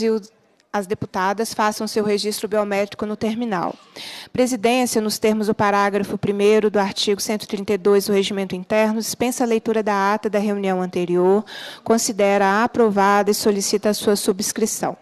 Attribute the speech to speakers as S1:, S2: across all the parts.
S1: e o as deputadas façam seu registro biométrico no terminal. Presidência, nos termos do parágrafo 1 do artigo 132 do Regimento Interno, dispensa a leitura da ata da reunião anterior, considera aprovada e solicita a sua subscrição.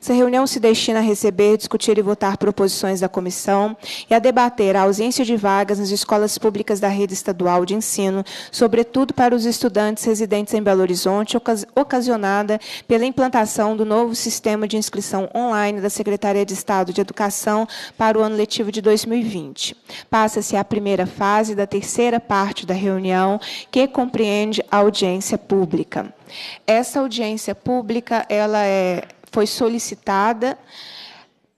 S1: Essa reunião se destina a receber, discutir e votar proposições da comissão e a debater a ausência de vagas nas escolas públicas da rede estadual de ensino, sobretudo para os estudantes residentes em Belo Horizonte, ocasionada pela implantação do novo sistema de inscrição online da Secretaria de Estado de Educação para o ano letivo de 2020. Passa-se a primeira fase da terceira parte da reunião, que compreende a audiência pública. Essa audiência pública, ela é foi solicitada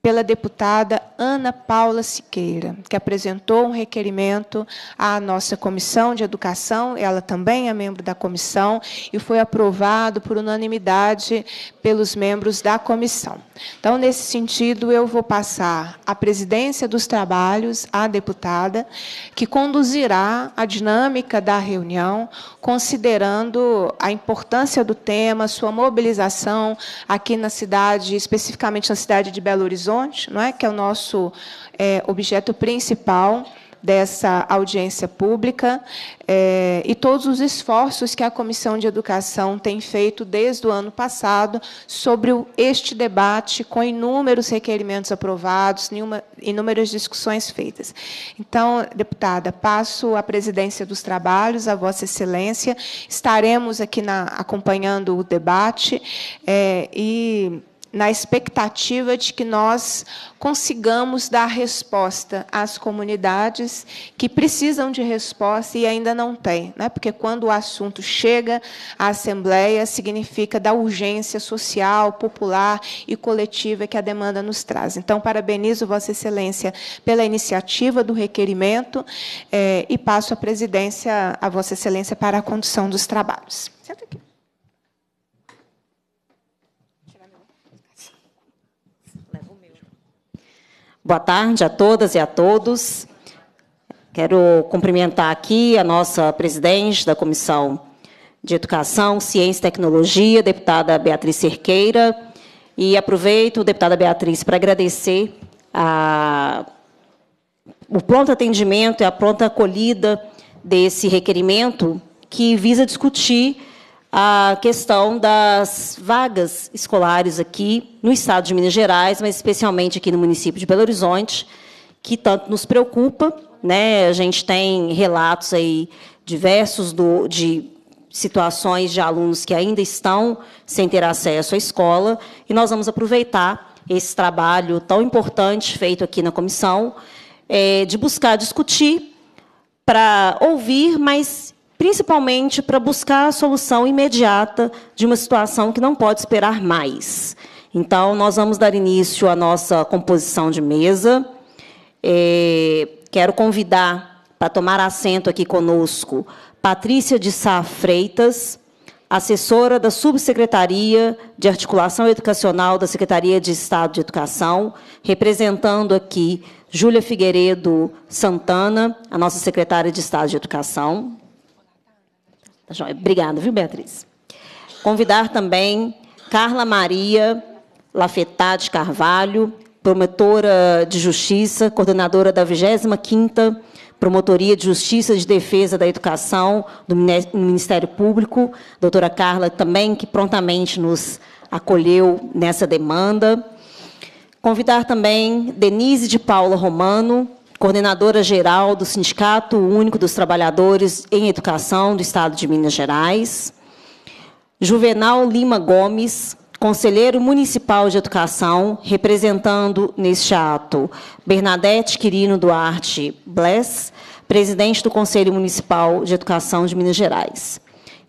S1: pela deputada Ana Paula Siqueira, que apresentou um requerimento à nossa Comissão de Educação, ela também é membro da comissão, e foi aprovado por unanimidade pelos membros da comissão. Então, nesse sentido, eu vou passar a presidência dos trabalhos à deputada, que conduzirá a dinâmica da reunião, considerando a importância do tema, sua mobilização aqui na cidade, especificamente na cidade de Belo Horizonte Horizonte, não é? que é o nosso é, objeto principal dessa audiência pública é, e todos os esforços que a Comissão de Educação tem feito desde o ano passado sobre o, este debate, com inúmeros requerimentos aprovados, nenhuma, inúmeras discussões feitas. Então, deputada, passo a presidência dos trabalhos a Vossa Excelência. Estaremos aqui na, acompanhando o debate é, e na expectativa de que nós consigamos dar resposta às comunidades que precisam de resposta e ainda não têm. Né? Porque quando o assunto chega à Assembleia, significa da urgência social, popular e coletiva que a demanda nos traz. Então, parabenizo Vossa Excelência pela iniciativa do requerimento eh, e passo a presidência a Vossa Excelência para a
S2: condução dos trabalhos. Senta aqui. Boa tarde a todas e a todos. Quero cumprimentar aqui a nossa presidente da Comissão de Educação, Ciência e Tecnologia, deputada Beatriz Cerqueira, e aproveito, deputada Beatriz, para agradecer a, o pronto atendimento e a pronta acolhida desse requerimento que visa discutir a questão das vagas escolares aqui no estado de Minas Gerais, mas especialmente aqui no município de Belo Horizonte, que tanto nos preocupa. Né? A gente tem relatos aí diversos do, de situações de alunos que ainda estão sem ter acesso à escola, e nós vamos aproveitar esse trabalho tão importante feito aqui na comissão, é, de buscar discutir para ouvir, mas principalmente para buscar a solução imediata de uma situação que não pode esperar mais. Então, nós vamos dar início à nossa composição de mesa. É, quero convidar para tomar assento aqui conosco Patrícia de Sá Freitas, assessora da Subsecretaria de Articulação Educacional da Secretaria de Estado de Educação, representando aqui Júlia Figueiredo Santana, a nossa secretária de Estado de Educação. Tá joia. Obrigada, viu, Beatriz? Convidar também Carla Maria de Carvalho, promotora de justiça, coordenadora da 25ª Promotoria de Justiça de Defesa da Educação do Ministério Público, doutora Carla também, que prontamente nos acolheu nessa demanda. Convidar também Denise de Paula Romano, coordenadora geral do Sindicato Único dos Trabalhadores em Educação do Estado de Minas Gerais. Juvenal Lima Gomes, conselheiro municipal de educação, representando neste ato Bernadette Quirino Duarte Bless, presidente do Conselho Municipal de Educação de Minas Gerais.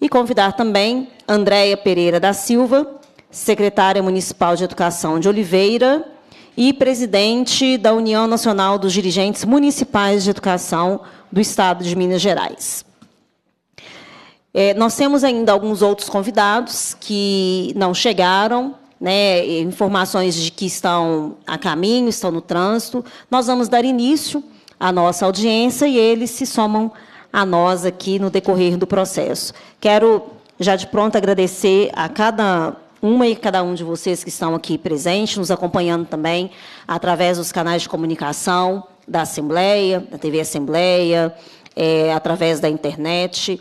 S2: E convidar também Andréia Pereira da Silva, secretária municipal de Educação de Oliveira, e presidente da União Nacional dos Dirigentes Municipais de Educação do Estado de Minas Gerais. É, nós temos ainda alguns outros convidados que não chegaram, né, informações de que estão a caminho, estão no trânsito. Nós vamos dar início à nossa audiência e eles se somam a nós aqui no decorrer do processo. Quero já de pronto agradecer a cada uma e cada um de vocês que estão aqui presentes, nos acompanhando também através dos canais de comunicação da Assembleia, da TV Assembleia, é, através da internet.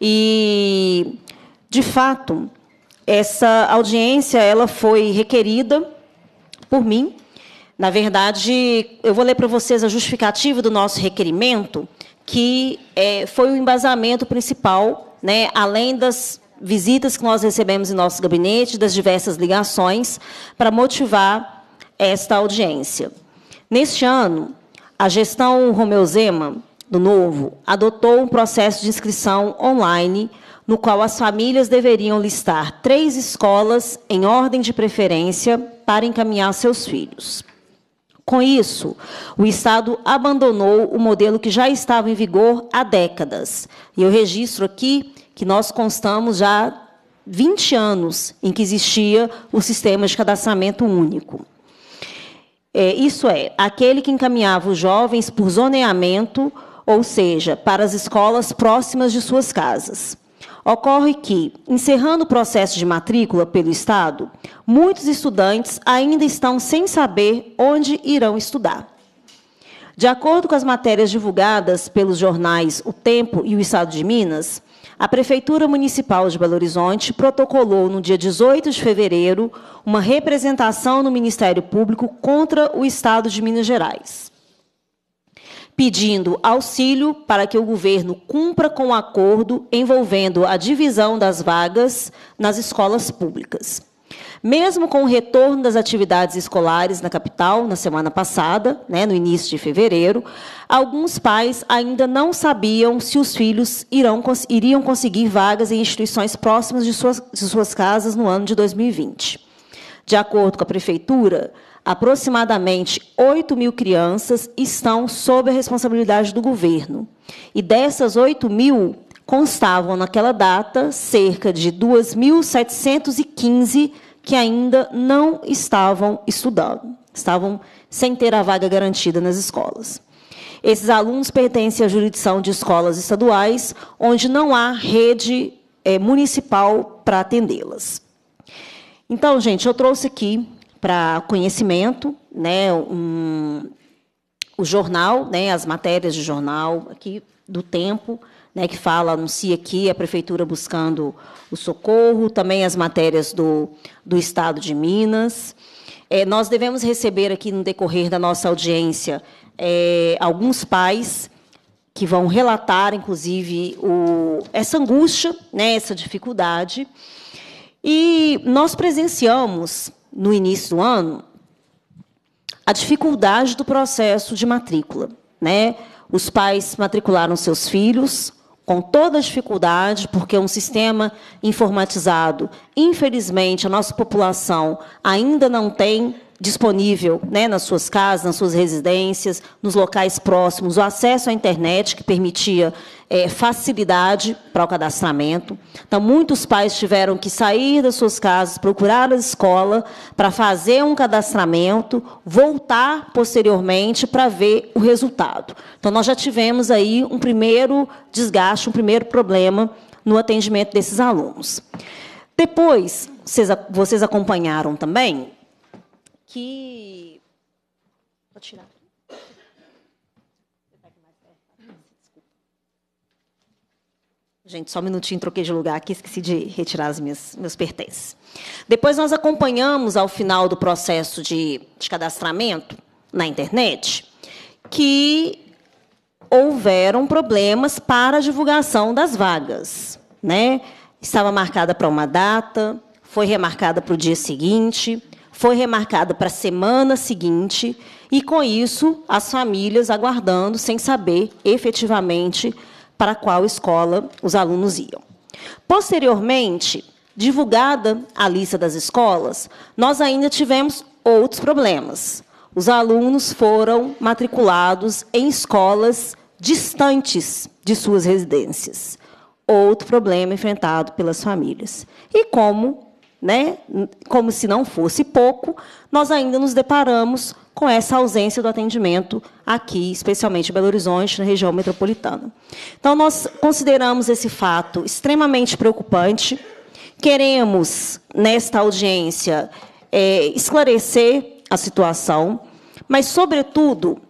S2: E, de fato, essa audiência ela foi requerida por mim. Na verdade, eu vou ler para vocês a justificativa do nosso requerimento, que é, foi o embasamento principal, né, além das visitas que nós recebemos em nosso gabinete, das diversas ligações, para motivar esta audiência. Neste ano, a gestão Romeu Zema, do Novo, adotou um processo de inscrição online no qual as famílias deveriam listar três escolas em ordem de preferência para encaminhar seus filhos. Com isso, o Estado abandonou o modelo que já estava em vigor há décadas. E eu registro aqui que nós constamos já 20 anos em que existia o sistema de cadastramento único. É, isso é, aquele que encaminhava os jovens por zoneamento, ou seja, para as escolas próximas de suas casas. Ocorre que, encerrando o processo de matrícula pelo Estado, muitos estudantes ainda estão sem saber onde irão estudar. De acordo com as matérias divulgadas pelos jornais O Tempo e o Estado de Minas, a Prefeitura Municipal de Belo Horizonte protocolou, no dia 18 de fevereiro, uma representação no Ministério Público contra o Estado de Minas Gerais, pedindo auxílio para que o governo cumpra com o um acordo envolvendo a divisão das vagas nas escolas públicas. Mesmo com o retorno das atividades escolares na capital na semana passada, né, no início de fevereiro, alguns pais ainda não sabiam se os filhos irão, iriam conseguir vagas em instituições próximas de suas, de suas casas no ano de 2020. De acordo com a prefeitura, aproximadamente 8 mil crianças estão sob a responsabilidade do governo. E dessas 8 mil, constavam naquela data cerca de 2.715 que ainda não estavam estudando, estavam sem ter a vaga garantida nas escolas. Esses alunos pertencem à jurisdição de escolas estaduais, onde não há rede é, municipal para atendê-las. Então, gente, eu trouxe aqui para conhecimento né, um, o jornal, né, as matérias de jornal aqui do tempo, né, que fala, anuncia aqui a prefeitura buscando o socorro, também as matérias do, do Estado de Minas. É, nós devemos receber aqui no decorrer da nossa audiência é, alguns pais que vão relatar, inclusive, o, essa angústia, né, essa dificuldade. E nós presenciamos, no início do ano, a dificuldade do processo de matrícula. Né? Os pais matricularam seus filhos, com toda a dificuldade, porque é um sistema informatizado. Infelizmente, a nossa população ainda não tem disponível né, nas suas casas, nas suas residências, nos locais próximos, o acesso à internet, que permitia é, facilidade para o cadastramento. Então, muitos pais tiveram que sair das suas casas, procurar a escola para fazer um cadastramento, voltar posteriormente para ver o resultado. Então, nós já tivemos aí um primeiro desgaste, um primeiro problema no atendimento desses alunos. Depois, vocês, vocês acompanharam também que. Vou tirar tá? Gente, só um minutinho, troquei de lugar aqui, esqueci de retirar as minhas, meus pertences. Depois nós acompanhamos ao final do processo de, de cadastramento na internet que houveram problemas para a divulgação das vagas. Né? Estava marcada para uma data, foi remarcada para o dia seguinte foi remarcada para a semana seguinte, e com isso, as famílias aguardando, sem saber efetivamente para qual escola os alunos iam. Posteriormente, divulgada a lista das escolas, nós ainda tivemos outros problemas. Os alunos foram matriculados em escolas distantes de suas residências. Outro problema enfrentado pelas famílias. E como né, como se não fosse pouco, nós ainda nos deparamos com essa ausência do atendimento aqui, especialmente em Belo Horizonte, na região metropolitana. Então, nós consideramos esse fato extremamente preocupante. Queremos, nesta audiência, é, esclarecer a situação, mas, sobretudo,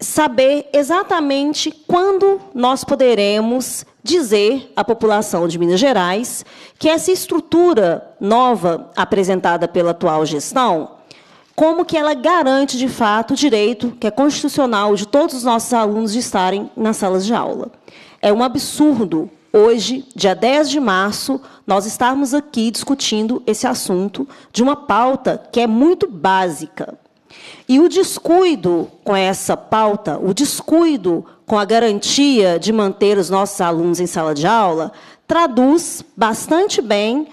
S2: saber exatamente quando nós poderemos dizer à população de Minas Gerais que essa estrutura nova apresentada pela atual gestão, como que ela garante de fato o direito que é constitucional de todos os nossos alunos de estarem nas salas de aula. É um absurdo hoje, dia 10 de março, nós estarmos aqui discutindo esse assunto de uma pauta que é muito básica. E o descuido com essa pauta, o descuido com a garantia de manter os nossos alunos em sala de aula, traduz bastante bem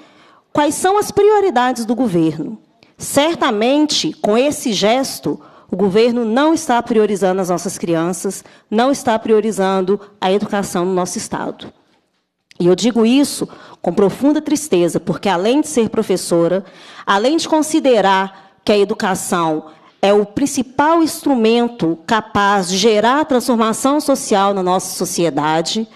S2: quais são as prioridades do governo. Certamente, com esse gesto, o governo não está priorizando as nossas crianças, não está priorizando a educação no nosso Estado. E eu digo isso com profunda tristeza, porque além de ser professora, além de considerar que a educação é o principal instrumento capaz de gerar transformação social na nossa sociedade.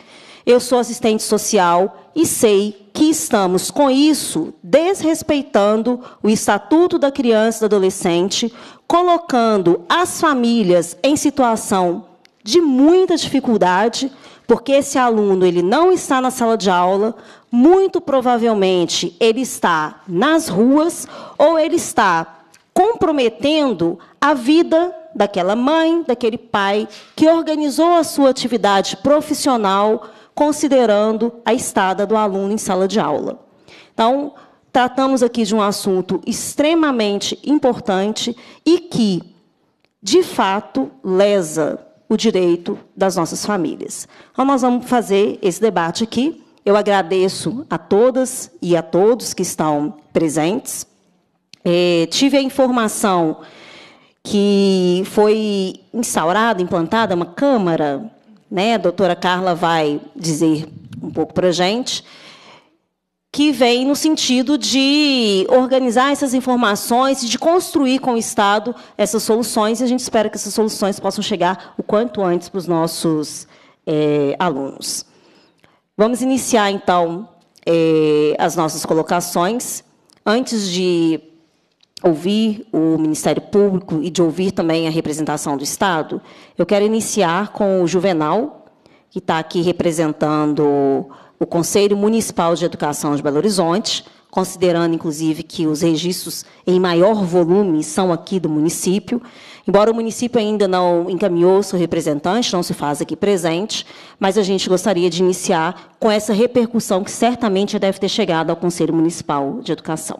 S2: Eu sou assistente social e sei que estamos, com isso, desrespeitando o Estatuto da Criança e do Adolescente, colocando as famílias em situação de muita dificuldade, porque esse aluno ele não está na sala de aula, muito provavelmente ele está nas ruas ou ele está comprometendo a vida daquela mãe, daquele pai que organizou a sua atividade profissional considerando a estada do aluno em sala de aula. Então, tratamos aqui de um assunto extremamente importante e que, de fato, lesa o direito das nossas famílias. Então, nós vamos fazer esse debate aqui. Eu agradeço a todas e a todos que estão presentes. É, tive a informação que foi instaurada, implantada uma câmara, né? A doutora Carla vai dizer um pouco para a gente, que vem no sentido de organizar essas informações e de construir com o Estado essas soluções, e a gente espera que essas soluções possam chegar o quanto antes para os nossos é, alunos. Vamos iniciar, então, é, as nossas colocações. Antes de ouvir o Ministério Público e de ouvir também a representação do Estado, eu quero iniciar com o Juvenal, que está aqui representando o Conselho Municipal de Educação de Belo Horizonte, considerando, inclusive, que os registros em maior volume são aqui do município. Embora o município ainda não encaminhou seu representante, não se faz aqui presente, mas a gente gostaria de iniciar com essa repercussão que certamente deve ter chegado ao Conselho Municipal de Educação.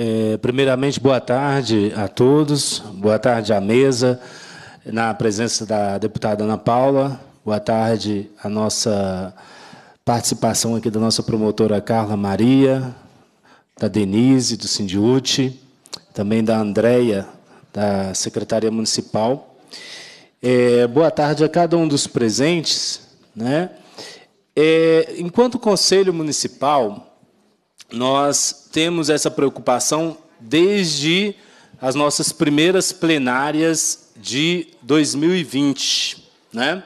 S3: É, primeiramente, boa tarde a todos, boa tarde à mesa, na presença da deputada Ana Paula, boa tarde à nossa participação aqui da nossa promotora Carla Maria, da Denise, do Sindiúti, também da Andréia, da Secretaria Municipal. É, boa tarde a cada um dos presentes. Né? É, enquanto Conselho Municipal, nós temos essa preocupação desde as nossas primeiras plenárias de 2020, né?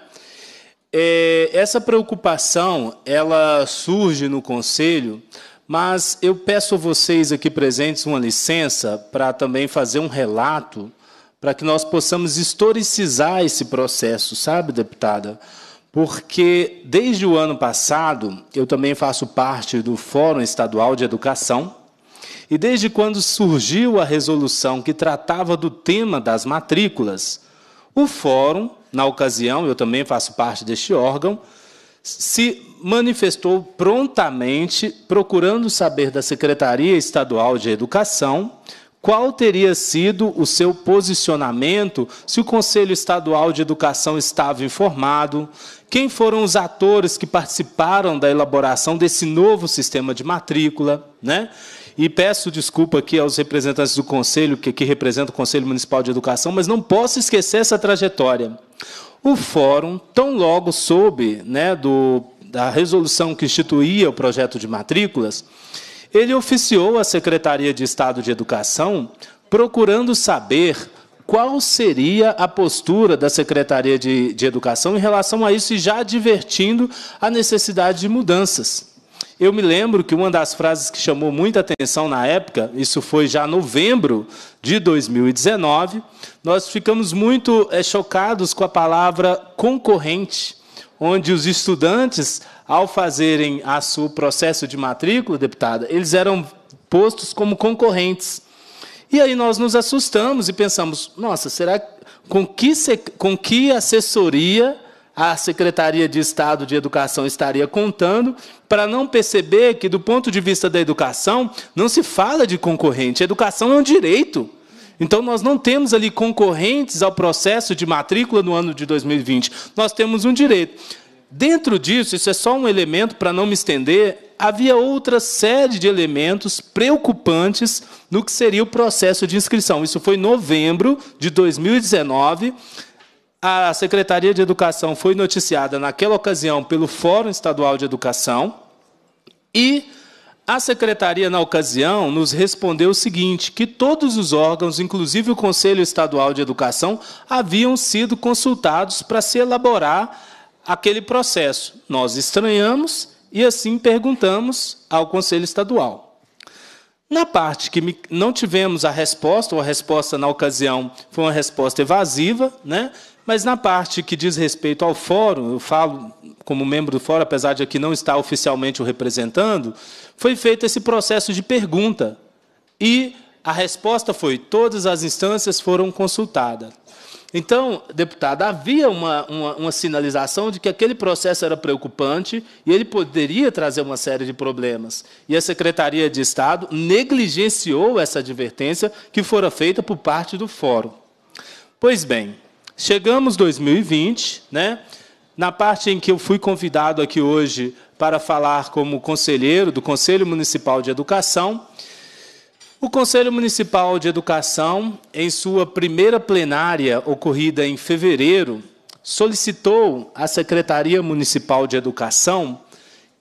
S3: É, essa preocupação ela surge no conselho, mas eu peço a vocês aqui presentes uma licença para também fazer um relato para que nós possamos historicizar esse processo, sabe, deputada? porque desde o ano passado eu também faço parte do Fórum Estadual de Educação. E desde quando surgiu a resolução que tratava do tema das matrículas, o Fórum, na ocasião, eu também faço parte deste órgão, se manifestou prontamente procurando saber da Secretaria Estadual de Educação qual teria sido o seu posicionamento se o Conselho Estadual de Educação estava informado? Quem foram os atores que participaram da elaboração desse novo sistema de matrícula? Né? E peço desculpa aqui aos representantes do Conselho, que aqui representa o Conselho Municipal de Educação, mas não posso esquecer essa trajetória. O Fórum, tão logo soube né, do, da resolução que instituía o projeto de matrículas, ele oficiou à Secretaria de Estado de Educação procurando saber qual seria a postura da Secretaria de, de Educação em relação a isso e já advertindo a necessidade de mudanças. Eu me lembro que uma das frases que chamou muita atenção na época, isso foi já novembro de 2019, nós ficamos muito é, chocados com a palavra concorrente, onde os estudantes ao fazerem a sua processo de matrícula, deputada, eles eram postos como concorrentes. E aí nós nos assustamos e pensamos: nossa, será com que, com que assessoria a Secretaria de Estado de Educação estaria contando para não perceber que, do ponto de vista da educação, não se fala de concorrente. A educação é um direito. Então, nós não temos ali concorrentes ao processo de matrícula no ano de 2020. Nós temos um direito. Dentro disso, isso é só um elemento para não me estender, havia outra série de elementos preocupantes no que seria o processo de inscrição. Isso foi em novembro de 2019. A Secretaria de Educação foi noticiada naquela ocasião pelo Fórum Estadual de Educação e a secretaria, na ocasião, nos respondeu o seguinte: que todos os órgãos, inclusive o Conselho Estadual de Educação, haviam sido consultados para se elaborar aquele processo. Nós estranhamos e assim perguntamos ao Conselho Estadual. Na parte que não tivemos a resposta, ou a resposta na ocasião foi uma resposta evasiva, né? mas na parte que diz respeito ao fórum, eu falo como membro do fórum, apesar de aqui não estar oficialmente o representando, foi feito esse processo de pergunta. E a resposta foi: todas as instâncias foram consultadas. Então, deputado, havia uma, uma, uma, sinalização de que aquele processo era preocupante e ele poderia trazer uma série de problemas. E a Secretaria de Estado negligenciou essa advertência que fora feita por parte do Fórum. Pois bem, chegamos 2020, né? Na parte em que eu fui convidado aqui hoje para falar como conselheiro do Conselho Municipal de Educação, o Conselho Municipal de Educação, em sua primeira plenária ocorrida em fevereiro, solicitou à Secretaria Municipal de Educação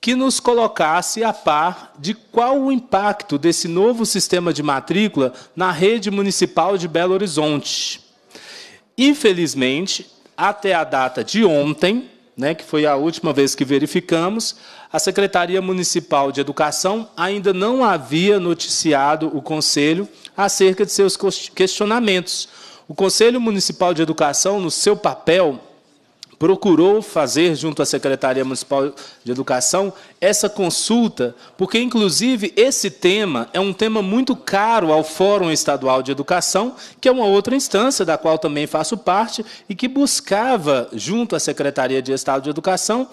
S3: que nos colocasse a par de qual o impacto desse novo sistema de matrícula na rede municipal de Belo Horizonte. Infelizmente, até a data de ontem, né, que foi a última vez que verificamos, a Secretaria Municipal de Educação ainda não havia noticiado o Conselho acerca de seus questionamentos. O Conselho Municipal de Educação, no seu papel, procurou fazer, junto à Secretaria Municipal de Educação, essa consulta, porque, inclusive, esse tema é um tema muito caro ao Fórum Estadual de Educação, que é uma outra instância da qual também faço parte e que buscava, junto à Secretaria de Estado de Educação,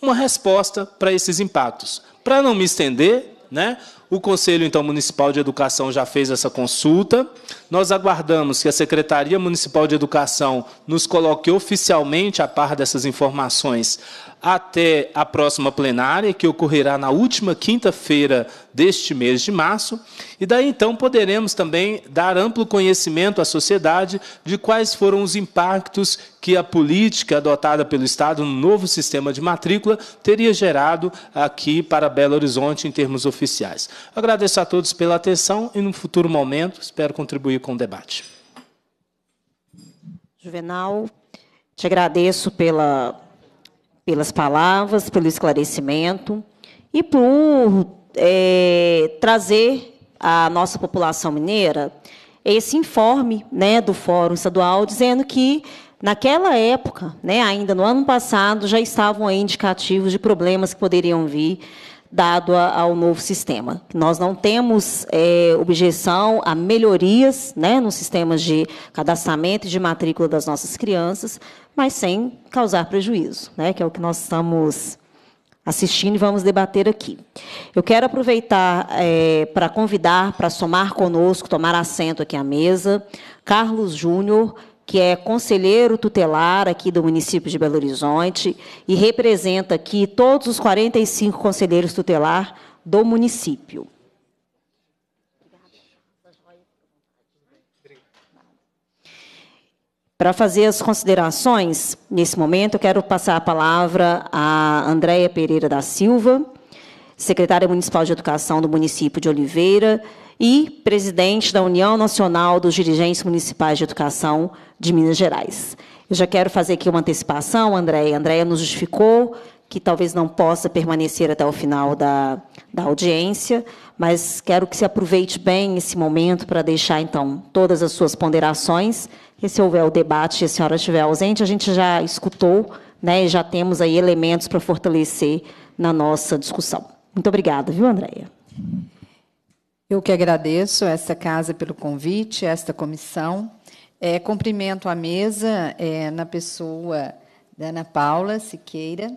S3: uma resposta para esses impactos. Para não me estender, né, o Conselho então Municipal de Educação já fez essa consulta. Nós aguardamos que a Secretaria Municipal de Educação nos coloque oficialmente a par dessas informações até a próxima plenária, que ocorrerá na última quinta-feira deste mês de março, e daí então poderemos também dar amplo conhecimento à sociedade de quais foram os impactos que a política adotada pelo Estado no novo sistema de matrícula teria gerado aqui para Belo Horizonte em termos oficiais. Agradeço a todos pela atenção e, num futuro momento, espero contribuir com o debate.
S2: Juvenal, te agradeço pela pelas palavras, pelo esclarecimento e por é, trazer à nossa população mineira esse informe né, do Fórum Estadual, dizendo que, naquela época, né, ainda no ano passado, já estavam indicativos de problemas que poderiam vir dado a, ao novo sistema. Nós não temos é, objeção a melhorias né, nos sistemas de cadastramento e de matrícula das nossas crianças, mas sem causar prejuízo, né, que é o que nós estamos assistindo e vamos debater aqui. Eu quero aproveitar é, para convidar, para somar conosco, tomar assento aqui à mesa, Carlos Júnior, que é conselheiro tutelar aqui do município de Belo Horizonte e representa aqui todos os 45 conselheiros tutelar do município. Para fazer as considerações, nesse momento, eu quero passar a palavra a Andréia Pereira da Silva, secretária municipal de Educação do município de Oliveira e presidente da União Nacional dos Dirigentes Municipais de Educação de Minas Gerais. Eu já quero fazer aqui uma antecipação, Andréia. Andréia nos justificou que talvez não possa permanecer até o final da, da audiência, mas quero que se aproveite bem esse momento para deixar, então, todas as suas ponderações. E se houver o debate e a senhora estiver ausente, a gente já escutou né, e já temos aí elementos
S4: para fortalecer na nossa discussão. Muito obrigada, viu, Andréia? Eu que agradeço essa casa pelo convite, esta comissão. É, cumprimento a mesa é, na pessoa da Ana Paula Siqueira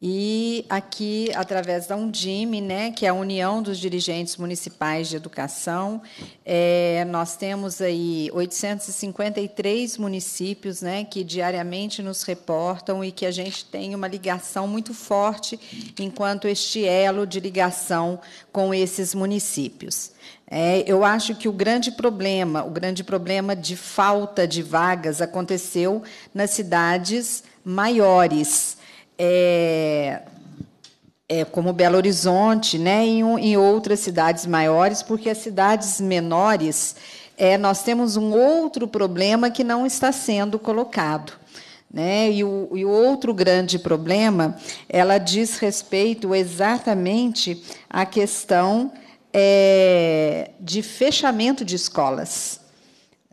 S4: e aqui, através da Undime, né, que é a União dos Dirigentes Municipais de Educação, é, nós temos aí 853 municípios né, que diariamente nos reportam e que a gente tem uma ligação muito forte enquanto este elo de ligação com esses municípios. É, eu acho que o grande problema, o grande problema de falta de vagas aconteceu nas cidades maiores é, é, como Belo Horizonte, né, em, um, em outras cidades maiores, porque as cidades menores é, nós temos um outro problema que não está sendo colocado. Né? E, o, e o outro grande problema, ela diz respeito exatamente à questão é, de fechamento de escolas.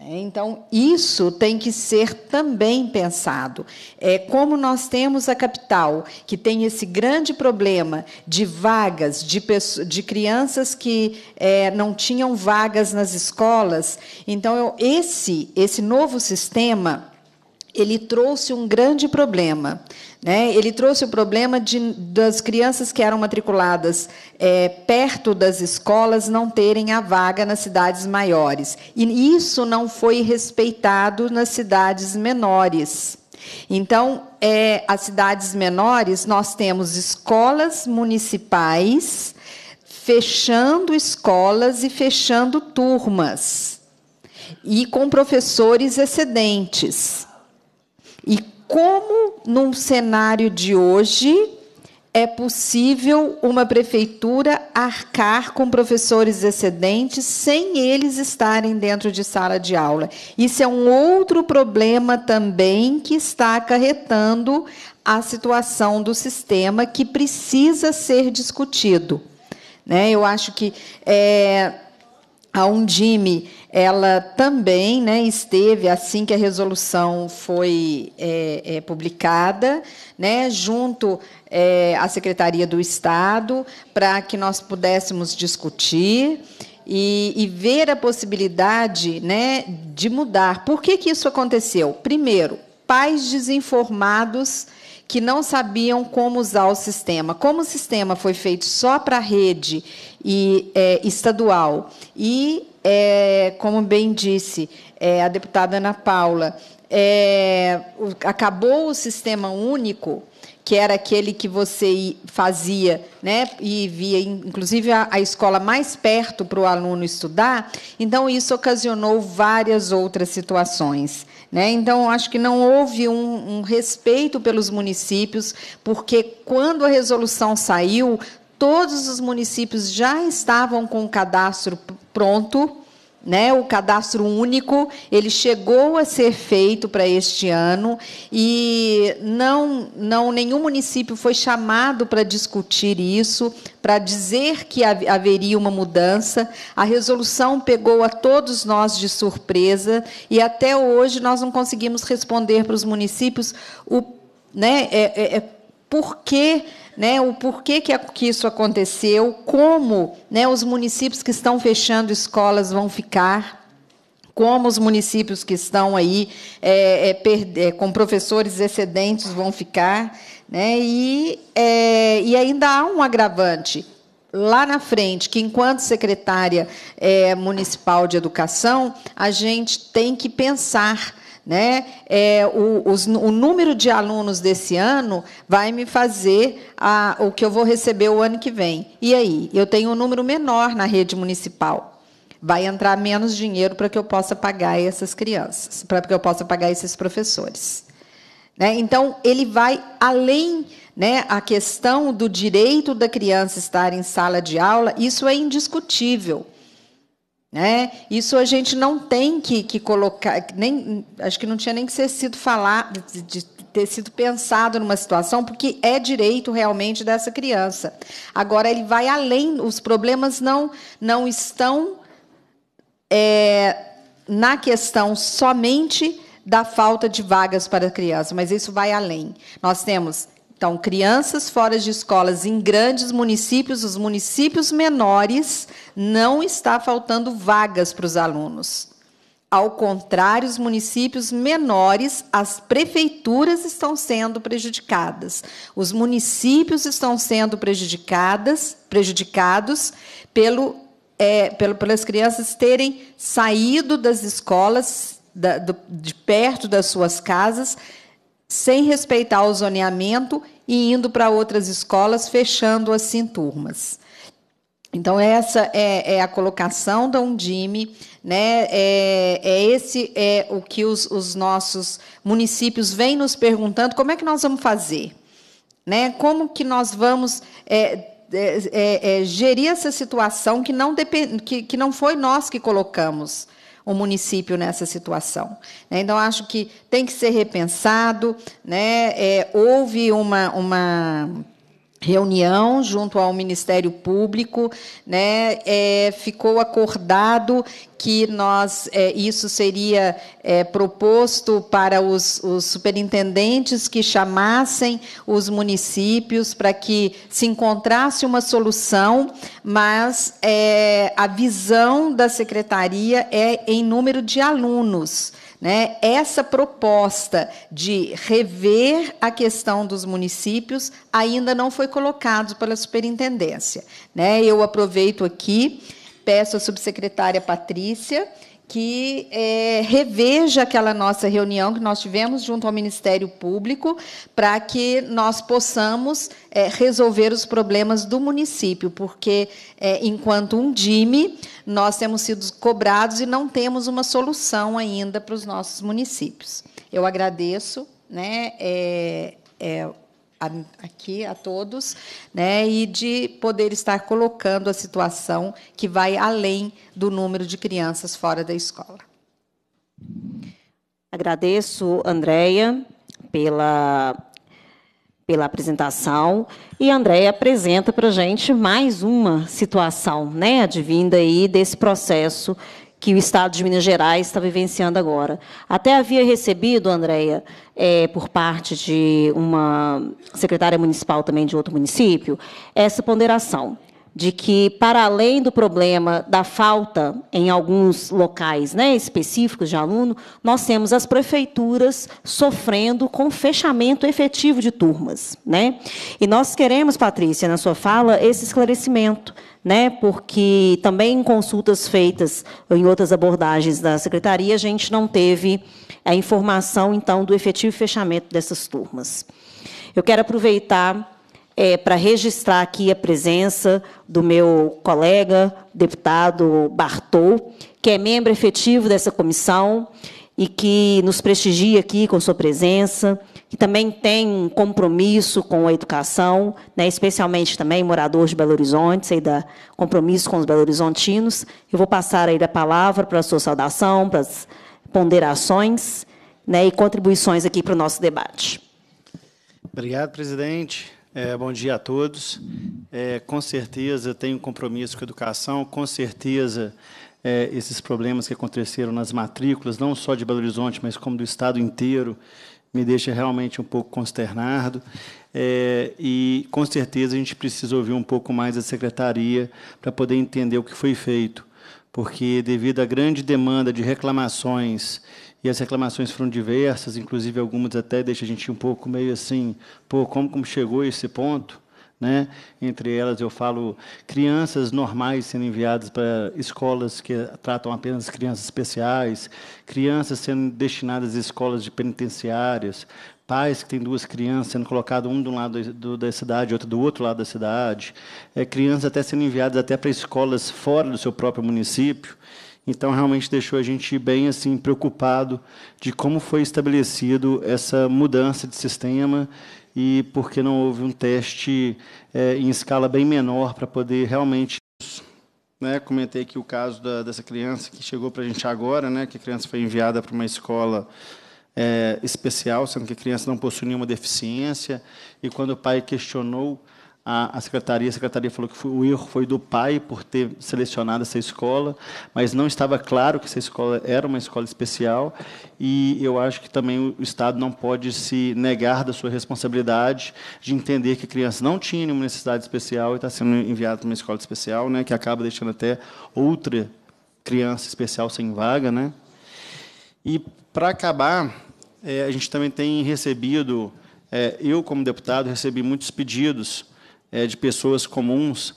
S4: Né? Então, isso tem que ser também pensado. É como nós temos a capital, que tem esse grande problema de vagas, de, pessoas, de crianças que é, não tinham vagas nas escolas. Então, eu, esse, esse novo sistema ele trouxe um grande problema. Né? Ele trouxe o problema de, das crianças que eram matriculadas é, perto das escolas não terem a vaga nas cidades maiores. E isso não foi respeitado nas cidades menores. Então, é, as cidades menores, nós temos escolas municipais fechando escolas e fechando turmas, e com professores excedentes. E como, num cenário de hoje, é possível uma prefeitura arcar com professores excedentes sem eles estarem dentro de sala de aula. Isso é um outro problema também que está acarretando a situação do sistema que precisa ser discutido. Né? Eu acho que é, a Undime, ela também né, esteve, assim que a resolução foi é, é, publicada, né, junto é, à Secretaria do Estado, para que nós pudéssemos discutir e, e ver a possibilidade né, de mudar. Por que, que isso aconteceu? Primeiro, pais desinformados que não sabiam como usar o sistema. Como o sistema foi feito só para a rede e, é, estadual e, é, como bem disse é, a deputada Ana Paula, é, acabou o sistema único, que era aquele que você fazia, né, e via inclusive a, a escola mais perto para o aluno estudar, então isso ocasionou várias outras situações. Né? Então, acho que não houve um, um respeito pelos municípios, porque quando a resolução saiu, todos os municípios já estavam com o cadastro pronto né, o cadastro único, ele chegou a ser feito para este ano e não, não nenhum município foi chamado para discutir isso, para dizer que haveria uma mudança. A resolução pegou a todos nós de surpresa e até hoje nós não conseguimos responder para os municípios o, né, é, é, é por que né, o porquê que, que isso aconteceu, como né, os municípios que estão fechando escolas vão ficar como os municípios que estão aí é, é, é com professores excedentes vão ficar, né? E, é, e ainda há um agravante lá na frente, que enquanto secretária é, municipal de educação, a gente tem que pensar né? É, o, os, o número de alunos desse ano vai me fazer a, o que eu vou receber o ano que vem. E aí? Eu tenho um número menor na rede municipal. Vai entrar menos dinheiro para que eu possa pagar essas crianças, para que eu possa pagar esses professores. Né? Então, ele vai além né, a questão do direito da criança estar em sala de aula, isso é indiscutível. Né? Isso a gente não tem que, que colocar, nem, acho que não tinha nem que ser sido falado, de, de ter sido pensado numa situação, porque é direito realmente dessa criança. Agora ele vai além, os problemas não não estão é, na questão somente da falta de vagas para a criança, mas isso vai além. Nós temos então, crianças fora de escolas em grandes municípios, os municípios menores, não está faltando vagas para os alunos. Ao contrário, os municípios menores, as prefeituras estão sendo prejudicadas. Os municípios estão sendo prejudicadas, prejudicados pelo, é, pelo pelas crianças terem saído das escolas da, do, de perto das suas casas sem respeitar o zoneamento e indo para outras escolas, fechando assim turmas. Então, essa é, é, a colocação da Undime, né? É, é esse é o que os, os, nossos municípios vêm nos perguntando: como é que nós vamos fazer? Né? Como que nós vamos é, é, é, é gerir essa situação que não, depend, que, que não foi nós que colocamos? o município nessa situação. Né? Então, acho que tem que ser repensado. Né? É, houve uma, uma reunião junto ao Ministério Público, né, é, ficou acordado que nós é, isso seria é, proposto para os, os, superintendentes que chamassem os municípios para que se encontrasse uma solução, mas é, a visão da secretaria é em número de alunos. Né? Essa proposta de rever a questão dos municípios ainda não foi colocada pela superintendência. Né? Eu aproveito aqui, peço à subsecretária Patrícia que é, reveja aquela nossa reunião que nós tivemos junto ao Ministério Público para que nós possamos é, resolver os problemas do município, porque, é, enquanto um DIME, nós temos sido cobrados e não temos uma solução ainda para os nossos municípios. Eu agradeço né, é, é, a, aqui a todos, né, e de poder estar colocando a situação que vai além do número de crianças fora da escola.
S2: Agradeço, Andréia, pela, pela apresentação. E Andréia apresenta para a gente mais uma situação né, advinda aí desse processo que o Estado de Minas Gerais está vivenciando agora. Até havia recebido, Andréia, é, por parte de uma secretária municipal também de outro município, essa ponderação de que, para além do problema da falta em alguns locais né, específicos de aluno, nós temos as prefeituras sofrendo com fechamento efetivo de turmas. Né? E nós queremos, Patrícia, na sua fala, esse esclarecimento, né, porque também em consultas feitas em outras abordagens da secretaria, a gente não teve a informação, então, do efetivo fechamento dessas turmas. Eu quero aproveitar é, para registrar aqui a presença do meu colega, deputado Bartol, que é membro efetivo dessa comissão e que nos prestigia aqui com sua presença, que também tem um compromisso com a educação, né, especialmente também morador de Belo Horizonte, sei da compromisso com os belo-horizontinos. Eu vou passar aí a palavra para a sua saudação, para as ponderações né, e contribuições aqui para o nosso debate.
S5: Obrigado, presidente. É, bom dia a todos. É, com certeza tenho compromisso com a educação, com certeza é, esses problemas que aconteceram nas matrículas, não só de Belo Horizonte, mas como do estado inteiro, me deixa realmente um pouco consternado. É, e com certeza a gente precisa ouvir um pouco mais a secretaria para poder entender o que foi feito, porque devido à grande demanda de reclamações e as reclamações foram diversas, inclusive algumas até deixa a gente um pouco meio assim, pô, como, como chegou a esse ponto? Né? Entre elas, eu falo crianças normais sendo enviadas para escolas que tratam apenas crianças especiais, crianças sendo destinadas a escolas de penitenciárias, pais que têm duas crianças sendo colocado um de um lado do, da cidade, outro do outro lado da cidade, é, crianças até sendo enviadas até para escolas fora do seu próprio município. Então, realmente deixou a gente bem assim preocupado de como foi estabelecido essa mudança de sistema e por que não houve um teste é, em escala bem menor para poder realmente. Né, comentei aqui o caso da, dessa criança que chegou para a gente agora, né, que a criança foi enviada para uma escola é, especial, sendo que a criança não possui nenhuma deficiência, e quando o pai questionou a, a secretaria. A secretaria falou que foi, o erro foi do pai por ter selecionado essa escola, mas não estava claro que essa escola era uma escola especial. E eu acho que também o Estado não pode se negar da sua responsabilidade de entender que a criança não tinha nenhuma necessidade especial e está sendo enviada para uma escola especial, né, que acaba deixando até outra criança especial sem vaga. Né? E, para acabar, é, a gente também tem recebido, eh, eu como deputado recebi muitos pedidos é, de pessoas comuns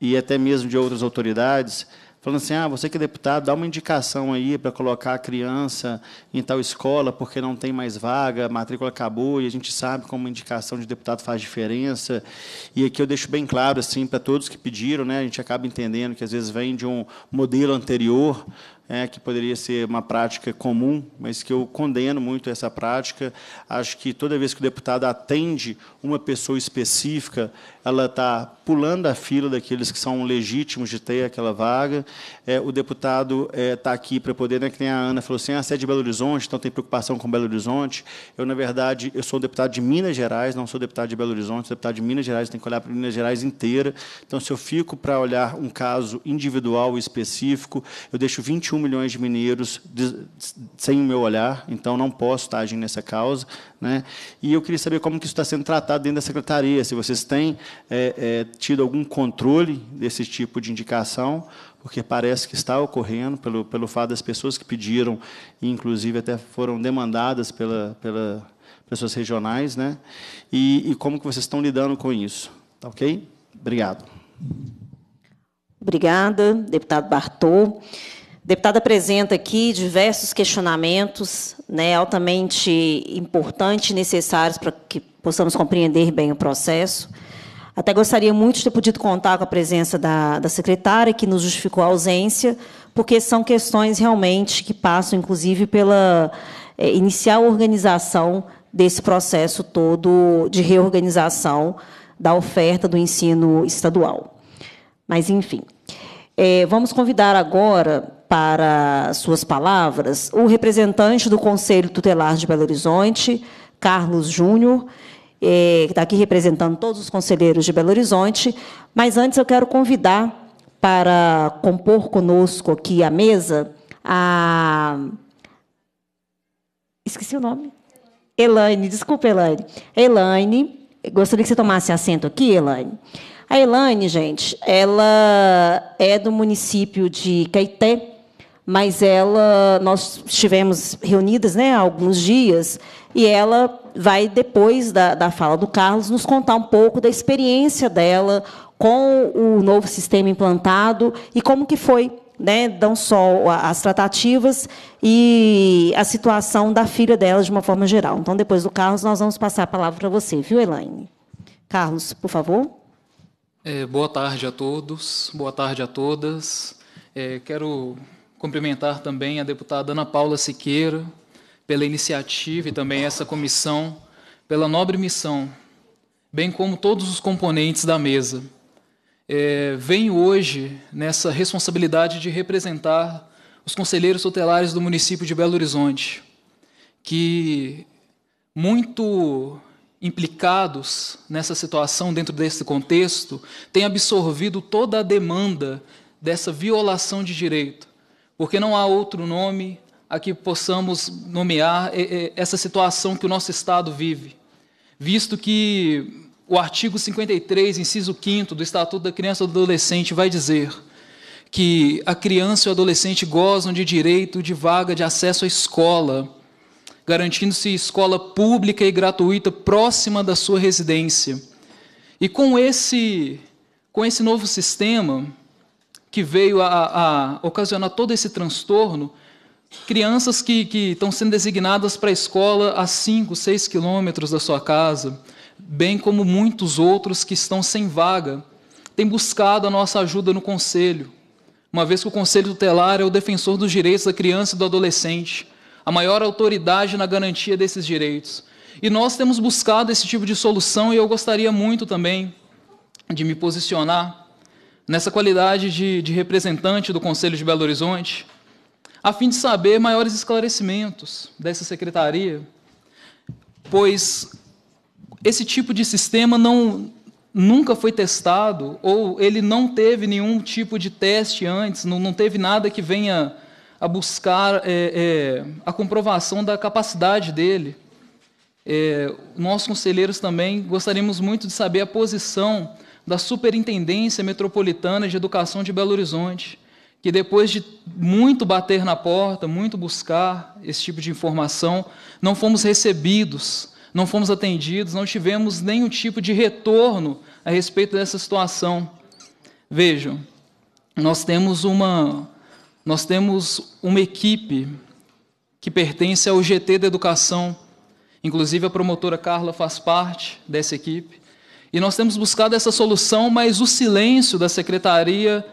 S5: e até mesmo de outras autoridades, falando assim: ah, você que é deputado, dá uma indicação aí para colocar a criança em tal escola, porque não tem mais vaga, a matrícula acabou, e a gente sabe como uma indicação de deputado faz diferença. E aqui eu deixo bem claro assim para todos que pediram, né? a gente acaba entendendo que às vezes vem de um modelo anterior, é, que poderia ser uma prática comum, mas que eu condeno muito essa prática. Acho que toda vez que o deputado atende uma pessoa específica, ela está pulando a fila daqueles que são legítimos de ter aquela vaga. É, o deputado está é, tá aqui para poder, né, que nem a Ana falou assim, a ah, sede é de Belo Horizonte, então tem preocupação com Belo Horizonte. Eu, na verdade, eu sou deputado de Minas Gerais, não sou deputado de Belo Horizonte, sou deputado de Minas Gerais, tem que olhar para Minas Gerais inteira. Então, se eu fico para olhar um caso individual específico, eu deixo 21 21 milhões de mineiros de, sem o meu olhar, então não posso estar agindo nessa causa. Né? E eu queria saber como que isso está sendo tratado dentro da secretaria, se vocês têm é, é, tido algum controle desse tipo de indicação, porque parece que está ocorrendo, pelo, pelo fato das pessoas que pediram, e inclusive até foram demandadas pela, pela pessoas regionais, né? E, e, como que vocês estão lidando com isso, tá ok? Obrigado. Obrigada, deputado
S2: Bartol deputada apresenta aqui diversos questionamentos né, altamente importantes e necessários para que possamos compreender bem o processo. Até gostaria muito de ter podido contar com a presença da, da secretária, que nos justificou a ausência, porque são questões realmente que passam, inclusive, pela é, eh, inicial organização desse processo todo de reorganização da oferta do ensino estadual. Mas, enfim. É, vamos convidar agora para suas palavras o representante do Conselho Tutelar de Belo Horizonte, Carlos Júnior, que eh, está aqui representando todos os conselheiros de Belo Horizonte. Mas antes eu quero convidar para compor conosco aqui a mesa a. Esqueci o nome. Elaine, desculpa, Elaine. Elaine, gostaria que você tomasse assento aqui, Elaine. A Elaine, gente, ela é do município de Caeté, mas ela nós estivemos reunidas né, há alguns dias e ela vai depois da, da fala do Carlos nos contar um pouco da experiência dela com o novo sistema implantado e como que foi né, não só as tratativas e a situação da filha dela de uma forma geral. Então, depois do Carlos, nós vamos passar a palavra para você, viu, Elaine? Carlos, por favor.
S6: É, boa tarde a todos, boa tarde a todas. É, quero cumprimentar também a deputada Ana Paula Siqueira pela iniciativa e também essa comissão pela nobre missão, bem como todos os componentes da mesa. É, venho hoje nessa responsabilidade de representar os conselheiros tutelares do município de Belo Horizonte, que muito implicados nessa situação dentro desse contexto têm absorvido toda a demanda dessa violação de direito porque não há outro nome a que possamos nomear é, é, essa situação que o nosso Estado vive, visto que o artigo 53, inciso 5 do Estatuto da Criança e do Adolescente vai dizer que a criança e o adolescente gozam de direito de vaga de acesso à escola, garantindo-se escola pública e gratuita próxima da sua residência. E com esse, com esse novo sistema, que veio a, a ocasionar todo esse transtorno, crianças que, que estão sendo designadas para a escola a 5, 6 quilômetros da sua casa, bem como muitos outros que estão sem vaga, têm buscado a nossa ajuda no conselho, uma vez que o conselho tutelar é o defensor dos direitos da criança e do adolescente, a maior autoridade na garantia desses direitos. E nós temos buscado esse tipo de solução e eu gostaria muito também de me posicionar nessa qualidade de, de representante do Conselho de Belo Horizonte, a fim de saber maiores esclarecimentos dessa secretaria, pois esse tipo de sistema não nunca foi testado ou ele não teve nenhum tipo de teste antes, não, não teve nada que venha a buscar é, é, a comprovação da capacidade dele. É, nós, conselheiros, também gostaríamos muito de saber a posição da Superintendência Metropolitana de Educação de Belo Horizonte, que depois de muito bater na porta, muito buscar esse tipo de informação, não fomos recebidos, não fomos atendidos, não tivemos nenhum tipo de retorno a respeito dessa situação. Vejam, nós temos uma nós temos uma equipe que pertence ao GT da Educação. Inclusive a promotora Carla faz parte dessa equipe. E nós temos buscado essa solução, mas o silêncio da secretaria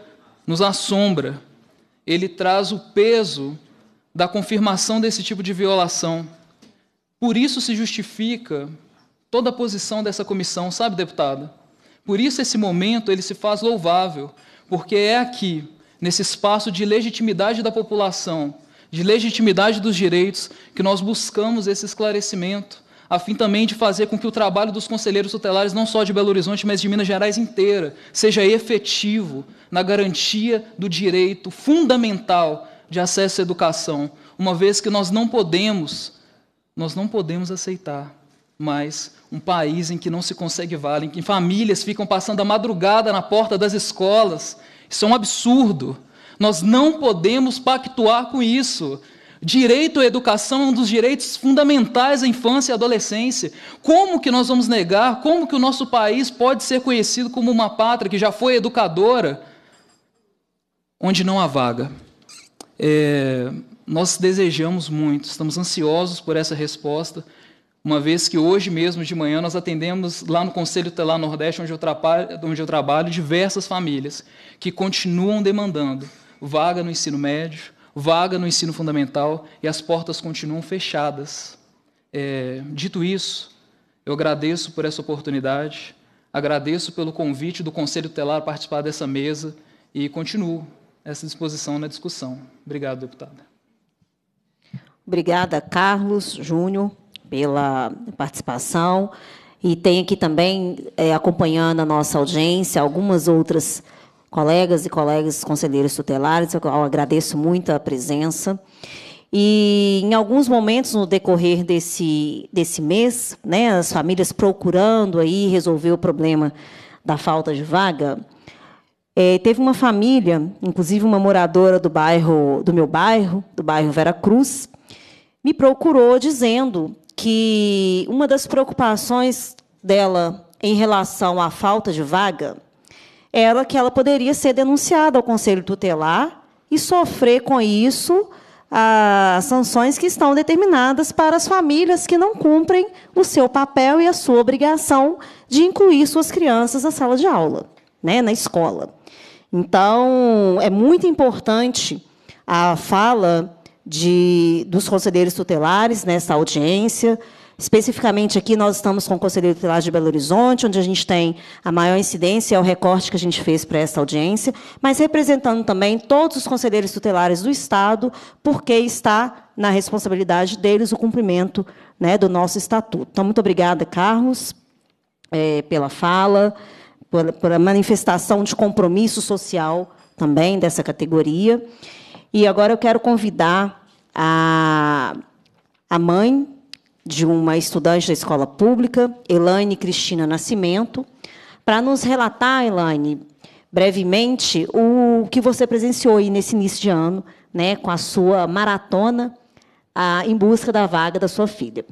S6: nos assombra. Ele traz o peso da confirmação desse tipo de violação. Por isso se justifica toda a posição dessa comissão, sabe, deputada? Por isso esse momento ele se faz louvável, porque é aqui, nesse espaço de legitimidade da população, de legitimidade dos direitos, que nós buscamos esse esclarecimento a fim também de fazer com que o trabalho dos conselheiros tutelares, não só de Belo Horizonte, mas de Minas Gerais inteira, seja efetivo na garantia do direito fundamental de acesso à educação, uma vez que nós não podemos, nós não podemos aceitar mais um país em que não se consegue valer, em que famílias ficam passando a madrugada na porta das escolas. Isso é um absurdo. Nós não podemos pactuar com isso. Direito à educação é um dos direitos fundamentais à infância e adolescência. Como que nós vamos negar? Como que o nosso país pode ser conhecido como uma pátria que já foi educadora, onde não há vaga? É, nós desejamos muito, estamos ansiosos por essa resposta, uma vez que hoje mesmo de manhã nós atendemos lá no Conselho Telar Nordeste, onde eu, trabalho, onde eu trabalho, diversas famílias que continuam demandando vaga no ensino médio, vaga no ensino fundamental e as portas continuam fechadas. É, dito isso, eu agradeço por essa oportunidade, agradeço pelo convite do Conselho Telar a participar dessa mesa e continuo essa disposição na discussão. Obrigado, deputada.
S2: Obrigada, Carlos Júnior, pela participação. E tem aqui também, é, acompanhando a nossa audiência, algumas outras colegas e colegas conselheiros tutelares, eu agradeço muito a presença. E em alguns momentos no decorrer desse, desse mês, né, as famílias procurando aí resolver o problema da falta de vaga, é, teve uma família, inclusive uma moradora do bairro do meu bairro, do bairro Vera Cruz, me procurou dizendo que uma das preocupações dela em relação à falta de vaga era que ela poderia ser denunciada ao Conselho Tutelar e sofrer com isso as sanções que estão determinadas para as famílias que não cumprem o seu papel e a sua obrigação de incluir suas crianças na sala de aula, né, na escola. Então, é muito importante a fala de, dos conselheiros tutelares nessa audiência, Especificamente aqui, nós estamos com o Conselheiro Tutelar de Belo Horizonte, onde a gente tem a maior incidência, é o recorte que a gente fez para essa audiência, mas representando também todos os conselheiros tutelares do Estado, porque está na responsabilidade deles o cumprimento né, do nosso estatuto. Então, muito obrigada, Carlos, é, pela fala, pela, pela manifestação de compromisso social também dessa categoria. E agora eu quero convidar a, a mãe de uma estudante da escola pública, Elaine Cristina Nascimento, para nos relatar, Elaine, brevemente, o que você presenciou aí nesse início de ano, né, com a sua maratona a, em busca da vaga da sua filha.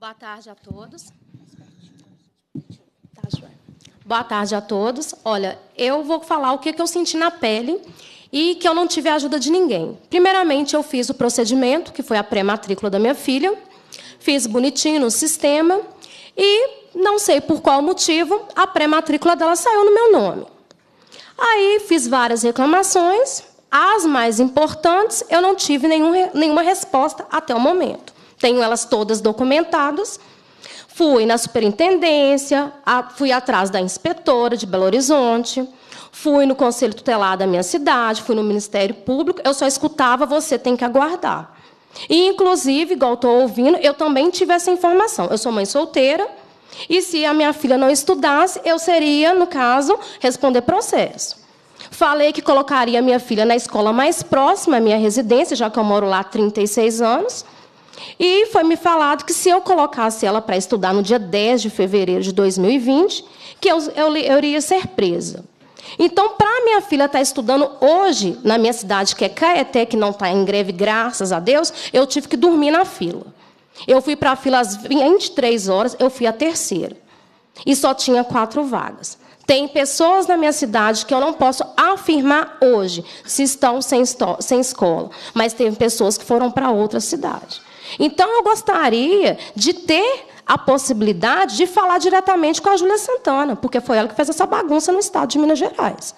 S7: Boa tarde a todos. Tá, Boa tarde a todos. Olha, eu vou falar o que, que eu senti na pele e que eu não tive a ajuda de ninguém. Primeiramente, eu fiz o procedimento, que foi a pré-matrícula da minha filha fiz bonitinho no sistema e, não sei por qual motivo, a pré-matrícula dela saiu no meu nome. Aí fiz várias reclamações, as mais importantes eu não tive nenhum, nenhuma resposta até o momento. Tenho elas todas documentadas. Fui na superintendência, fui atrás da inspetora de Belo Horizonte, fui no conselho tutelar da minha cidade, fui no Ministério Público. Eu só escutava, você tem que aguardar. E, inclusive, igual estou ouvindo, eu também tive essa informação. Eu sou mãe solteira, e se a minha filha não estudasse, eu seria, no caso, responder processo. Falei que colocaria minha filha na escola mais próxima à minha residência, já que eu moro lá há 36 anos. E foi me falado que se eu colocasse ela para estudar no dia 10 de fevereiro de 2020, que eu, eu, eu iria ser presa. Então, para minha filha estar tá estudando hoje na minha cidade, que é Caeté, que não está em greve, graças a Deus, eu tive que dormir na fila. Eu fui para a fila às 23 horas, eu fui a terceira. E só tinha quatro vagas. Tem pessoas na minha cidade que eu não posso afirmar hoje se estão sem, sem escola, mas tem pessoas que foram para outra cidade. Então, eu gostaria de ter a possibilidade de falar diretamente com a Júlia Santana, porque foi ela que fez essa bagunça no estado de Minas Gerais.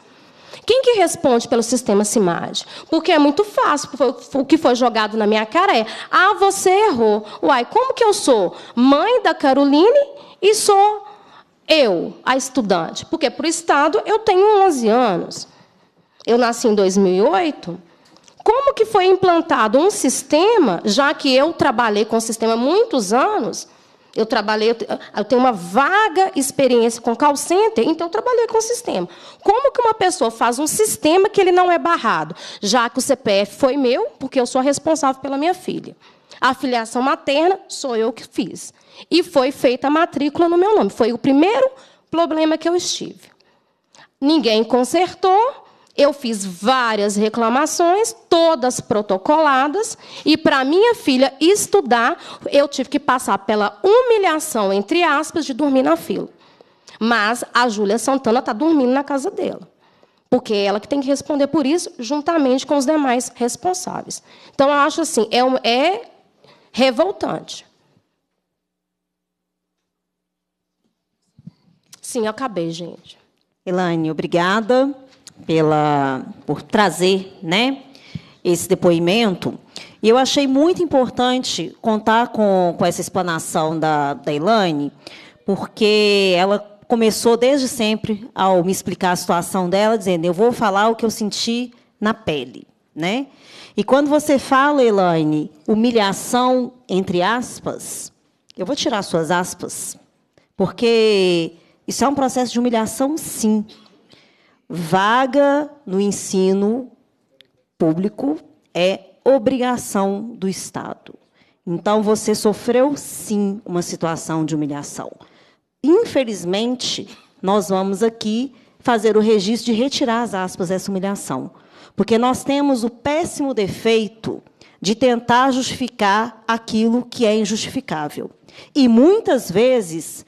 S7: Quem que responde pelo sistema CIMAD? Porque é muito fácil, o que foi jogado na minha cara é: ah, você errou. Uai, como que eu sou mãe da Caroline e sou eu, a estudante? Porque para o Estado eu tenho 11 anos. Eu nasci em 2008. Como que foi implantado um sistema, já que eu trabalhei com o sistema há muitos anos, eu trabalhei, eu tenho uma vaga experiência com call center, então eu trabalhei com o sistema. Como que uma pessoa faz um sistema que ele não é barrado? Já que o CPF foi meu, porque eu sou responsável pela minha filha. A filiação materna sou eu que fiz. E foi feita a matrícula no meu nome. Foi o primeiro problema que eu estive. Ninguém consertou, eu fiz várias reclamações, todas protocoladas, e para minha filha estudar, eu tive que passar pela humilhação, entre aspas, de dormir na fila. Mas a Júlia Santana está dormindo na casa dela. Porque é ela que tem que responder por isso, juntamente com os demais responsáveis. Então, eu acho assim, é, um, é revoltante.
S2: Sim, eu acabei, gente. Elaine, obrigada pela, por trazer né, esse depoimento. E eu achei muito importante contar com, com essa explanação da, da Elaine, porque ela começou desde sempre ao me explicar a situação dela, dizendo: Eu vou falar o que eu senti na pele. Né? E quando você fala, Elaine, humilhação, entre aspas, eu vou tirar suas aspas, porque isso é um processo de humilhação, sim vaga no ensino
S8: público
S2: é obrigação do Estado. Então, você sofreu, sim, uma situação de humilhação. Infelizmente, nós vamos aqui fazer o registro de retirar as aspas dessa humilhação, porque nós temos o péssimo defeito de tentar justificar aquilo que é injustificável. E muitas vezes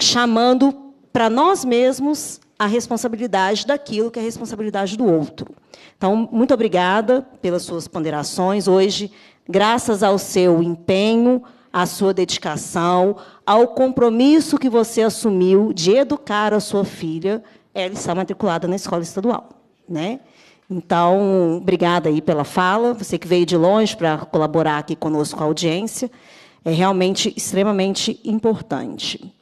S2: chamando para nós mesmos a responsabilidade daquilo que é a responsabilidade do outro. Então, muito obrigada pelas suas ponderações. Hoje, graças ao seu empenho, à sua dedicação, ao compromisso que você assumiu de educar a sua filha, ela está matriculada na escola estadual. Né? Então, obrigada aí pela fala, você que veio de longe para colaborar aqui conosco com a audiência, é realmente extremamente importante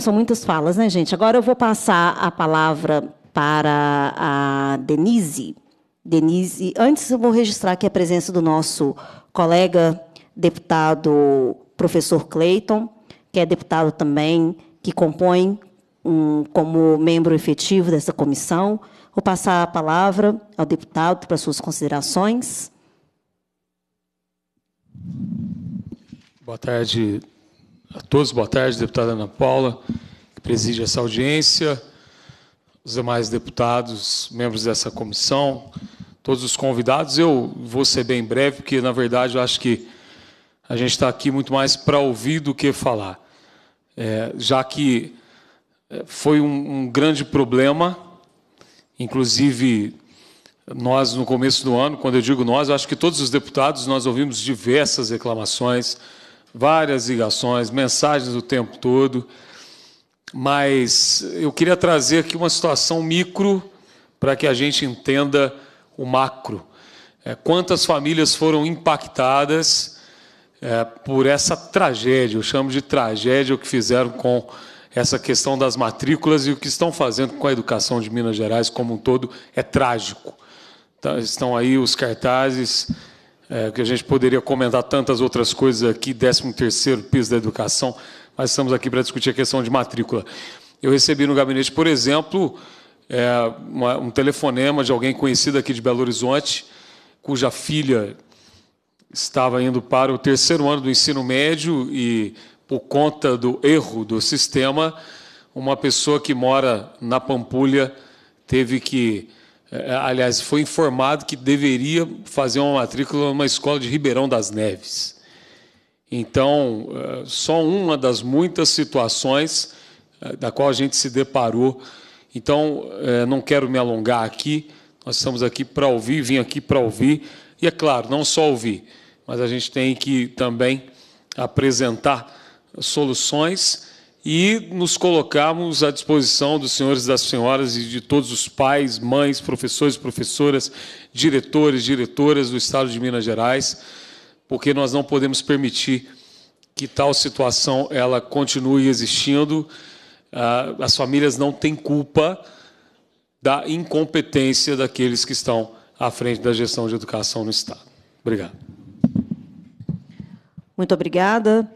S2: são muitas falas, né, gente? Agora eu vou passar a palavra para a Denise. Denise, antes eu vou registrar aqui a presença do nosso colega deputado professor Cleiton, que é deputado também, que compõe um, como membro efetivo dessa comissão. Vou passar a palavra ao deputado para suas considerações.
S9: Boa tarde, a todos, boa tarde, deputada Ana Paula, que preside essa audiência, os demais deputados, membros dessa comissão, todos os convidados. Eu vou ser bem breve, porque, na verdade, eu acho que a gente está aqui muito mais para ouvir do que falar, é, já que é, foi um, um grande problema, inclusive nós, no começo do ano, quando eu digo nós, eu acho que todos os deputados, nós ouvimos diversas reclamações, várias ligações, mensagens o tempo todo, mas eu queria trazer aqui uma situação micro para que a gente entenda o macro. É, quantas famílias foram impactadas é, por essa tragédia? Eu chamo de tragédia o que fizeram com essa questão das matrículas e o que estão fazendo com a educação de Minas Gerais como um todo é trágico. Tá, estão aí os cartazes é, que a gente poderia comentar tantas outras coisas aqui, 13 terceiro piso da educação, mas estamos aqui para discutir a questão de matrícula. Eu recebi no gabinete, por exemplo, é, uma, um telefonema de alguém conhecido aqui de Belo Horizonte, cuja filha estava indo para o terceiro ano do ensino médio e, por conta do erro do sistema, uma pessoa que mora na Pampulha teve que é, é, aliás, foi informado que deveria fazer uma matrícula numa escola de Ribeirão das Neves. Então, é, só uma das muitas situações da qual a gente se deparou. Então, não quero me alongar aqui, nós estamos aqui para ouvir, vim aqui para ouvir, e é claro, não só ouvir, mas a gente tem que também apresentar soluções e nos colocarmos à disposição dos senhores e das senhoras e de todos os pais, mães, professores, professoras, diretores, diretoras do Estado de Minas Gerais, porque nós não podemos permitir que tal situação ela continue existindo. Ah, as famílias não têm culpa da incompetência daqueles que estão à frente da gestão de educação no Estado. Obrigado.
S2: Muito obrigada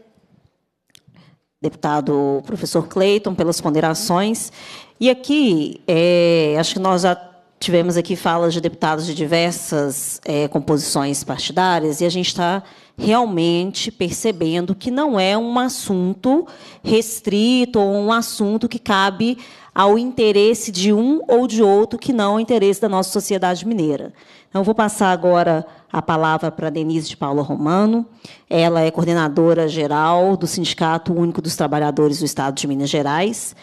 S2: deputado professor Cleiton pelas ponderações. E aqui, é, acho que nós já tivemos aqui falas de deputados de diversas é, composições partidárias e a gente está realmente percebendo que não é um assunto restrito ou um assunto que cabe ao interesse de um ou de outro que não é o interesse da nossa sociedade mineira. Então, eu vou passar agora a palavra para Denise de Paula Romano. Ela é coordenadora geral do Sindicato Único dos Trabalhadores do Estado de Minas Gerais.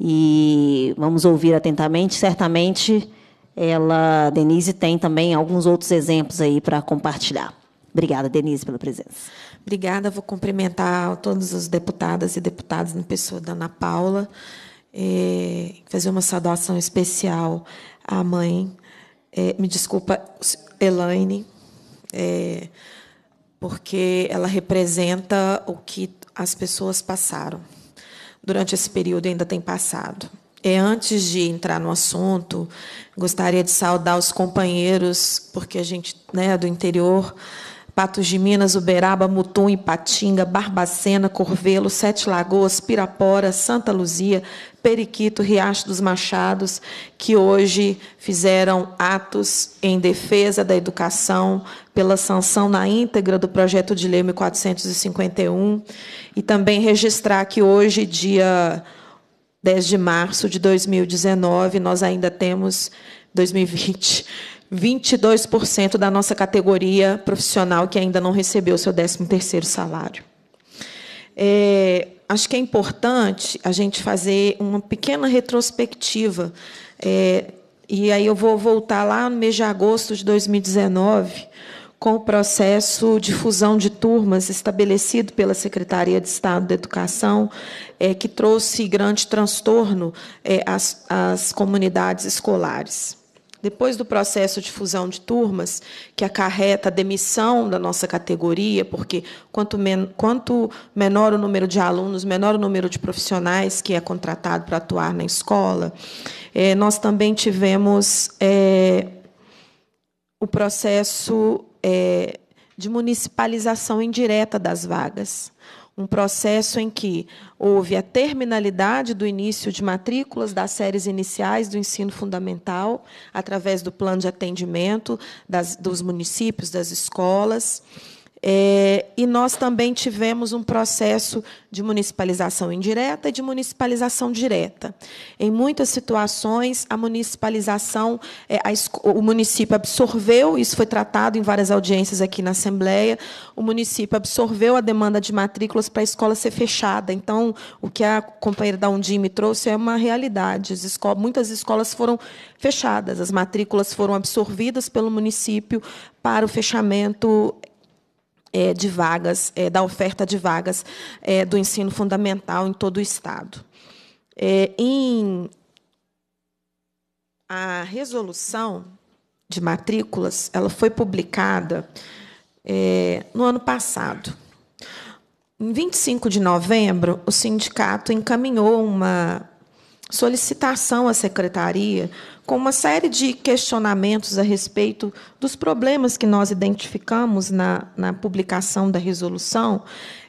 S2: E vamos ouvir atentamente. Certamente, ela, Denise, tem também alguns outros exemplos aí para compartilhar. Obrigada, Denise, pela presença. Obrigada, vou cumprimentar todas as deputadas e deputados na pessoa da Ana
S10: Paula, eh, fazer uma saudação especial à mãe é, me desculpa, Elaine, é, porque ela representa o que as pessoas passaram. Durante esse período e ainda tem passado. É, antes de entrar no assunto, gostaria de saudar os companheiros, porque a gente né, do interior, Patos de Minas, Uberaba, Mutum, Ipatinga, Barbacena, Corvelo, Sete Lagoas, Pirapora, Santa Luzia, Periquito, Riacho dos Machados, que hoje fizeram atos em defesa da educação pela sanção na íntegra do projeto de lei 1451 e também registrar que hoje, dia 10 de março de 2019, nós ainda temos 2020 22% da nossa categoria profissional que ainda não recebeu seu 13º salário. É, acho que é importante a gente fazer uma pequena retrospectiva. É, e aí eu vou voltar lá no mês de agosto de 2019 com o processo de fusão de turmas estabelecido pela Secretaria de Estado da Educação, é, que trouxe grande transtorno é, às, às comunidades escolares depois do processo de fusão de turmas, que acarreta a demissão da nossa categoria, porque quanto, men quanto menor o número de alunos, menor o número de profissionais que é contratado para atuar na escola, é, nós também tivemos é, o processo é, de municipalização indireta das vagas um processo em que houve a terminalidade do início de matrículas das séries iniciais do ensino fundamental, através do plano de atendimento das, dos municípios, das escolas. É, e nós também tivemos um processo de municipalização indireta e de municipalização direta. Em muitas situações, a municipalização, é, a, o município absorveu, isso foi tratado em várias audiências aqui na Assembleia, o município absorveu a demanda de matrículas para a escola ser fechada. Então, o que a companheira da Undim me trouxe é uma realidade. Escolas, muitas escolas foram fechadas, as matrículas foram absorvidas pelo município para o fechamento é, de vagas, é, da oferta de vagas é, do ensino fundamental em todo o Estado. É, em a resolução de matrículas, ela foi publicada é, no ano passado. Em 25 de novembro, o sindicato encaminhou uma solicitação à secretaria com uma série de questionamentos a respeito dos problemas que nós identificamos na, na publicação da resolução,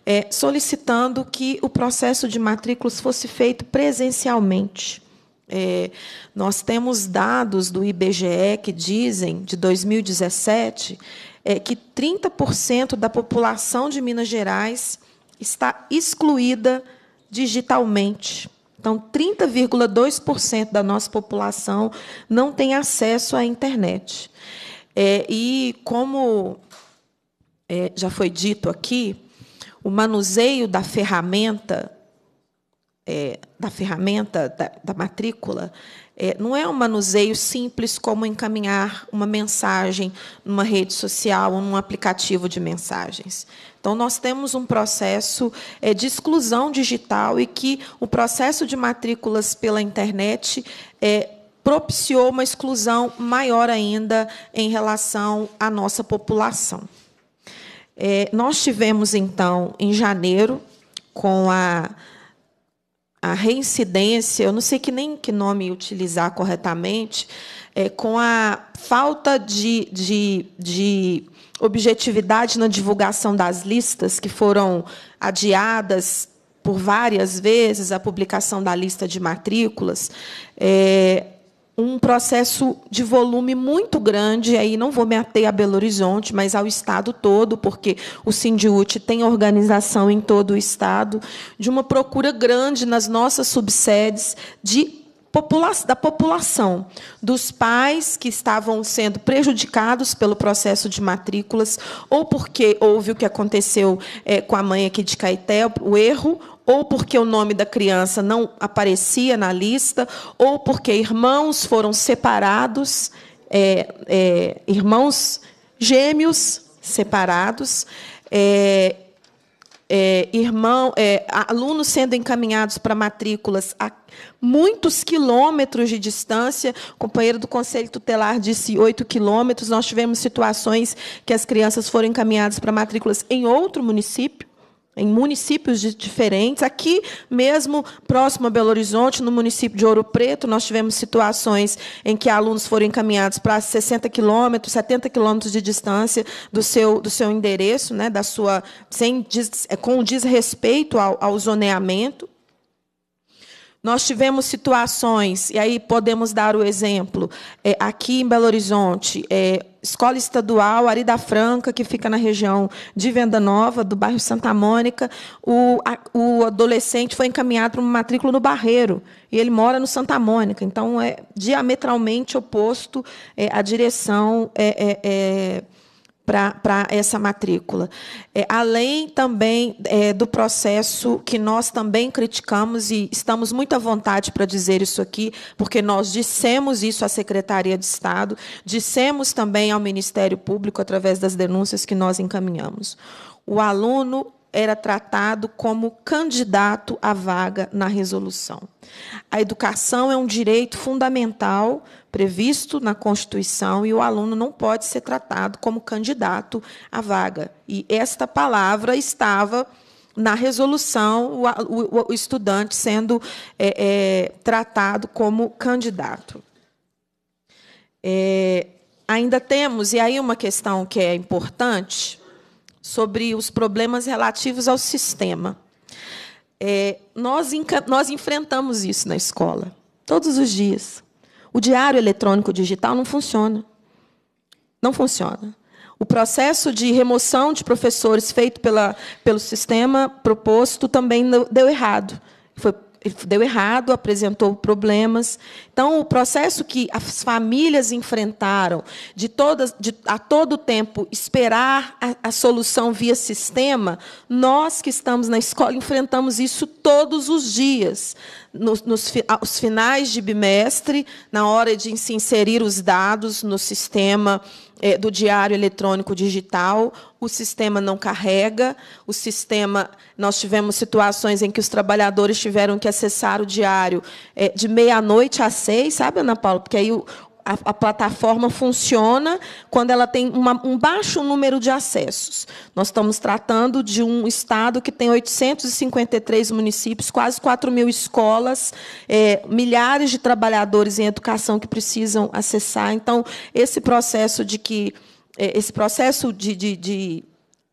S10: é, solicitando que o processo de matrículas fosse feito presencialmente. É, nós temos dados do IBGE que dizem, de 2017, é, que 30% da população de Minas Gerais está excluída digitalmente. Então, 30,2% da nossa população não tem acesso à internet. É, e, como é, já foi dito aqui, o manuseio da ferramenta, é, da ferramenta da, da matrícula, é, não é um manuseio simples como encaminhar uma mensagem numa rede social ou num aplicativo de mensagens. Então, nós temos um processo é, de exclusão digital e que o processo de matrículas pela internet é, propiciou uma exclusão maior ainda em relação à nossa população. É, nós tivemos, então, em janeiro, com a, a reincidência, eu não sei que nem que nome utilizar corretamente, é, com a falta de, de, de objetividade na divulgação das listas, que foram adiadas por várias vezes a publicação da lista de matrículas. É, um processo de volume muito grande, aí não vou me ater a Belo Horizonte, mas ao estado todo, porque o Sindiut tem organização em todo o estado, de uma procura grande nas nossas subsedes de da população, dos pais que estavam sendo prejudicados pelo processo de matrículas, ou porque houve o que aconteceu eh, com a mãe aqui de Caeté, o erro, ou porque o nome da criança não aparecia na lista, ou porque irmãos foram separados, é, é, irmãos gêmeos separados. É, é, irmão, é, alunos sendo encaminhados para matrículas a muitos quilômetros de distância. O companheiro do Conselho Tutelar disse 8 quilômetros. Nós tivemos situações que as crianças foram encaminhadas para matrículas em outro município em municípios diferentes. Aqui mesmo, próximo a Belo Horizonte, no município de Ouro Preto, nós tivemos situações em que alunos foram encaminhados para 60 quilômetros, 70 quilômetros de distância do seu, do seu endereço, né, da sua, sem, é, com desrespeito ao, ao zoneamento. Nós tivemos situações, e aí podemos dar o exemplo, é, aqui em Belo Horizonte, é, escola estadual Arida Franca, que fica na região de Venda Nova, do bairro Santa Mônica, o, a, o adolescente foi encaminhado para uma matrícula no Barreiro, e ele mora no Santa Mônica, então é diametralmente oposto é, à direção... É, é, é para essa matrícula. É, além também é, do processo que nós também criticamos e estamos muito à vontade para dizer isso aqui, porque nós dissemos isso à Secretaria de Estado, dissemos também ao Ministério Público através das denúncias que nós encaminhamos. O aluno era tratado como candidato à vaga na resolução. A educação é um direito fundamental previsto na Constituição e o aluno não pode ser tratado como candidato à vaga. E esta palavra estava na resolução, o, o, o estudante sendo é, é, tratado como candidato. É, ainda temos, e aí uma questão que é importante, sobre os problemas relativos ao sistema. É, nós, nós enfrentamos isso na escola, todos os dias. O diário eletrônico digital não funciona. Não funciona. O processo de remoção de professores feito pela, pelo sistema proposto também deu errado. Foi deu errado, apresentou problemas. Então, o processo que as famílias enfrentaram de todas, de, a todo tempo esperar a, a solução via sistema, nós que estamos na escola enfrentamos isso todos os dias. Nos, nos aos finais de bimestre, na hora de se inserir os dados no sistema é, do diário eletrônico digital, o sistema não carrega, o sistema. Nós tivemos situações em que os trabalhadores tiveram que acessar o diário é, de meia-noite às seis, sabe, Ana Paula? Porque aí o, a, a, plataforma funciona quando ela tem uma, um baixo número de acessos. Nós estamos tratando de um estado que tem 853 municípios, quase 4 mil escolas, é, milhares de trabalhadores em educação que precisam acessar. Então, esse processo de que é, esse processo de, de, de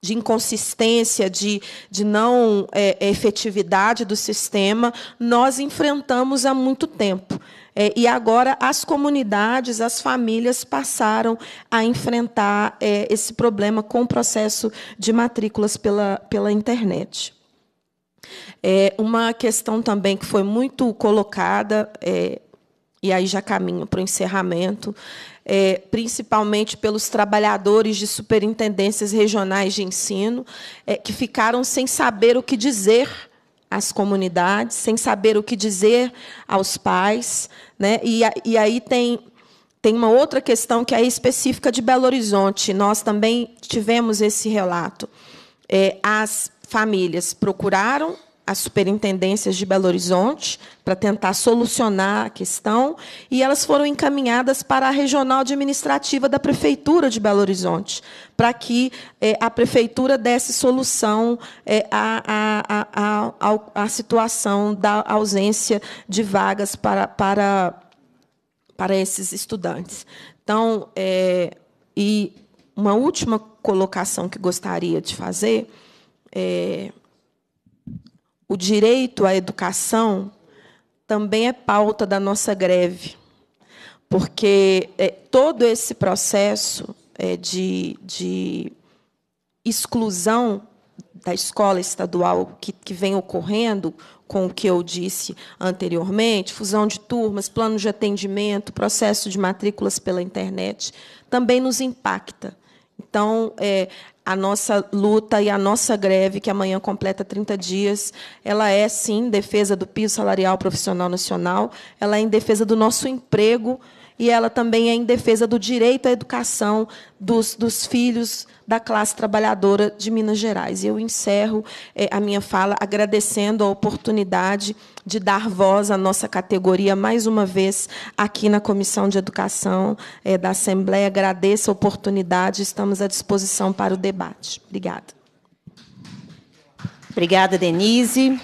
S10: de inconsistência, de, de não é, é efetividade do sistema, nós enfrentamos há muito tempo. É, e agora as comunidades, as famílias passaram a enfrentar é, esse problema com o processo de matrículas pela, pela internet. É, uma questão também que foi muito colocada, é, e aí já caminho para o encerramento, é, principalmente pelos trabalhadores de superintendências regionais de ensino, é, que ficaram sem saber o que dizer às comunidades, sem saber o que dizer aos pais. Né? E, e aí tem, tem uma outra questão que é específica de Belo Horizonte. Nós também tivemos esse relato. É, as famílias procuraram as superintendências de Belo Horizonte para tentar solucionar a questão, e elas foram encaminhadas para a regional administrativa da Prefeitura de Belo Horizonte, para que é, a Prefeitura desse solução à, à, à, à situação da ausência de vagas para, para, para esses estudantes. Então, é, e uma última colocação que gostaria de fazer. É, o direito à educação também é pauta da nossa greve, porque é, todo esse processo é, de, de exclusão da escola estadual que, que vem ocorrendo com o que eu disse anteriormente, fusão de turmas, plano de atendimento, processo de matrículas pela internet, também nos impacta. Então, é, a nossa luta e a nossa greve, que amanhã completa 30 dias, ela é, sim, em defesa do piso salarial profissional nacional, ela é em defesa do nosso emprego e ela também é em defesa do direito à educação dos, dos filhos da classe trabalhadora de Minas Gerais. E eu encerro eh, a minha fala agradecendo a oportunidade de dar voz à nossa categoria mais uma vez aqui na Comissão de Educação eh, da Assembleia. Agradeço a oportunidade, estamos à disposição para o debate. Obrigada.
S2: Obrigada, Denise,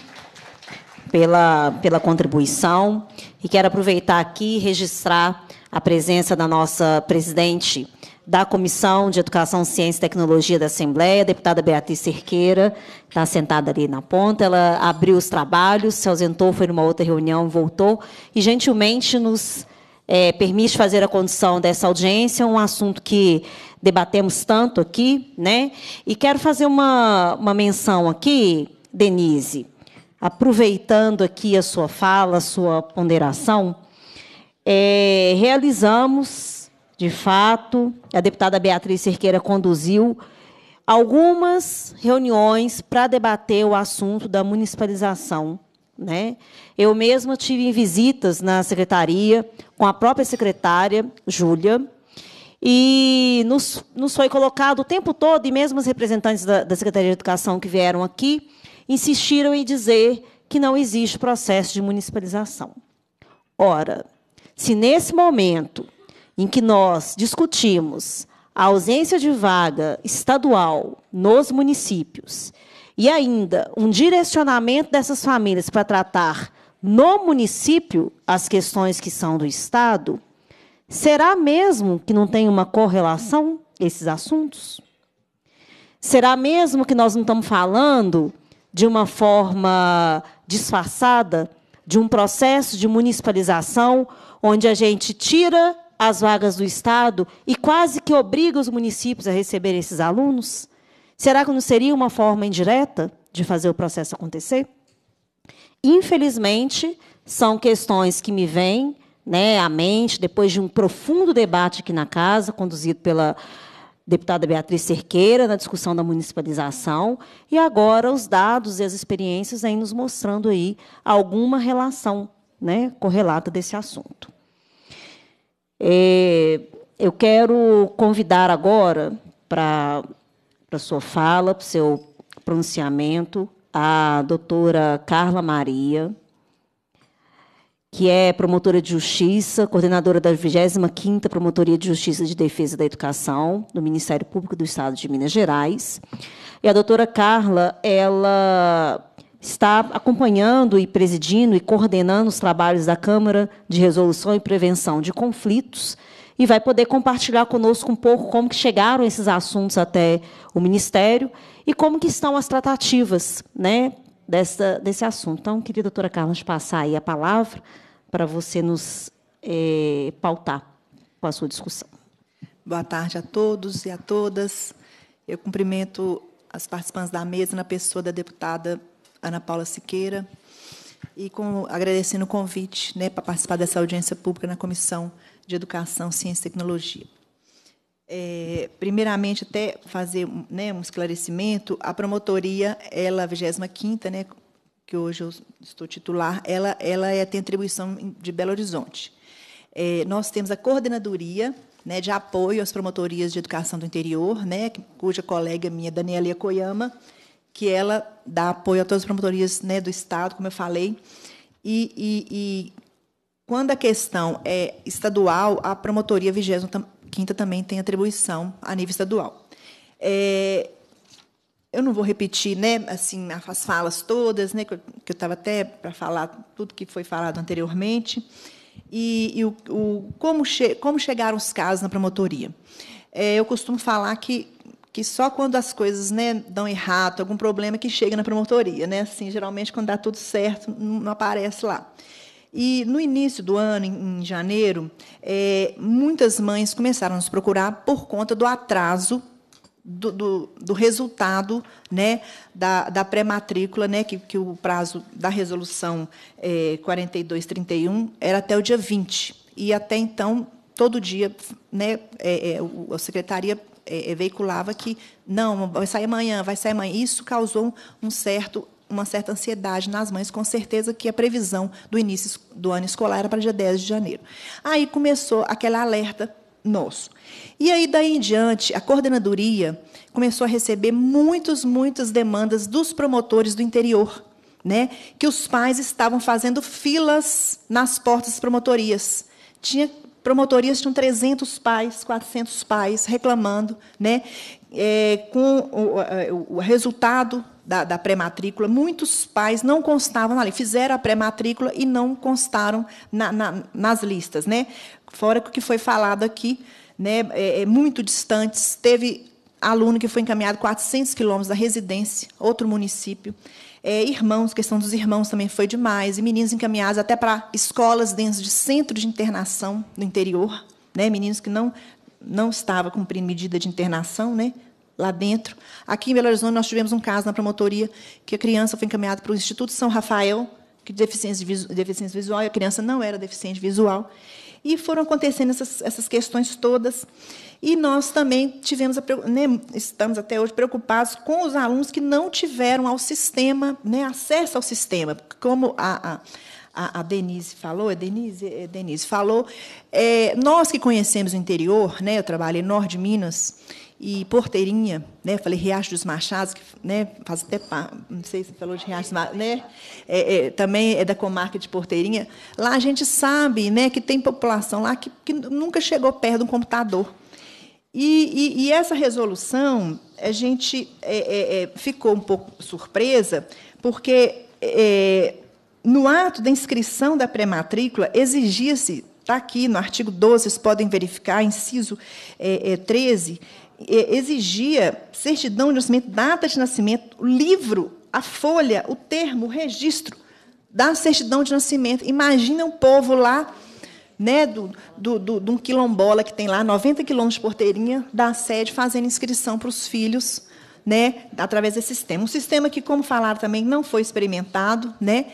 S2: pela, pela contribuição. E quero aproveitar aqui e registrar a presença da nossa presidente da Comissão de Educação, Ciência e Tecnologia da Assembleia, a deputada Beatriz Cerqueira, está sentada ali na ponta. Ela abriu os trabalhos, se ausentou, foi numa outra reunião, voltou e gentilmente nos é, permite fazer a condição dessa audiência, um assunto que debatemos tanto aqui, né? E quero fazer uma, uma menção aqui, Denise, aproveitando aqui a sua fala, a sua ponderação, é, realizamos de fato, a deputada Beatriz Cerqueira conduziu algumas reuniões para debater o assunto da municipalização. Né? Eu mesma tive visitas na secretaria com a própria secretária, Júlia, e nos, nos, foi colocado o tempo todo, e mesmo os representantes da, da Secretaria de Educação que vieram aqui, insistiram em dizer que não existe processo de municipalização. Ora, se nesse momento em que nós discutimos a ausência de vaga estadual nos municípios e ainda um direcionamento dessas famílias para tratar no município as questões que são do Estado, será mesmo que não tem uma correlação esses assuntos? Será mesmo que nós não estamos falando de uma forma disfarçada de um processo de municipalização onde a gente tira as vagas do Estado e quase que obriga os municípios a receber esses alunos? Será que não seria uma forma indireta de fazer o processo acontecer? Infelizmente, são questões que me vêm né, à mente depois de um profundo debate aqui na casa, conduzido pela deputada Beatriz Cerqueira, na discussão da municipalização, e agora os dados e as experiências aí nos mostrando aí alguma relação né, correlata desse assunto. É, eu quero convidar agora para a sua fala, para o seu pronunciamento, a doutora Carla Maria, que é promotora de justiça, coordenadora da 25ª Promotoria de Justiça de Defesa da Educação do Ministério Público do Estado de Minas Gerais. E a doutora Carla, ela está acompanhando e presidindo e coordenando os trabalhos da Câmara de Resolução e Prevenção de Conflitos e vai poder compartilhar conosco um pouco como que chegaram esses assuntos até o Ministério e como que estão as tratativas né, dessa, desse assunto. Então, querida doutora Carla, de passar aí a
S11: palavra para você nos é, pautar com a sua discussão. Boa tarde a todos e a todas. Eu cumprimento as participantes da mesa na pessoa da deputada Ana Paula Siqueira, e com, agradecendo o convite né, para participar dessa audiência pública na Comissão de Educação, Ciência e Tecnologia. É, primeiramente, até fazer né, um esclarecimento, a promotoria, ela, a 25ª, né, que hoje eu estou titular, ela, ela é, tem atribuição de Belo Horizonte. É, nós temos a coordenadoria né, de apoio às promotorias de educação do interior, né, cuja colega minha, Daniela Koyama, que ela dá apoio a todas as promotorias né, do Estado, como eu falei. E, e, e, quando a questão é estadual, a promotoria 25 também tem atribuição a nível estadual. É, eu não vou repetir né, assim, as falas todas, né, que eu estava até para falar tudo que foi falado anteriormente, e, e o, o, como, che, como chegaram os casos na promotoria. É, eu costumo falar que que só quando as coisas né, dão errado, algum problema que chega na promotoria, né? Assim, geralmente quando dá tudo certo, não aparece lá. E no início do ano, em, em janeiro, é, muitas mães começaram a nos procurar por conta do atraso do, do, do resultado né, da, da pré-matrícula, né, que, que o prazo da resolução é, 4231 era até o dia 20. E até então, todo dia, né, é, é a secretaria é, é, veiculava que não, vai sair amanhã, vai sair amanhã. Isso causou um certo uma certa ansiedade nas mães, com certeza que a previsão do início do ano escolar era para dia 10 de janeiro. Aí começou aquele alerta nosso. E aí, daí em diante, a coordenadoria começou a receber muitas, muitas demandas dos promotores do interior, né? que os pais estavam fazendo filas nas portas das promotorias. Tinha promotorias tinham 300 pais, 400 pais reclamando, né, é, com é, o, o, resultado da, da pré-matrícula, muitos pais não constavam ali, fizeram a pré-matrícula e não constaram na, na, nas listas, né? Fora o que foi falado aqui, né? É, é, muito distantes. Teve aluno que foi encaminhado 400 quilômetros da residência, outro município é, irmãos, questão dos irmãos também foi demais, e meninos encaminhados até para escolas dentro de centros de internação do interior, né? meninos que não, não estavam cumprindo medida de internação, né? lá dentro. Aqui em Belo Horizonte, nós tivemos um caso na promotoria que a criança foi encaminhada para o Instituto São Rafael, que de deficiência, de deficiência visual, e a criança não era deficiente visual. E foram acontecendo essas, essas questões todas. E nós também tivemos a, né, estamos até hoje preocupados com os alunos que não tiveram ao sistema, né, acesso ao sistema, como a, a, a Denise falou, é Denise, é, é Denise falou, é, nós que conhecemos o interior, né, eu trabalhei no norte de Minas e Porteirinha, né, falei Riacho dos Machados, que né, faz até não sei se falou de Riacho, né, é, é, também é da comarca de Porteirinha. Lá a gente sabe, né, que tem população lá que, que nunca chegou perto de um computador. E, e, e essa resolução, a gente é, é, é ficou um pouco surpresa, porque é, no ato da inscrição da pré-matrícula, exigia-se, está aqui no artigo 12, vocês podem verificar, inciso é, é, 13, é, exigia certidão de nascimento, data de nascimento, livro, a folha, o termo, o registro da certidão de nascimento. Imagina um povo lá né, do, do, do, de um quilombola que tem lá, 90 quilômetros de porteirinha, da sede fazendo inscrição para os filhos né, através desse sistema. Um sistema que, como falaram também, não foi experimentado. Né?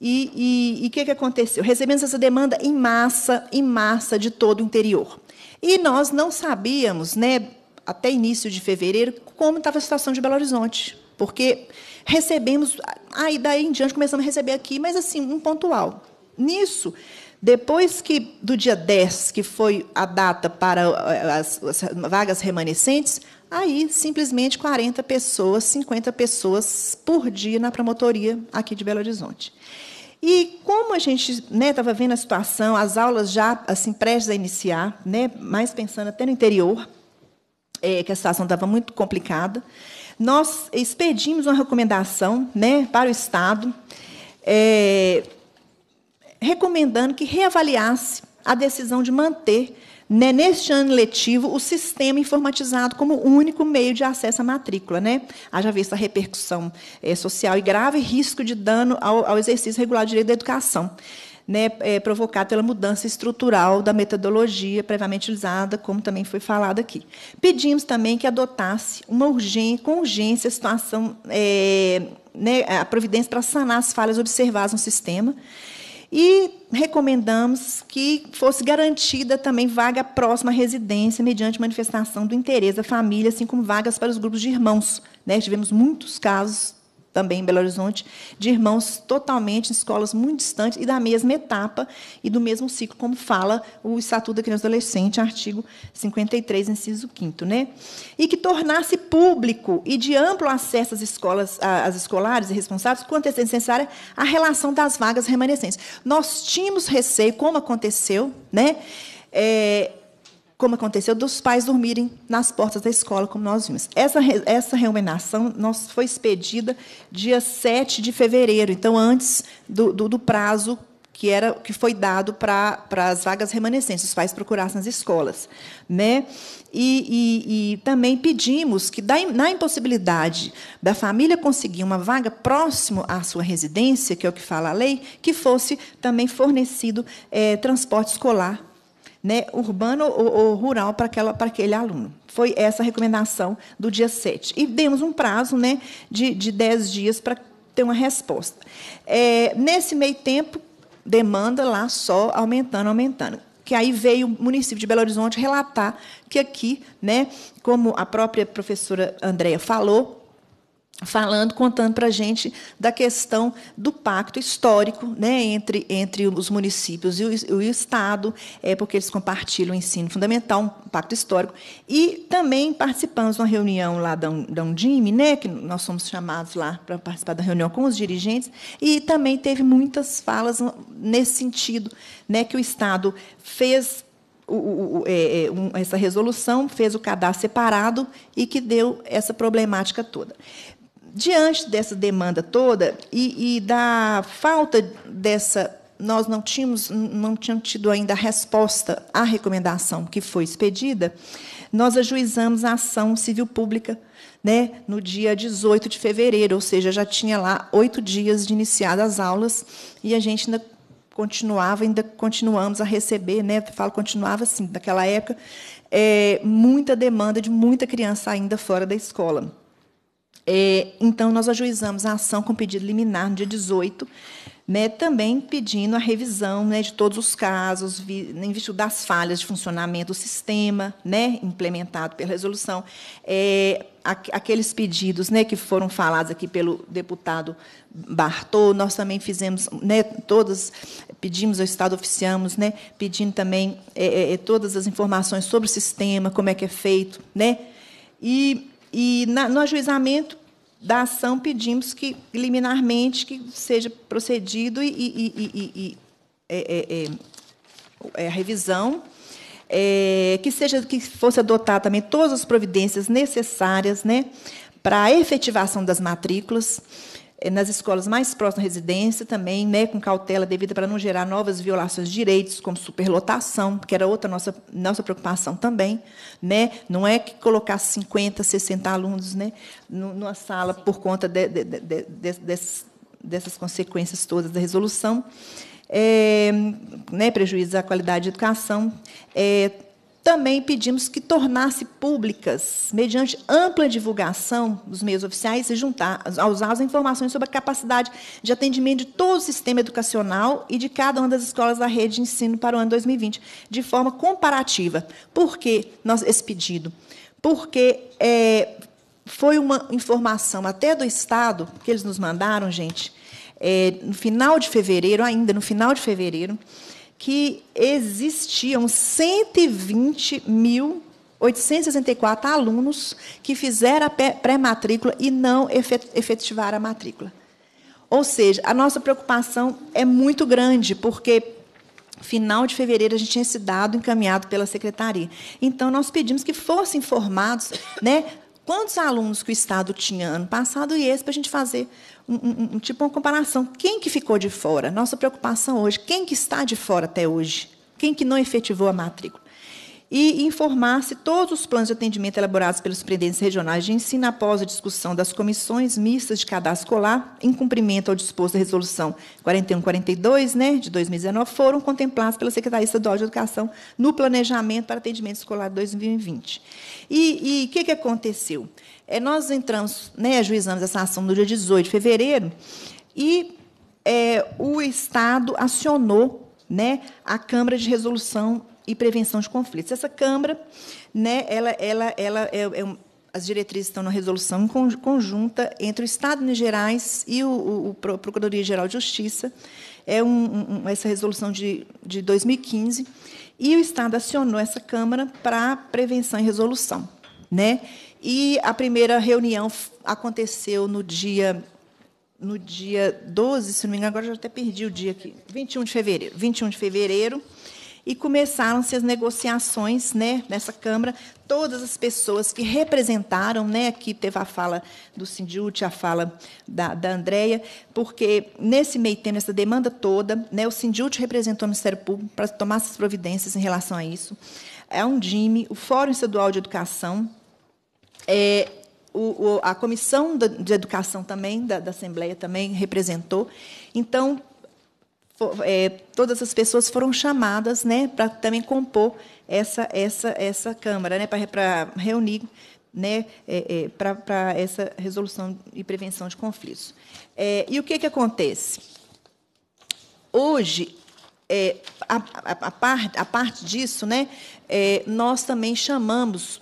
S11: E o que, que aconteceu? Recebemos essa demanda em massa, em massa de todo o interior. E nós não sabíamos, né, até início de fevereiro, como estava a situação de Belo Horizonte. Porque recebemos, aí daí em diante começamos a receber aqui, mas assim, um pontual. Nisso, depois que do dia 10, que foi a data para eh, as, as vagas remanescentes, aí simplesmente 40 pessoas, 50 pessoas por dia na promotoria aqui de Belo Horizonte. E como a gente estava né, vendo a situação, as aulas já assim prestes a iniciar, né, mais pensando até no interior, é, que a situação estava muito complicada, nós expedimos uma recomendação né, para o Estado é, recomendando que reavaliasse a decisão de manter, né, neste ano letivo, o sistema informatizado como único meio de acesso à matrícula. Né? Haja visto a repercussão é, social e grave risco de dano ao, ao exercício regular de direito da educação. Né, é, provocado pela mudança estrutural da metodologia previamente usada, como também foi falado aqui. Pedimos também que adotasse uma urgência, com urgência a situação, é, né, a providência para sanar as falhas observadas no sistema, e recomendamos que fosse garantida também vaga próxima à residência, mediante manifestação do interesse da família, assim como vagas para os grupos de irmãos. Né? Tivemos muitos casos também em Belo Horizonte, de irmãos totalmente em escolas muito distantes e da mesma etapa e do mesmo ciclo, como fala o Estatuto da Criança e Adolescente, artigo 53, inciso 5 né? E que tornasse público e de amplo acesso às escolas, às escolares e responsáveis, com antecedência necessária, a relação das vagas remanescentes. Nós tínhamos receio, como aconteceu, né? É, como aconteceu dos pais dormirem nas portas da escola, como nós vimos. Essa, essa reunião nós foi expedida dia 7 de fevereiro, então antes do, do, do prazo que era que foi dado para, para as vagas remanescentes, os pais procurassem nas escolas. Né? E, e, e também pedimos que, na impossibilidade da família conseguir uma vaga próximo à sua residência, que é o que fala a lei, que fosse também fornecido é, transporte escolar né, urbano ou, ou rural para, aquela, para aquele aluno. Foi essa a recomendação do dia 7. E demos um prazo né, de, de 10 dias para ter uma resposta. É, nesse meio tempo, demanda lá só aumentando, aumentando que aí veio o município de Belo Horizonte relatar que aqui, né, como a própria professora Andréia falou, falando, contando para a gente da questão do pacto histórico né, entre, entre os municípios e o, o, Estado, é, porque eles compartilham o ensino fundamental, um pacto histórico. E também participamos de uma reunião lá da, da Undime, né, que nós somos chamados lá para participar da reunião com os dirigentes, e também teve muitas falas nesse sentido, né, que o Estado fez o, o, o, é, é, um, essa resolução, fez o cadastro separado e que deu essa problemática toda. Diante dessa demanda toda e, e da falta dessa nós não tínhamos, não tínhamos tido ainda a resposta à recomendação que foi expedida, nós ajuizamos a ação civil pública né, no dia 18 de fevereiro, ou seja, já tinha lá oito dias de iniciar as aulas e a gente ainda continuava, ainda continuamos a receber, né, falo continuava assim, naquela época, é, muita demanda de muita criança ainda fora da escola. É, então, nós ajuizamos a ação com pedido liminar no dia 18, né, também pedindo a revisão né, de todos os casos, vi, em vista das falhas de funcionamento do sistema né, implementado pela resolução. É, aqueles pedidos né, que foram falados aqui pelo deputado Bartô, nós também fizemos, né, todas, pedimos ao Estado, oficiamos, né, pedindo também é, é, é todas as informações sobre o sistema, como é que é feito. Né, e e na, no ajuizamento da ação pedimos que liminarmente que seja procedido e, e, e, e é, é, é, é, a revisão é, que seja que fosse adotar também todas as providências necessárias, né, para a efetivação das matrículas, eh, nas escolas mais próximas à residência também, né, com cautela devida para não gerar novas violações de direitos, como superlotação, que era outra nossa, nossa preocupação também. Né? Não é que colocar 50, 60 alunos né, numa sala por conta de, de, de, dessas consequências todas da resolução. É, né, prejuízo à qualidade de educação, é, também pedimos que tornasse públicas, mediante ampla divulgação dos meios oficiais, e juntar aos as informações sobre a capacidade de atendimento de todo o sistema educacional e de cada uma das escolas da rede de ensino para o ano 2020, de forma comparativa. Por que nós, esse pedido? Porque é, foi uma informação até do Estado, que eles nos mandaram, gente, é, no final de fevereiro, ainda no final de fevereiro, que existiam 120.864 alunos que fizeram a pré-matrícula e não efetivaram a matrícula. Ou seja, a nossa preocupação é muito grande, porque final de fevereiro a gente tinha esse dado encaminhado pela secretaria. Então nós pedimos que fossem informados, né, quantos alunos que o estado tinha ano passado e esse para a gente fazer um, um, tipo uma comparação. Quem que ficou de fora? Nossa preocupação hoje, quem que está de fora até hoje? Quem que não efetivou a matrícula? E informar se todos os planos de atendimento elaborados pelos superintendentes regionais de ensino após a discussão das comissões mistas de cadastro escolar, em cumprimento ao disposto da Resolução 4142, né, de 2019, foram contemplados pela Secretaria Estadual de Educação no Planejamento para Atendimento Escolar 2020. E o que, que aconteceu? É, nós entramos, né, ajuizamos essa ação no dia 18 de fevereiro e é, o Estado acionou né, a Câmara de Resolução e Prevenção de Conflitos. Essa Câmara, né, ela, ela, ela é, é, as diretrizes estão na resolução conjunta entre o Estado de Minas Gerais e o, o, o Procuradoria-Geral de Justiça. É um, um, essa resolução de, de 2015. E o Estado acionou essa Câmara para prevenção e resolução. Né? E a primeira reunião aconteceu no dia no dia 12, se não me engano, agora já até perdi o dia aqui, 21 de fevereiro, 21 de fevereiro, e começaram-se as negociações, né, nessa Câmara, todas as pessoas que representaram, né, aqui teve a fala do Sindiute, a fala da, da Andrea, porque nesse meio tempo, nessa demanda toda, né, o Sindiute representou o Ministério Público para tomar essas providências em relação a isso, a é Undime, o Fórum Estadual de Educação, é, o, o, a comissão da, de educação também da, da, Assembleia também representou. Então, for, é, todas as pessoas foram chamadas, né, para também compor essa essa essa Câmara, né, para reunir, né, é, é, para essa resolução e prevenção de conflitos. É, e o que que acontece? Hoje é, a, a, a, parte, a parte disso, né, é, nós também chamamos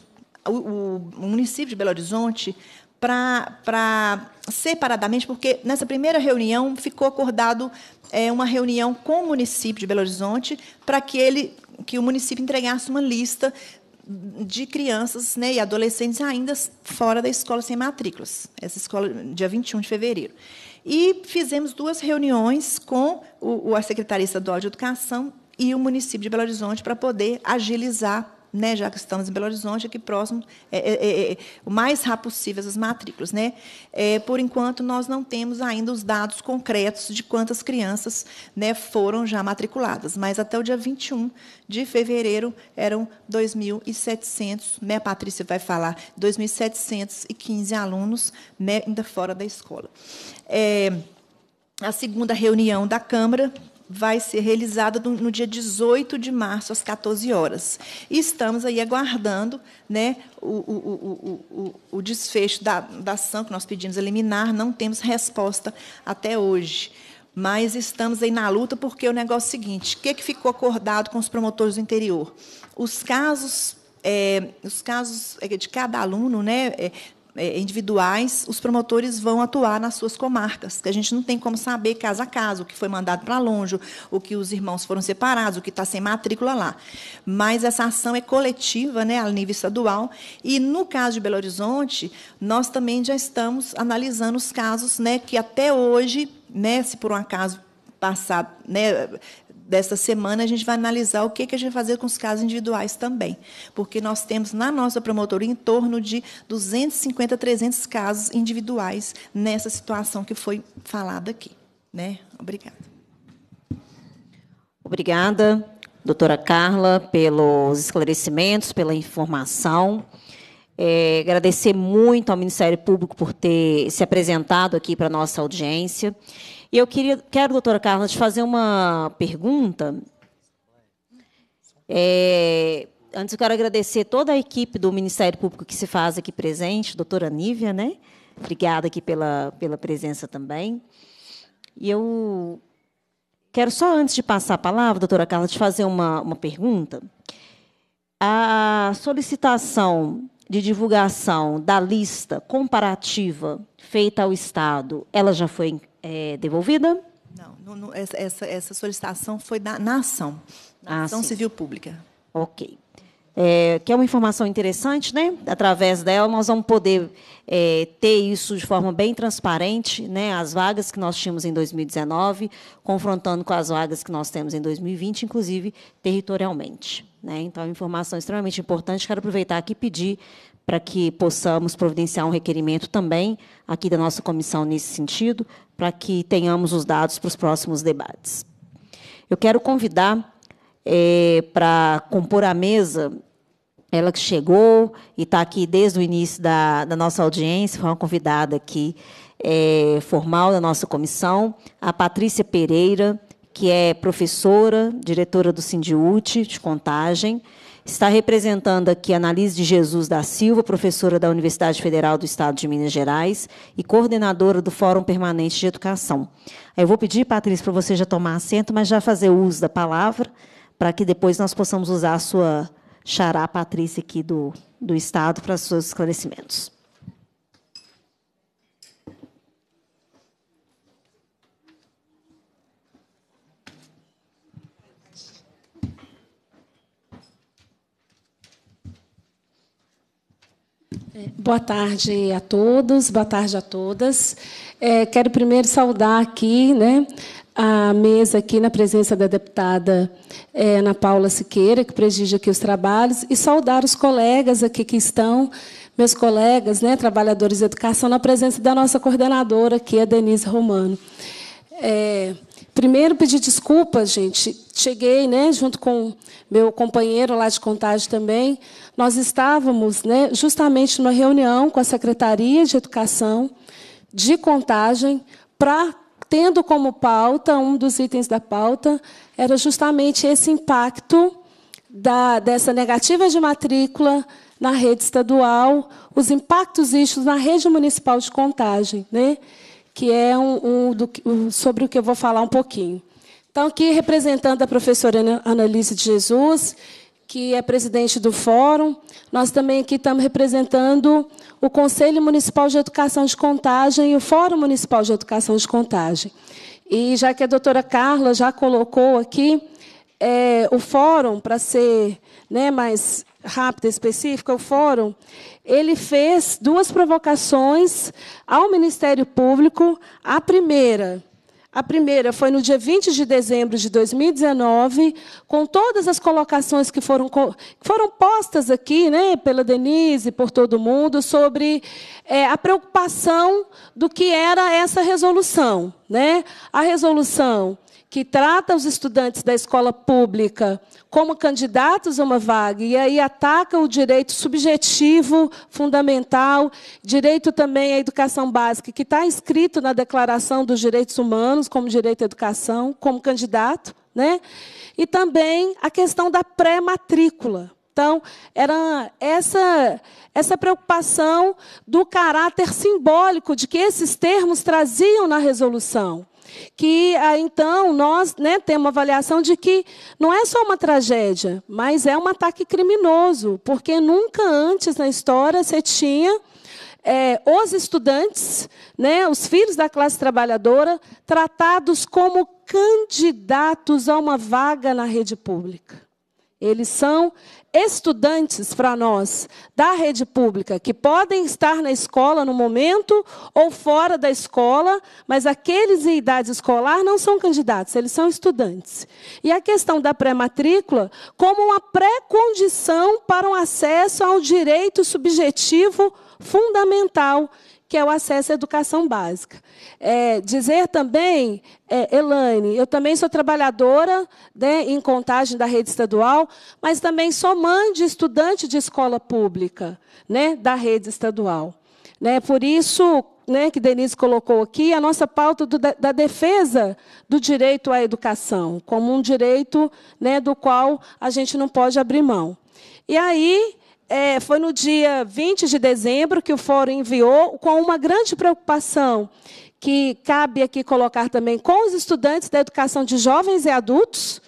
S11: o, o município de Belo Horizonte para separadamente, porque nessa primeira reunião ficou acordado é, uma reunião com o município de Belo Horizonte para que ele que o município entregasse uma lista de crianças né, e adolescentes ainda fora da escola sem matrículas. Essa escola, dia 21 de fevereiro. E fizemos duas reuniões com o, a Secretaria Estadual de Educação e o município de Belo Horizonte para poder agilizar né, já que estamos em Belo Horizonte, aqui próximo, é, é, é, é o mais rápido possível as matrículas. Né? É, por enquanto, nós não temos ainda os dados concretos de quantas crianças né, foram já matriculadas, mas até o dia 21 de fevereiro eram 2.700, né, a Patrícia vai falar, 2.715 alunos né, ainda fora da escola. É, a segunda reunião da Câmara vai ser realizada no, dia 18 de março, às 14 horas. E estamos aí aguardando né, o, o, o, o desfecho da, da ação que nós pedimos eliminar, não temos resposta até hoje. Mas estamos aí na luta porque o negócio é o seguinte: o que, que ficou acordado com os promotores do interior? Os casos é, os casos é, de cada aluno, né, é, é, individuais, os promotores vão atuar nas suas comarcas, que a gente não tem como saber caso a caso o que foi mandado para longe, o que os irmãos foram separados, o que está sem matrícula lá. Mas essa ação é coletiva, né, a nível estadual, e no caso de Belo Horizonte, nós também já estamos analisando os casos, né, que até hoje, né, se por um acaso passar, né, dessa semana, a gente vai analisar o que, que a gente vai fazer com os casos individuais também, porque nós temos na nossa promotoria em torno de 250, 300 casos individuais nessa situação que foi falada aqui. Né? Obrigada.
S2: Obrigada, doutora Carla, pelos esclarecimentos, pela informação. É, agradecer muito ao Ministério Público por ter se apresentado aqui para a nossa audiência. E eu queria, quero, doutora Carla, te fazer uma pergunta. É, antes eu quero agradecer toda a equipe do Ministério Público que se faz aqui presente, doutora Nívia, né? Obrigada aqui pela, pela presença também. E eu quero só, antes de passar a palavra, doutora Carla, te fazer uma, uma pergunta. A solicitação de divulgação da lista comparativa feita ao Estado, ela já foi é, devolvida?
S11: Não, não, não essa, essa, solicitação foi da, na ação, na ah, ação sim. civil pública.
S2: Ok. É, que é uma informação interessante, né? Através dela nós vamos poder é, ter isso de forma bem transparente, né? As vagas que nós tínhamos em 2019, confrontando com as vagas que nós temos em 2020, inclusive territorialmente, né? Então, é uma informação extremamente importante. Quero aproveitar aqui e pedir para que possamos providenciar um requerimento também aqui da nossa comissão nesse sentido, para que tenhamos os dados para os próximos debates. Eu quero convidar é, para compor a mesa ela que chegou e está aqui desde o início da, da nossa audiência, foi uma convidada aqui é, formal da nossa comissão, a Patrícia Pereira, que é professora, diretora do Sindiúte de Contagem, Está representando aqui a Analise de Jesus da Silva, professora da Universidade Federal do Estado de Minas Gerais e coordenadora do Fórum Permanente de Educação. Eu vou pedir, Patrícia, para você já tomar assento, mas já fazer uso da palavra, para que depois nós possamos usar a sua xará, Patrícia, aqui do, do Estado, para os seus esclarecimentos.
S12: É, boa tarde a todos, boa tarde a todas. É, quero primeiro saudar aqui né, a mesa, aqui na presença da deputada é, Ana Paula Siqueira, que preside aqui os trabalhos, e saudar os colegas aqui que estão, meus colegas, né, trabalhadores de educação, na presença da nossa coordenadora aqui, a Denise Romano. É, primeiro, pedir desculpas, gente. Cheguei, né, junto com meu companheiro lá de contagem também. Nós estávamos, né, justamente numa reunião com a Secretaria de Educação de Contagem para tendo como pauta um dos itens da pauta era justamente esse impacto da, dessa negativa de matrícula na rede estadual, os impactos istos na rede municipal de contagem, né? que é um, um, do, um, sobre o que eu vou falar um pouquinho. Então, aqui representando a professora Analise de Jesus, que é presidente do fórum, nós também aqui estamos representando o Conselho Municipal de Educação de Contagem e o Fórum Municipal de Educação de Contagem. E já que a doutora Carla já colocou aqui, é, o fórum, para ser né, mais rápida, específica, é o fórum, ele fez duas provocações ao Ministério Público. A primeira, a primeira foi no dia 20 de dezembro de 2019, com todas as colocações que foram, que foram postas aqui, né, pela Denise, por todo mundo, sobre é, a preocupação do que era essa resolução. Né? A resolução que trata os estudantes da escola pública como candidatos a uma vaga e aí ataca o direito subjetivo fundamental, direito também à educação básica, que está inscrito na Declaração dos Direitos Humanos como direito à educação, como candidato, né? E também a questão da pré-matrícula. Então, era essa, essa preocupação do caráter simbólico de que esses termos traziam na resolução que ah, então nós né, temos uma avaliação de que não é só uma tragédia, mas é um ataque criminoso, porque nunca antes na história você tinha é, os estudantes, né, os filhos da classe trabalhadora, tratados como candidatos a uma vaga na rede pública. Eles são estudantes para nós da rede pública, que podem estar na escola no momento ou fora da escola, mas aqueles em idade escolar não são candidatos, eles são estudantes. E a questão da pré-matrícula como uma pré-condição para um acesso ao direito subjetivo fundamental, que é o acesso à educação básica. É, dizer também, é, Elaine, eu também sou trabalhadora né, em contagem da rede estadual, mas também sou mãe de estudante de escola pública né, da rede estadual. Né, por isso, né, que Denise colocou aqui, a nossa pauta do, da, defesa do direito à educação, como um direito né, do qual a gente não pode abrir mão. E aí, é, foi no dia 20 de dezembro que o Fórum enviou, com uma grande preocupação, que cabe aqui colocar também com os estudantes da educação de jovens e adultos,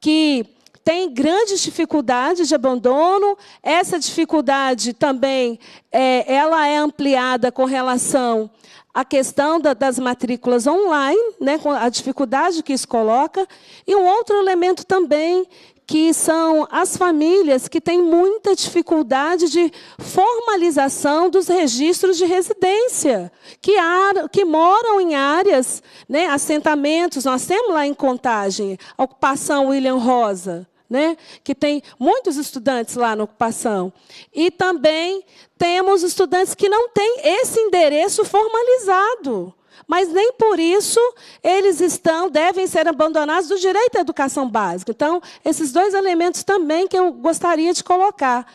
S12: que tem grandes dificuldades de abandono. Essa dificuldade também é, ela é ampliada com relação à questão da, das matrículas online, né, com a dificuldade que isso coloca. E um outro elemento também que são as famílias que têm muita dificuldade de formalização dos registros de residência, que, ar, que moram em áreas, né, assentamentos, nós temos lá em contagem, a ocupação William Rosa. Né? que tem muitos estudantes lá na ocupação. E também temos estudantes que não têm esse endereço formalizado mas nem por isso eles estão, devem ser abandonados do direito à educação básica. Então, esses dois elementos também que eu gostaria de colocar.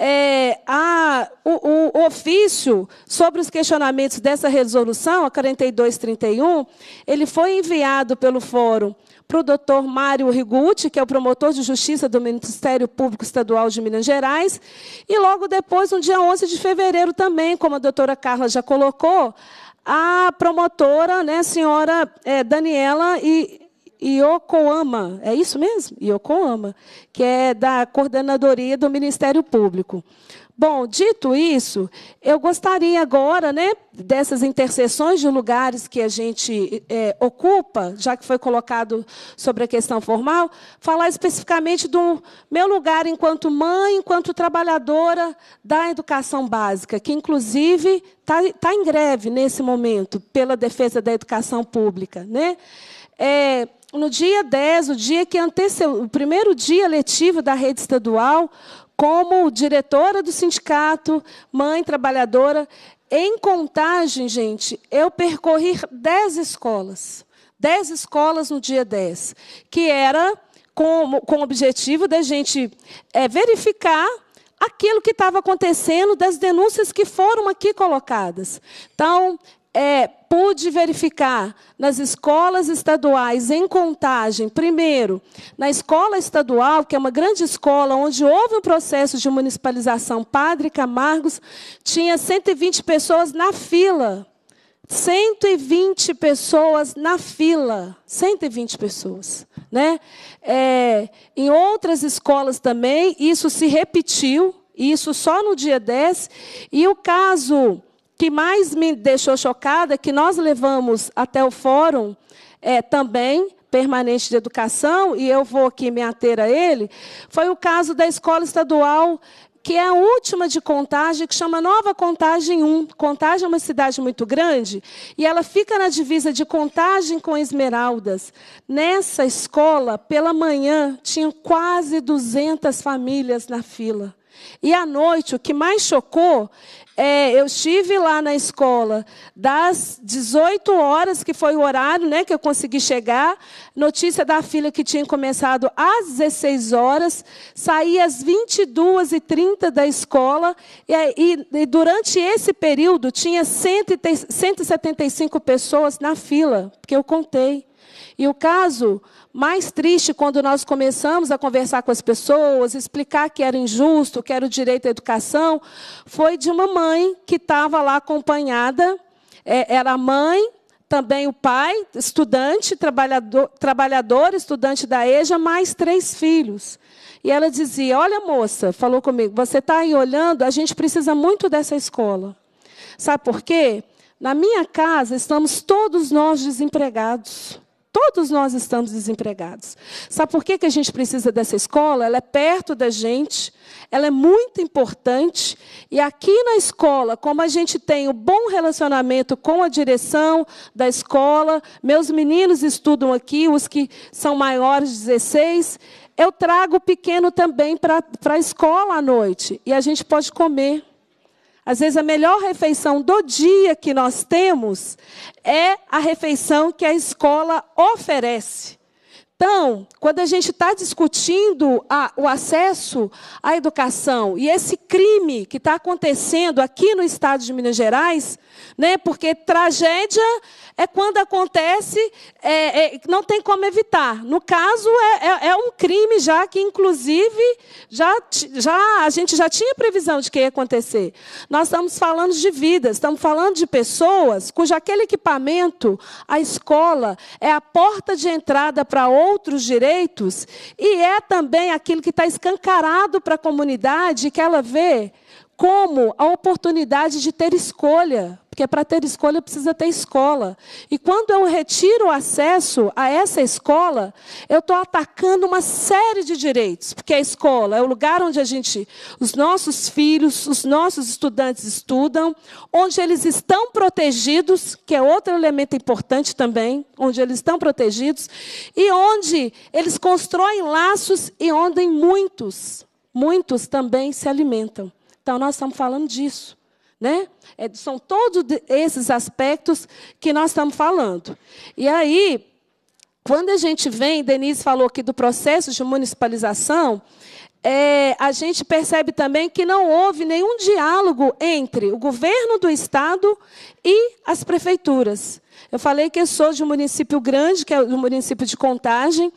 S12: É, a, o, o, ofício sobre os questionamentos dessa resolução, a 4231, ele foi enviado pelo Fórum para o doutor Mário Rigucci, que é o promotor de justiça do Ministério Público Estadual de Minas Gerais, e logo depois, no dia 11 de fevereiro também, como a doutora Carla já colocou, a promotora, né, senhora é, Daniela e Yokoama, é isso mesmo? Yokoama, que é da coordenadoria do Ministério Público. Bom, dito isso, eu gostaria agora, né, dessas interseções de lugares que a gente é, ocupa, já que foi colocado sobre a questão formal, falar especificamente do meu lugar enquanto mãe, enquanto trabalhadora da educação básica, que inclusive está tá em greve nesse momento pela defesa da educação pública, né? É, no dia 10, o dia que antecedeu o primeiro dia letivo da rede estadual, como diretora do sindicato, mãe trabalhadora. Em contagem, gente, eu percorri 10 escolas. 10 escolas no dia 10, que era com, com o objetivo da gente é, verificar aquilo que estava acontecendo, das denúncias que foram aqui colocadas. Então, é, pude verificar nas escolas estaduais em contagem, primeiro, na escola estadual, que é uma grande escola onde houve um processo de municipalização, Padre Camargos, tinha 120 pessoas na fila. 120 pessoas na fila. 120 pessoas. Né? É, em outras escolas também, isso se repetiu, isso só no dia 10. E o caso que mais me deixou chocada, é que nós levamos até o fórum é, também permanente de educação, e eu vou aqui me ater a ele, foi o caso da escola estadual que é a última de contagem, que chama Nova Contagem 1. Contagem é uma cidade muito grande e ela fica na divisa de Contagem com Esmeraldas. Nessa escola, pela manhã, tinham quase 200 famílias na fila. E à noite, o que mais chocou é, eu estive lá na escola das 18 horas, que foi o horário né, que eu consegui chegar. Notícia da filha que tinha começado às 16 horas. Saí às 22h30 da escola. E, e, e durante esse período tinha 175 pessoas na fila, porque eu contei. E o caso mais triste, quando nós começamos a conversar com as pessoas, explicar que era injusto, que era o direito à educação, foi de uma mãe que estava lá acompanhada. É, era mãe, também o pai, estudante, trabalhador, trabalhador, estudante da EJA, mais três filhos. E ela dizia: Olha, moça, falou comigo, você está aí olhando, a gente precisa muito dessa escola. Sabe por quê? Na minha casa estamos todos nós desempregados. Todos nós estamos desempregados. Sabe por que, que a gente precisa dessa escola? Ela é perto da gente, ela é muito importante. E aqui na escola, como a gente tem o um bom relacionamento com a direção da escola, meus meninos estudam aqui, os que são maiores de 16, eu trago o pequeno também para a escola à noite. E a gente pode comer às vezes a melhor refeição do dia que nós temos é a refeição que a escola oferece. Então, quando a gente está discutindo a, o acesso à educação e esse crime que está acontecendo aqui no estado de Minas Gerais, né? Porque tragédia é quando acontece, é, é, não tem como evitar. No caso, é, é, é um crime já que, inclusive, já, já, a gente já tinha previsão de que ia acontecer. Nós estamos falando de vidas, estamos falando de pessoas cujo aquele equipamento, a escola, é a porta de entrada para outros direitos e é também aquilo que está escancarado para a comunidade que ela vê como a oportunidade de ter escolha, porque para ter escolha precisa ter escola. E quando eu retiro o acesso a essa escola, eu estou atacando uma série de direitos, porque a escola é o lugar onde a gente, os nossos filhos, os nossos estudantes estudam, onde eles estão protegidos, que é outro elemento importante também, onde eles estão protegidos, e onde eles constroem laços e onde muitos, muitos também se alimentam. Então, nós estamos falando disso. Né? É, são todos esses aspectos que nós estamos falando. E aí, quando a gente vem, Denise falou aqui do processo de municipalização, é, a gente percebe também que não houve nenhum diálogo entre o governo do estado e as prefeituras. Eu falei que eu sou de um município grande, que é o município de Contagem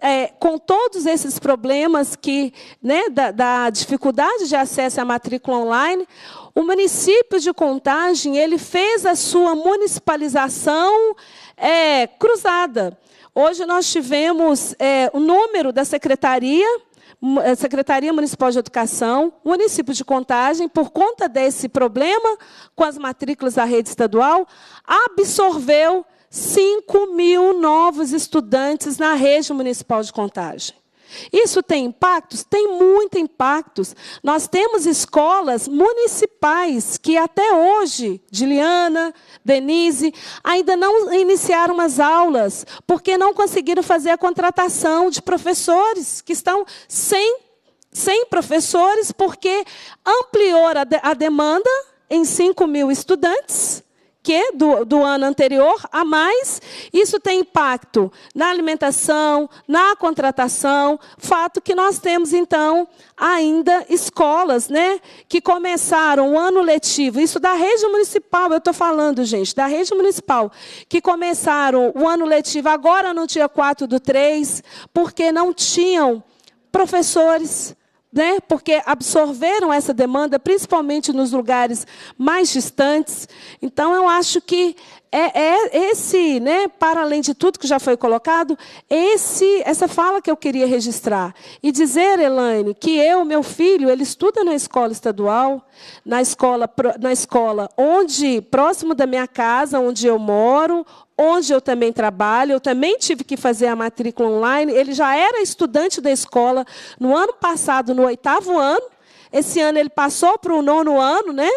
S12: é, com todos esses problemas que, né, da, da, dificuldade de acesso à matrícula online, o município de Contagem ele fez a sua municipalização é, cruzada. Hoje nós tivemos é, o número da secretaria é, Secretaria Municipal de Educação, município de Contagem, por conta desse problema com as matrículas da rede estadual, absorveu 5 mil novos estudantes na rede municipal de contagem. Isso tem impactos? Tem muito impactos. Nós temos escolas municipais que até hoje, Diliana, Denise, ainda não iniciaram as aulas, porque não conseguiram fazer a contratação de professores, que estão sem, sem professores, porque ampliou a, de, a demanda em 5 mil estudantes que Do, do ano anterior a mais. Isso tem impacto na alimentação, na contratação. Fato que nós temos, então, ainda escolas né, que começaram o ano letivo. Isso da rede municipal, eu estou falando, gente, da rede municipal, que começaram o ano letivo agora no dia 4 do 3, porque não tinham professores né? porque absorveram essa demanda, principalmente nos lugares mais distantes. Então, eu acho que é, é esse, né, para além de tudo que já foi colocado, esse, essa fala que eu queria registrar. E dizer, Elaine, que eu, meu filho, ele estuda na escola estadual, na escola, na escola onde, próximo da minha casa, onde eu moro, onde eu também trabalho, eu também tive que fazer a matrícula online. Ele já era estudante da escola no ano passado, no oitavo ano. Esse ano ele passou para o nono ano, né?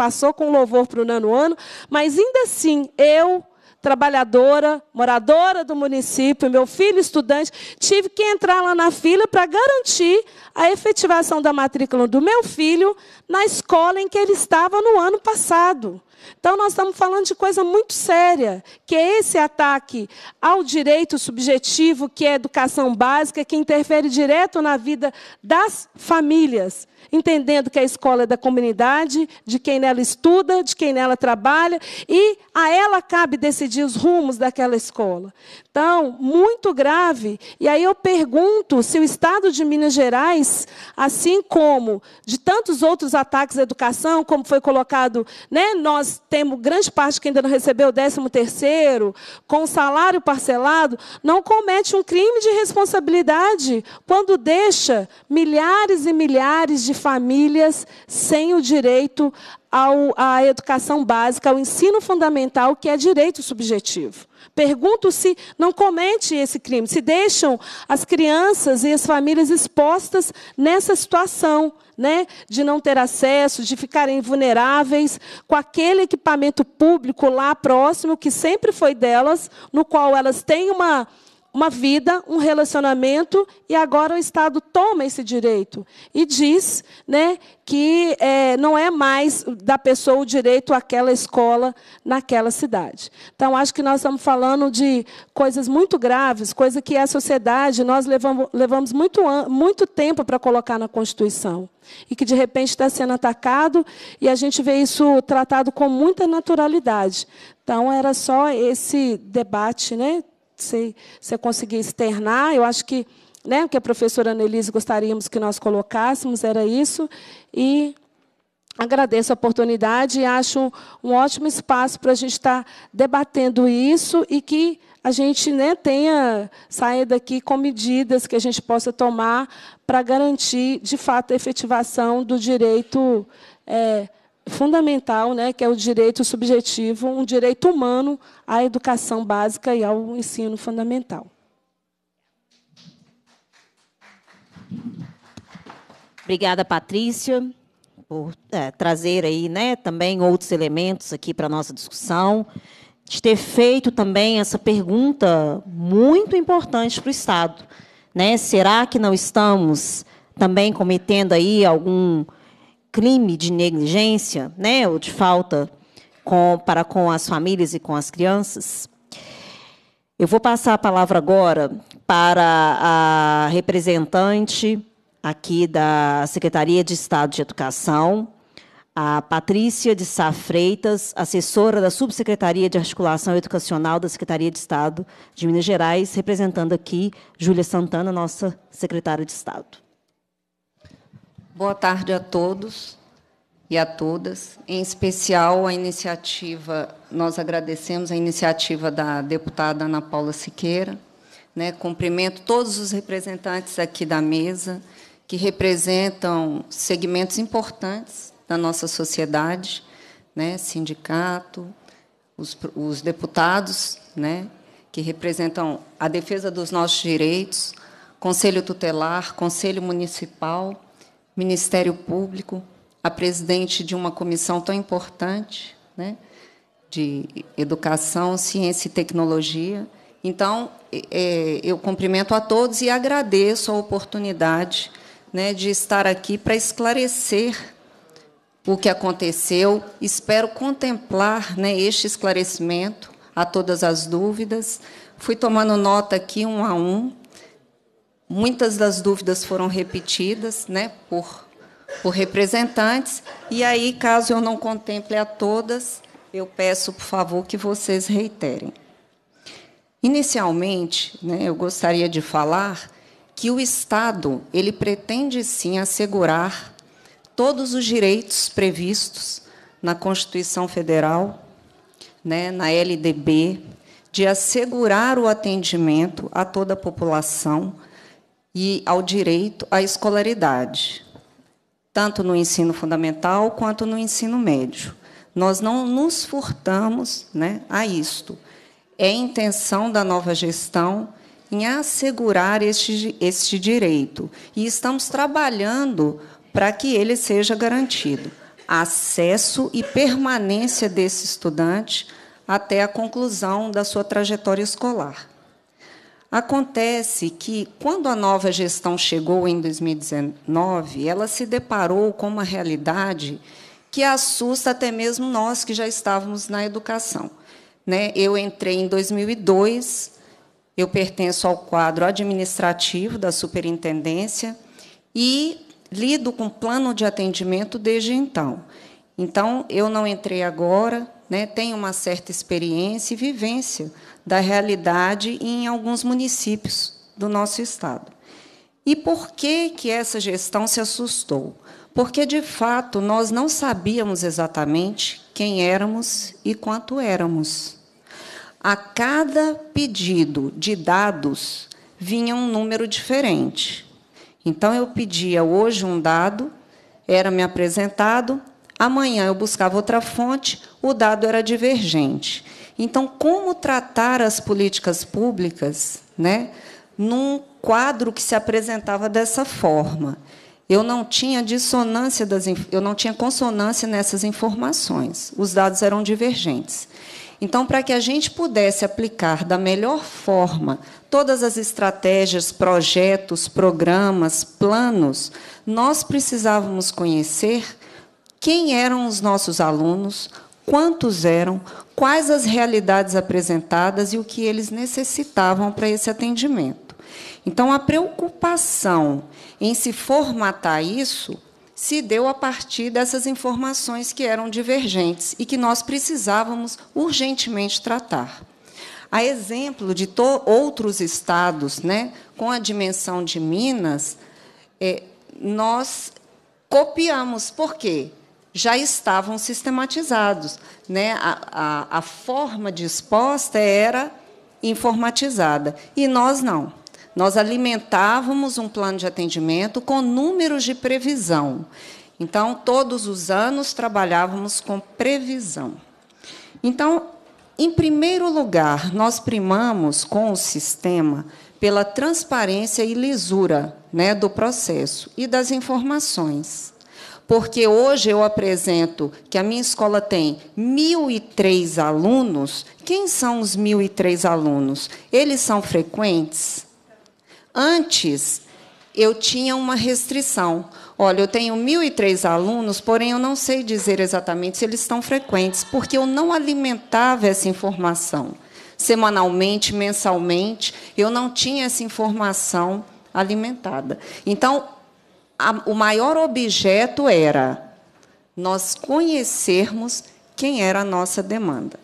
S12: passou com louvor para o nono ano, mas ainda assim, eu, trabalhadora, moradora do município, meu filho estudante, tive que entrar lá na fila para garantir a efetivação da matrícula do meu filho na escola em que ele estava no ano passado. Então, nós estamos falando de coisa muito séria, que é esse ataque ao direito subjetivo, que é a educação básica, que interfere direto na vida das famílias entendendo que a escola é da comunidade, de quem nela estuda, de quem nela trabalha, e a ela cabe decidir os rumos daquela escola. Então, muito grave. E aí eu pergunto se o Estado de Minas Gerais, assim como de tantos outros ataques à educação, como foi colocado, né, nós temos grande parte que ainda não recebeu o 13 terceiro, com salário parcelado, não comete um crime de responsabilidade quando deixa milhares e milhares de de famílias sem o direito ao, à educação básica, ao ensino fundamental, que é direito subjetivo. Pergunto se não comete esse crime, se deixam as crianças e as famílias expostas nessa situação, né, de não ter acesso, de ficarem vulneráveis com aquele equipamento público lá próximo que sempre foi delas, no qual elas têm uma uma vida, um relacionamento, e agora o Estado toma esse direito e diz né, que é, não é mais da pessoa o direito àquela escola naquela cidade. Então, acho que nós estamos falando de coisas muito graves, coisa que a sociedade, nós levamos, levamos muito, muito tempo para colocar na Constituição, e que, de repente, está sendo atacado, e a gente vê isso tratado com muita naturalidade. Então, era só esse debate, né? se, você conseguir externar, eu acho que né, o que a professora Annelise gostaríamos que nós colocássemos era isso. E agradeço a oportunidade e acho um ótimo espaço para a gente estar tá debatendo isso e que a gente né, tenha saia daqui com medidas que a gente possa tomar para garantir, de fato, a efetivação do direito. É, fundamental, né, que é o direito subjetivo, um direito humano à educação básica e ao ensino fundamental.
S2: Obrigada, Patrícia, por é, trazer aí, né, também outros elementos aqui para a nossa discussão, de ter feito também essa pergunta muito importante para o Estado. Né? Será que não estamos também cometendo aí algum crime de negligência, né, ou de falta com, para com as famílias e com as crianças. Eu vou passar a palavra agora para a representante aqui da Secretaria de Estado de Educação, a Patrícia de Sá Freitas, assessora da Subsecretaria de Articulação Educacional da Secretaria de Estado de Minas Gerais, representando aqui Júlia Santana, nossa
S8: secretária de Estado. Boa tarde a todos e a todas. Em especial a iniciativa, nós agradecemos a iniciativa da deputada Ana Paula Siqueira. Né, cumprimento todos os representantes aqui da mesa que representam segmentos importantes da nossa sociedade, né, sindicato, os, os deputados, né, que representam a defesa dos nossos direitos, conselho tutelar, conselho municipal Ministério Público, a presidente de uma comissão tão importante, né, de Educação, Ciência e Tecnologia. Então, é, eu cumprimento a todos e agradeço a oportunidade né, de estar aqui para esclarecer o que aconteceu. Espero contemplar né, este esclarecimento a todas as dúvidas. Fui tomando nota aqui um a um Muitas das dúvidas foram repetidas né, por, por representantes, e aí, caso eu não contemple a todas, eu peço, por favor, que vocês reiterem. Inicialmente, né, eu gostaria de falar que o Estado ele pretende sim assegurar todos os direitos previstos na Constituição Federal, né, na LDB, de assegurar o atendimento a toda a população e ao direito à escolaridade, tanto no ensino fundamental quanto no ensino médio. Nós não nos furtamos né, a isto. É intenção da nova gestão em assegurar este, este direito. E estamos trabalhando para que ele seja garantido. Acesso e permanência desse estudante até a conclusão da sua trajetória escolar. Acontece que, quando a nova gestão chegou em 2019, ela se deparou com uma realidade que assusta até mesmo nós que já estávamos na educação. Né? Eu entrei em 2002, eu pertenço ao quadro administrativo da superintendência e lido com plano de atendimento desde então. Então, eu não entrei agora, né? tenho uma certa experiência e vivência da realidade em alguns municípios do nosso estado. E por que que essa gestão se assustou? Porque de fato nós não sabíamos exatamente quem éramos e quanto éramos. A cada pedido de dados vinha um número diferente. Então eu pedia hoje um dado, era me apresentado, amanhã eu buscava outra fonte, o dado era divergente. Então, como tratar as políticas públicas né, num quadro que se apresentava dessa forma? Eu não tinha dissonância das, eu não tinha consonância nessas informações. Os dados eram divergentes. Então, para que a gente pudesse aplicar da melhor forma todas as estratégias, projetos, programas, planos, nós precisávamos conhecer quem eram os nossos alunos, quantos eram, quais as realidades apresentadas e o que eles necessitavam para esse atendimento. Então, a preocupação em se formatar isso se deu a partir dessas informações que eram divergentes e que nós precisávamos urgentemente tratar. A exemplo de outros estados, né, com a dimensão de Minas, é, nós copiamos. Por quê? já estavam sistematizados. Né? A, a, a forma disposta era informatizada, e nós não. Nós alimentávamos um plano de atendimento com números de previsão. Então, todos os anos trabalhávamos com previsão. Então, em primeiro lugar, nós primamos com o sistema pela transparência e lisura né, do processo e das informações porque hoje eu apresento que a minha escola tem 1.003 alunos. Quem são os 1.003 alunos? Eles são frequentes? Antes, eu tinha uma restrição. Olha, eu tenho 1.003 alunos, porém eu não sei dizer exatamente se eles estão frequentes, porque eu não alimentava essa informação. Semanalmente, mensalmente, eu não tinha essa informação alimentada. Então, a, o maior objeto era nós conhecermos quem era a nossa demanda.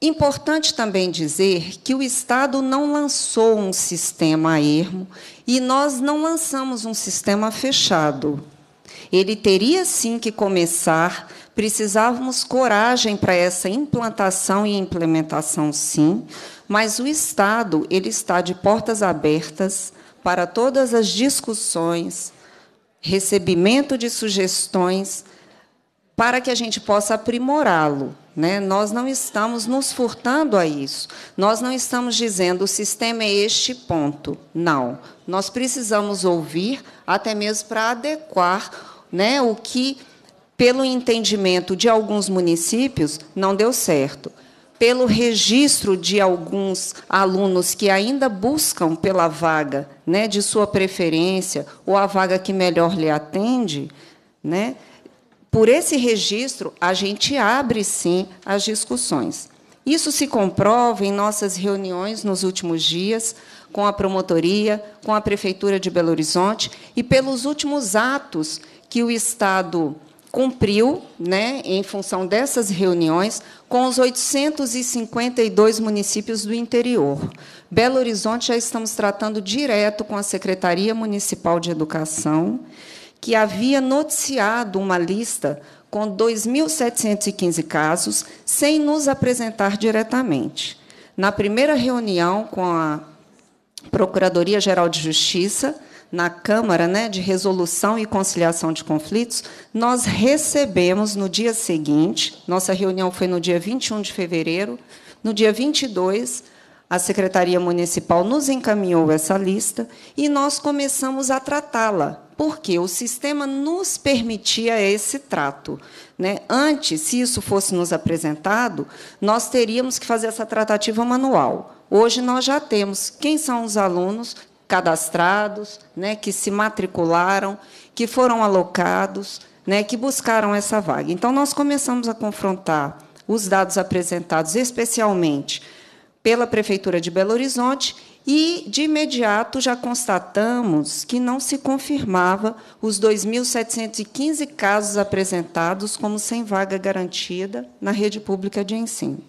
S8: Importante também dizer que o Estado não lançou um sistema a ermo e nós não lançamos um sistema fechado. Ele teria sim que começar, precisávamos coragem para essa implantação e implementação sim, mas o Estado ele está de portas abertas para todas as discussões, recebimento de sugestões, para que a gente possa aprimorá-lo. Né? Nós não estamos nos furtando a isso. Nós não estamos dizendo o sistema é este ponto. Não. Nós precisamos ouvir, até mesmo para adequar né, o que, pelo entendimento de alguns municípios, não deu certo pelo registro de alguns alunos que ainda buscam pela vaga né, de sua preferência ou a vaga que melhor lhe atende, né, por esse registro, a gente abre sim as discussões. Isso se comprova em nossas reuniões nos últimos dias com a promotoria, com a prefeitura de Belo Horizonte e pelos últimos atos que o Estado cumpriu, né, em função dessas reuniões, com os 852 municípios do interior. Belo Horizonte já estamos tratando direto com a Secretaria Municipal de Educação, que havia noticiado uma lista com 2.715 casos, sem nos apresentar diretamente. Na primeira reunião com a Procuradoria-Geral de Justiça, na Câmara né, de Resolução e Conciliação de Conflitos, nós recebemos no dia seguinte, nossa reunião foi no dia 21 de fevereiro, no dia 22, a Secretaria Municipal nos encaminhou essa lista e nós começamos a tratá-la, porque o sistema nos permitia esse trato. Né? Antes, se isso fosse nos apresentado, nós teríamos que fazer essa tratativa manual. Hoje nós já temos quem são os alunos, cadastrados, né, que se matricularam, que foram alocados, né, que buscaram essa vaga. Então, nós começamos a confrontar os dados apresentados, especialmente pela Prefeitura de Belo Horizonte, e de imediato já constatamos que não se confirmava os 2.715 casos apresentados como sem vaga garantida na rede pública de ensino.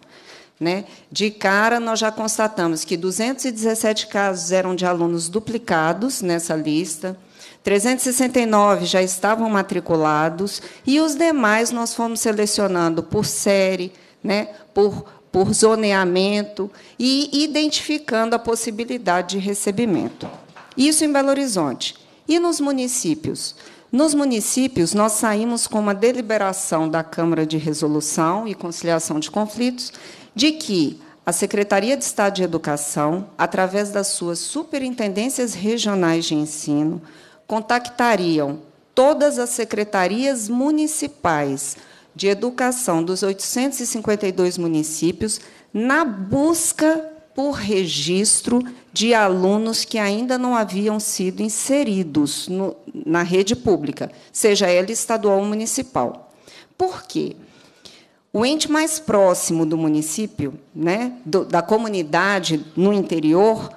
S8: Né? De cara, nós já constatamos que 217 casos eram de alunos duplicados nessa lista, 369 já estavam matriculados, e os demais nós fomos selecionando por série, né? por, por zoneamento, e identificando a possibilidade de recebimento. Isso em Belo Horizonte. E nos municípios? Nos municípios, nós saímos com uma deliberação da Câmara de Resolução e Conciliação de Conflitos, de que a Secretaria de Estado de Educação, através das suas superintendências regionais de ensino, contactariam todas as secretarias municipais de educação dos 852 municípios na busca por registro de alunos que ainda não haviam sido inseridos no, na rede pública, seja ela estadual ou municipal. Por quê? Porque o ente mais próximo do município, né, do, da comunidade no interior,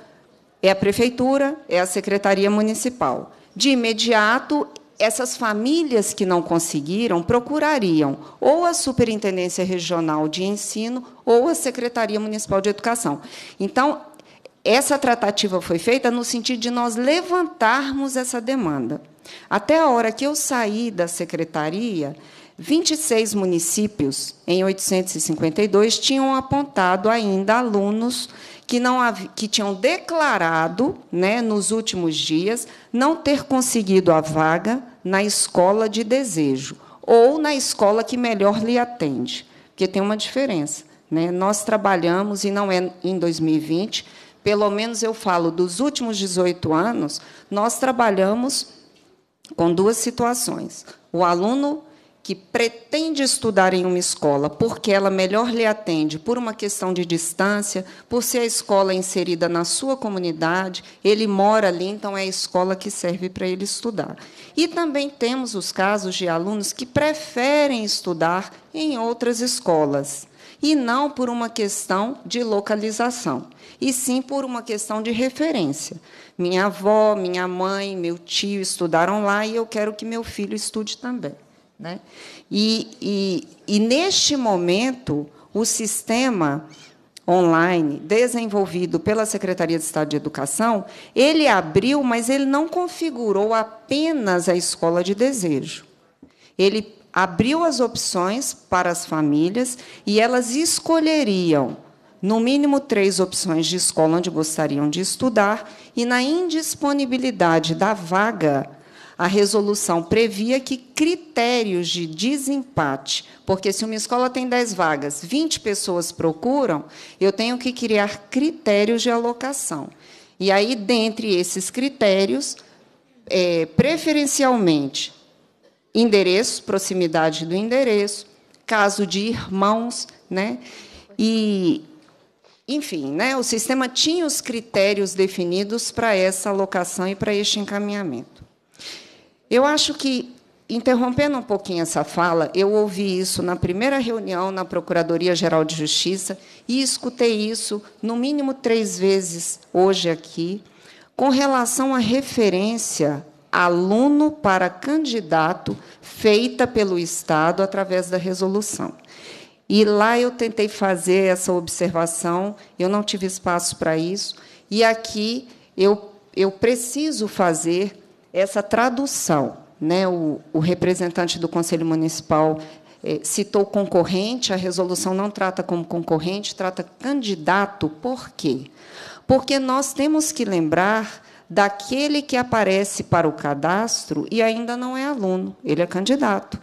S8: é a prefeitura, é a secretaria municipal. De imediato, essas famílias que não conseguiram procurariam ou a Superintendência Regional de Ensino ou a Secretaria Municipal de Educação. Então, essa tratativa foi feita no sentido de nós levantarmos essa demanda. Até a hora que eu saí da secretaria, 26 municípios, em 852, tinham apontado ainda alunos que, não havia, que tinham declarado, né, nos últimos dias, não ter conseguido a vaga na escola de desejo ou na escola que melhor lhe atende, porque tem uma diferença. Né? Nós trabalhamos, e não é em 2020, pelo menos eu falo dos últimos 18 anos, nós trabalhamos com duas situações. O aluno que pretende estudar em uma escola porque ela melhor lhe atende por uma questão de distância, por ser a escola inserida na sua comunidade, ele mora ali, então é a escola que serve para ele estudar. E também temos os casos de alunos que preferem estudar em outras escolas e não por uma questão de localização, e sim por uma questão de referência. Minha avó, minha mãe, meu tio estudaram lá e eu quero que meu filho estude também. Né? E, e, e, neste momento, o sistema online desenvolvido pela Secretaria de Estado de Educação, ele abriu, mas ele não configurou apenas a escola de desejo. Ele abriu as opções para as famílias e elas escolheriam no mínimo três opções de escola onde gostariam de estudar e na indisponibilidade da vaga a resolução previa que critérios de desempate, porque se uma escola tem 10 vagas, 20 pessoas procuram, eu tenho que criar critérios de alocação. E aí, dentre esses critérios, é, preferencialmente, endereço, proximidade do endereço, caso de irmãos, né? E, enfim, né? O sistema tinha os critérios definidos para essa alocação e para este encaminhamento. Eu acho que, interrompendo um pouquinho essa fala, eu ouvi isso na primeira reunião na Procuradoria-Geral de Justiça e escutei isso, no mínimo, três vezes hoje aqui, com relação à referência aluno para candidato feita pelo Estado através da resolução. E lá eu tentei fazer essa observação, eu não tive espaço para isso, e aqui eu, eu preciso fazer essa tradução. Né? O, o representante do Conselho Municipal eh, citou concorrente, a resolução não trata como concorrente, trata candidato. Por quê? Porque nós temos que lembrar daquele que aparece para o cadastro e ainda não é aluno, ele é candidato.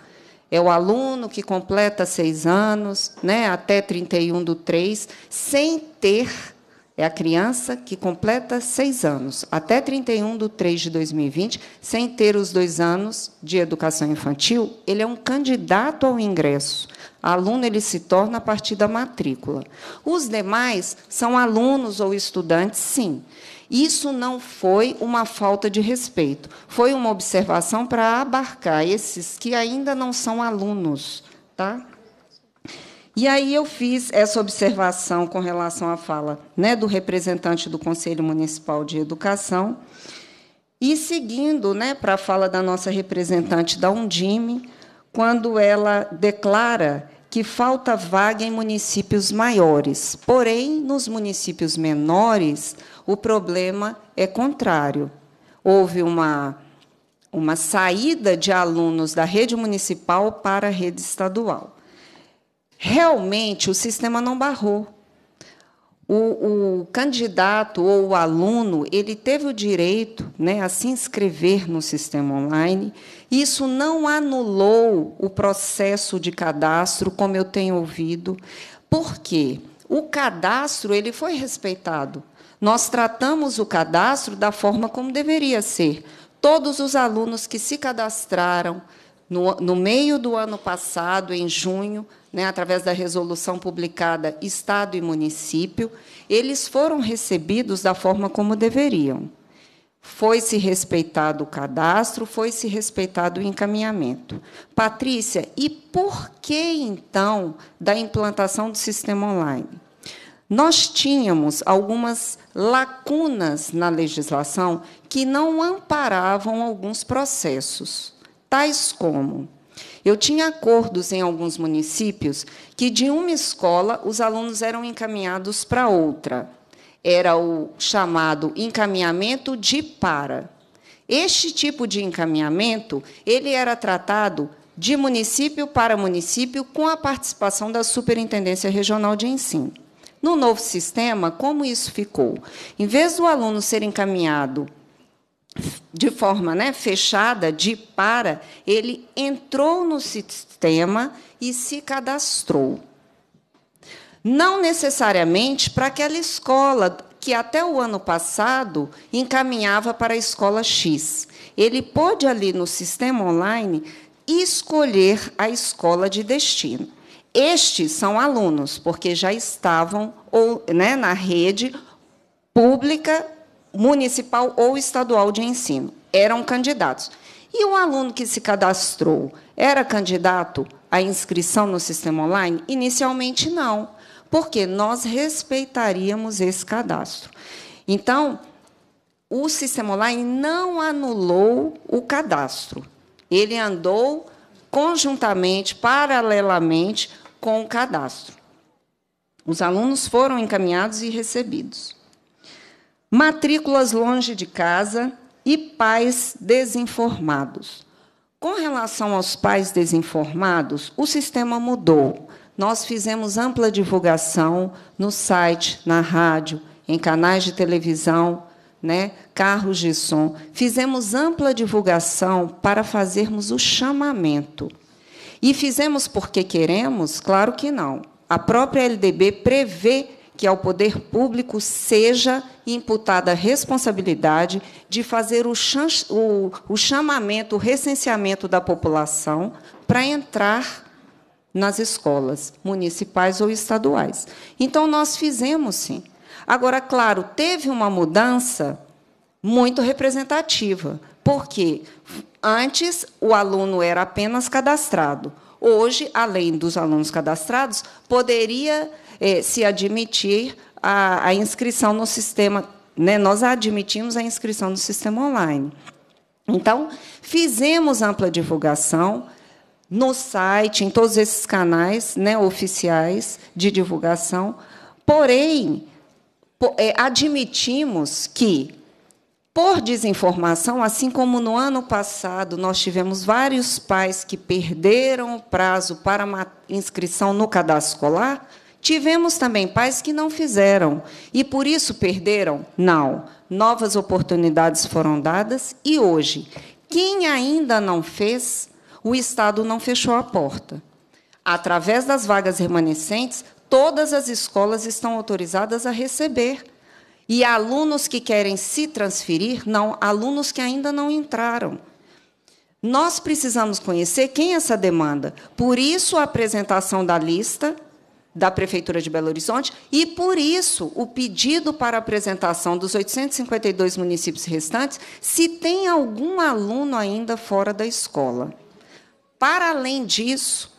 S8: É o aluno que completa seis anos, né, até 31 do 3, sem ter é a criança que completa seis anos, até 31 de 3 de 2020, sem ter os dois anos de educação infantil, ele é um candidato ao ingresso. Aluno ele se torna a partir da matrícula. Os demais são alunos ou estudantes, sim. Isso não foi uma falta de respeito, foi uma observação para abarcar esses que ainda não são alunos, tá? E aí eu fiz essa observação com relação à fala né, do representante do Conselho Municipal de Educação. E seguindo né, para a fala da nossa representante da Undime, quando ela declara que falta vaga em municípios maiores. Porém, nos municípios menores, o problema é contrário. Houve uma, uma saída de alunos da rede municipal para a rede estadual realmente o sistema não barrou. O, o, candidato ou o aluno ele teve o direito né, a se inscrever no sistema online. Isso não anulou o processo de cadastro, como eu tenho ouvido, porque o cadastro ele foi respeitado. Nós tratamos o cadastro da forma como deveria ser. Todos os alunos que se cadastraram no, no meio do ano passado, em junho, né, através da resolução publicada Estado e município, eles foram recebidos da forma como deveriam. Foi-se respeitado o cadastro, foi-se respeitado o encaminhamento. Patrícia, e por que então da implantação do sistema online? Nós tínhamos algumas lacunas na legislação que não amparavam alguns processos, tais como eu tinha acordos em alguns municípios que, de uma escola, os alunos eram encaminhados para outra. Era o chamado encaminhamento de para. Este tipo de encaminhamento ele era tratado de município para município com a participação da Superintendência Regional de Ensino. No novo sistema, como isso ficou? Em vez do aluno ser encaminhado de forma né, fechada, de para, ele entrou no sistema e se cadastrou. Não necessariamente para aquela escola que até o ano passado encaminhava para a escola X. Ele pôde ali no sistema online escolher a escola de destino. Estes são alunos, porque já estavam ou, né, na rede pública municipal ou estadual de ensino. Eram candidatos. E o aluno que se cadastrou era candidato à inscrição no sistema online? Inicialmente, não, porque nós respeitaríamos esse cadastro. Então, o sistema online não anulou o cadastro. Ele andou conjuntamente, paralelamente com o cadastro. Os alunos foram encaminhados e recebidos matrículas longe de casa e pais desinformados. Com relação aos pais desinformados, o sistema mudou. Nós fizemos ampla divulgação no site, na rádio, em canais de televisão, né, carros de som. Fizemos ampla divulgação para fazermos o chamamento. E fizemos porque queremos? Claro que não. A própria LDB prevê que ao poder público seja imputada a responsabilidade de fazer o, o, o chamamento, o recenseamento da população para entrar nas escolas municipais ou estaduais. Então, nós fizemos sim. Agora, claro, teve uma mudança muito representativa, porque antes o aluno era apenas cadastrado. Hoje, além dos alunos cadastrados, poderia eh, se admitir a, a, inscrição no sistema, né, nós admitimos a inscrição no sistema online. Então, fizemos ampla divulgação no site, em todos esses canais né, oficiais de divulgação, porém, eh, admitimos que, por desinformação, assim como no ano passado nós tivemos vários pais que perderam o prazo para inscrição no cadastro escolar, Tivemos também pais que não fizeram e por isso perderam? Não. Novas oportunidades foram dadas e hoje, quem ainda não fez, o Estado não fechou a porta. Através das vagas remanescentes, todas as escolas estão autorizadas a receber. E alunos que querem se transferir, não, alunos que ainda não entraram. Nós precisamos conhecer quem é essa demanda. Por isso, a apresentação da lista da Prefeitura de Belo Horizonte, e por isso o pedido para apresentação dos 852 municípios restantes, se tem algum aluno ainda fora da escola. Para além disso,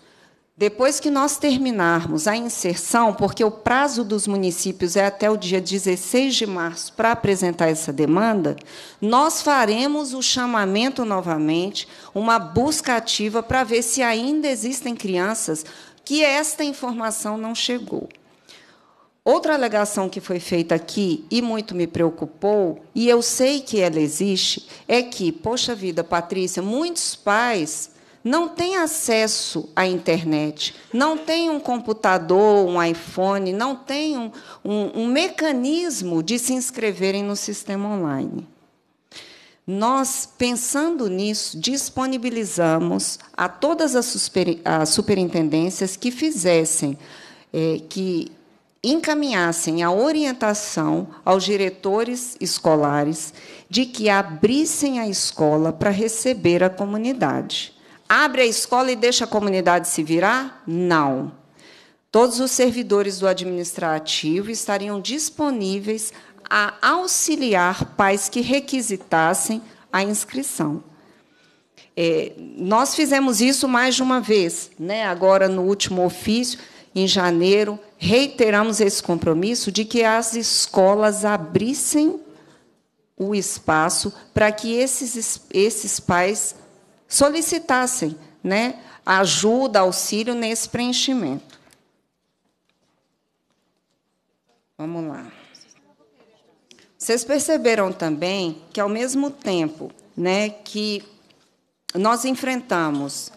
S8: depois que nós terminarmos a inserção, porque o prazo dos municípios é até o dia 16 de março para apresentar essa demanda, nós faremos o chamamento novamente, uma busca ativa para ver se ainda existem crianças que esta informação não chegou. Outra alegação que foi feita aqui e muito me preocupou, e eu sei que ela existe, é que, poxa vida, Patrícia, muitos pais não têm acesso à internet, não têm um computador, um iPhone, não têm um, um, um mecanismo de se inscreverem no sistema online. Nós, pensando nisso, disponibilizamos a todas as, superintendências que fizessem, é, que encaminhassem a orientação aos diretores escolares de que abrissem a escola para receber a comunidade. Abre a escola e deixa a comunidade se virar? Não. Todos os servidores do administrativo estariam disponíveis a auxiliar pais que requisitassem a inscrição. É, nós fizemos isso mais de uma vez, né? agora no último ofício, em janeiro, reiteramos esse compromisso de que as escolas abrissem o espaço para que esses, esses pais solicitassem né, ajuda, auxílio nesse preenchimento. Vamos lá. Vocês perceberam também que, ao mesmo tempo né, que nós enfrentamos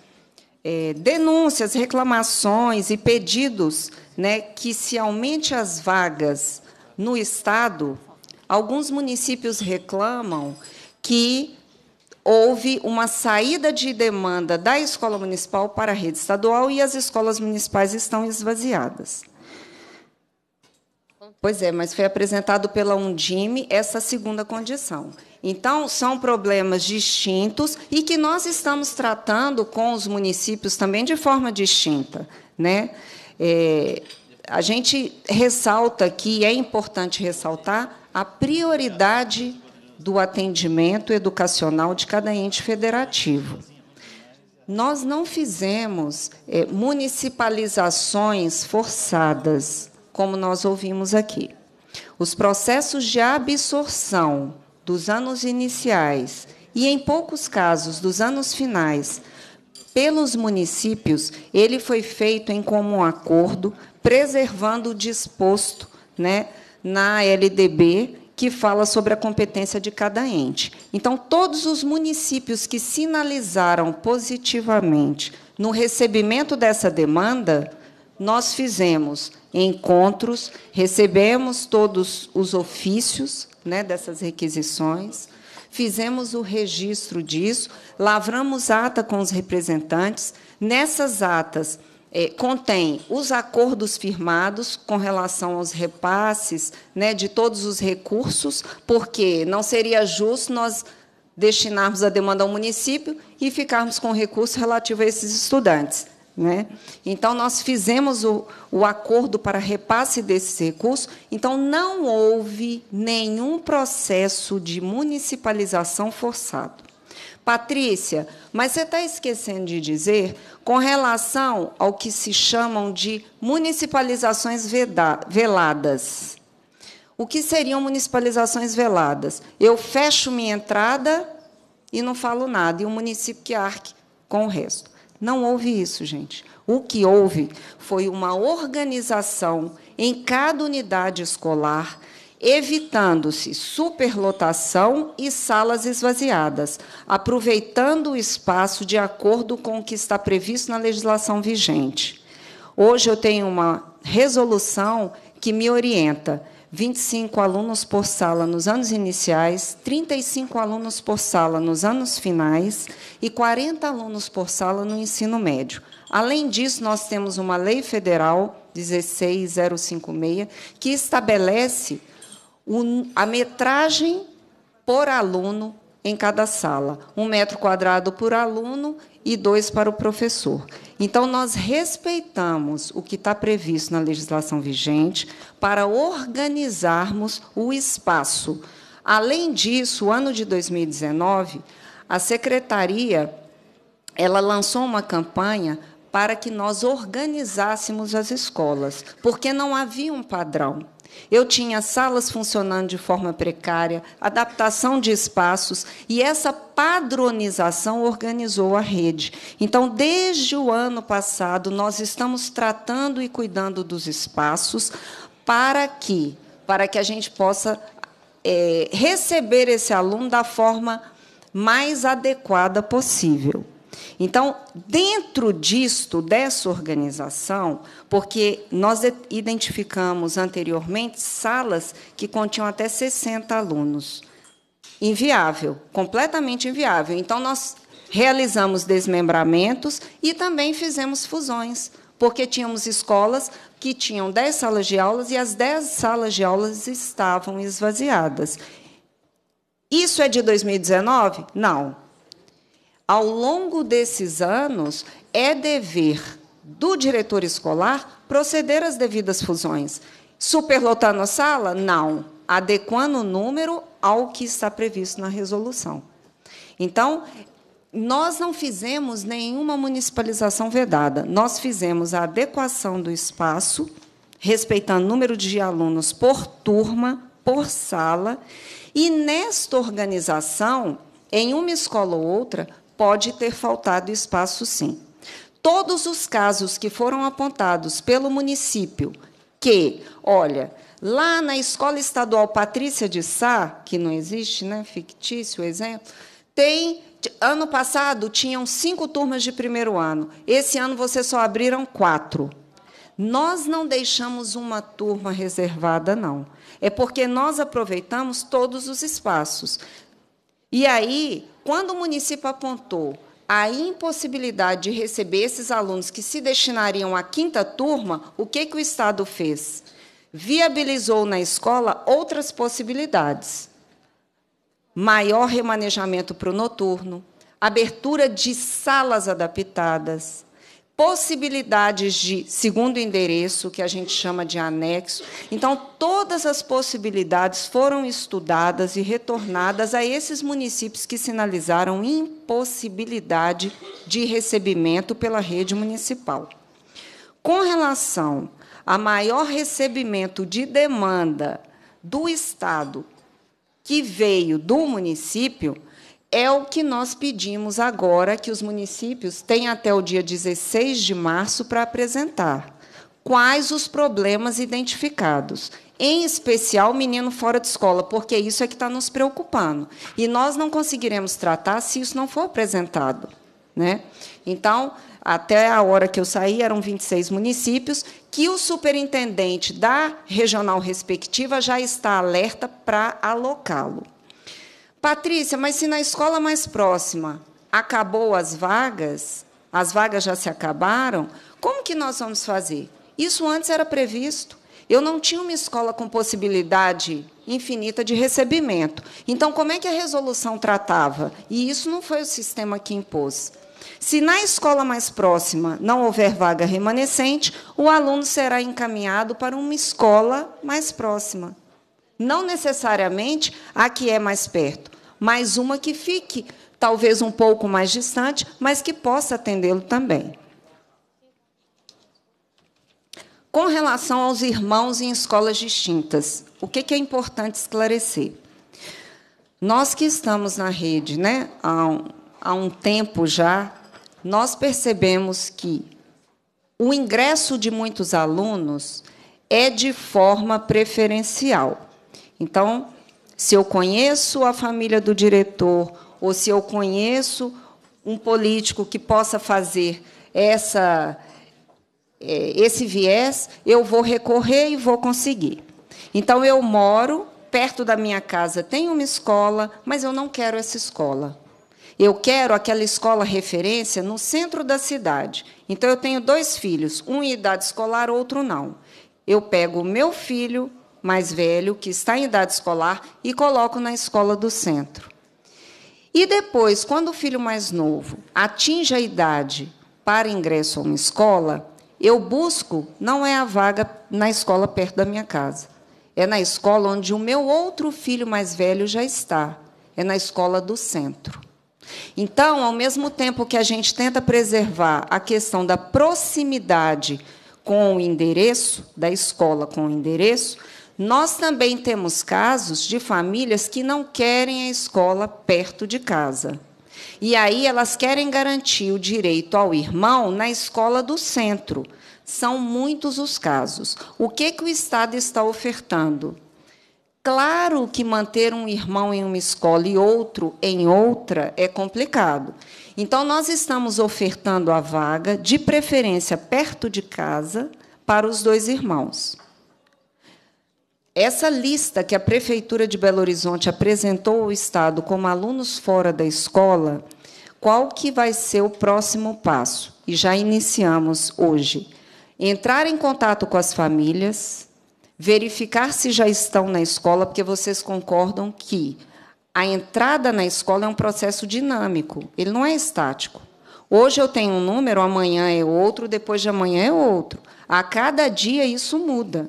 S8: é, denúncias, reclamações e pedidos né, que se aumente as vagas no Estado, alguns municípios reclamam que houve uma saída de demanda da escola municipal para a rede estadual e as escolas municipais estão esvaziadas. Pois é, mas foi apresentado pela Undime essa segunda condição. Então, são problemas distintos e que nós estamos tratando com os municípios também de forma distinta. Né? É, a gente ressalta aqui, é importante ressaltar, a prioridade do atendimento educacional de cada ente federativo. Nós não fizemos é, municipalizações forçadas como nós ouvimos aqui. Os processos de absorção dos anos iniciais e, em poucos casos, dos anos finais pelos municípios, ele foi feito em comum acordo, preservando o disposto né, na LDB, que fala sobre a competência de cada ente. Então, todos os municípios que sinalizaram positivamente no recebimento dessa demanda, nós fizemos encontros, recebemos todos os ofícios né, dessas requisições, fizemos o registro disso, lavramos ata com os representantes. Nessas atas é, contém os acordos firmados com relação aos repasses né, de todos os recursos, porque não seria justo nós destinarmos a demanda ao município e ficarmos com recurso relativo a esses estudantes. Né? Então, nós fizemos o, o acordo para repasse desses recursos, então, não houve nenhum processo de municipalização forçado. Patrícia, mas você está esquecendo de dizer com relação ao que se chamam de municipalizações veladas. O que seriam municipalizações veladas? Eu fecho minha entrada e não falo nada, e o município que arque com o resto. Não houve isso, gente. O que houve foi uma organização em cada unidade escolar, evitando-se superlotação e salas esvaziadas, aproveitando o espaço de acordo com o que está previsto na legislação vigente. Hoje eu tenho uma resolução que me orienta 25 alunos por sala nos anos iniciais, 35 alunos por sala nos anos finais e 40 alunos por sala no ensino médio. Além disso, nós temos uma lei federal 16056 que estabelece a metragem por aluno em cada sala, um metro quadrado por aluno e dois para o professor. Então, nós respeitamos o que está previsto na legislação vigente para organizarmos o espaço. Além disso, o ano de 2019, a secretaria ela lançou uma campanha para que nós organizássemos as escolas, porque não havia um padrão. Eu tinha salas funcionando de forma precária, adaptação de espaços e essa padronização organizou a rede. Então, desde o ano passado, nós estamos tratando e cuidando dos espaços para que, para que a gente possa é, receber esse aluno da forma mais adequada possível. Então, dentro disto, dessa organização, porque nós identificamos anteriormente salas que continham até 60 alunos. Inviável, completamente inviável. Então, nós realizamos desmembramentos e também fizemos fusões, porque tínhamos escolas que tinham 10 salas de aulas e as 10 salas de aulas estavam esvaziadas. Isso é de 2019? Não ao longo desses anos, é dever do diretor escolar proceder às devidas fusões. Superlotando a sala? Não. Adequando o número ao que está previsto na resolução. Então, nós não fizemos nenhuma municipalização vedada. Nós fizemos a adequação do espaço, respeitando o número de alunos por turma, por sala, e nesta organização, em uma escola ou outra, pode ter faltado espaço, sim. Todos os casos que foram apontados pelo município, que, olha, lá na Escola Estadual Patrícia de Sá, que não existe, né? Fictício exemplo, tem. Ano passado tinham cinco turmas de primeiro ano. Esse ano vocês só abriram quatro. Nós não deixamos uma turma reservada, não. É porque nós aproveitamos todos os espaços. E aí, quando o município apontou a impossibilidade de receber esses alunos que se destinariam à quinta turma, o que, que o Estado fez? Viabilizou na escola outras possibilidades. Maior remanejamento para o noturno, abertura de salas adaptadas, possibilidades de segundo endereço, que a gente chama de anexo. Então, todas as possibilidades foram estudadas e retornadas a esses municípios que sinalizaram impossibilidade de recebimento pela rede municipal. Com relação a maior recebimento de demanda do Estado que veio do município, é o que nós pedimos agora que os municípios têm até o dia 16 de março para apresentar. Quais os problemas identificados? Em especial o menino fora de escola, porque isso é que está nos preocupando. E nós não conseguiremos tratar se isso não for apresentado. Né? Então, até a hora que eu saí, eram 26 municípios, que o superintendente da regional respectiva já está alerta para alocá-lo. Patrícia, mas se na escola mais próxima acabou as vagas, as vagas já se acabaram, como que nós vamos fazer? Isso antes era previsto. Eu não tinha uma escola com possibilidade infinita de recebimento. Então, como é que a resolução tratava? E isso não foi o sistema que impôs. Se na escola mais próxima não houver vaga remanescente, o aluno será encaminhado para uma escola mais próxima. Não necessariamente a que é mais perto mais uma que fique talvez um pouco mais distante, mas que possa atendê-lo também. Com relação aos irmãos em escolas distintas, o que é importante esclarecer? Nós que estamos na rede né, há, um, há um tempo já, nós percebemos que o ingresso de muitos alunos é de forma preferencial. Então, se eu conheço a família do diretor ou se eu conheço um político que possa fazer essa, é, esse viés, eu vou recorrer e vou conseguir. Então, eu moro perto da minha casa, tem uma escola, mas eu não quero essa escola. Eu quero aquela escola referência no centro da cidade. Então, eu tenho dois filhos, um em idade escolar, outro não. Eu pego o meu filho mais velho, que está em idade escolar, e coloco na escola do centro. E depois, quando o filho mais novo atinge a idade para ingresso a uma escola, eu busco, não é a vaga na escola perto da minha casa. É na escola onde o meu outro filho mais velho já está. É na escola do centro. Então, ao mesmo tempo que a gente tenta preservar a questão da proximidade com o endereço, da escola com o endereço, nós também temos casos de famílias que não querem a escola perto de casa. E aí elas querem garantir o direito ao irmão na escola do centro. São muitos os casos. O que, que o Estado está ofertando? Claro que manter um irmão em uma escola e outro em outra é complicado. Então, nós estamos ofertando a vaga, de preferência perto de casa, para os dois irmãos. Essa lista que a Prefeitura de Belo Horizonte apresentou ao Estado como alunos fora da escola, qual que vai ser o próximo passo? E já iniciamos hoje. Entrar em contato com as famílias, verificar se já estão na escola, porque vocês concordam que a entrada na escola é um processo dinâmico, ele não é estático. Hoje eu tenho um número, amanhã é outro, depois de amanhã é outro. A cada dia isso muda.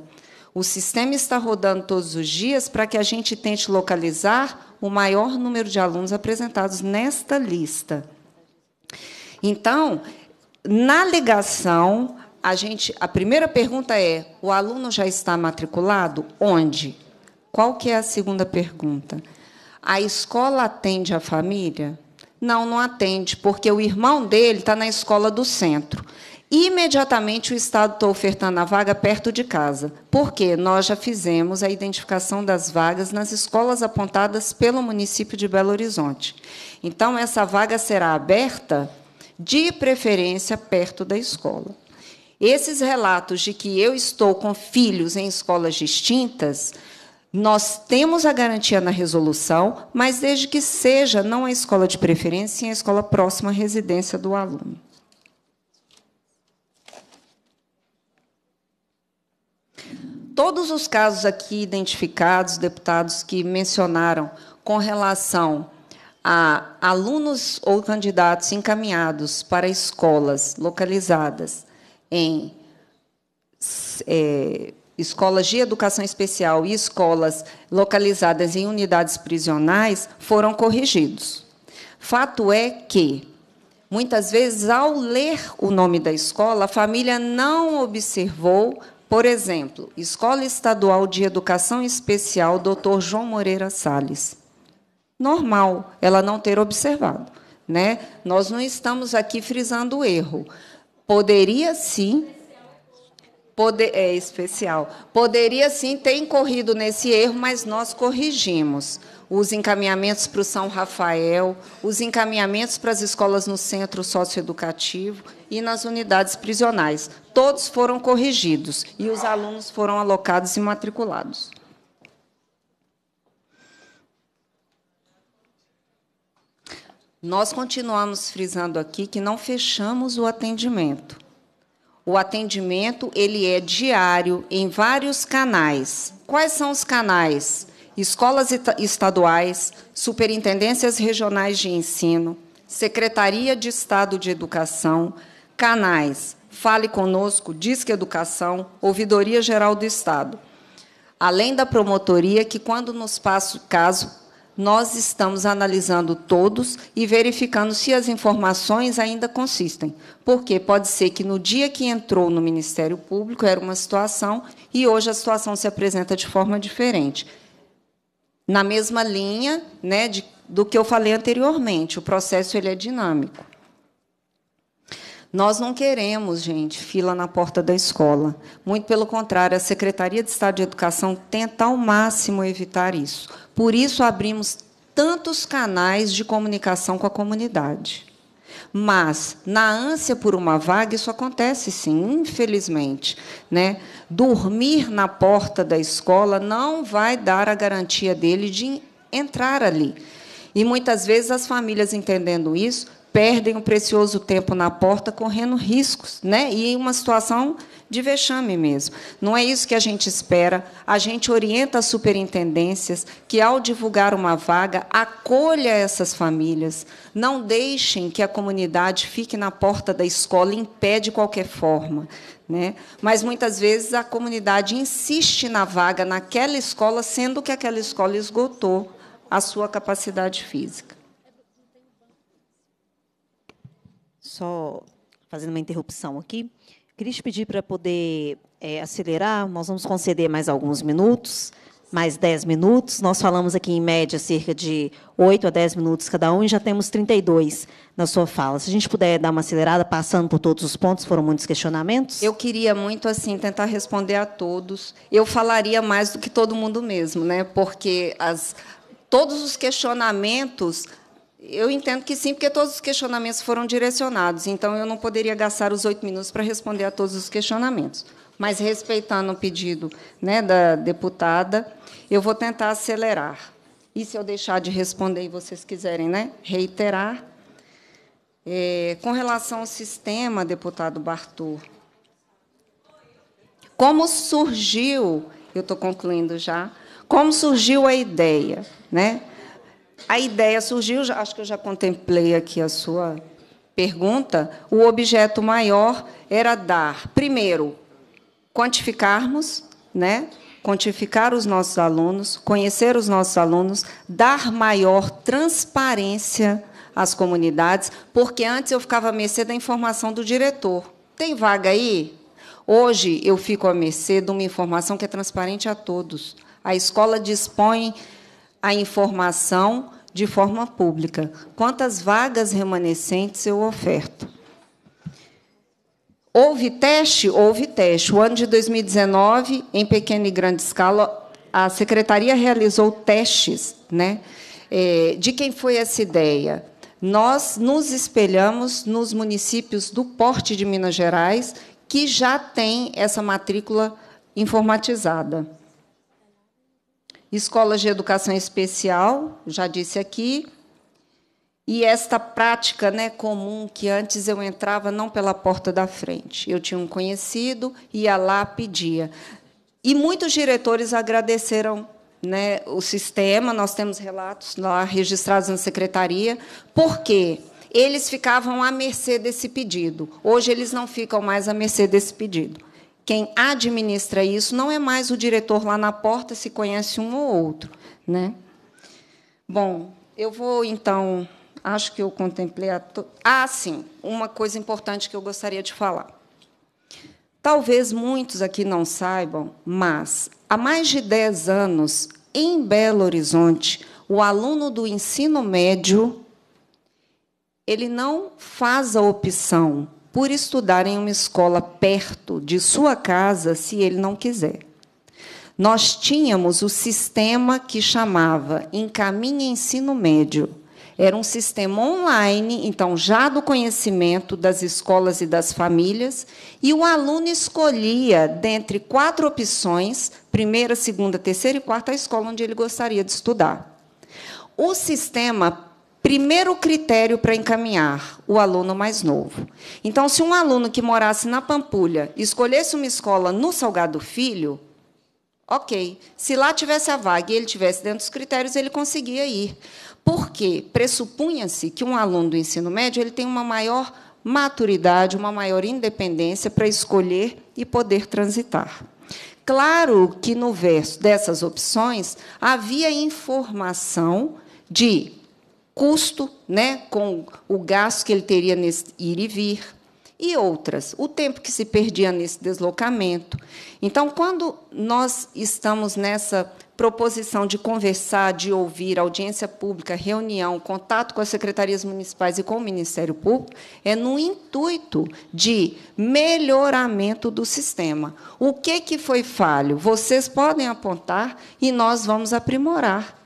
S8: O sistema está rodando todos os dias para que a gente tente localizar o maior número de alunos apresentados nesta lista. Então, na ligação, a gente, a primeira pergunta é: o aluno já está matriculado? Onde? Qual que é a segunda pergunta? A escola atende a família? Não, não atende, porque o irmão dele está na escola do centro imediatamente o Estado está ofertando a vaga perto de casa, porque nós já fizemos a identificação das vagas nas escolas apontadas pelo município de Belo Horizonte. Então, essa vaga será aberta, de preferência, perto da escola. Esses relatos de que eu estou com filhos em escolas distintas, nós temos a garantia na resolução, mas desde que seja não a escola de preferência, sim a escola próxima à residência do aluno. todos os casos aqui identificados, deputados que mencionaram com relação a alunos ou candidatos encaminhados para escolas localizadas em é, escolas de educação especial e escolas localizadas em unidades prisionais foram corrigidos. Fato é que, muitas vezes, ao ler o nome da escola, a família não observou por exemplo, Escola Estadual de Educação Especial Dr. João Moreira Salles. Normal ela não ter observado, né? Nós não estamos aqui frisando o erro. Poderia sim Poder, é especial. Poderia sim ter incorrido nesse erro, mas nós corrigimos os encaminhamentos para o São Rafael, os encaminhamentos para as escolas no centro socioeducativo e nas unidades prisionais. Todos foram corrigidos e os alunos foram alocados e matriculados. Nós continuamos frisando aqui que não fechamos o atendimento. O atendimento ele é diário em vários canais. Quais são os canais? Escolas estaduais, superintendências regionais de ensino, Secretaria de Estado de Educação, canais Fale Conosco, Disque Educação, Ouvidoria Geral do Estado. Além da promotoria, que quando nos passa o caso, nós estamos analisando todos e verificando se as informações ainda consistem. Porque pode ser que no dia que entrou no Ministério Público era uma situação e hoje a situação se apresenta de forma diferente. Na mesma linha né, de, do que eu falei anteriormente, o processo ele é dinâmico. Nós não queremos, gente, fila na porta da escola. Muito pelo contrário, a Secretaria de Estado de Educação tenta ao máximo evitar isso. Por isso abrimos tantos canais de comunicação com a comunidade. Mas, na ânsia por uma vaga, isso acontece sim, infelizmente. Né? Dormir na porta da escola não vai dar a garantia dele de entrar ali. E muitas vezes as famílias entendendo isso perdem o um precioso tempo na porta correndo riscos, né? E uma situação de vexame mesmo. Não é isso que a gente espera. A gente orienta as superintendências que, ao divulgar uma vaga, acolha essas famílias. Não deixem que a comunidade fique na porta da escola em pé de qualquer forma. Né? Mas muitas vezes a comunidade insiste na vaga naquela escola, sendo que aquela escola esgotou a sua capacidade física. só fazendo uma interrupção
S2: aqui. Queria te pedir para poder é, acelerar, nós vamos conceder mais alguns minutos, mais 10 minutos. Nós falamos aqui, em média, cerca de 8 a 10 minutos cada um, e já temos 32 na sua fala. Se a gente puder dar uma acelerada, passando por todos os pontos, foram muitos questionamentos.
S8: Eu queria muito assim tentar responder a todos. Eu falaria mais do que todo mundo mesmo, né? porque as, todos os questionamentos eu entendo que sim, porque todos os questionamentos foram direcionados, então eu não poderia gastar os oito minutos para responder a todos os questionamentos. Mas, respeitando o pedido né, da deputada, eu vou tentar acelerar. E se eu deixar de responder e vocês quiserem né, reiterar. É, com relação ao sistema, deputado Bartô, como surgiu, eu estou concluindo já, como surgiu a ideia, né? a ideia surgiu, acho que eu já contemplei aqui a sua pergunta. O objeto maior era dar, primeiro, quantificarmos, né? quantificar os nossos alunos, conhecer os nossos alunos, dar maior transparência às comunidades, porque antes eu ficava à mercê da informação do diretor. Tem vaga aí? Hoje eu fico à mercê de uma informação que é transparente a todos. A escola dispõe a informação de forma pública. Quantas vagas remanescentes eu oferto? Houve teste? Houve teste. O ano de 2019, em pequena e grande escala, a secretaria realizou testes. Né? É, de quem foi essa ideia? Nós nos espelhamos nos municípios do porte de Minas Gerais, que já tem essa matrícula informatizada escolas de educação especial, já disse aqui, e esta prática né, comum que antes eu entrava não pela porta da frente. Eu tinha um conhecido, ia lá, pedia. E muitos diretores agradeceram né, o sistema, nós temos relatos lá registrados na secretaria, porque eles ficavam à mercê desse pedido. Hoje eles não ficam mais à mercê desse pedido quem administra isso não é mais o diretor lá na porta, se conhece um ou outro. Né? Bom, eu vou então. Acho que eu contemplei. A to... Ah, sim, uma coisa importante que eu gostaria de falar. Talvez muitos aqui não saibam, mas há mais de 10 anos, em Belo Horizonte, o aluno do ensino médio ele não faz a opção por estudar em uma escola perto de sua casa, se ele não quiser. Nós tínhamos o sistema que chamava Encaminha Ensino Médio. Era um sistema online, então já do conhecimento das escolas e das famílias, e o aluno escolhia dentre quatro opções, primeira, segunda, terceira e quarta, a escola onde ele gostaria de estudar. O sistema Primeiro critério para encaminhar, o aluno mais novo. Então, se um aluno que morasse na Pampulha escolhesse uma escola no Salgado Filho, ok. Se lá tivesse a vaga e ele tivesse dentro dos critérios, ele conseguia ir. Porque pressupunha-se que um aluno do ensino médio ele tem uma maior maturidade, uma maior independência para escolher e poder transitar. Claro que no verso dessas opções havia informação de custo né, com o gasto que ele teria nesse ir e vir, e outras, o tempo que se perdia nesse deslocamento. Então, quando nós estamos nessa proposição de conversar, de ouvir, audiência pública, reunião, contato com as secretarias municipais e com o Ministério Público, é no intuito de melhoramento do sistema. O que, que foi falho? Vocês podem apontar e nós vamos aprimorar.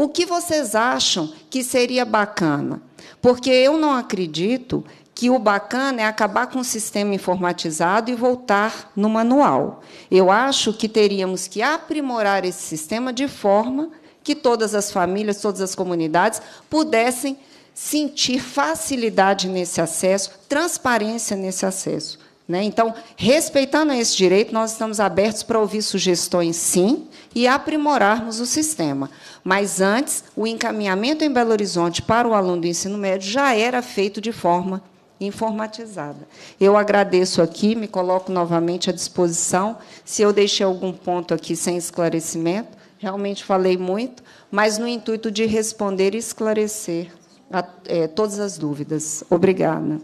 S8: O que vocês acham que seria bacana? Porque eu não acredito que o bacana é acabar com o sistema informatizado e voltar no manual. Eu acho que teríamos que aprimorar esse sistema de forma que todas as famílias, todas as comunidades pudessem sentir facilidade nesse acesso, transparência nesse acesso. Né? Então, respeitando esse direito, nós estamos abertos para ouvir sugestões, sim, e aprimorarmos o sistema. Mas antes, o encaminhamento em Belo Horizonte para o aluno do ensino médio já era feito de forma informatizada. Eu agradeço aqui, me coloco novamente à disposição. Se eu deixei algum ponto aqui sem esclarecimento, realmente falei muito, mas no intuito de responder e esclarecer a, é, todas as dúvidas. Obrigada.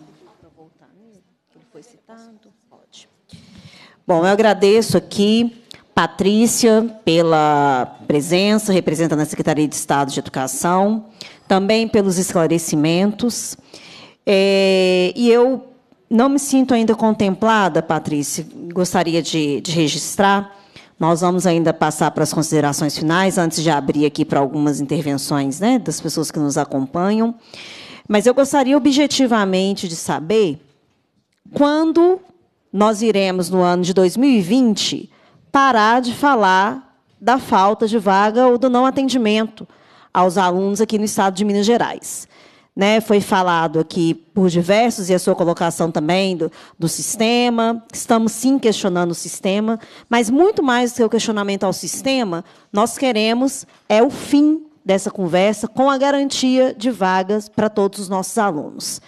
S2: Bom, eu agradeço aqui Patrícia pela presença, representando a Secretaria de Estado de Educação, também pelos esclarecimentos. É, e eu não me sinto ainda contemplada, Patrícia, gostaria de, de registrar. Nós vamos ainda passar para as considerações finais, antes de abrir aqui para algumas intervenções né, das pessoas que nos acompanham. Mas eu gostaria objetivamente de saber quando nós iremos, no ano de 2020, parar de falar da falta de vaga ou do não atendimento aos alunos aqui no estado de Minas Gerais. Né, foi falado aqui por diversos, e a sua colocação também, do, do sistema. Estamos, sim, questionando o sistema, mas muito mais do que o questionamento ao sistema, nós queremos é o fim dessa conversa com a garantia de vagas para todos os nossos alunos.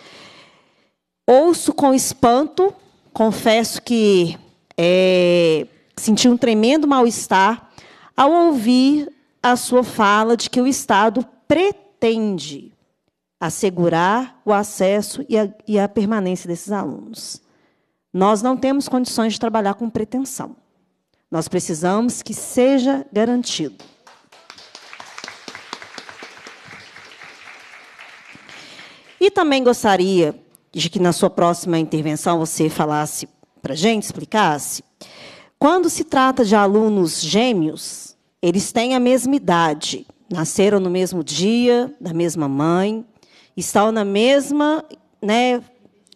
S2: Ouço com espanto confesso que é, senti um tremendo mal-estar ao ouvir a sua fala de que o Estado pretende assegurar o acesso e a, e a permanência desses alunos. Nós não temos condições de trabalhar com pretensão. Nós precisamos que seja garantido. E também gostaria de que na sua próxima intervenção você falasse para a gente, explicasse. Quando se trata de alunos gêmeos, eles têm a mesma idade, nasceram no mesmo dia, da mesma mãe, estão na mesma né,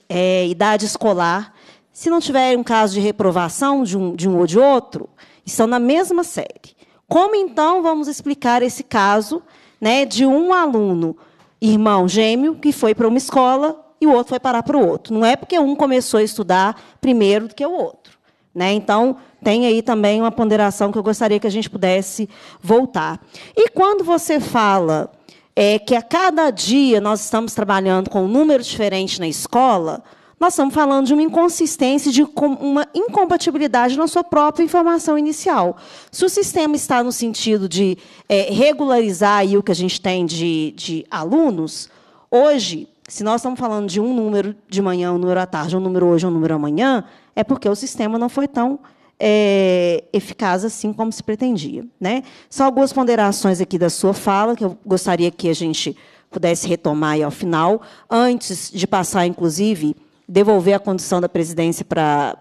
S2: é, idade escolar. Se não tiverem um caso de reprovação de um, de um ou de outro, estão na mesma série. Como então vamos explicar esse caso né, de um aluno irmão gêmeo que foi para uma escola e o outro foi parar para o outro. Não é porque um começou a estudar primeiro do que o outro. Né? Então, tem aí também uma ponderação que eu gostaria que a gente pudesse voltar. E quando você fala é, que a cada dia nós estamos trabalhando com um número diferente na escola, nós estamos falando de uma inconsistência, de uma incompatibilidade na sua própria informação inicial. Se o sistema está no sentido de é, regularizar o que a gente tem de, de alunos, hoje se nós estamos falando de um número de manhã, um número à tarde, um número hoje, um número amanhã, é porque o sistema não foi tão é, eficaz assim como se pretendia. Né? São algumas ponderações aqui da sua fala, que eu gostaria que a gente pudesse retomar aí ao final, antes de passar, inclusive, devolver a condução da presidência para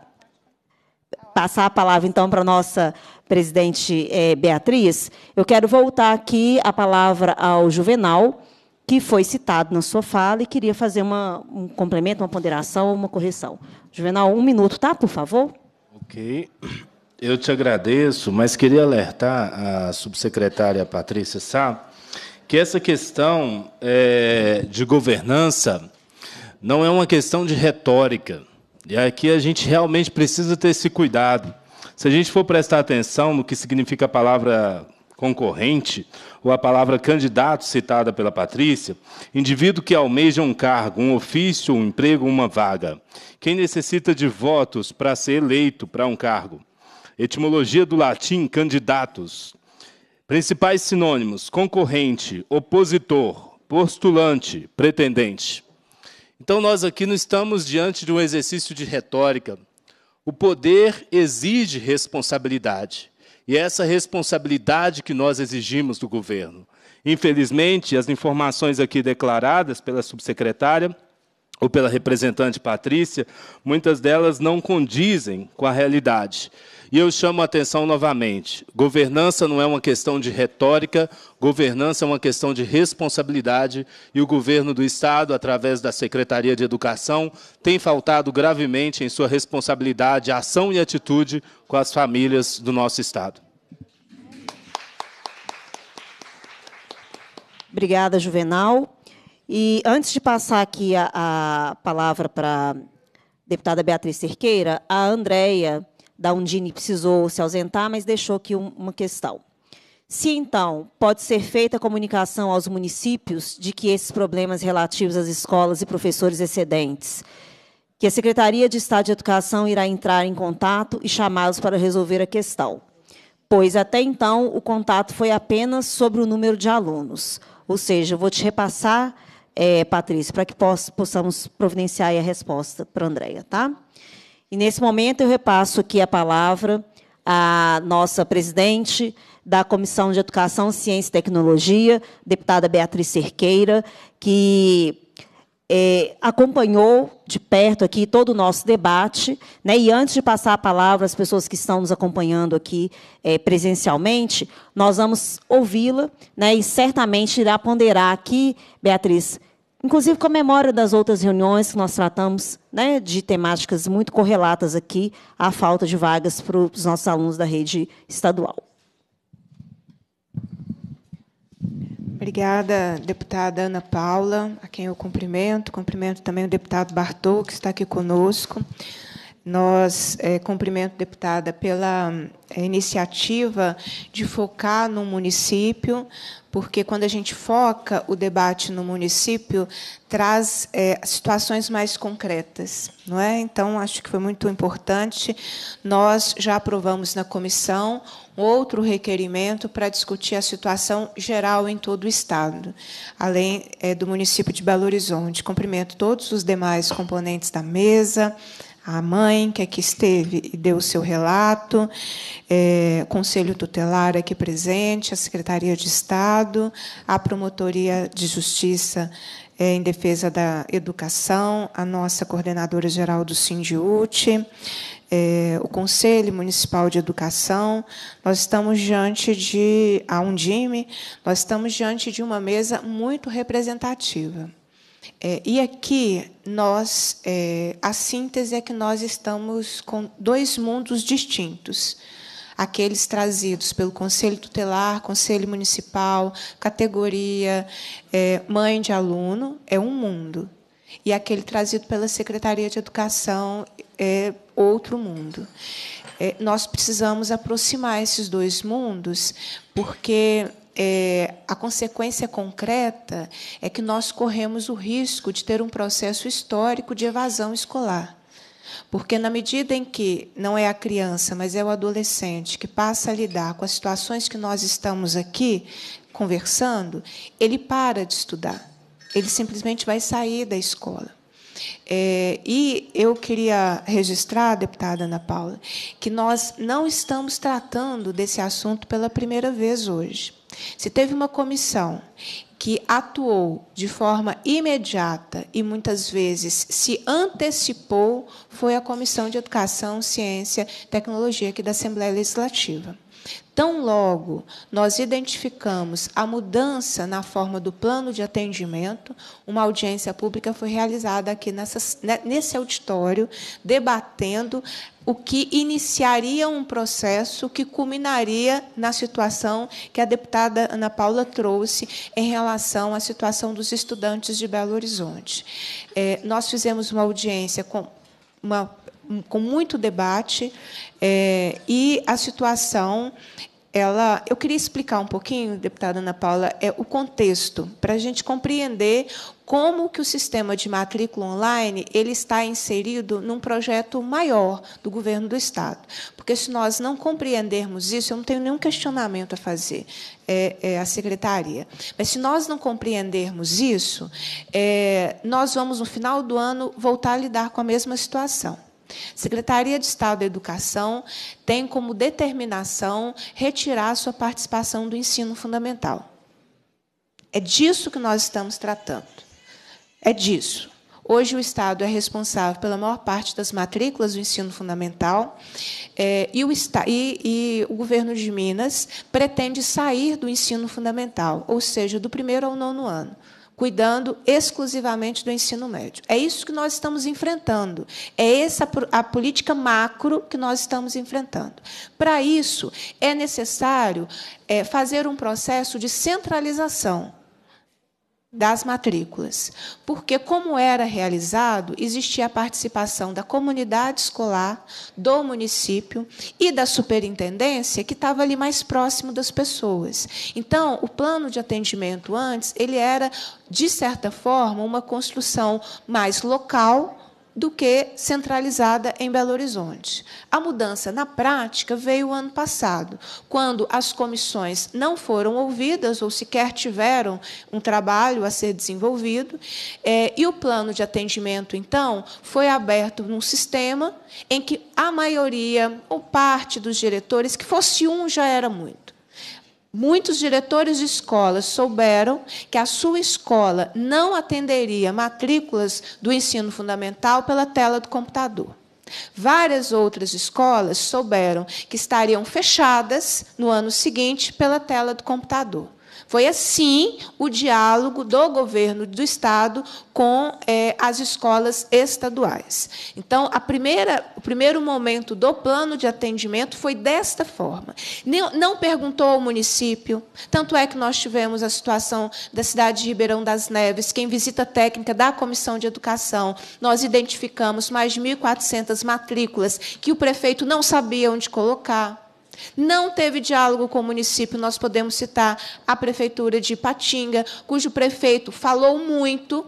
S2: passar a palavra, então, para a nossa presidente é, Beatriz. Eu quero voltar aqui a palavra ao Juvenal, que foi citado na sua fala e queria fazer uma, um complemento, uma ponderação, uma correção. Juvenal, um minuto, tá, por favor?
S3: Ok. Eu te agradeço, mas queria alertar a subsecretária Patrícia Sá que essa questão é, de governança não é uma questão de retórica. E aqui a gente realmente precisa ter esse cuidado. Se a gente for prestar atenção no que significa a palavra concorrente, ou a palavra candidato citada pela Patrícia, indivíduo que almeja um cargo, um ofício, um emprego, uma vaga. Quem necessita de votos para ser eleito para um cargo? Etimologia do latim candidatos. Principais sinônimos: concorrente, opositor, postulante, pretendente. Então, nós aqui não estamos diante de um exercício de retórica. O poder exige responsabilidade. E é essa responsabilidade que nós exigimos do governo. Infelizmente, as informações aqui declaradas pela subsecretária ou pela representante Patrícia, muitas delas não condizem com a realidade. E eu chamo a atenção novamente: governança não é uma questão de retórica, governança é uma questão de responsabilidade, e o governo do Estado, através da Secretaria de Educação, tem faltado gravemente em sua responsabilidade, ação e atitude com as famílias do nosso Estado.
S2: Obrigada, Juvenal. E antes de passar aqui a, a palavra para a deputada Beatriz Cerqueira, a Andréia da Undine precisou se ausentar, mas deixou aqui uma questão. Se, então, pode ser feita a comunicação aos municípios de que esses problemas relativos às escolas e professores excedentes, que a Secretaria de Estado de Educação irá entrar em contato e chamá-los para resolver a questão, pois, até então, o contato foi apenas sobre o número de alunos. Ou seja, eu vou te repassar, é, Patrícia, para que possamos providenciar a resposta para a Andrea, tá? E nesse momento eu repasso aqui a palavra à nossa presidente da Comissão de Educação, Ciência e Tecnologia, deputada Beatriz Cerqueira, que é, acompanhou de perto aqui todo o nosso debate. Né? E antes de passar a palavra às pessoas que estão nos acompanhando aqui é, presencialmente, nós vamos ouvi-la né? e certamente irá ponderar aqui, Beatriz, inclusive memória das outras reuniões que nós tratamos, né, de temáticas muito correlatas aqui à falta de vagas para os nossos alunos da rede estadual. Obrigada, deputada Ana Paula,
S1: a quem eu cumprimento. Cumprimento também o deputado Bartô, que está aqui conosco. Nós é, cumprimento deputada pela é, iniciativa de focar no município, porque quando a gente foca o debate no município traz é, situações mais concretas, não é? Então acho que foi muito importante. Nós já aprovamos na comissão outro requerimento para discutir a situação geral em todo o estado, além é, do município de Belo Horizonte. Cumprimento todos os demais componentes da mesa, a mãe que aqui esteve e deu o seu relato, é, Conselho Tutelar aqui presente, a Secretaria de Estado, a Promotoria de Justiça é, em Defesa da Educação, a nossa coordenadora geral do Sindiute, é, o Conselho Municipal de Educação. Nós estamos diante de a Undime, nós estamos diante de uma mesa muito representativa. É, e aqui nós é, a síntese é que nós estamos com dois mundos distintos. Aqueles trazidos pelo Conselho Tutelar, Conselho Municipal, categoria é, mãe de aluno, é um mundo. E aquele trazido pela Secretaria de Educação é outro mundo. É, nós precisamos aproximar esses dois mundos, porque é, a consequência concreta é que nós corremos o risco de ter um processo histórico de evasão escolar. Porque, na medida em que não é a criança, mas é o adolescente que passa a lidar com as situações que nós estamos aqui conversando, ele para de estudar. Ele simplesmente vai sair da escola. É, e eu queria registrar, deputada Ana Paula, que nós não estamos tratando desse assunto pela primeira vez hoje. Se teve uma comissão que atuou de forma imediata e muitas vezes se antecipou, foi a Comissão de Educação, Ciência e Tecnologia aqui da Assembleia Legislativa. Tão logo nós identificamos a mudança na forma do plano de atendimento, uma audiência pública foi realizada aqui nessa, né, nesse auditório, debatendo o que iniciaria um processo que culminaria na situação que a deputada Ana Paula trouxe em relação à situação dos estudantes de Belo Horizonte. É, nós fizemos uma audiência com uma com muito debate, é, e a situação ela, eu queria explicar um pouquinho, deputada Ana Paula, é o contexto para a gente compreender como que o sistema de matrícula online ele está inserido num projeto maior do governo do estado, porque se nós não compreendermos isso, eu não tenho nenhum questionamento a fazer é, é, à secretaria, mas se nós não compreendermos isso, é, nós vamos no final do ano voltar a lidar com a mesma situação. Secretaria de Estado da Educação tem como determinação retirar sua participação do ensino fundamental. É disso que nós estamos tratando. É disso. Hoje, o Estado é responsável pela maior parte das matrículas do ensino fundamental é, e, o, e, e, o governo de Minas pretende sair do ensino fundamental, ou seja, do primeiro ao nono ano cuidando exclusivamente do ensino médio. É isso que nós estamos enfrentando. É essa a política macro que nós estamos enfrentando. Para isso, é necessário é, fazer um processo de centralização das matrículas, porque como era realizado, existia a participação da comunidade escolar, do município e da superintendência, que estava ali mais próximo das pessoas. Então, o plano de atendimento antes, ele era de certa forma uma construção mais local, do que centralizada em Belo Horizonte. A mudança na prática veio ano passado, quando as comissões não foram ouvidas ou sequer tiveram um trabalho a ser desenvolvido, é, e o plano de atendimento, então, foi aberto num sistema em que a maioria ou parte dos diretores, que fosse um já era muito, Muitos diretores de escolas souberam que a sua escola não atenderia matrículas do ensino fundamental pela tela do computador. Várias outras escolas souberam que estariam fechadas no ano seguinte pela tela do computador. Foi assim o diálogo do governo do Estado com é, as escolas estaduais. Então, a primeira, o primeiro momento do plano de atendimento foi desta forma. Não, não perguntou ao município, tanto é que nós tivemos a situação da cidade de Ribeirão das Neves, que em visita técnica da Comissão de Educação, nós identificamos mais de 1.400 matrículas que o prefeito não sabia onde colocar. Não teve diálogo com o município. Nós podemos citar a prefeitura de Patinga, cujo prefeito falou muito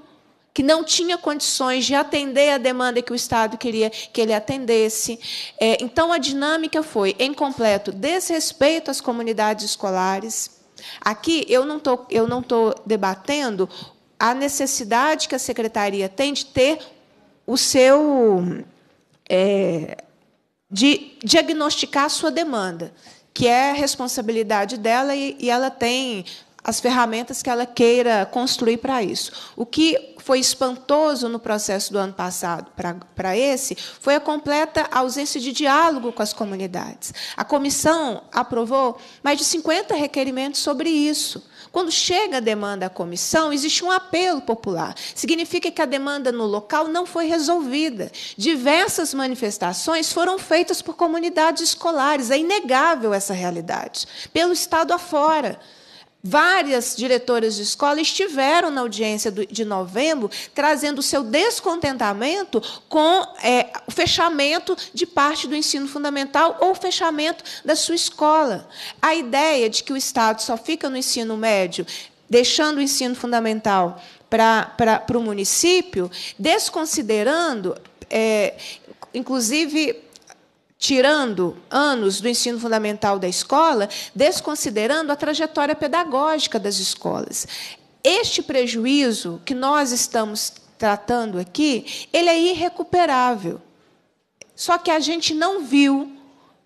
S1: que não tinha condições de atender a demanda que o Estado queria que ele atendesse. É, então, a dinâmica foi, em completo, desrespeito às comunidades escolares. Aqui, eu não tô, estou debatendo a necessidade que a secretaria tem de ter o seu. É, de diagnosticar a sua demanda, que é responsabilidade dela e, e ela tem as ferramentas que ela queira construir para isso. O que foi espantoso no processo do ano passado para esse foi a completa ausência de diálogo com as comunidades. A comissão aprovou mais de 50 requerimentos sobre isso. Quando chega a demanda à comissão, existe um apelo popular. Significa que a demanda no local não foi resolvida. Diversas manifestações foram feitas por comunidades escolares. É inegável essa realidade. Pelo Estado afora. Várias diretoras de escola estiveram na audiência de novembro trazendo seu descontentamento com é, o fechamento de parte do ensino fundamental ou o fechamento da sua escola. A ideia de que o Estado só fica no ensino médio, deixando o ensino fundamental para, para, para o município, desconsiderando, é, inclusive tirando anos do ensino fundamental da escola, desconsiderando a trajetória pedagógica das escolas. Este prejuízo que nós estamos tratando aqui, ele é irrecuperável. Só que a gente não viu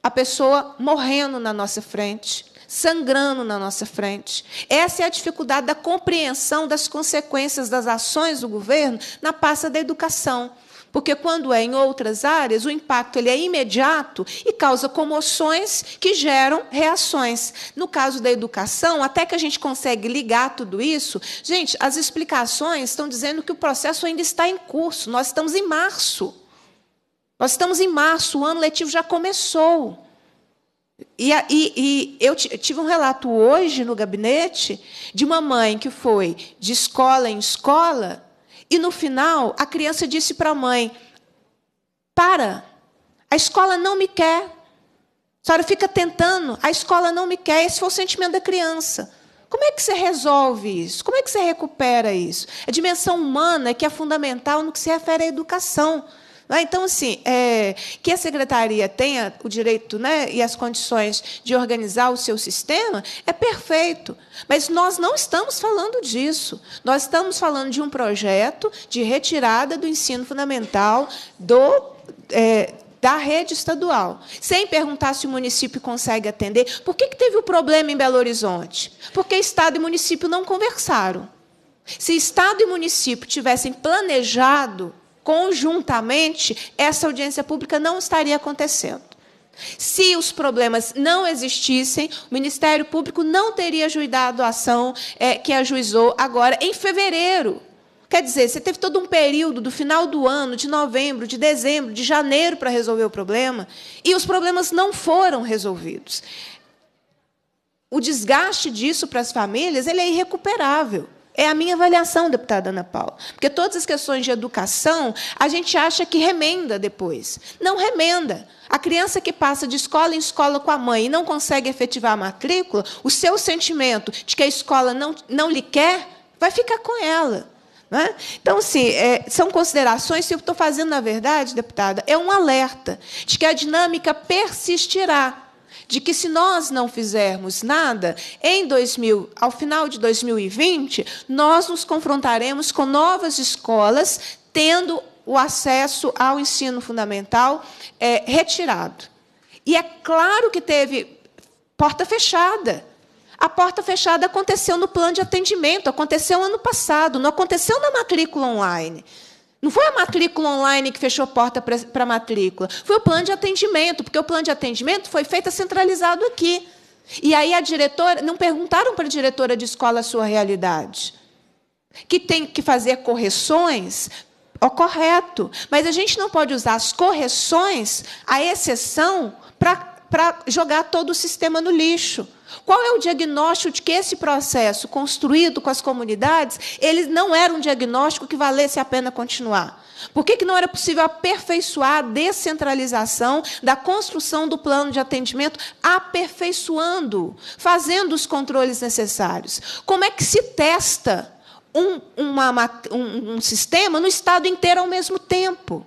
S1: a pessoa morrendo na nossa frente, sangrando na nossa frente. Essa é a dificuldade da compreensão das consequências das ações do governo na pasta da educação. Porque quando é em outras áreas, o impacto ele é imediato e causa comoções que geram reações. No caso da educação, até que a gente consegue ligar tudo isso, gente, as explicações estão dizendo que o processo ainda está em curso. Nós estamos em março. Nós estamos em março, o ano letivo já começou. E, e, e, eu tive um relato hoje no gabinete de uma mãe que foi de escola em escola e no final, a criança disse para a mãe: Para, a escola não me quer. A senhora fica tentando, a escola não me quer. Esse foi o sentimento da criança. Como é que você resolve isso? Como é que você recupera isso? A dimensão humana é que é fundamental no que se refere à educação. Né? Então, assim, é, que a secretaria tenha o direito né, e as condições de organizar o seu sistema é perfeito. Mas nós não estamos falando disso. Nós estamos falando de um projeto de retirada do ensino fundamental do. É, da rede estadual, sem perguntar se o município consegue atender. Por que, que teve o um problema em Belo Horizonte? Porque Estado e município não conversaram. Se Estado e município tivessem planejado conjuntamente, essa audiência pública não estaria acontecendo. Se os problemas não existissem, o Ministério Público não teria ajuizado a ação é, que ajuizou agora em fevereiro. Quer dizer, você teve todo um período do final do ano, de novembro, de dezembro, de janeiro para resolver o problema, e os problemas não foram resolvidos. O desgaste disso para as famílias ele é irrecuperável. É a minha avaliação, deputada Ana Paula. Porque todas as questões de educação, a gente acha que remenda depois. Não remenda. A criança que passa de escola em escola com a mãe e não consegue efetivar a matrícula, o seu sentimento de que a escola não, não lhe quer, vai ficar com ela. É? Então, assim, é, são considerações que eu estou fazendo, na verdade, deputada, é um alerta de que a dinâmica persistirá de que se nós não fizermos nada, em 2000, ao final de 2020, nós nos confrontaremos com novas escolas tendo o acesso ao ensino fundamental é, retirado. E é claro que teve porta fechada. A porta fechada aconteceu no plano de atendimento, aconteceu ano passado, não aconteceu na matrícula online. Não foi a matrícula online que fechou porta para a matrícula, foi o plano de atendimento, porque o plano de atendimento foi feito centralizado aqui. E aí a diretora, não perguntaram para a diretora de escola a sua realidade. Que tem que fazer correções, ó, correto. Mas a gente não pode usar as correções, a exceção, para jogar todo o sistema no lixo. Qual é o diagnóstico de que esse processo construído com as comunidades, ele não era um diagnóstico que valesse a pena continuar? Por que, que não era possível aperfeiçoar a descentralização da construção do plano de atendimento, aperfeiçoando, fazendo os controles necessários? Como é que se testa um, uma, um, um sistema no Estado inteiro ao mesmo tempo?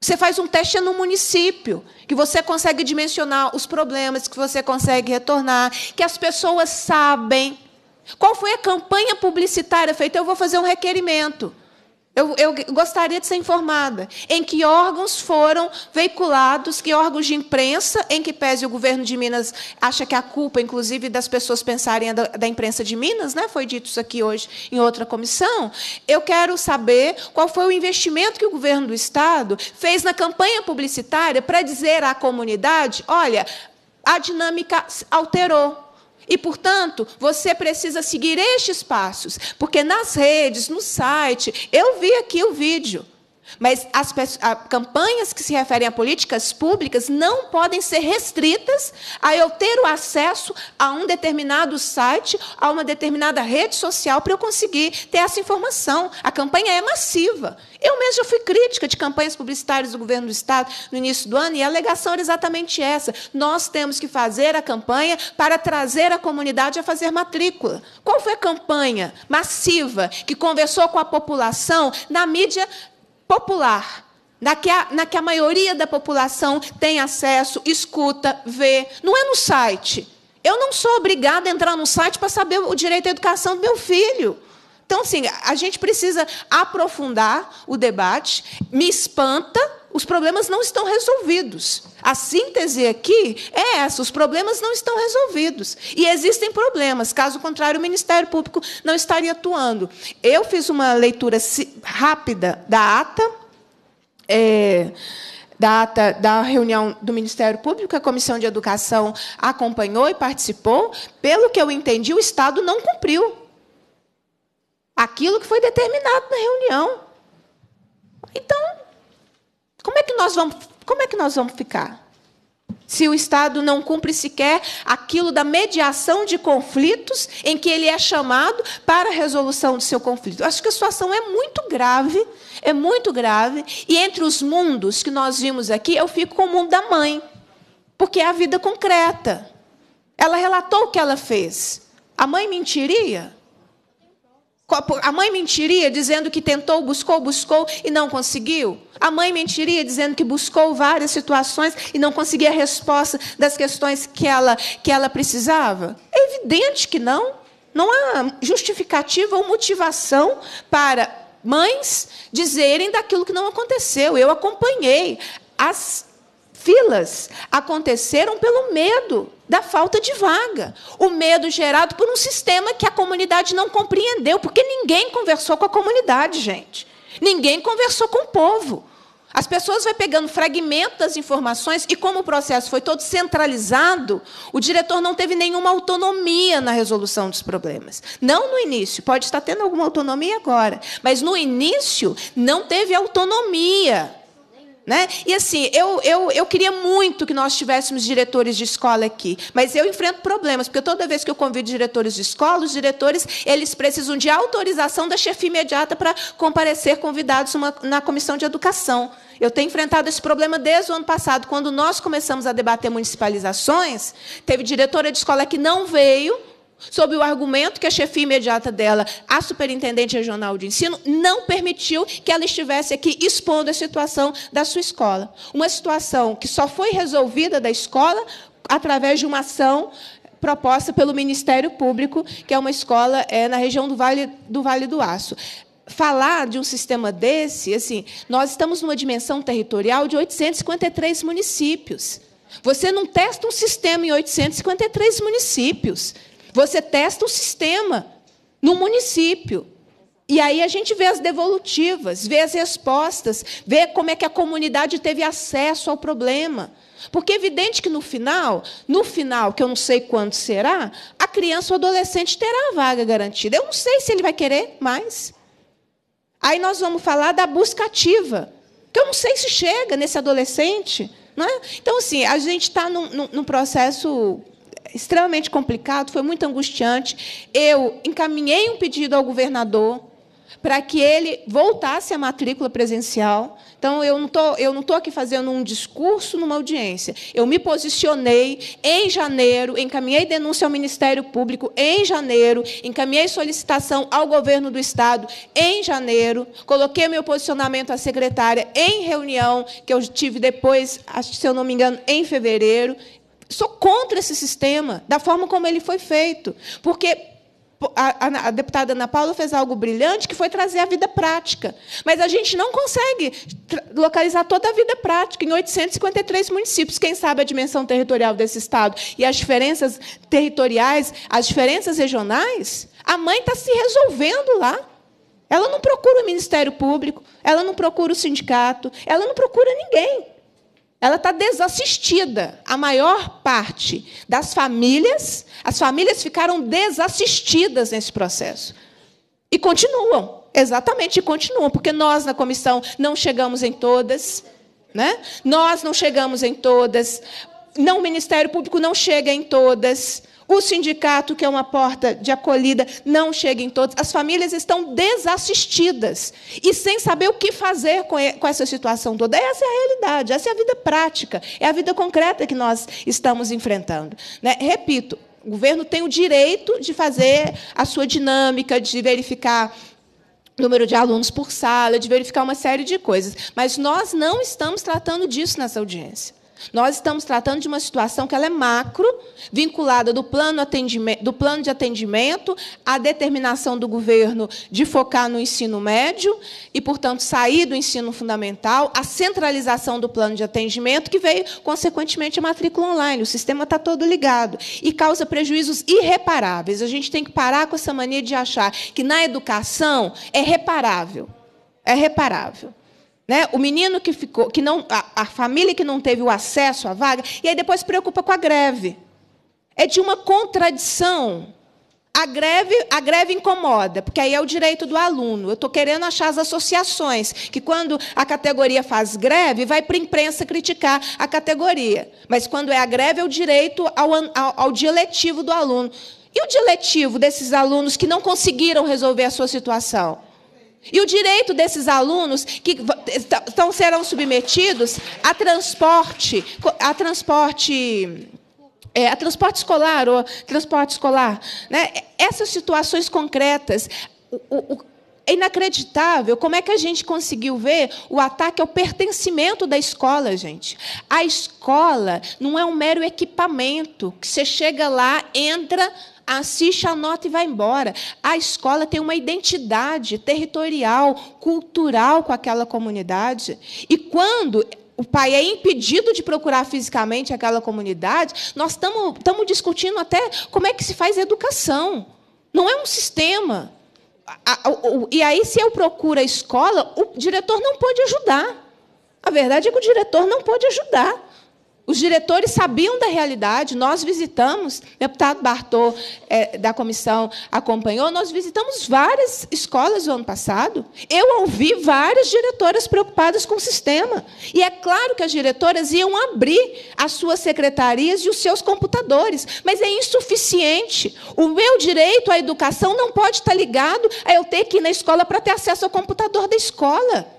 S1: Você faz um teste no município, que você consegue dimensionar os problemas, que você consegue retornar, que as pessoas sabem. Qual foi a campanha publicitária feita? Eu vou fazer um requerimento. Eu, eu, gostaria de ser informada em que órgãos foram veiculados, que órgãos de imprensa, em que pese o governo de Minas acha que a culpa, inclusive, das pessoas pensarem é da, da, imprensa de Minas, né? foi dito isso aqui hoje em outra comissão. Eu quero saber qual foi o investimento que o governo do Estado fez na campanha publicitária para dizer à comunidade: olha, a dinâmica alterou. E, portanto, você precisa seguir estes passos, porque nas redes, no site, eu vi aqui o vídeo. Mas as campanhas que se referem a políticas públicas não podem ser restritas a eu ter o acesso a um determinado site, a uma determinada rede social para eu conseguir ter essa informação. A campanha é massiva. Eu mesmo já fui crítica de campanhas publicitárias do governo do Estado no início do ano e a alegação era exatamente essa. Nós temos que fazer a campanha para trazer a comunidade a fazer matrícula. Qual foi a campanha massiva que conversou com a população na mídia popular, na que, a, na que a maioria da população tem acesso, escuta, vê. Não é no site. Eu não sou obrigada a entrar no site para saber o direito à educação do meu filho. Então, assim, a gente precisa aprofundar o debate. Me espanta os problemas não estão resolvidos. A síntese aqui é essa: os problemas não estão resolvidos. E existem problemas, caso contrário, o Ministério Público não estaria atuando. Eu fiz uma leitura rápida da ata. É, da ata da reunião do Ministério Público, a Comissão de Educação acompanhou e participou. Pelo que eu entendi, o Estado não cumpriu aquilo que foi determinado na reunião. Então, como é que nós vamos, como é que nós vamos ficar? Se o Estado não cumpre sequer aquilo da mediação de conflitos em que ele é chamado para a resolução do seu conflito. Acho que a situação é muito grave, é muito grave. E entre os mundos que nós vimos aqui, eu fico com o mundo da mãe, porque é a vida concreta. Ela relatou o que ela fez. A mãe mentiria? A mãe mentiria dizendo que tentou, buscou, buscou e não conseguiu. A mãe mentiria dizendo que buscou várias situações e não conseguia a resposta das questões que ela, que ela precisava. É evidente que não. Não há justificativa ou motivação para mães dizerem daquilo que não aconteceu. Eu acompanhei as filas aconteceram pelo medo da falta de vaga, o medo gerado por um sistema que a comunidade não compreendeu, porque ninguém conversou com a comunidade, gente. Ninguém conversou com o povo. As pessoas vão pegando fragmentos das informações e, como o processo foi todo centralizado, o diretor não teve nenhuma autonomia na resolução dos problemas. Não no início, pode estar tendo alguma autonomia agora, mas no início não teve autonomia né? E assim, eu, eu, eu queria muito que nós tivéssemos diretores de escola aqui, mas eu enfrento problemas, porque toda vez que eu convido diretores de escola, os diretores eles precisam de autorização da chefia imediata para comparecer convidados uma, na comissão de educação. Eu tenho enfrentado esse problema desde o ano passado, quando nós começamos a debater municipalizações, teve diretora de escola que não veio, sob o argumento que a chefia imediata dela, a superintendente regional de ensino, não permitiu que ela estivesse aqui expondo a situação da sua escola. Uma situação que só foi resolvida da escola através de uma ação proposta pelo Ministério Público, que é uma escola é, na região do Vale do, vale do Aço falar de um sistema desse, assim, nós estamos numa dimensão territorial de 853 municípios. Você não testa um sistema em 853 municípios. Você testa o sistema no município. E aí a gente vê as devolutivas, vê as respostas, vê como é que a comunidade teve acesso ao problema. Porque é evidente que no final, no final, que eu não sei quando será, a criança ou adolescente terá a vaga garantida. Eu não sei se ele vai querer mais. Aí nós vamos falar da busca ativa, que eu não sei se chega nesse adolescente. é? Então, assim, a gente está num, num, num processo extremamente complicado, foi muito angustiante. Eu encaminhei um pedido ao governador para que ele voltasse à matrícula presencial. Então, eu não tô, eu não estou aqui fazendo um discurso numa audiência. Eu me posicionei em janeiro, encaminhei denúncia ao Ministério Público em janeiro, encaminhei solicitação ao governo do Estado em janeiro, coloquei meu posicionamento à secretária em reunião, que eu tive depois, se eu não me engano, em fevereiro. Sou contra esse sistema, da forma como ele foi feito. Porque a, a, a, deputada Ana Paula fez algo brilhante que foi trazer a vida prática. Mas a gente não consegue localizar toda a vida prática em 853 municípios. Quem sabe a dimensão territorial desse Estado e as diferenças territoriais, as diferenças regionais, a mãe está se resolvendo lá. Ela não procura o Ministério Público, ela não procura o sindicato, ela não procura ninguém ela está desassistida. A maior parte das famílias, as famílias ficaram desassistidas nesse processo. E continuam, exatamente, e continuam, porque nós na comissão não chegamos em todas, né? Nós não chegamos em todas, não o Ministério Público não chega em todas. O sindicato, que é uma porta de acolhida, não chega em todos. As famílias estão desassistidas e sem saber o que fazer com essa situação toda. Essa é a realidade, essa é a vida prática, é a vida concreta que nós estamos enfrentando. Né? Repito, o governo tem o direito de fazer a sua dinâmica, de verificar número de alunos por sala, de verificar uma série de coisas. Mas nós não estamos tratando disso nessa audiência. Nós estamos tratando de uma situação que ela é macro, vinculada do plano, do plano de atendimento, à determinação do governo de focar no ensino médio e, portanto, sair do ensino fundamental, a centralização do plano de atendimento, que veio, consequentemente, a matrícula online. O sistema está todo ligado e causa prejuízos irreparáveis. A gente tem que parar com essa mania de achar que na educação é reparável. É reparável. Né? O menino que ficou, que não, a, a família que não teve o acesso à vaga, e aí depois se preocupa com a greve. É de uma contradição. A greve, a greve incomoda, porque aí é o direito do aluno. Eu estou querendo achar as associações, que quando a categoria faz greve, vai para a imprensa criticar a categoria. Mas quando é a greve, é o direito ao, ao, ao do aluno. E o diletivo desses alunos que não conseguiram resolver a sua situação? E o direito desses alunos que estão, serão submetidos a transporte, a transporte é, a transporte escolar ou transporte escolar, né? Essas situações concretas, o, o, é inacreditável como é que a gente conseguiu ver o ataque ao pertencimento da escola, gente. A escola não é um mero equipamento que você chega lá, entra, assiste, anota e vai embora. A escola tem uma identidade territorial, cultural com aquela comunidade. E quando o pai é impedido de procurar fisicamente aquela comunidade, nós estamos discutindo até como é que se faz educação. Não é um sistema. E aí, se eu procuro a escola, o diretor não pode ajudar. A verdade é que o diretor não pode ajudar. Os diretores sabiam da realidade, nós visitamos, o deputado Bartô, é, da comissão, acompanhou, nós visitamos várias escolas no ano passado. Eu ouvi várias diretoras preocupadas com o sistema. E é claro que as diretoras iam abrir as suas secretarias e os seus computadores, mas é insuficiente. O meu direito à educação não pode estar ligado a eu ter que ir na escola para ter acesso ao computador da escola.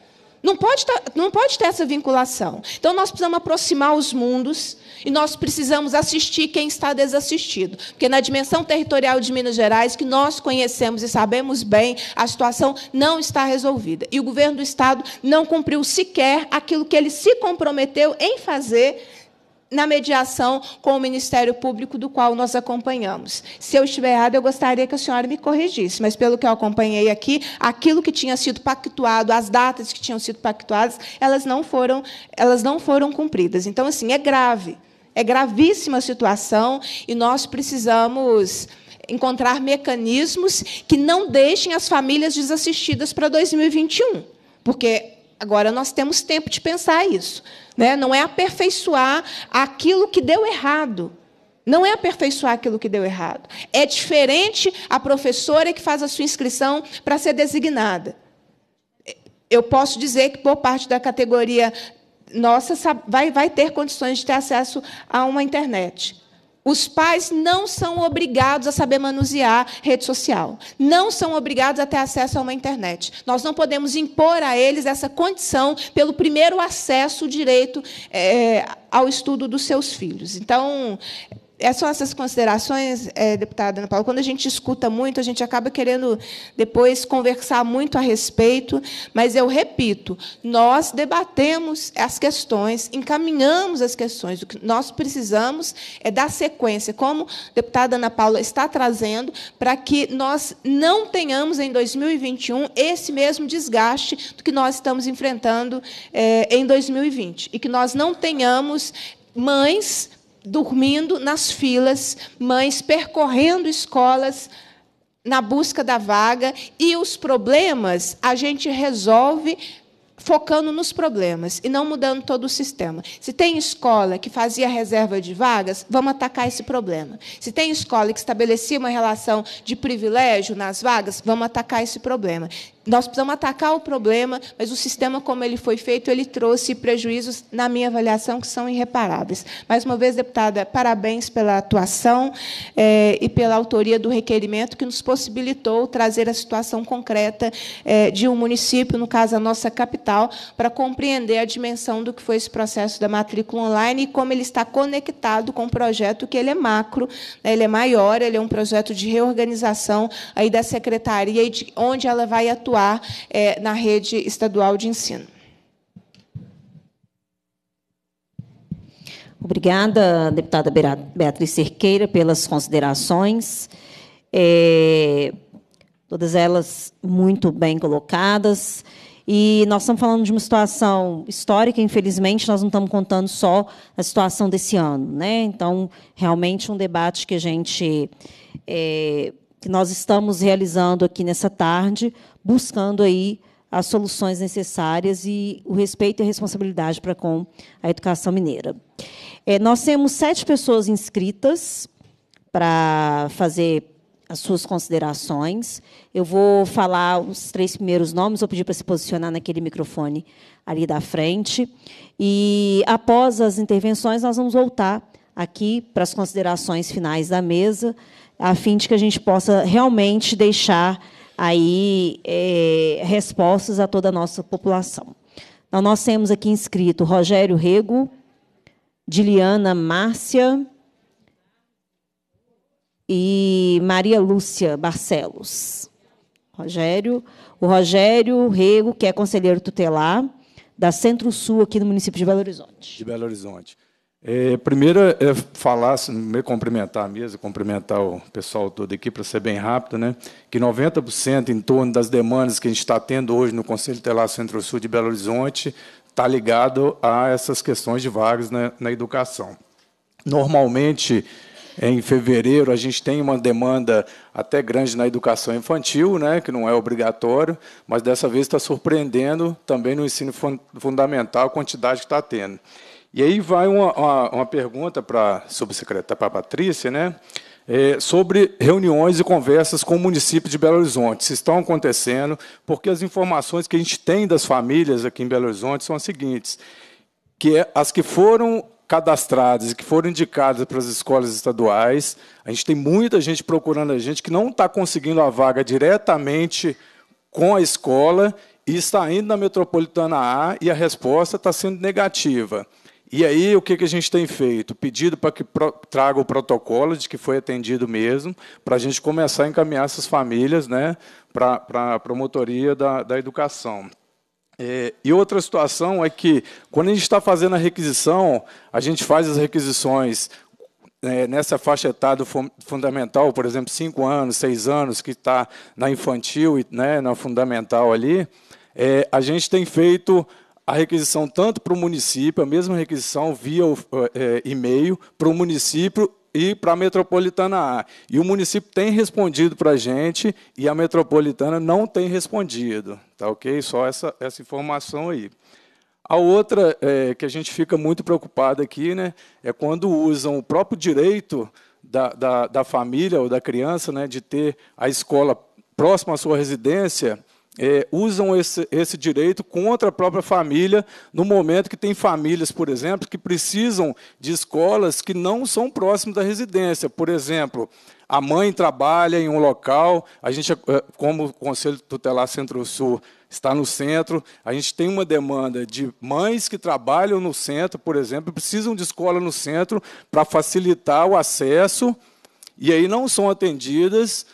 S1: Não pode, tá, não pode ter essa vinculação. Então, nós precisamos aproximar os mundos e nós precisamos assistir quem está desassistido. Porque na dimensão territorial de Minas Gerais, que nós conhecemos e sabemos bem, a situação não está resolvida. E o governo do Estado não cumpriu sequer aquilo que ele se comprometeu em fazer na mediação com o Ministério Público, do qual nós acompanhamos. Se eu estiver errado, eu gostaria que a senhora me corrigisse, mas pelo que eu acompanhei aqui, aquilo que tinha sido pactuado, as datas que tinham sido pactuadas, elas não foram, elas não foram cumpridas. Então, assim, é grave. É gravíssima a situação e nós precisamos encontrar mecanismos que não deixem as famílias desassistidas para 2021, porque Agora nós temos tempo de pensar isso. Né? Não é aperfeiçoar aquilo que deu errado. Não é aperfeiçoar aquilo que deu errado. É diferente a professora que faz a sua inscrição para ser designada. Eu posso dizer que, por parte da categoria nossa, vai, vai ter condições de ter acesso a uma internet. Os pais não são obrigados a saber manusear rede social, não são obrigados a ter acesso a uma internet. Nós não podemos impor a eles essa condição pelo primeiro acesso, o direito é, ao estudo dos seus filhos. Então, essas é são essas considerações, é, deputada Ana Paula. Quando a gente escuta muito, a gente acaba querendo depois conversar muito a respeito, mas eu repito, nós debatemos as questões, encaminhamos as questões. O que nós precisamos é dar sequência, como a deputada Ana Paula está trazendo, para que nós não tenhamos em 2021 esse mesmo desgaste do que nós estamos enfrentando é, em 2020 e que nós não tenhamos mães dormindo nas filas, mães percorrendo escolas na busca da vaga e os problemas a gente resolve focando nos problemas e não mudando todo o sistema. Se tem escola que fazia reserva de vagas, vamos atacar esse problema. Se tem escola que estabelecia uma relação de privilégio nas vagas, vamos atacar esse problema nós precisamos atacar o problema, mas o sistema como ele foi feito, ele trouxe prejuízos, na minha avaliação, que são irreparáveis. Mais uma vez, deputada, parabéns pela atuação eh, e pela autoria do requerimento que nos possibilitou trazer a situação concreta eh, de um município, no caso a nossa capital, para compreender a dimensão do que foi esse processo da matrícula online e como ele está conectado com o um projeto que ele é macro, né, ele é maior, ele é um projeto de reorganização aí da secretaria, onde ela vai atuar atuar é, na rede estadual de ensino.
S2: Obrigada, deputada Beatriz Cerqueira, pelas considerações. É, todas elas muito bem colocadas. E nós estamos falando de uma situação histórica, infelizmente, nós não estamos contando só a situação desse ano. Né? Então, realmente, um debate que a gente. É, que nós estamos realizando aqui nessa tarde, buscando aí as soluções necessárias e o respeito e a responsabilidade para com a educação mineira. É, nós temos sete pessoas inscritas para fazer as suas considerações. Eu vou falar os três primeiros nomes, vou pedir para se posicionar naquele microfone ali da frente. E após as intervenções, nós vamos voltar aqui para as considerações finais da mesa a fim de que a gente possa realmente deixar aí é, respostas a toda a nossa população. Então, nós temos aqui inscrito Rogério Rego, Diliana Márcia e Maria Lúcia Barcelos. Rogério, o Rogério Rego, que é conselheiro tutelar da Centro-Sul aqui no município de Belo Horizonte.
S13: De Belo Horizonte. É, primeiro é, é falar, assim, me cumprimentar a mesa, cumprimentar o pessoal todo aqui, para ser bem rápido, né? que 90% em torno das demandas que a gente está tendo hoje no Conselho Telar Centro-Sul de Belo Horizonte está ligado a essas questões de vagas na, na educação. Normalmente, é, em fevereiro, a gente tem uma demanda até grande na educação infantil, né, que não é obrigatório, mas dessa vez está surpreendendo também no ensino fundamental a quantidade que está tendo. E aí vai uma, uma, uma pergunta para a Patrícia, né? É, sobre reuniões e conversas com o município de Belo Horizonte. Se estão acontecendo, porque as informações que a gente tem das famílias aqui em Belo Horizonte são as seguintes: que é, as que foram cadastradas e que foram indicadas para as escolas estaduais, a gente tem muita gente procurando a gente que não está conseguindo a vaga diretamente com a escola e está indo na metropolitana A e a resposta está sendo negativa. E aí, o que, que a gente tem feito? Pedido para que traga o protocolo de que foi atendido mesmo, para a gente começar a encaminhar essas famílias né, para, a promotoria da, da educação. É, e outra situação é que, quando a gente está fazendo a requisição, a gente faz as requisições é, nessa faixa etária fundamental, por exemplo, 5 anos, 6 anos, que está na infantil e né, na fundamental ali, é, a gente tem feito a requisição tanto para o município, a mesma requisição via é, e-mail para o município e para a metropolitana A. E o município tem respondido para a gente e a metropolitana não tem respondido. Tá ok? Só essa, essa informação aí. A outra é, que a gente fica muito preocupado aqui né, é quando usam o próprio direito da, da, da família ou da criança né, de ter a escola próxima à sua residência é, usam esse, esse, direito contra a própria família, no momento que tem famílias, por exemplo, que precisam de escolas que não são próximas da residência. Por exemplo, a mãe trabalha em um local, a gente, é, como o Conselho Tutelar Centro-Sul está no centro, a gente tem uma demanda de mães que trabalham no centro, por exemplo, precisam de escola no centro para facilitar o acesso, e aí não são atendidas.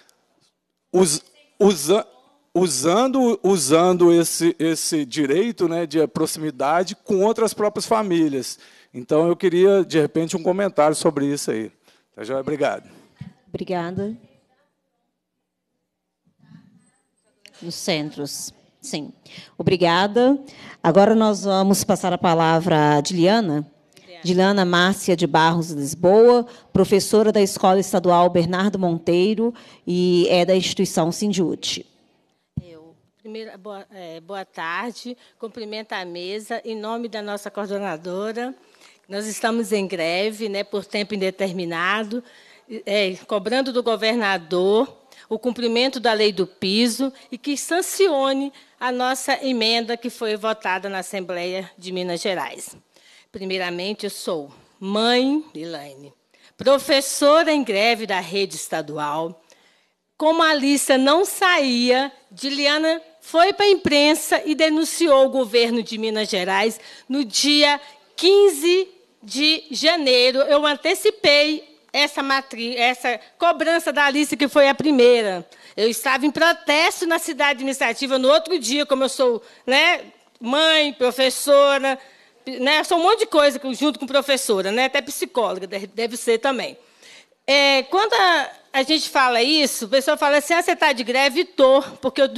S13: Os, usa, usando, usando esse, esse direito né, de proximidade com outras próprias famílias. Então, eu queria, de repente, um comentário sobre isso aí. Tá, Obrigado.
S2: Obrigada. Nos centros. Sim. Obrigada. Agora nós vamos passar a palavra a Diliana. Diliana Márcia de Barros Lisboa, professora da Escola Estadual Bernardo Monteiro e é da instituição Sindiúti.
S14: Primeiro, boa, é, boa tarde, cumprimento a mesa em nome da nossa coordenadora. Nós estamos em greve né, por tempo indeterminado, é, cobrando do governador o cumprimento da lei do piso e que sancione a nossa emenda que foi votada na Assembleia de Minas Gerais. Primeiramente, eu sou mãe, Elaine, professora em greve da rede estadual. Como a lista não saía de Liana foi para a imprensa e denunciou o governo de Minas Gerais no dia 15 de janeiro. Eu antecipei essa, matriz, essa cobrança da lista que foi a primeira. Eu estava em protesto na cidade administrativa no outro dia, como eu sou né, mãe, professora, né, sou um monte de coisa junto com professora, né, até psicóloga deve ser também. É, quando a, a, gente fala isso, o pessoal fala assim: ah, você está de greve, estou, porque eu,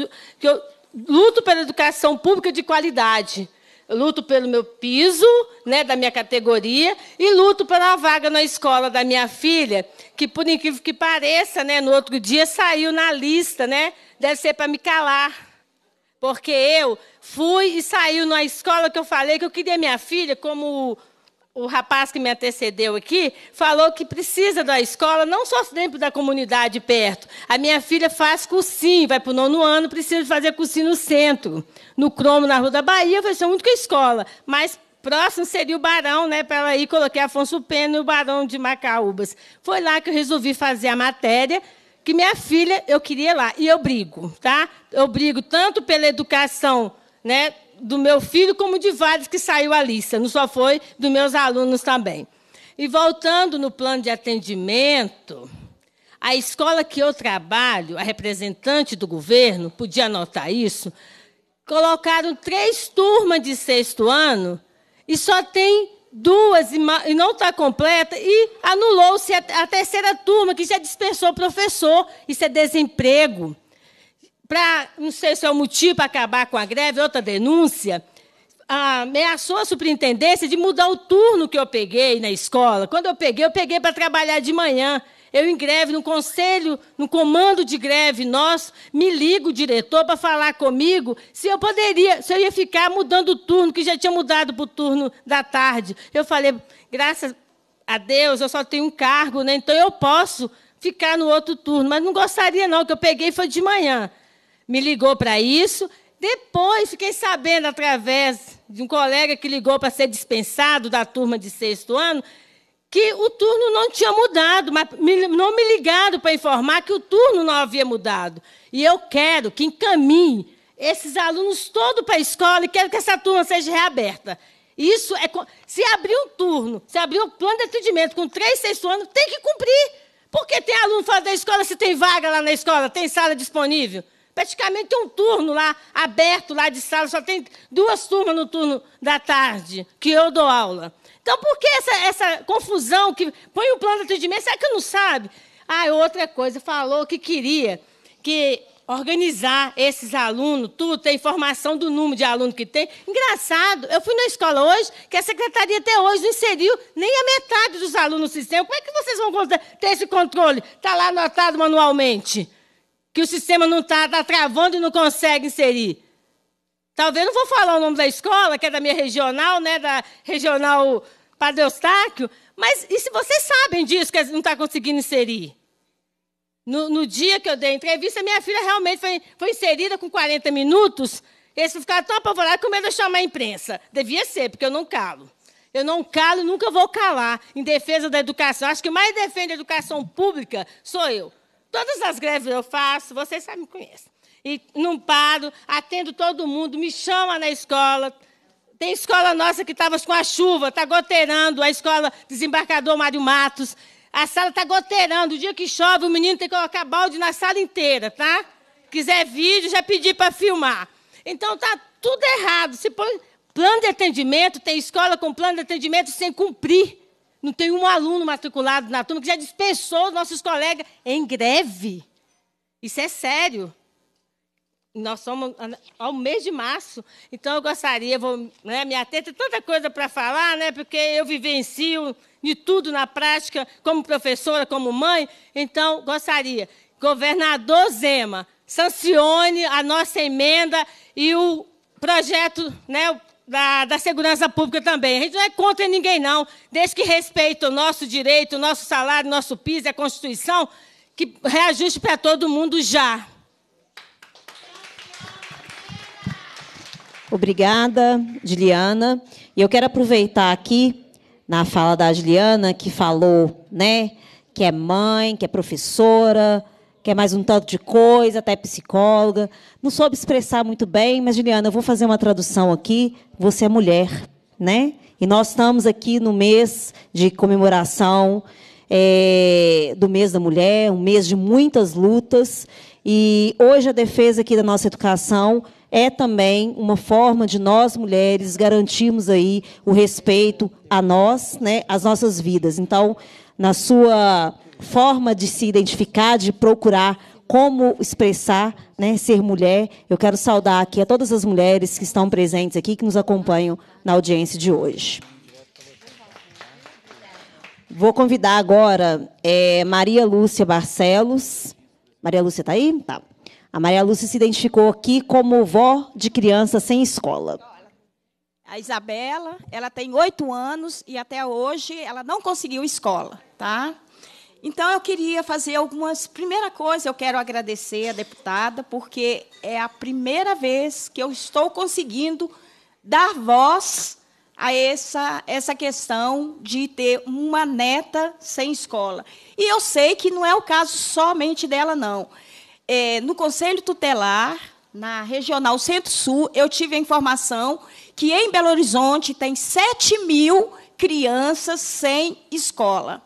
S14: eu luto pela educação pública de qualidade. luto pelo meu piso, né, da minha categoria, e luto pela vaga na escola da minha filha, que por incrível que pareça, né, no outro dia saiu na lista, né? Deve ser para me calar. Porque eu fui e saiu na escola que eu falei que eu queria minha filha como o rapaz que me antecedeu aqui falou que precisa da escola, não só dentro da comunidade perto. A minha filha faz cursinho, vai para o nono ano, precisa fazer cursinho no centro, no Cromo, na Rua da Bahia, vai ser a única escola. Mas próximo seria o Barão, né? Para ela ir, coloquei Afonso Pena e o Barão de Macaúbas. Foi lá que eu resolvi fazer a matéria que minha filha eu queria lá. E eu brigo, tá? Eu brigo tanto pela educação, né? do meu filho, como de vários que saiu a lista, não só foi dos meus alunos também. E voltando no plano de atendimento, a escola que eu trabalho, a representante do governo, podia anotar isso, colocaram três turmas de sexto ano e só tem duas e não está completa e anulou-se a terceira turma que já dispensou o professor. Isso é desemprego para, não sei se é o um motivo para acabar com a greve, outra denúncia, ameaçou a superintendência de mudar o turno que eu peguei na escola. Quando eu peguei, eu peguei para trabalhar de manhã. Eu em greve no conselho, no comando de greve nosso, me liga o diretor para falar comigo se eu poderia, se eu ia ficar mudando o turno, que já tinha mudado para o turno da tarde. Eu falei, graças a Deus, eu só tenho um cargo, né? então eu posso ficar no outro turno, mas não gostaria não, que eu peguei foi de manhã me ligou para isso. Depois fiquei sabendo através de um colega que ligou para ser dispensado da turma de sexto ano que o turno não tinha mudado, mas não me ligaram para informar que o turno não havia mudado. E eu quero que encaminhe esses alunos todos para a escola e quero que essa turma seja reaberta. Isso é. Se abrir um turno, se abrir um plano de atendimento com três, sexto anos, tem que cumprir. Porque tem aluno fora da escola se tem vaga lá na escola, tem sala disponível praticamente tem um turno lá, aberto lá de sala, só tem duas turmas no turno da tarde, que eu dou aula. Então, por que essa, essa confusão que põe o plano de atendimento? Será que não sabe? Ah, é outra coisa, falou que queria que organizar esses alunos, tudo, ter informação do número de aluno que tem. Engraçado, eu fui na escola hoje, que a secretaria até hoje não inseriu nem a metade dos alunos no sistema. Como é que vocês vão ter esse controle? Está lá anotado manualmente que o sistema não está tá travando e não consegue inserir. Talvez não vou falar o nome da escola, que é da minha regional, né, da regional Padre Eustáquio, mas e se vocês sabem disso, que não está conseguindo inserir? No, no, dia que eu dei a entrevista, minha filha realmente foi, foi inserida com 40 minutos. Eles ficaram tão apavorados com medo de chamar a imprensa. Devia ser, porque eu não calo. Eu não calo e nunca vou calar em defesa da educação. Acho que mais defende a educação pública sou eu. Todas as greves eu faço, vocês sabem, me conhecem. E não paro, atendo todo mundo, me chama na escola. Tem escola nossa que estava com a chuva, está goteirando, a escola desembarcador Mário Matos. A sala está goteirando, o dia que chove, o menino tem que colocar balde na sala inteira, tá? Quiser vídeo, já pedi para filmar. Então tá tudo errado. Se põe plano de atendimento, tem escola com plano de atendimento sem cumprir. Não tem um aluno matriculado na turma que já dispensou nossos colegas em greve. Isso é sério. Nós somos ah, ao mês de março, então eu gostaria, vou né, me ater, tem tanta coisa para falar, né, porque eu vivencio de tudo na prática, como professora, como mãe, então gostaria. Governador Zema, sancione a nossa emenda e o projeto, né, da, da, segurança pública também. A gente não é contra ninguém, não. Desde que respeite o nosso direito, o nosso salário, o nosso PIS, a Constituição, que reajuste para todo mundo já.
S2: Obrigada, Juliana. E eu quero aproveitar aqui na fala da Juliana, que falou, né, que é mãe, que é professora, que é mais um tanto de coisa, até psicóloga. Não soube expressar muito bem, mas, Juliana, eu vou fazer uma tradução aqui. Você é mulher, né? E nós estamos aqui no mês de comemoração é, do mês da mulher, um mês de muitas lutas. E hoje a defesa aqui da nossa educação é também uma forma de nós mulheres garantirmos aí o respeito a nós, né, às nossas vidas. Então, na sua forma de se identificar, de procurar como expressar, né, ser mulher. Eu quero saudar aqui a todas as mulheres que estão presentes aqui, que nos acompanham na audiência de hoje. Vou convidar agora é, Maria Lúcia Barcelos. Maria Lúcia está aí? Tá. A Maria Lúcia se identificou aqui como vó de criança sem escola.
S15: A Isabela, ela tem oito anos e até hoje ela não conseguiu escola, tá? Então, eu queria fazer algumas. Primeira coisa, eu quero agradecer a deputada, porque é a primeira vez que eu estou conseguindo dar voz a essa, essa questão de ter uma neta sem escola. E eu sei que não é o caso somente dela, não. É, no Conselho Tutelar, na Regional Centro-Sul, eu tive a informação que em Belo Horizonte tem 7 mil crianças sem escola.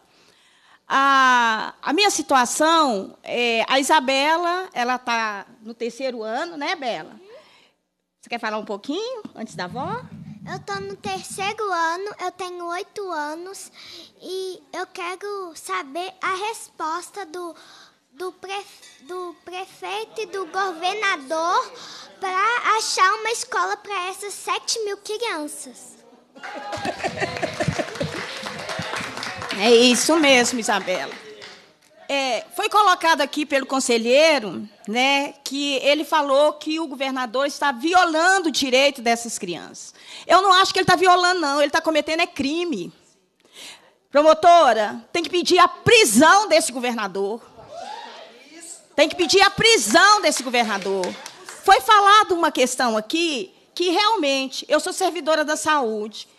S15: A, a minha situação, é, a Isabela, ela está no terceiro ano, né, Bela? Você quer falar um pouquinho antes da avó? Eu estou no terceiro ano, eu tenho oito anos e eu quero saber a resposta do, do, prefe, do prefeito e do governador para achar uma escola para essas sete mil crianças. É isso mesmo, Isabela. É, foi colocado aqui pelo conselheiro né, que ele falou que o governador está violando o direito dessas crianças. Eu não acho que ele está violando, não. Ele está cometendo é crime. Promotora, tem que pedir a prisão desse governador. Tem que pedir a prisão desse governador. Foi falado uma questão aqui que realmente eu sou servidora da saúde.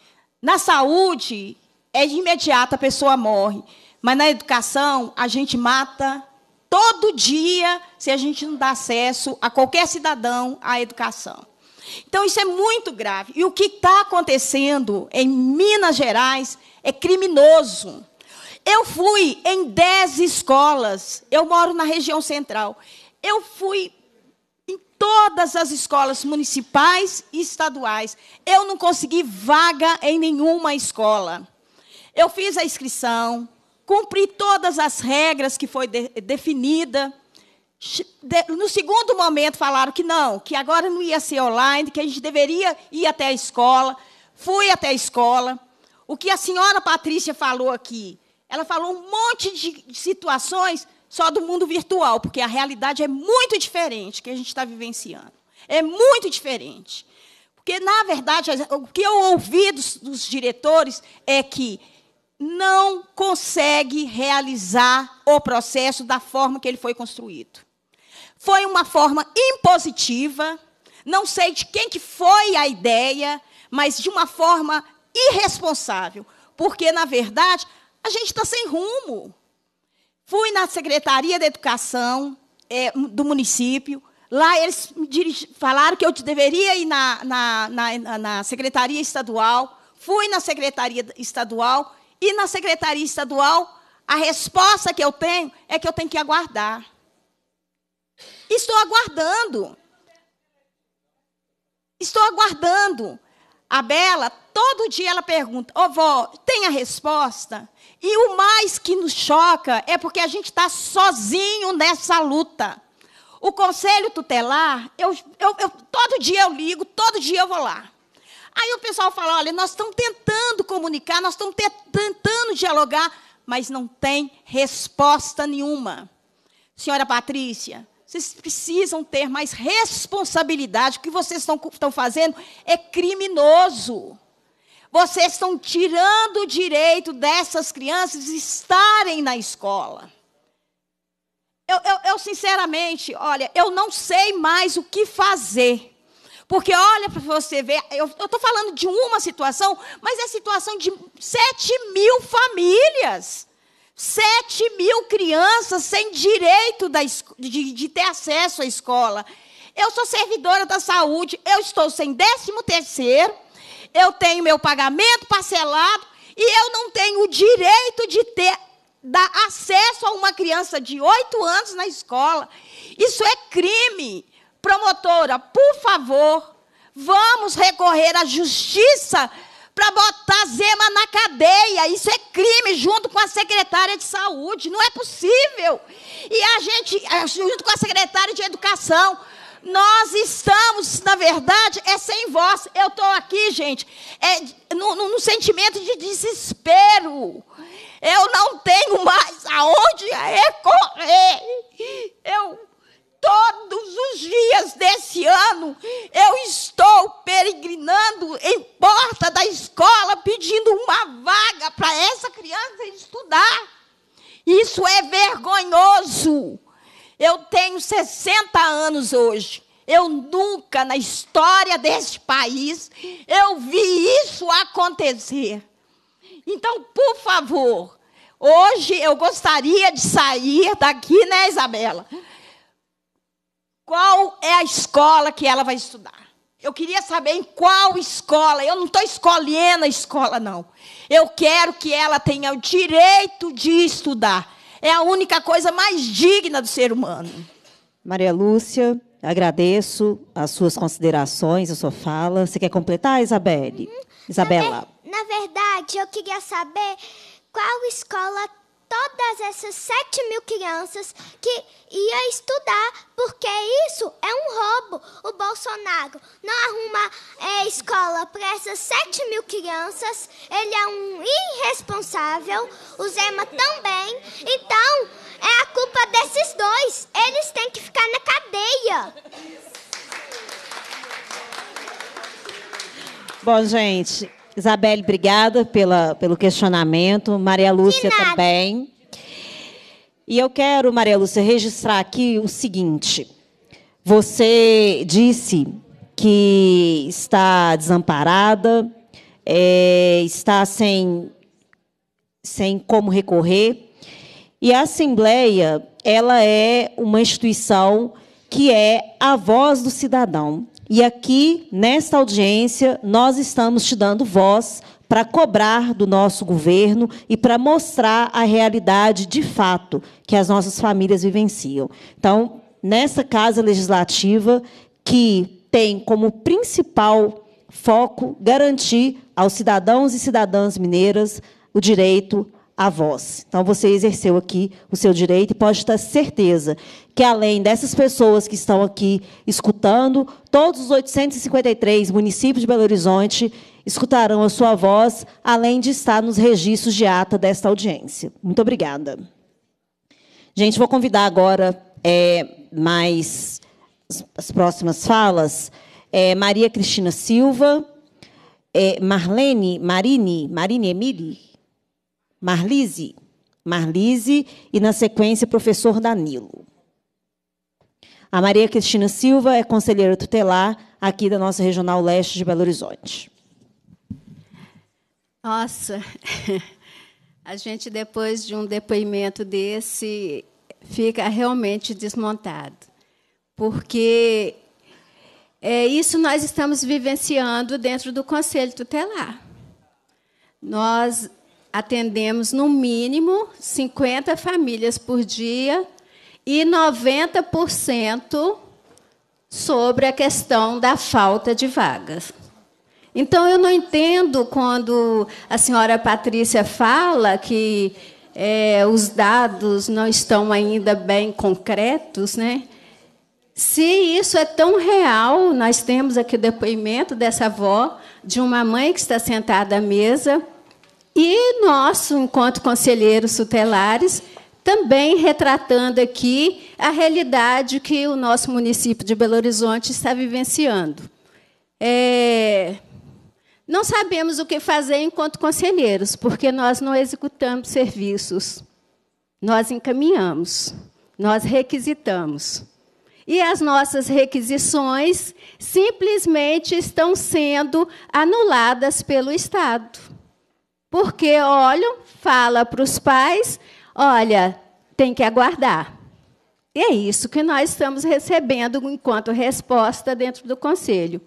S15: Na saúde, é de imediato, a pessoa morre. Mas na educação, a gente mata todo dia se a gente não dá acesso a qualquer cidadão à educação. Então, isso é muito grave. E o que está acontecendo em Minas Gerais é criminoso. Eu fui em 10 escolas, eu moro na região central. Eu fui em todas as escolas municipais e estaduais. Eu não consegui vaga em nenhuma escola. Eu fiz a inscrição, cumpri todas as regras que foi de, definida. De, no segundo momento falaram que não, que agora não ia ser online, que a gente deveria ir até a escola. Fui até a escola. O que a senhora Patrícia falou aqui, ela falou um monte de situações só do mundo virtual, porque a realidade é muito diferente que a gente está vivenciando. É muito diferente. Porque, na verdade, o que eu ouvi dos, dos diretores é que não consegue realizar o processo da forma que ele foi construído. Foi uma forma impositiva, não sei de quem que foi a ideia, mas de uma forma irresponsável, porque na verdade a gente está sem rumo. Fui na Secretaria da Educação é, do município, lá eles me dirigi, falaram que eu deveria ir na, na, na, na Secretaria Estadual, fui na Secretaria Estadual e na secretaria estadual, a resposta que eu tenho é que eu tenho que aguardar. Estou aguardando. Estou aguardando. A Bela, todo dia ela pergunta: Ô oh, vó, tem a resposta? E o mais que nos choca é porque a gente está sozinho nessa luta. O conselho tutelar, eu, eu, eu, todo dia eu ligo, todo dia eu vou lá. Aí o pessoal fala: olha, nós estamos tentando comunicar, nós estamos tentando dialogar, mas não tem resposta nenhuma. Senhora Patrícia, vocês precisam ter mais responsabilidade. O que vocês estão, fazendo é criminoso. Vocês estão tirando o direito dessas crianças de estarem na escola. Eu, eu, eu, sinceramente, olha, eu não sei mais o que fazer. Porque olha para você ver, eu estou falando de uma situação, mas é a situação de 7 mil famílias. 7 mil crianças sem direito da, de, de ter acesso à escola. Eu sou servidora da saúde, eu estou sem 13 terceiro, eu tenho meu pagamento parcelado e eu não tenho o direito de ter dar acesso a uma criança de 8 anos na escola. Isso é crime promotora, por favor, vamos recorrer à justiça para botar Zema na cadeia. Isso é crime, junto com a secretária de saúde. Não é possível. E a gente, junto com a secretária de educação, nós estamos, na verdade, é sem voz. Eu estou aqui, gente, é, no, no, no sentimento de desespero. Eu não tenho mais aonde recorrer. Eu todos os dias desse ano eu estou peregrinando em porta da escola pedindo uma vaga para essa criança estudar. Isso é vergonhoso. Eu tenho 60 anos hoje. Eu nunca na história deste país eu vi isso acontecer. Então, por favor, hoje eu gostaria de sair daqui, né, Isabela? qual é a escola que ela vai estudar. Eu queria saber em qual escola. Eu não estou escolhendo a escola, não. Eu quero que ela tenha o direito de estudar. É a única coisa mais digna do ser humano.
S2: Maria Lúcia, agradeço as suas considerações, a sua fala. Você quer completar, Isabelle? Uhum. Isabela.
S15: Na, ver, na verdade, eu queria saber qual escola todas essas 7 mil crianças que ia estudar, porque isso é um roubo. O Bolsonaro não arruma é, escola para essas 7 mil crianças, ele é um irresponsável, o Zema também. Então, é a culpa desses dois. Eles têm que ficar na cadeia.
S2: Bom, gente, Isabelle, obrigada pela, pelo questionamento. Maria Lúcia também. E eu quero, Maria Lúcia, registrar aqui o seguinte: você disse que está desamparada, é, está sem, sem como recorrer. E a Assembleia, ela é uma instituição que é a voz do cidadão. E aqui, nesta audiência, nós estamos te dando voz para cobrar do nosso governo e para mostrar a realidade de fato que as nossas famílias vivenciam. Então, nessa casa legislativa que tem como principal foco garantir aos cidadãos e cidadãs mineiras o direito a voz. Então, você exerceu aqui o seu direito e pode ter certeza que, além dessas pessoas que estão aqui escutando, todos os 853 municípios de Belo Horizonte escutarão a sua voz, além de estar nos registros de ata desta audiência. Muito obrigada. Gente, vou convidar agora é, mais as próximas falas. É, Maria Cristina Silva, é, Marlene, Marini, Marini Emili, Marlise. Marlise e, na sequência, professor Danilo. A Maria Cristina Silva é conselheira tutelar aqui da nossa Regional Leste de Belo Horizonte.
S16: Nossa, a gente depois de um depoimento desse fica realmente desmontado, porque é isso nós estamos vivenciando dentro do Conselho Tutelar. Nós atendemos no mínimo 50 famílias por dia e 90% sobre a questão da falta de vagas. Então, eu não entendo quando a senhora Patrícia fala que é, os dados não estão ainda bem concretos, né? Se isso é tão real, nós temos aqui o depoimento dessa avó, de uma mãe que está sentada à mesa, e nosso, enquanto conselheiros tutelares, também retratando aqui a realidade que o nosso município de Belo Horizonte está vivenciando. É... Não sabemos o que fazer enquanto conselheiros, porque nós não executamos serviços, nós encaminhamos, nós requisitamos. E as nossas requisições simplesmente estão sendo anuladas pelo Estado. Porque olham, fala para os pais, olha, tem que aguardar. E é isso que nós estamos recebendo enquanto resposta dentro do conselho.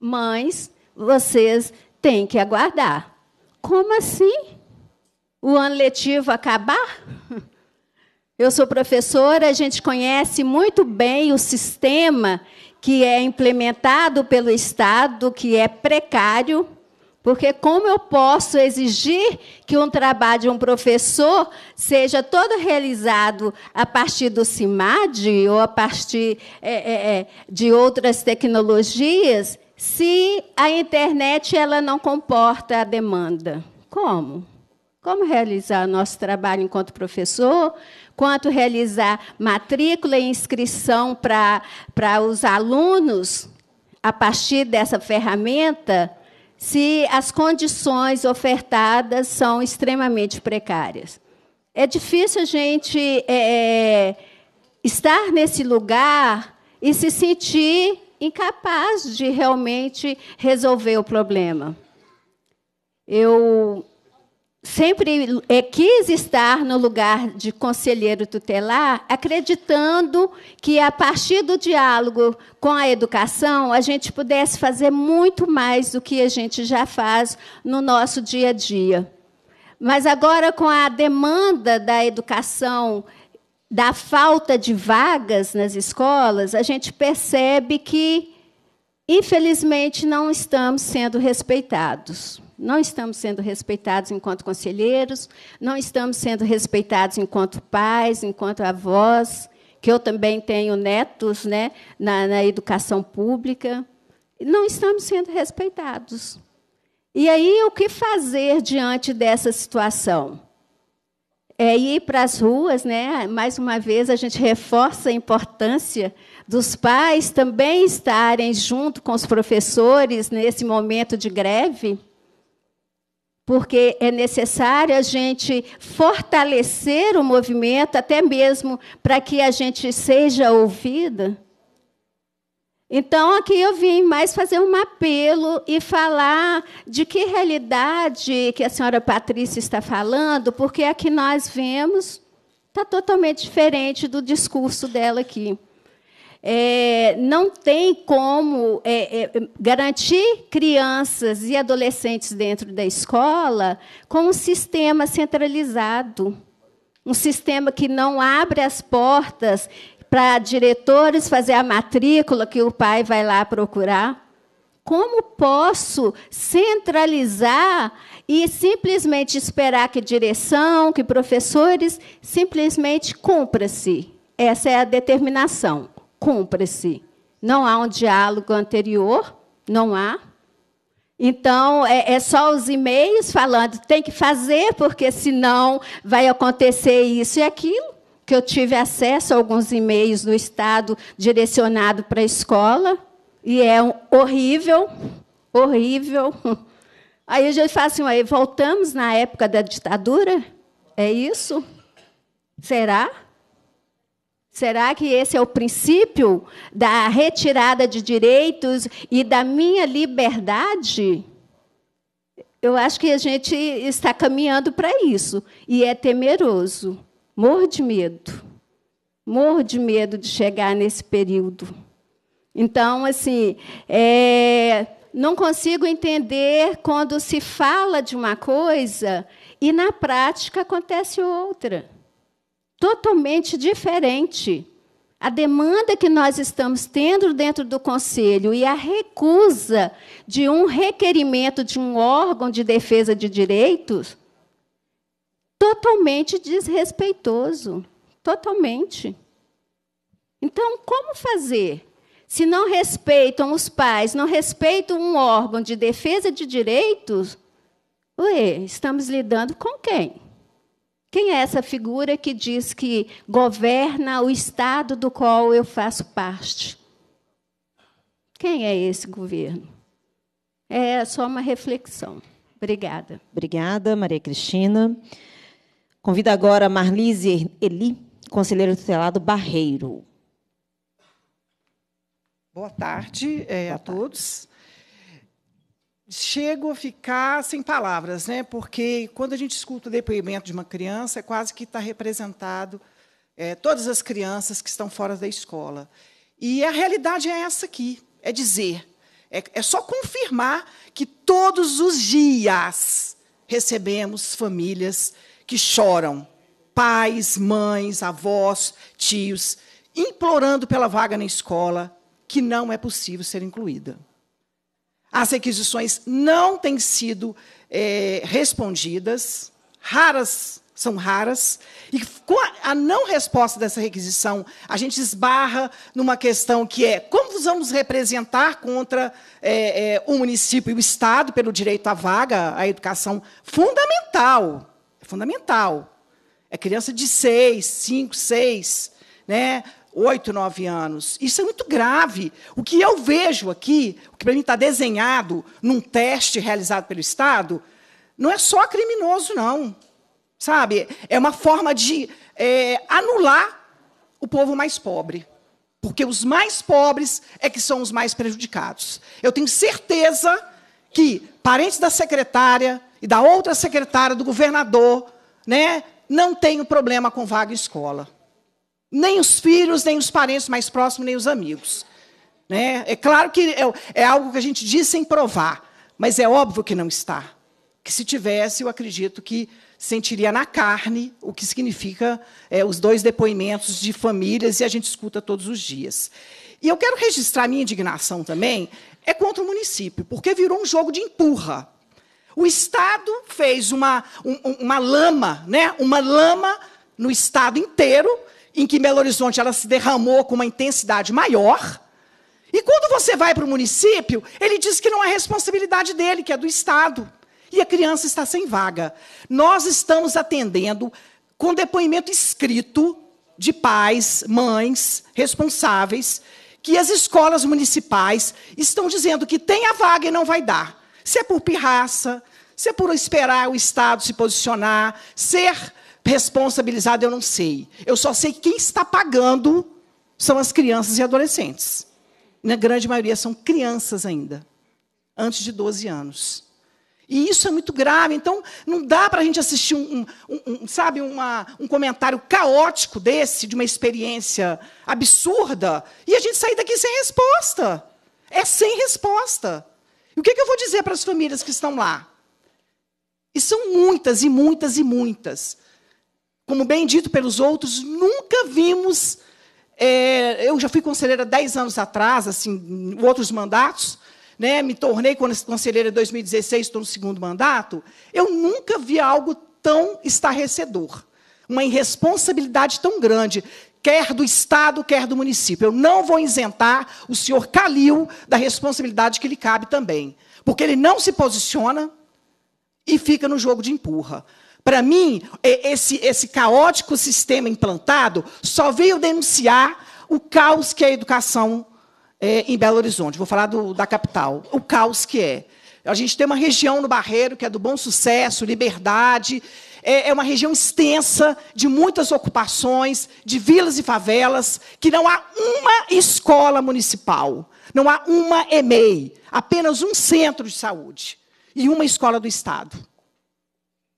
S16: Mães, vocês têm que aguardar. Como assim? O ano letivo acabar? Eu sou professora, a gente conhece muito bem o sistema que é implementado pelo Estado, que é precário, porque como eu posso exigir que um trabalho de um professor seja todo realizado a partir do CIMAD ou a partir é, é, é, de outras tecnologias, se a internet ela não comporta a demanda? Como? Como realizar o nosso trabalho enquanto professor? Quanto realizar matrícula e inscrição para, para os alunos a partir dessa ferramenta? se as condições ofertadas são extremamente precárias. É difícil a gente é, é, estar nesse lugar e se sentir incapaz de realmente resolver o problema. Eu sempre é, quis estar no lugar de conselheiro tutelar, acreditando que a partir do diálogo com a educação a gente pudesse fazer muito mais do que a gente já faz no nosso dia a dia. Mas agora com a demanda da educação da falta de vagas nas escolas, a gente percebe que infelizmente não estamos sendo respeitados. Não estamos sendo respeitados enquanto conselheiros, não estamos sendo respeitados enquanto pais, enquanto avós, que eu também tenho netos né, na, na educação pública. Não estamos sendo respeitados. E aí, o que fazer diante dessa situação? É ir para as ruas, né? mais uma vez, a gente reforça a importância dos pais também estarem junto com os professores nesse momento de greve porque é necessário a gente fortalecer o movimento, até mesmo para que a gente seja ouvida. Então, aqui eu vim mais fazer um apelo e falar de que realidade que a senhora Patrícia está falando, porque a que nós vemos está totalmente diferente do discurso dela aqui é, não tem como é, é, garantir crianças e adolescentes dentro da escola com um sistema centralizado, um sistema que não abre as portas para diretores fazer a matrícula que o pai vai lá procurar. Como posso centralizar e simplesmente esperar que direção, que professores simplesmente cumpra-se? Essa é a determinação cumpra-se Não há um diálogo anterior, não há. Então, é, é só os e-mails falando, tem que fazer, porque senão vai acontecer isso e aquilo. Que eu tive acesso a alguns e-mails do Estado direcionado para a escola, e é um, horrível, horrível. Aí a gente fala assim, aí, voltamos na época da ditadura? É isso? Será? Será que esse é o princípio da retirada de direitos e da minha liberdade? Eu acho que a gente está caminhando para isso e é temeroso. Morro de medo. Morro de medo de chegar nesse período. Então, assim, é, não consigo entender quando se fala de uma coisa e na prática acontece outra totalmente diferente. A demanda que nós estamos tendo dentro do Conselho e a recusa de um requerimento de um órgão de defesa de direitos, totalmente desrespeitoso. Totalmente. Então, como fazer? Se não respeitam os pais, não respeitam um órgão de defesa de direitos, ué, estamos lidando com quem? Quem é essa figura que diz que governa o estado do qual eu faço parte? Quem é esse governo? É só uma reflexão. Obrigada.
S2: Obrigada, Maria Cristina. Convido agora Marlise Eli, conselheiro tutelado Barreiro.
S17: Boa tarde é, Boa a tarde. todos chego a ficar sem palavras, né? porque quando a gente escuta o depoimento de uma criança, é quase que está representado é, todas as crianças que estão fora da escola. E a realidade é essa aqui: é dizer, é, é só confirmar que todos os dias recebemos famílias que choram, pais, mães, avós, tios, implorando pela vaga na escola que não é possível ser incluída. As requisições não têm sido é, respondidas, raras são raras, e com a não resposta dessa requisição, a gente esbarra numa questão que é como vamos representar contra é, é, o município e o Estado pelo direito à vaga, à educação fundamental. É fundamental. É criança de seis, cinco, seis, né? oito nove anos. Isso é muito grave. O que eu vejo aqui, o que para mim está desenhado num teste realizado pelo Estado, não é só criminoso, não. Sabe? É uma forma de é, anular o povo mais pobre. Porque os mais pobres é que são os mais prejudicados. Eu tenho certeza que parentes da secretária e da outra secretária do governador né, não têm problema com vaga escola. Nem os filhos, nem os parentes mais próximos, nem os amigos. Né? É claro que é, é algo que a gente diz sem provar, mas é óbvio que não está. Que se tivesse, eu acredito que sentiria na carne o que significa é, os dois depoimentos de famílias e a gente escuta todos os dias. E eu quero registrar minha indignação também é contra o município, porque virou um jogo de empurra. O Estado fez uma, um, uma lama, né? uma lama no Estado inteiro, em que Belo Horizonte ela se derramou com uma intensidade maior. E quando você vai para o município, ele diz que não é responsabilidade dele, que é do Estado. E a criança está sem vaga. Nós estamos atendendo com depoimento escrito de pais, mães, responsáveis, que as escolas municipais estão dizendo que tem a vaga e não vai dar. Se é por pirraça, se é por esperar o Estado se posicionar, ser responsabilizado eu não sei. Eu só sei que quem está pagando são as crianças e adolescentes. Na grande maioria são crianças ainda, antes de 12 anos. E isso é muito grave. Então, não dá para a gente assistir um, um, um sabe, uma, um comentário caótico desse, de uma experiência absurda, e a gente sair daqui sem resposta. É sem resposta. E o que, é que eu vou dizer para as famílias que estão lá? E são muitas, e muitas, e muitas como bem dito pelos outros, nunca vimos. É, eu já fui conselheira dez anos atrás, assim, outros mandatos, né? me tornei conselheira em 2016, estou no segundo mandato. Eu nunca vi algo tão estarrecedor, uma irresponsabilidade tão grande, quer do Estado, quer do município. Eu não vou isentar o senhor Calil da responsabilidade que lhe cabe também, porque ele não se posiciona e fica no jogo de empurra. Para mim, é esse, esse caótico sistema implantado só veio denunciar o caos que é a educação é, em Belo Horizonte. Vou falar do, da capital. O caos que é. A gente tem uma região no Barreiro que é do bom sucesso, liberdade. É, é uma região extensa, de muitas ocupações, de vilas e favelas, que não há uma escola municipal, não há uma EMEI, apenas um centro de saúde e uma escola do Estado.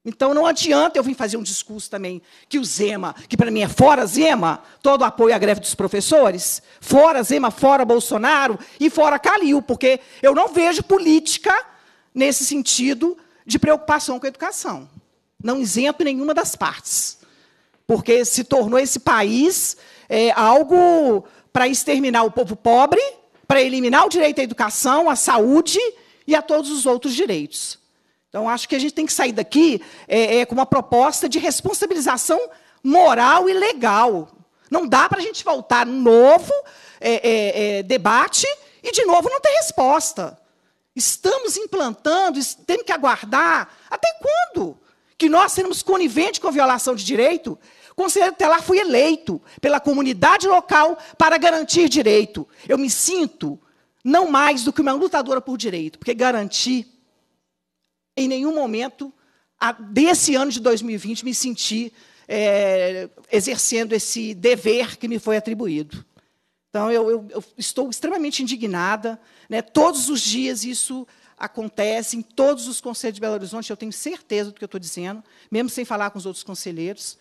S17: Então não adianta eu vir fazer um discurso também que o Zema, que para mim é fora Zema, todo apoio à greve dos professores, fora Zema, fora Bolsonaro e fora Calil, porque eu não vejo política nesse sentido de preocupação com a educação. Não isento nenhuma das partes. Porque se tornou esse país é, algo para exterminar o povo pobre, para eliminar o direito à educação, à saúde e a todos os outros direitos. Então, acho que a gente tem que sair daqui é, é, com uma proposta de responsabilização moral e legal. Não dá para a gente voltar num novo é, é, é, debate e, de novo, não ter resposta. Estamos implantando, temos que aguardar. Até quando? Que nós seremos coniventes com a violação de direito? Conselheiro Telar fui eleito pela comunidade local para garantir direito. Eu me sinto não mais do que uma lutadora por direito, porque garantir em nenhum momento desse ano de 2020 me senti é, exercendo esse dever que me foi atribuído. Então, eu, eu, eu estou extremamente indignada. Né? Todos os dias isso acontece, em todos os conselhos de Belo Horizonte, eu tenho certeza do que eu estou dizendo, mesmo sem falar com os outros conselheiros,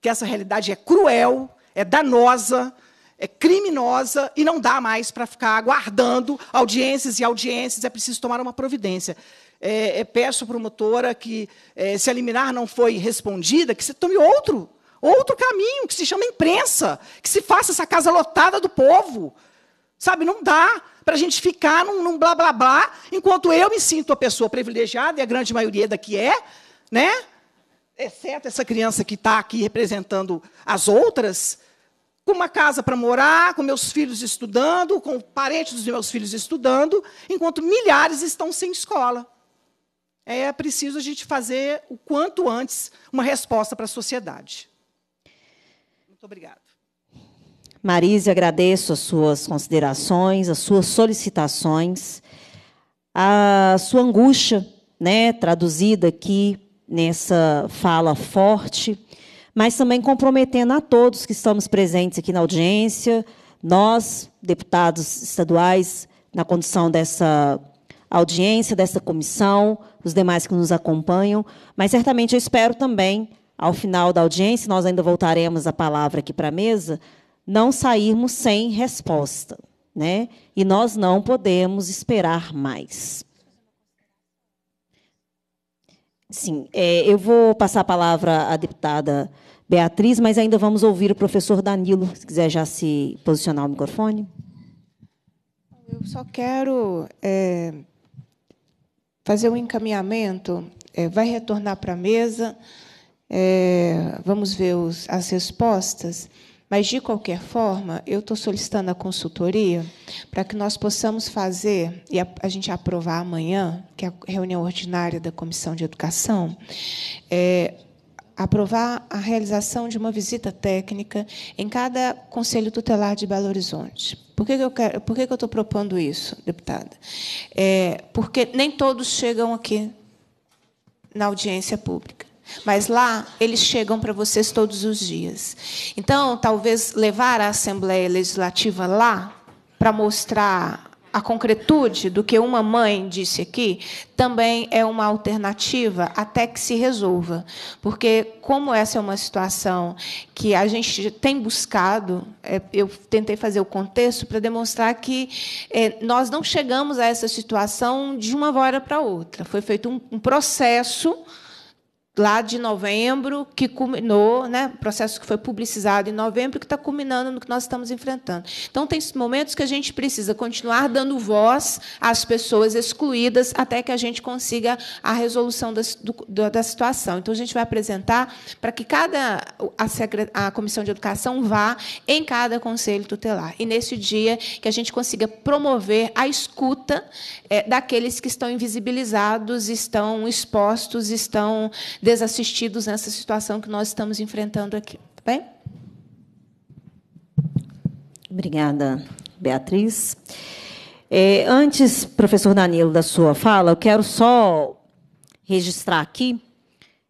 S17: que essa realidade é cruel, é danosa, é criminosa e não dá mais para ficar aguardando audiências e audiências, é preciso tomar uma providência é, é, peço promotora que, é, se a liminar não foi respondida, que se tome outro, outro caminho, que se chama imprensa, que se faça essa casa lotada do povo. Sabe, não dá para a gente ficar num, num blá blá blá, enquanto eu me sinto a pessoa privilegiada, e a grande maioria daqui é, né? Exceto essa criança que está aqui representando as outras, com uma casa para morar, com meus filhos estudando, com parentes dos meus filhos estudando, enquanto milhares estão sem escola é preciso a gente fazer o quanto antes uma resposta para a sociedade. Muito
S2: obrigada. Marise, agradeço as suas considerações, as suas solicitações, a sua angústia, né, traduzida aqui nessa fala forte, mas também comprometendo a todos que estamos presentes aqui na audiência, nós, deputados estaduais, na condição dessa audiência dessa comissão, os demais que nos acompanham, mas certamente eu espero também, ao final da audiência, nós ainda voltaremos a palavra aqui para a mesa, não sairmos sem resposta. Né? E nós não podemos esperar mais. Sim, é, eu vou passar a palavra à deputada Beatriz, mas ainda vamos ouvir o professor Danilo, se quiser já se posicionar o microfone.
S1: Eu só quero é, fazer um encaminhamento, é, vai retornar para a mesa, é, vamos ver os, as respostas. Mas, de qualquer forma, eu estou solicitando a consultoria para que nós possamos fazer, e a, a, gente aprovar amanhã, que é a reunião ordinária da Comissão de Educação, é, aprovar a realização de uma visita técnica em cada Conselho Tutelar de Belo Horizonte. Por que, eu quero, por que eu estou propondo isso, deputada? É, porque nem todos chegam aqui na audiência pública. Mas lá eles chegam para vocês todos os dias. Então, talvez levar a Assembleia Legislativa lá para mostrar a concretude do que uma mãe disse aqui também é uma alternativa até que se resolva. Porque, como essa é uma situação que a gente tem buscado, é, eu tentei fazer o contexto para demonstrar que é, nós não chegamos a essa situação de uma hora para outra. Foi feito um processo lá de novembro, que culminou, né, processo que foi publicizado em novembro, que está culminando no que nós estamos enfrentando. Então, tem momentos que a gente precisa continuar dando voz às pessoas excluídas até que a gente consiga a resolução da, do, da situação. Então, a gente vai apresentar para que cada a, a Comissão de Educação vá em cada conselho tutelar. E, nesse dia, que a gente consiga promover a escuta é, daqueles que estão invisibilizados, estão expostos, estão desassistidos nessa situação que nós estamos enfrentando aqui. Tá bem?
S2: Obrigada, Beatriz. É, antes, professor Danilo, da sua fala, eu quero só registrar aqui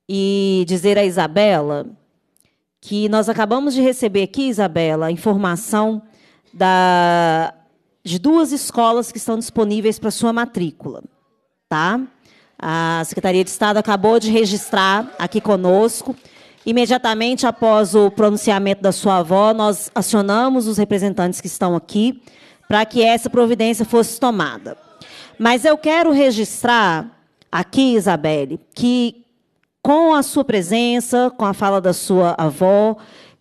S2: e dizer a Isabela que nós acabamos de receber aqui, Isabela, a informação da, de duas escolas que estão disponíveis para sua matrícula, tá? A Secretaria de Estado acabou de registrar aqui conosco. Imediatamente após o pronunciamento da sua avó, nós acionamos os representantes que estão aqui para que essa providência fosse tomada. Mas eu quero registrar aqui, Isabelle, que com a sua presença, com a fala da sua avó,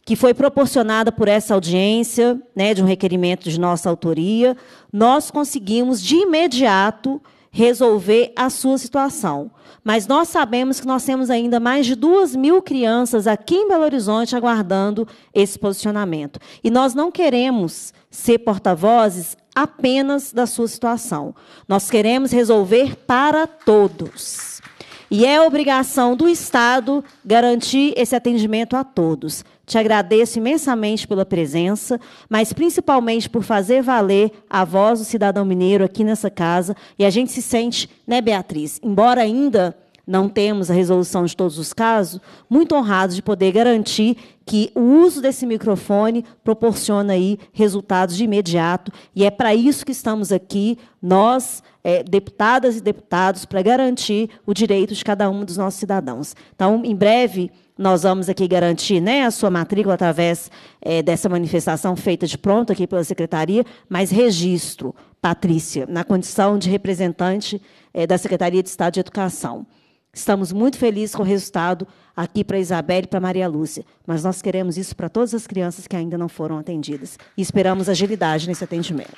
S2: que foi proporcionada por essa audiência, né, de um requerimento de nossa autoria, nós conseguimos de imediato resolver a sua situação. Mas nós sabemos que nós temos ainda mais de duas mil crianças aqui em Belo Horizonte aguardando esse posicionamento. E nós não queremos ser porta-vozes apenas da sua situação. Nós queremos resolver para todos. E é obrigação do Estado garantir esse atendimento a todos. Te agradeço imensamente pela presença, mas principalmente por fazer valer a voz do cidadão mineiro aqui nessa casa. E a gente se sente, né, Beatriz? Embora ainda não temos a resolução de todos os casos, muito honrados de poder garantir que o uso desse microfone proporciona aí resultados de imediato e é para isso que estamos aqui, nós, é, deputadas e deputados, para garantir o direito de cada um dos nossos cidadãos. Então, em breve, nós vamos aqui garantir né, a sua matrícula através é, dessa manifestação feita de pronto aqui pela Secretaria, mas registro, Patrícia, na condição de representante é, da Secretaria de Estado de Educação. Estamos muito felizes com o resultado aqui para a Isabel e para a Maria Lúcia, mas nós queremos isso para todas as crianças que ainda não foram atendidas e esperamos agilidade nesse atendimento.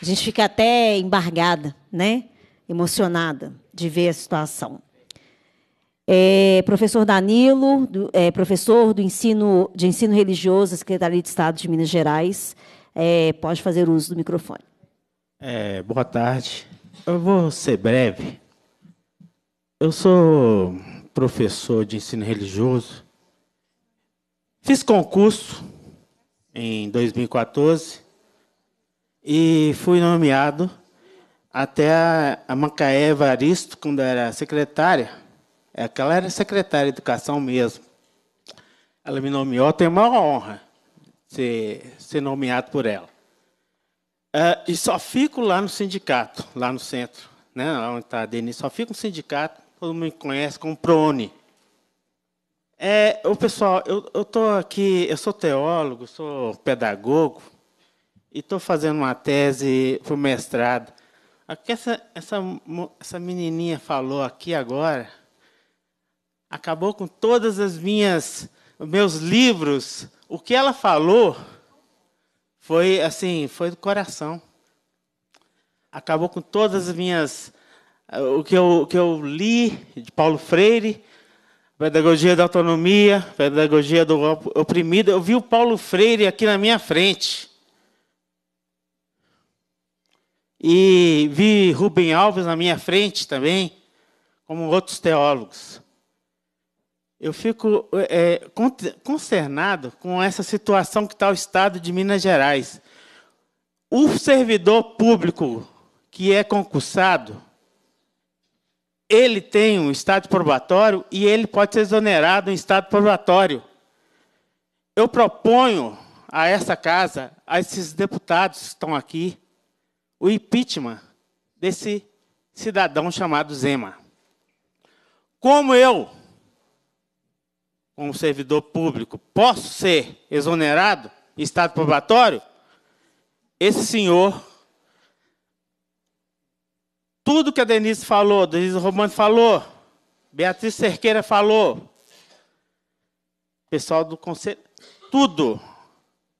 S2: A gente fica até embargada, né? emocionada de ver a situação. É, professor Danilo, do, é, professor do ensino, de ensino religioso, Secretaria de Estado de Minas Gerais, é, pode fazer uso do microfone.
S18: É, boa tarde.
S2: Eu vou ser
S18: breve. Eu sou professor de ensino religioso. Fiz concurso em 2014 e fui nomeado até a Macaé Evaristo, quando era secretária é que ela era secretária de educação mesmo. Ela me nomeou, tem uma honra ser, ser nomeado por ela. É, e só fico lá no sindicato, lá no centro, né, onde está a Denise. só fico no sindicato, todo mundo me conhece como PRONE. É, o pessoal, eu estou aqui, eu sou teólogo, sou pedagogo, e estou fazendo uma tese para o mestrado. Essa, essa, essa menininha falou aqui agora, acabou com todas as minhas meus livros. O que ela falou foi assim, foi do coração. Acabou com todas as minhas eh, o que eu, o que eu li de Paulo Freire, pedagogia da autonomia, pedagogia do oprimido. Eu vi o Paulo Freire aqui na minha frente. E vi Rubem Alves na minha frente também, como outros teólogos eu fico é, concernado com essa situação que está o Estado de Minas Gerais. O servidor público que é concursado, ele tem um estado probatório e ele pode ser exonerado em estado probatório. Eu proponho a essa casa, a esses deputados que estão aqui, o impeachment desse cidadão chamado Zema. Como eu um servidor público, posso ser exonerado, estado probatório? Esse senhor, tudo que a Denise falou, Denise Romano falou, Beatriz Cerqueira falou, pessoal do conselho, tudo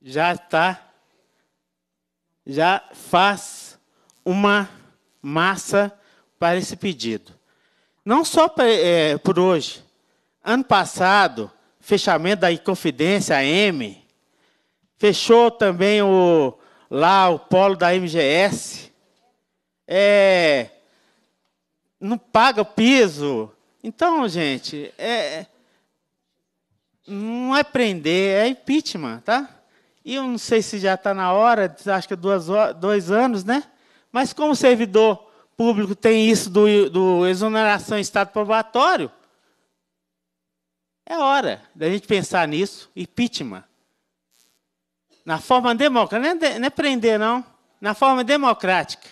S18: já está, já faz uma massa para esse pedido. Não só pra, é, por hoje, ano passado, fechamento da Inconfidência M, fechou também o, lá o polo da MGS. É, não paga o piso. Então, gente, é, não é prender, é impeachment, tá? E eu não sei se já está na hora, acho que é duas, dois anos, né? Mas como servidor público tem isso do, do exoneração em estado probatório, é hora da gente pensar nisso, impeachment. Na forma democrática, não é, não é prender, não. Na forma democrática.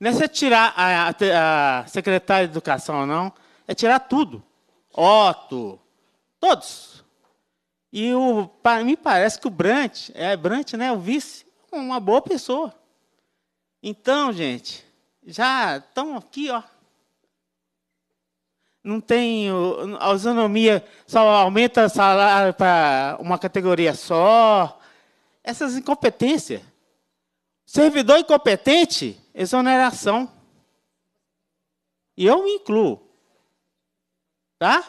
S18: Não é você tirar a, a, a secretária de educação, não. É tirar tudo. Otto, todos. E o, para mim parece que o Brant, é Brant, né? O vice, é uma boa pessoa. Então, gente, já estão aqui, ó não tem a isonomia, só aumenta salário para uma categoria só. Essas incompetências. Servidor incompetente, exoneração. E eu me incluo. Tá?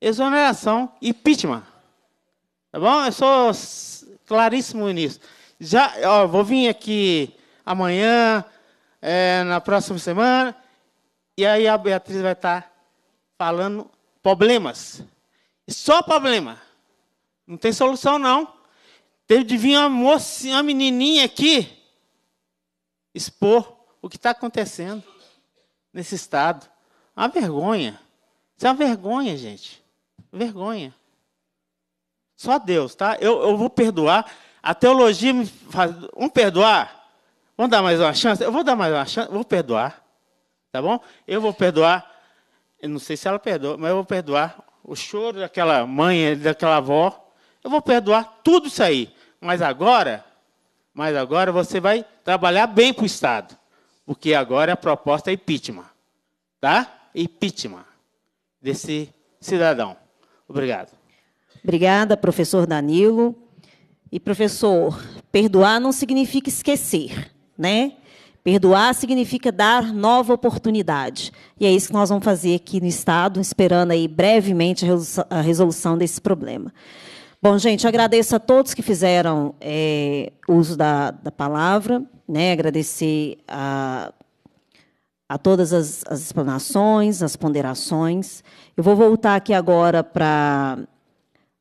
S18: Exoneração, impeachment. Tá bom? Eu sou claríssimo nisso. Já, ó, vou vir aqui amanhã, é, na próxima semana, e aí a Beatriz vai estar tá falando problemas. Só problema. Não tem solução, não. Teve de vir uma mocinha, uma menininha aqui expor o que está acontecendo nesse estado. Uma vergonha. Isso é uma vergonha, gente. Vergonha. Só Deus, tá? Eu, eu vou perdoar. A teologia me faz. Vamos perdoar? Vamos dar mais uma chance? Eu vou dar mais uma chance. Vou perdoar. Tá bom? Eu vou perdoar, eu não sei se ela perdoa, mas eu vou perdoar o choro daquela mãe, daquela avó. Eu vou perdoar tudo isso aí. Mas agora, mas agora você vai trabalhar bem para o Estado. Porque agora a proposta é impeachment. Tá? Impeachment desse cidadão.
S2: Obrigado. Obrigada, professor Danilo. E, professor, perdoar não significa esquecer, né? Perdoar significa dar nova oportunidade. E é isso que nós vamos fazer aqui no Estado, esperando aí brevemente a resolução desse problema. Bom, gente, agradeço a todos que fizeram é, uso da, da palavra, né? agradecer a, a todas as, as explanações, as ponderações. Eu vou voltar aqui agora para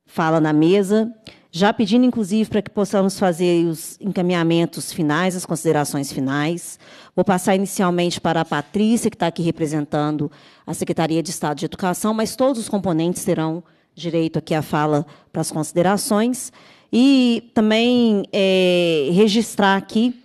S2: fala na mesa já pedindo, inclusive, para que possamos fazer os encaminhamentos finais, as considerações finais. Vou passar inicialmente para a Patrícia, que está aqui representando a Secretaria de Estado de Educação, mas todos os componentes terão direito aqui à fala para as considerações. E também é, registrar aqui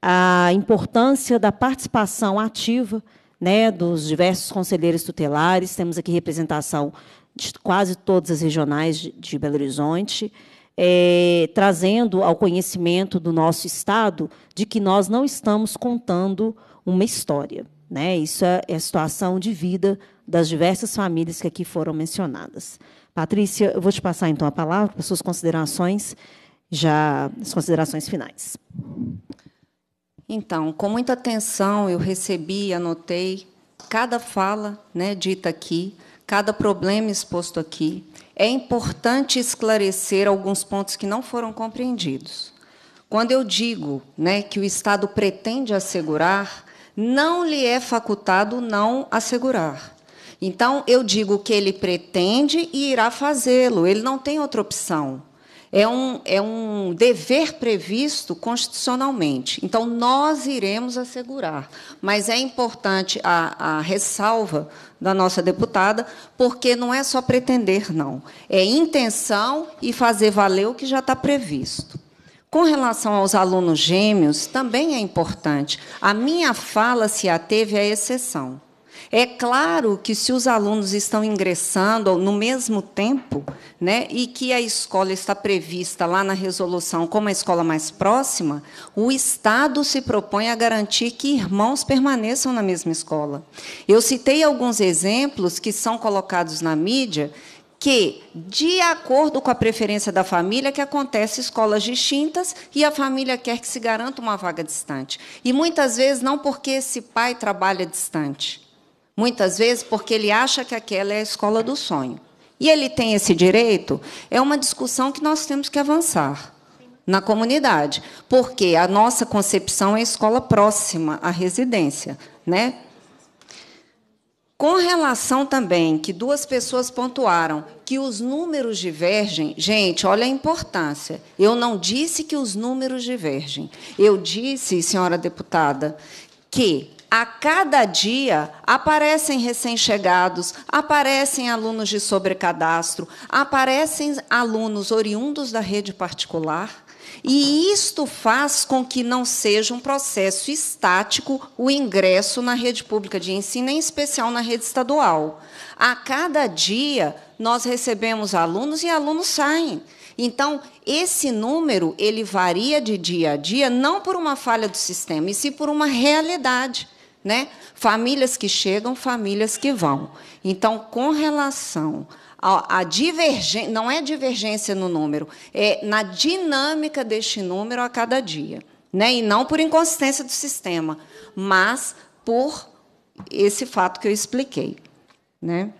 S2: a importância da participação ativa né, dos diversos conselheiros tutelares. Temos aqui representação de quase todas as regionais de, de Belo Horizonte é, trazendo ao conhecimento do nosso Estado de que nós não estamos contando uma história. Né? Isso é, é a situação de vida das diversas famílias que aqui foram mencionadas. Patrícia, eu vou te passar então a palavra para suas considerações, já as considerações
S8: finais. Então, com muita atenção eu recebi, anotei cada fala, né, dita aqui, cada problema exposto aqui, é importante esclarecer alguns pontos que não foram compreendidos. Quando eu digo né, que o Estado pretende assegurar, não lhe é facultado não assegurar. Então, eu digo que ele pretende e irá fazê-lo, ele não tem outra opção é um, é um dever previsto constitucionalmente. Então, nós iremos assegurar. Mas é importante a, a ressalva da nossa deputada, porque não é só pretender, não. É intenção e fazer valer o que já está previsto. Com relação aos alunos gêmeos, também é importante. A minha fala se ateve à exceção. É claro que se os alunos estão ingressando no mesmo tempo, né, e que a escola está prevista lá na resolução como a escola mais próxima, o Estado se propõe a garantir que irmãos permaneçam na mesma escola. Eu citei alguns exemplos que são colocados na mídia que, de acordo com a preferência da família, que acontece escolas distintas e a família quer que se garanta uma vaga distante. E muitas vezes não porque esse pai trabalha distante, muitas vezes porque ele acha que aquela é a escola do sonho. E ele tem esse direito, é uma discussão que nós temos que avançar na comunidade, porque a nossa concepção é a escola próxima à residência, né? Com relação também que duas pessoas pontuaram que os números divergem, gente, olha a importância. Eu não disse que os números divergem. Eu disse, senhora deputada, que a cada dia aparecem recém-chegados, aparecem alunos de sobrecadastro, aparecem alunos oriundos da rede particular. E isto faz com que não seja um processo estático o ingresso na rede pública de ensino, em especial na rede estadual. A cada dia nós recebemos alunos e alunos saem. Então, esse número ele varia de dia a dia, não por uma falha do sistema, e sim por uma realidade. Né? Famílias que chegam, famílias que vão. Então, com relação à divergência, não é divergência no número, é na dinâmica deste número a cada dia. Né? E não por inconsistência do sistema, mas por esse fato que eu expliquei. Né?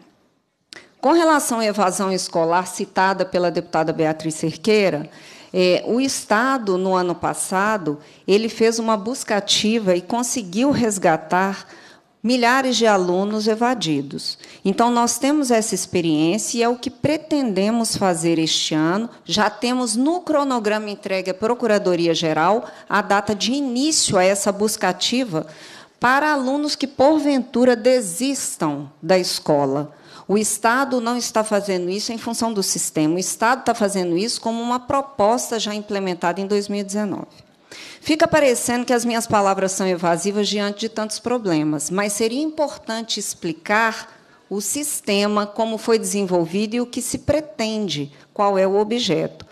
S8: Com relação à evasão escolar citada pela deputada Beatriz Cerqueira, é, o Estado, no ano passado, ele fez uma busca ativa e conseguiu resgatar milhares de alunos evadidos. Então, nós temos essa experiência e é o que pretendemos fazer este ano. Já temos no cronograma entregue à Procuradoria-Geral a data de início a essa busca ativa para alunos que, porventura, desistam da escola o Estado não está fazendo isso em função do sistema, o Estado está fazendo isso como uma proposta já implementada em 2019. Fica parecendo que as minhas palavras são evasivas diante de tantos problemas, mas seria importante explicar o sistema, como foi desenvolvido e o que se pretende, qual é o objeto.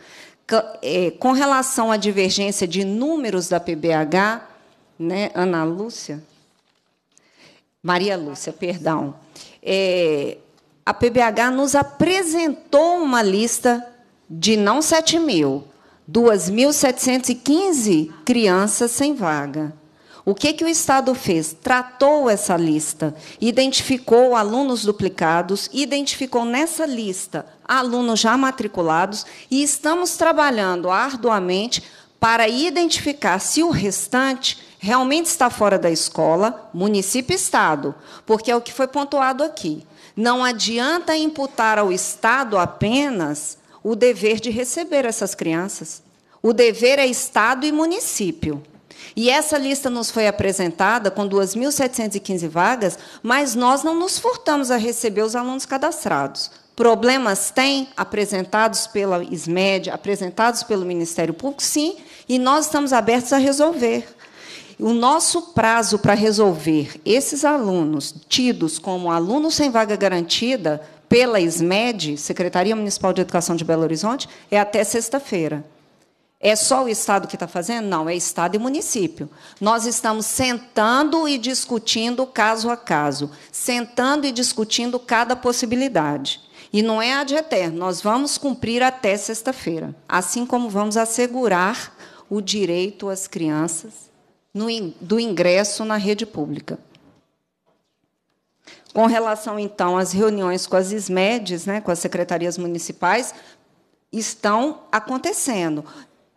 S8: É, com relação à divergência de números da PBH, né, Ana Lúcia? Maria Lúcia, perdão. É, a PBH nos apresentou uma lista de não 7 mil, 2.715 crianças sem vaga. O que, que o Estado fez? Tratou essa lista, identificou alunos duplicados, identificou nessa lista alunos já matriculados e estamos trabalhando arduamente para identificar se o restante realmente está fora da escola, município e Estado, porque é o que foi pontuado aqui. Não adianta imputar ao Estado apenas o dever de receber essas crianças. O dever é Estado e município. E essa lista nos foi apresentada com 2.715 vagas, mas nós não nos furtamos a receber os alunos cadastrados. Problemas têm apresentados pela SMED, apresentados pelo Ministério Público, sim, e nós estamos abertos a resolver. O nosso prazo para resolver esses alunos tidos como alunos sem vaga garantida pela SMED, Secretaria Municipal de Educação de Belo Horizonte, é até sexta-feira. É só o Estado que está fazendo? Não, é Estado e município. Nós estamos sentando e discutindo caso a caso, sentando e discutindo cada possibilidade. E não é ad eterno, nós vamos cumprir até sexta-feira, assim como vamos assegurar o direito às crianças no, do ingresso na rede pública. Com relação, então, às reuniões com as SMEDs, né, com as secretarias municipais, estão acontecendo.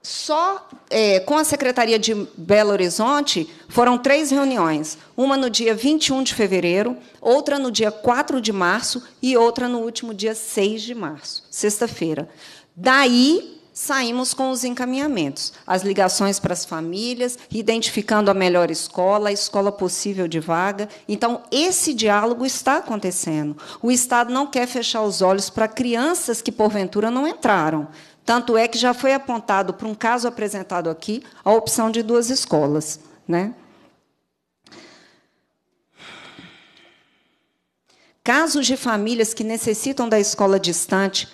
S8: Só é, com a Secretaria de Belo Horizonte foram três reuniões: uma no dia 21 de fevereiro, outra no dia 4 de março e outra no último dia 6 de março, sexta-feira. Daí saímos com os encaminhamentos, as ligações para as famílias, identificando a melhor escola, a escola possível de vaga. Então, esse diálogo está acontecendo. O Estado não quer fechar os olhos para crianças que, porventura, não entraram. Tanto é que já foi apontado, para um caso apresentado aqui, a opção de duas escolas. Né? Casos de famílias que necessitam da escola distante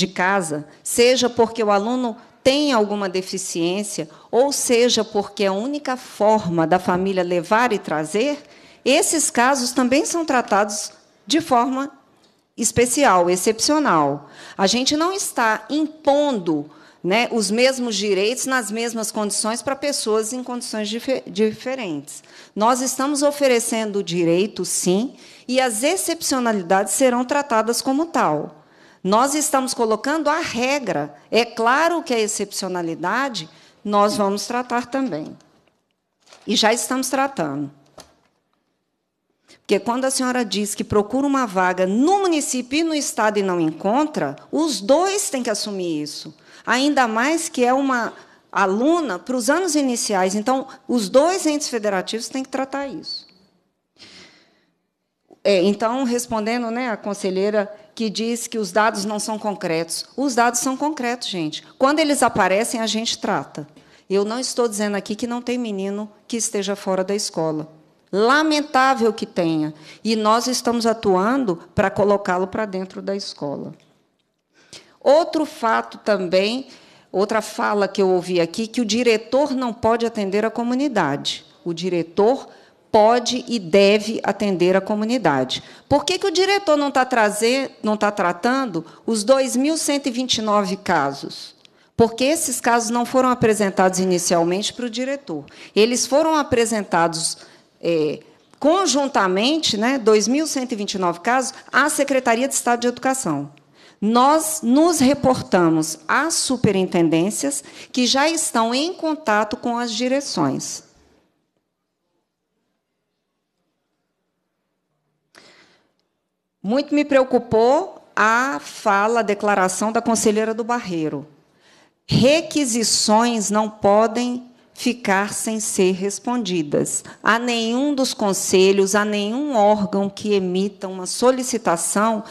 S8: de casa, seja porque o aluno tem alguma deficiência, ou seja porque é a única forma da família levar e trazer, esses casos também são tratados de forma especial, excepcional. A gente não está impondo né, os mesmos direitos nas mesmas condições para pessoas em condições difer diferentes. Nós estamos oferecendo o direito, sim, e as excepcionalidades serão tratadas como tal. Nós estamos colocando a regra. É claro que a excepcionalidade nós vamos tratar também. E já estamos tratando. Porque quando a senhora diz que procura uma vaga no município e no estado e não encontra, os dois têm que assumir isso. Ainda mais que é uma aluna para os anos iniciais. Então, os dois entes federativos têm que tratar isso. É, então, respondendo né, a conselheira, que diz que os dados não são concretos. Os dados são concretos, gente. Quando eles aparecem, a gente trata. Eu não estou dizendo aqui que não tem menino que esteja fora da escola. Lamentável que tenha. E nós estamos atuando para colocá-lo para dentro da escola. Outro fato também, outra fala que eu ouvi aqui, que o diretor não pode atender a comunidade. O diretor pode e deve atender a comunidade. Por que, que o diretor não está não está tratando os 2.129 casos? Porque esses casos não foram apresentados inicialmente para o diretor. Eles foram apresentados é, conjuntamente, né, 2.129 casos, à Secretaria de Estado de Educação nós nos reportamos às superintendências que já estão em contato com as direções. Muito me preocupou a fala, a declaração da conselheira do Barreiro. Requisições não podem ficar sem ser respondidas. A nenhum dos conselhos, a nenhum órgão que emita uma solicitação,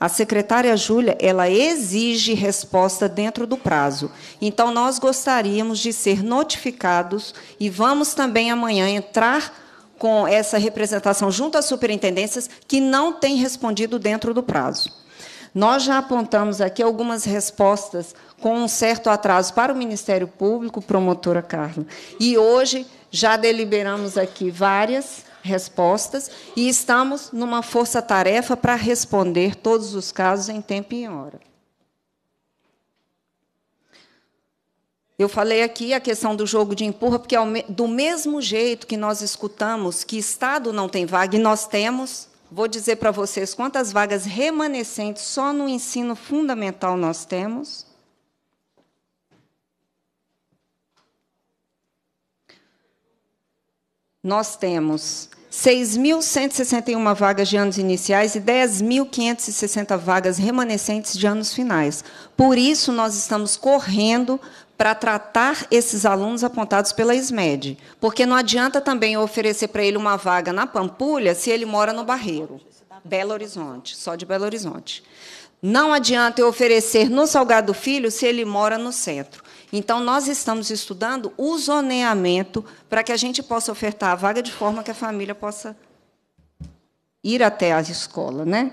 S8: a secretária Júlia, ela exige resposta dentro do prazo. Então nós gostaríamos de ser notificados e vamos também amanhã entrar com essa representação junto às superintendências que não tem respondido dentro do prazo. Nós já apontamos aqui algumas respostas com um certo atraso para o Ministério Público, promotora Carla, e hoje já deliberamos aqui várias respostas e estamos numa força-tarefa para responder todos os casos em tempo e hora. Eu falei aqui a questão do jogo de empurra, porque do mesmo jeito que nós escutamos que Estado não tem vaga, e nós temos, vou dizer para vocês quantas vagas remanescentes só no ensino fundamental nós temos. Nós temos 6.161 vagas de anos iniciais e 10.560 vagas remanescentes de anos finais. Por isso, nós estamos correndo para tratar esses alunos apontados pela SMED. Porque não adianta também oferecer para ele uma vaga na Pampulha se ele mora no Barreiro, Belo Horizonte, só de Belo Horizonte. Não adianta eu oferecer no Salgado Filho se ele mora no centro. Então, nós estamos estudando o zoneamento para que a gente possa ofertar a vaga de forma que a família possa ir até a escola, né?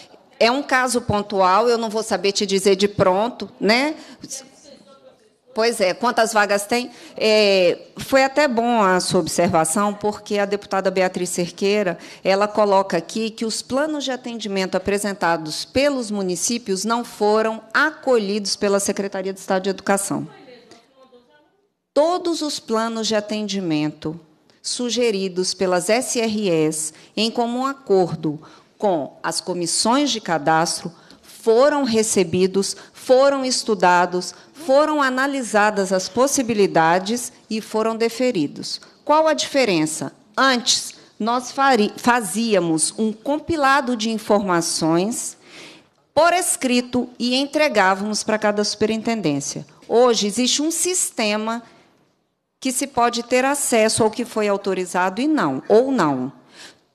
S8: É um caso pontual, eu não vou saber te dizer de pronto, né? Pois é, quantas vagas tem? É, foi até bom a sua observação, porque a deputada Beatriz Cerqueira ela coloca aqui que os planos de atendimento apresentados pelos municípios não foram acolhidos pela Secretaria de Estado de Educação. Todos os planos de atendimento sugeridos pelas SREs em comum acordo com as comissões de cadastro, foram recebidos, foram estudados, foram analisadas as possibilidades e foram deferidos. Qual a diferença? Antes, nós fazíamos um compilado de informações por escrito e entregávamos para cada superintendência. Hoje existe um sistema que se pode ter acesso ao que foi autorizado e não, ou não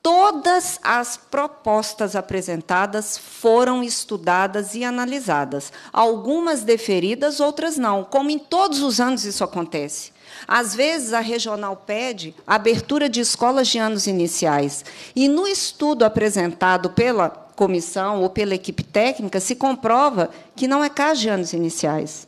S8: todas as propostas apresentadas foram estudadas e analisadas. Algumas deferidas, outras não. Como em todos os anos isso acontece. Às vezes, a regional pede abertura de escolas de anos iniciais. E no estudo apresentado pela comissão ou pela equipe técnica, se comprova que não é caso de anos iniciais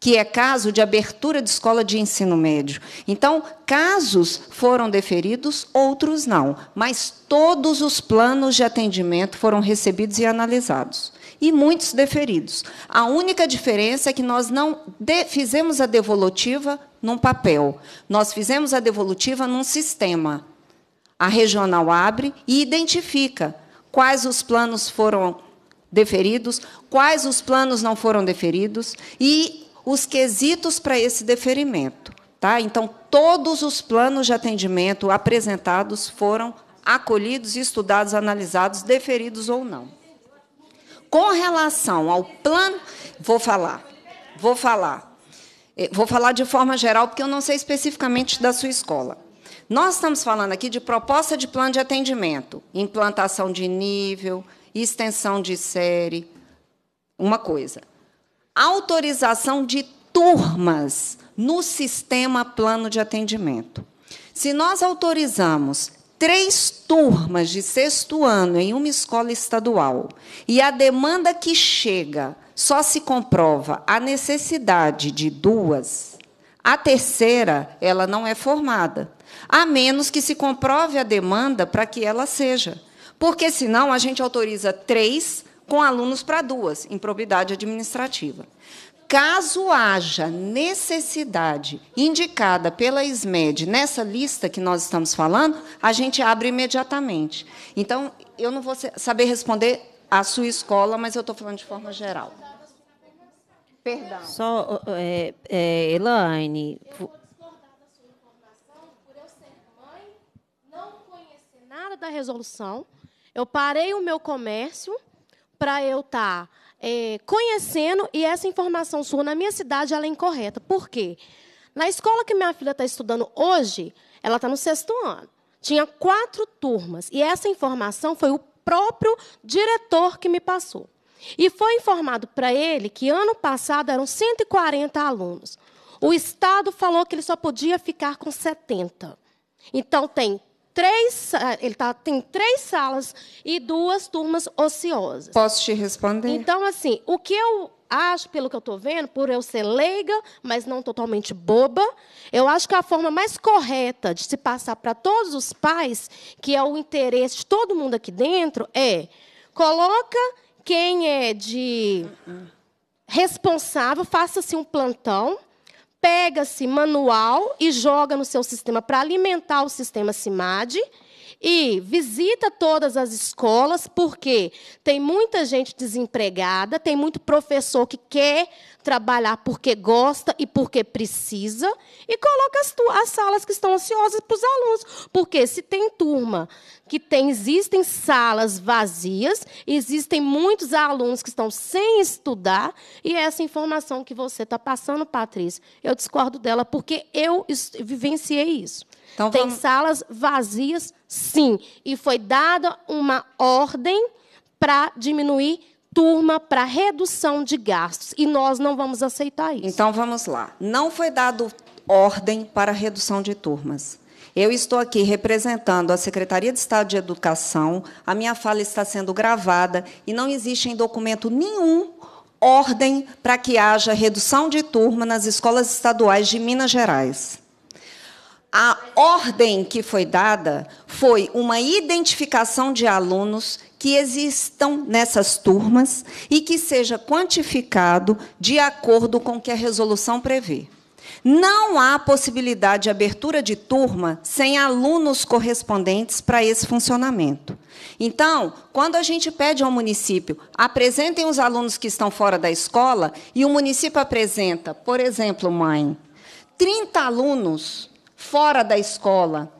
S8: que é caso de abertura de escola de ensino médio. Então, casos foram deferidos, outros não, mas todos os planos de atendimento foram recebidos e analisados. E muitos deferidos. A única diferença é que nós não fizemos a devolutiva num papel, nós fizemos a devolutiva num sistema. A regional abre e identifica quais os planos foram deferidos, quais os planos não foram deferidos e os quesitos para esse deferimento. Tá? Então, todos os planos de atendimento apresentados foram acolhidos, estudados, analisados, deferidos ou não. Com relação ao plano, vou falar, vou falar. Eh, vou falar de forma geral, porque eu não sei especificamente da sua escola. Nós estamos falando aqui de proposta de plano de atendimento, implantação de nível, extensão de série, uma coisa autorização de turmas no sistema plano de atendimento. Se nós autorizamos três turmas de sexto ano em uma escola estadual e a demanda que chega só se comprova a necessidade de duas, a terceira ela não é formada, a menos que se comprove a demanda para que ela seja. Porque senão a gente autoriza três, com alunos para duas, improbidade administrativa. Caso haja necessidade indicada pela SMED nessa lista que nós estamos falando, a gente abre imediatamente. Então, eu não vou saber responder a sua escola, mas eu estou falando de forma geral.
S14: Perdão.
S2: Só, é, é, Elaine. Eu
S14: nada
S7: da resolução. Eu parei o meu comércio para eu estar tá, é, conhecendo e essa informação sua na minha cidade ela é incorreta. Por quê? Na escola que minha filha está estudando hoje, ela está no sexto ano. Tinha quatro turmas. E essa informação foi o próprio diretor que me passou. E foi informado para ele que ano passado eram 140 alunos. O Estado falou que ele só podia ficar com 70. Então, tem três, ah, ele tá, tem três salas e duas turmas ociosas. Posso te responder? Então, assim, o que eu acho, pelo que eu estou vendo, por eu ser leiga, mas não totalmente boba, eu acho que a forma mais correta de se passar para todos os pais, que é o interesse de todo mundo aqui dentro, é coloca quem é de responsável, faça-se um plantão pega-se manual e joga no seu sistema para alimentar o sistema CIMAD e visita todas as escolas, porque tem muita gente desempregada, tem muito professor que quer trabalhar porque gosta e porque precisa, e coloca as, as salas que estão ansiosas para os alunos. Porque se tem turma que tem, existem salas vazias, existem muitos alunos que estão sem estudar, e é essa informação que você está passando, Patrícia, eu discordo dela, porque eu vivenciei isso. Então, Tem vamos... salas vazias, sim. E foi dada uma ordem para diminuir turma para
S8: redução de gastos. E nós não vamos aceitar isso. Então vamos lá. Não foi dado ordem para redução de turmas. Eu estou aqui representando a Secretaria de Estado de Educação. A minha fala está sendo gravada e não existe em documento nenhum ordem para que haja redução de turma nas escolas estaduais de Minas Gerais a ordem que foi dada foi uma identificação de alunos que existam nessas turmas e que seja quantificado de acordo com o que a resolução prevê. Não há possibilidade de abertura de turma sem alunos correspondentes para esse funcionamento. Então, quando a gente pede ao município apresentem os alunos que estão fora da escola e o município apresenta, por exemplo, mãe, 30 alunos fora da escola,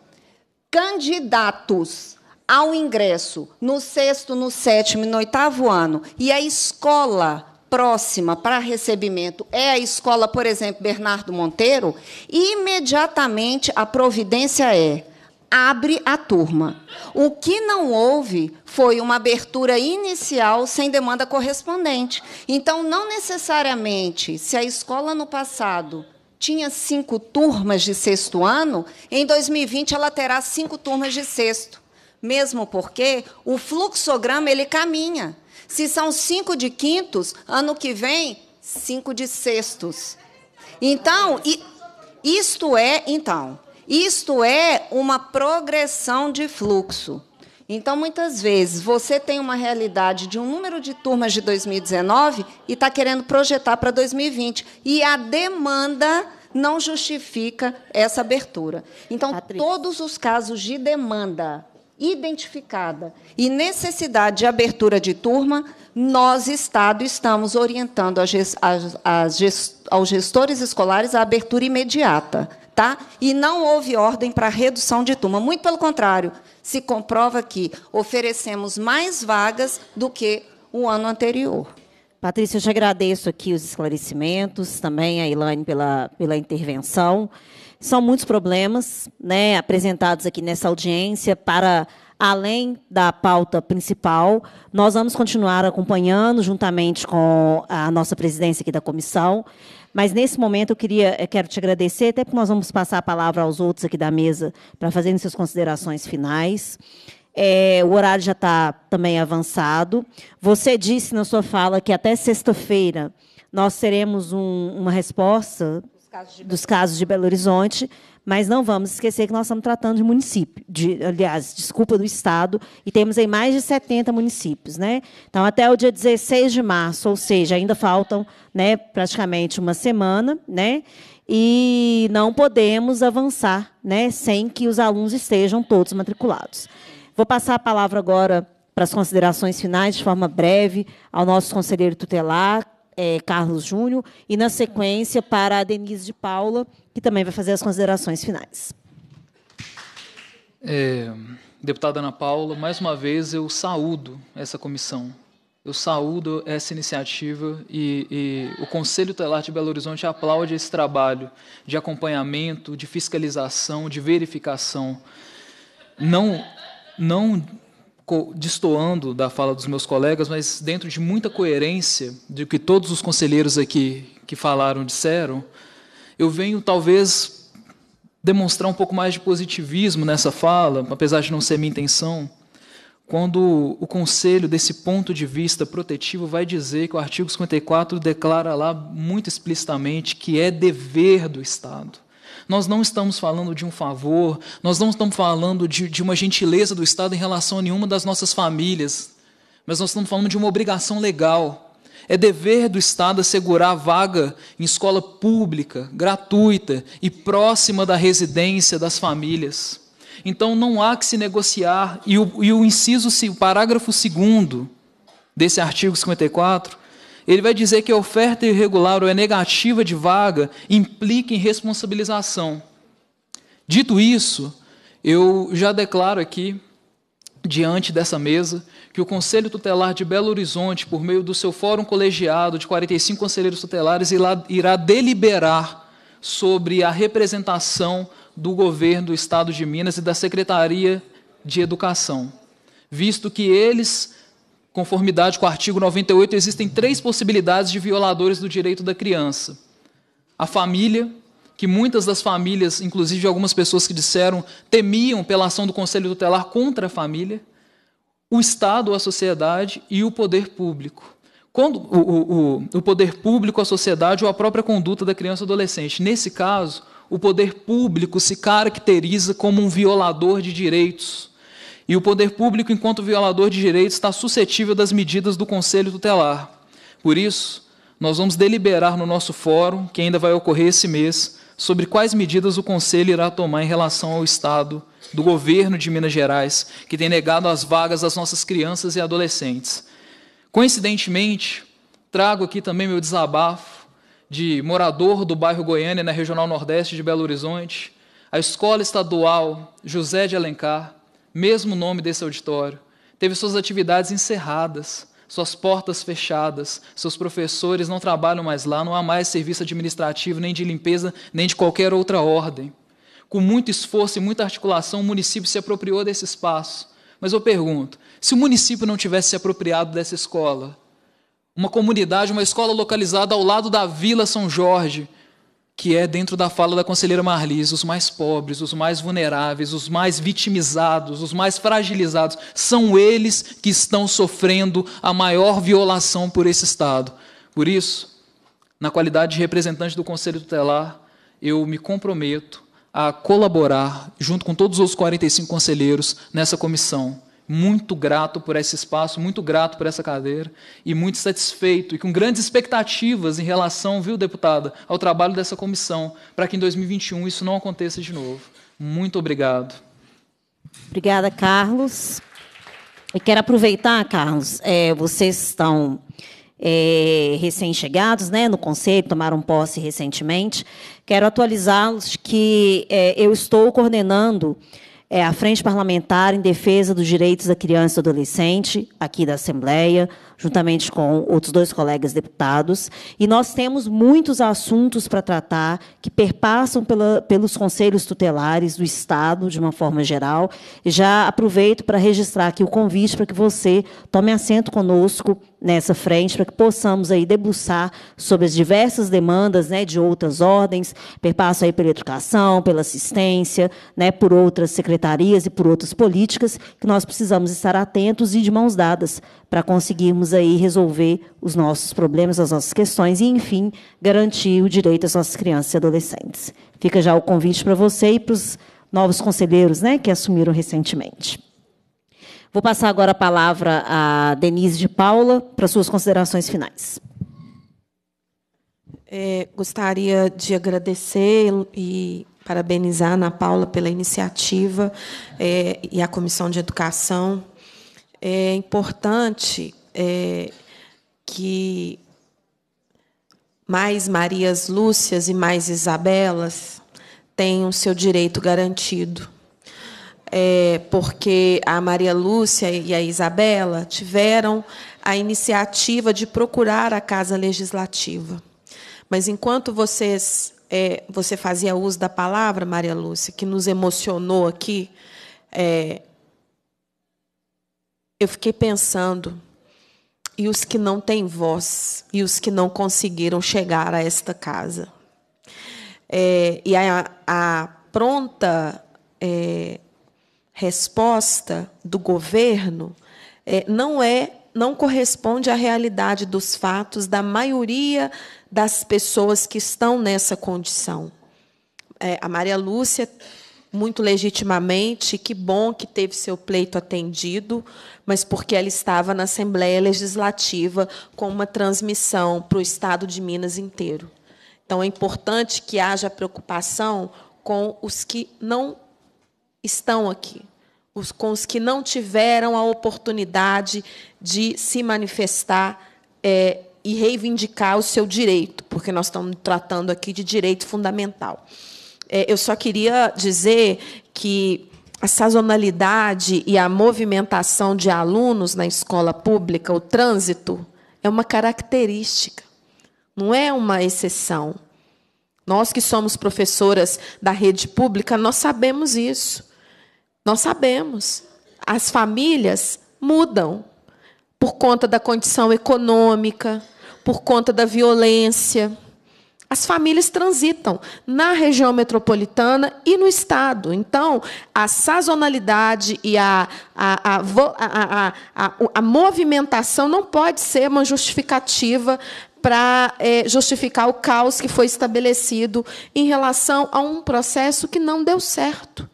S8: candidatos ao ingresso no sexto, no sétimo e no oitavo ano, e a escola próxima para recebimento é a escola, por exemplo, Bernardo Monteiro, imediatamente a providência é abre a turma. O que não houve foi uma abertura inicial sem demanda correspondente. Então, não necessariamente, se a escola no passado tinha cinco turmas de sexto ano, em 2020 ela terá cinco turmas de sexto. Mesmo porque o fluxograma ele caminha. Se são cinco de quintos, ano que vem, cinco de sextos. Então, isto é, então, isto é uma progressão de fluxo. Então, muitas vezes, você tem uma realidade de um número de turmas de 2019 e está querendo projetar para 2020. E a demanda não justifica essa abertura. Então, Patrícia. todos os casos de demanda identificada e necessidade de abertura de turma, nós, Estado, estamos orientando a gest, a, a gest, aos gestores escolares a abertura imediata tá? E não houve ordem para redução de turma. Muito pelo contrário, se comprova que oferecemos mais vagas do que o ano anterior.
S2: Patrícia, eu te agradeço aqui os esclarecimentos, também a Elaine pela, pela intervenção. São muitos problemas né, apresentados aqui nessa audiência para além da pauta principal. Nós vamos continuar acompanhando, juntamente com a nossa presidência aqui da comissão, mas nesse momento eu queria, eu eh, quero te agradecer, até porque nós vamos passar a palavra aos outros aqui da mesa para fazerem suas considerações finais. É, o horário já está também avançado. Você disse na sua fala que até sexta-feira nós teremos um, uma resposta casos dos casos de Belo Horizonte, mas não vamos esquecer que nós estamos tratando de município, de, aliás, desculpa, do Estado, e temos em mais de 70 municípios. Né? Então, até o dia 16 de março, ou seja, ainda faltam né, praticamente uma semana, né? e não podemos avançar né, sem que os alunos estejam todos matriculados. Vou passar a palavra agora para as considerações finais, de forma breve, ao nosso conselheiro tutelar, é, Carlos Júnior, e na sequência para a Denise de Paula, que também vai fazer as considerações finais.
S6: É, deputada Ana Paula, mais uma vez eu saúdo essa comissão. Eu saúdo essa iniciativa e, e o Conselho Telar de Belo Horizonte aplaude esse trabalho de acompanhamento, de fiscalização, de verificação. Não, não destoando da fala dos meus colegas, mas dentro de muita coerência de que todos os conselheiros aqui que falaram disseram, eu venho talvez demonstrar um pouco mais de positivismo nessa fala, apesar de não ser minha intenção, quando o conselho desse ponto de vista protetivo vai dizer que o artigo 54 declara lá muito explicitamente que é dever do Estado nós não estamos falando de um favor, nós não estamos falando de, de uma gentileza do Estado em relação a nenhuma das nossas famílias, mas nós estamos falando de uma obrigação legal. É dever do Estado assegurar vaga em escola pública, gratuita e próxima da residência das famílias. Então não há que se negociar. E o, e o inciso, o parágrafo 2 desse artigo 54, ele vai dizer que a oferta irregular ou é negativa de vaga implica em responsabilização. Dito isso, eu já declaro aqui, diante dessa mesa, que o Conselho Tutelar de Belo Horizonte, por meio do seu fórum colegiado de 45 conselheiros tutelares, irá deliberar sobre a representação do governo do Estado de Minas e da Secretaria de Educação, visto que eles conformidade com o artigo 98, existem três possibilidades de violadores do direito da criança: a família, que muitas das famílias, inclusive algumas pessoas que disseram, temiam pela ação do Conselho Tutelar contra a família, o Estado, a sociedade e o poder público. Quando o, o, o, o poder público, a sociedade ou a própria conduta da criança e adolescente. Nesse caso, o poder público se caracteriza como um violador de direitos e o poder público, enquanto violador de direitos, está suscetível das medidas do Conselho Tutelar. Por isso, nós vamos deliberar no nosso fórum, que ainda vai ocorrer esse mês, sobre quais medidas o Conselho irá tomar em relação ao Estado, do governo de Minas Gerais, que tem negado as vagas às nossas crianças e adolescentes. Coincidentemente, trago aqui também meu desabafo de morador do bairro Goiânia, na Regional Nordeste de Belo Horizonte, a Escola Estadual José de Alencar, mesmo nome desse auditório, teve suas atividades encerradas, suas portas fechadas, seus professores não trabalham mais lá, não há mais serviço administrativo, nem de limpeza, nem de qualquer outra ordem. Com muito esforço e muita articulação, o município se apropriou desse espaço. Mas eu pergunto: se o município não tivesse se apropriado dessa escola, uma comunidade, uma escola localizada ao lado da Vila São Jorge, que é dentro da fala da conselheira Marlis, os mais pobres, os mais vulneráveis, os mais vitimizados, os mais fragilizados, são eles que estão sofrendo a maior violação por esse Estado. Por isso, na qualidade de representante do Conselho Tutelar, eu me comprometo a colaborar, junto com todos os 45 conselheiros, nessa comissão muito grato por esse espaço, muito grato por essa cadeira e muito satisfeito e com grandes expectativas em relação, viu, deputada, ao trabalho dessa comissão, para que em 2021 isso não aconteça de novo. Muito obrigado.
S2: Obrigada, Carlos. quero aproveitar, Carlos, é, vocês estão é, recém-chegados né, no Conselho, tomaram posse recentemente. Quero atualizá-los que é, eu estou coordenando é a Frente Parlamentar em Defesa dos Direitos da Criança e do Adolescente, aqui da Assembleia, juntamente com outros dois colegas deputados, e nós temos muitos assuntos para tratar que perpassam pela, pelos conselhos tutelares do Estado, de uma forma geral. Já aproveito para registrar aqui o convite para que você tome assento conosco nessa frente para que possamos aí debruçar sobre as diversas demandas né, de outras ordens, perpasso aí pela educação, pela assistência, né, por outras secretarias e por outras políticas que nós precisamos estar atentos e de mãos dadas para conseguirmos aí resolver os nossos problemas, as nossas questões e, enfim, garantir o direito às nossas crianças e adolescentes. Fica já o convite para você e para os novos conselheiros né, que assumiram recentemente. Vou passar agora a palavra a Denise de Paula para suas considerações finais. É, gostaria de agradecer e
S10: parabenizar a Ana Paula pela iniciativa é, e a Comissão de Educação. É importante é, que mais Marias Lúcias e mais Isabelas tenham seu direito garantido. É, porque a Maria Lúcia e a Isabela tiveram a iniciativa de procurar a Casa Legislativa. Mas enquanto vocês, é, você fazia uso da palavra, Maria Lúcia, que nos emocionou aqui, é, eu fiquei pensando e os que não têm voz e os que não conseguiram chegar a esta casa. É, e a, a pronta é, resposta do governo é, não é não corresponde à realidade dos fatos da maioria das pessoas que estão nessa condição. É, a Maria Lúcia muito legitimamente, que bom que teve seu pleito atendido, mas porque ela estava na Assembleia Legislativa com uma transmissão para o Estado de Minas inteiro. Então, é importante que haja preocupação com os que não estão aqui, os, com os que não tiveram a oportunidade de se manifestar é, e reivindicar o seu direito, porque nós estamos tratando aqui de direito fundamental. É, eu só queria dizer que a sazonalidade e a movimentação de alunos na escola pública, o trânsito, é uma característica, não é uma exceção. Nós que somos professoras da rede pública, nós sabemos isso. Nós sabemos. As famílias mudam por conta da condição econômica, por conta da violência as famílias transitam na região metropolitana e no Estado. Então, a sazonalidade e a, a, a, a, a movimentação não pode ser uma justificativa para é, justificar o caos que foi estabelecido em relação a um processo que não deu certo.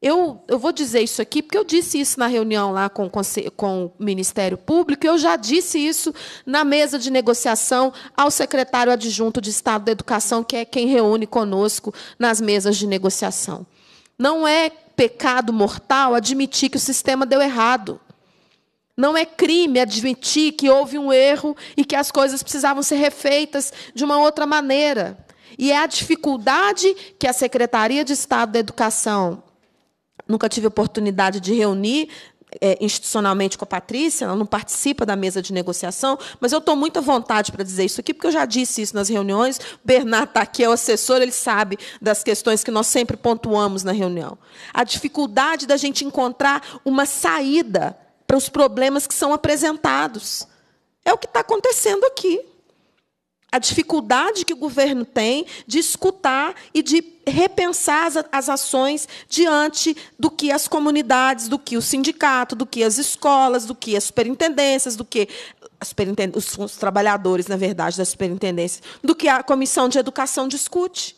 S10: Eu, eu vou dizer isso aqui porque eu disse isso na reunião lá com, com o Ministério Público, eu já disse isso na mesa de negociação ao secretário adjunto de Estado da Educação, que é quem reúne conosco nas mesas de negociação. Não é pecado mortal admitir que o sistema deu errado. Não é crime admitir que houve um erro e que as coisas precisavam ser refeitas de uma outra maneira. E é a dificuldade que a Secretaria de Estado da Educação nunca tive oportunidade de reunir é, institucionalmente com a Patrícia, ela não participa da mesa de negociação, mas eu estou muito à vontade para dizer isso aqui, porque eu já disse isso nas reuniões. Bernardo está aqui, é o assessor, ele sabe das questões que nós sempre pontuamos na reunião. A dificuldade da gente encontrar uma saída para os problemas que são apresentados. É o que está acontecendo aqui. A dificuldade que o governo tem de escutar e de repensar as, ações diante do que as comunidades, do que o sindicato, do que as escolas, do que as superintendências, do que os, os trabalhadores, na verdade, das superintendências, do que a comissão de educação discute.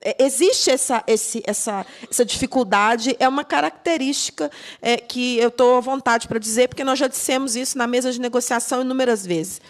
S10: É, existe essa, esse, essa, essa dificuldade, é uma característica é, que eu estou à vontade para dizer, porque nós já dissemos isso na mesa de negociação inúmeras vezes.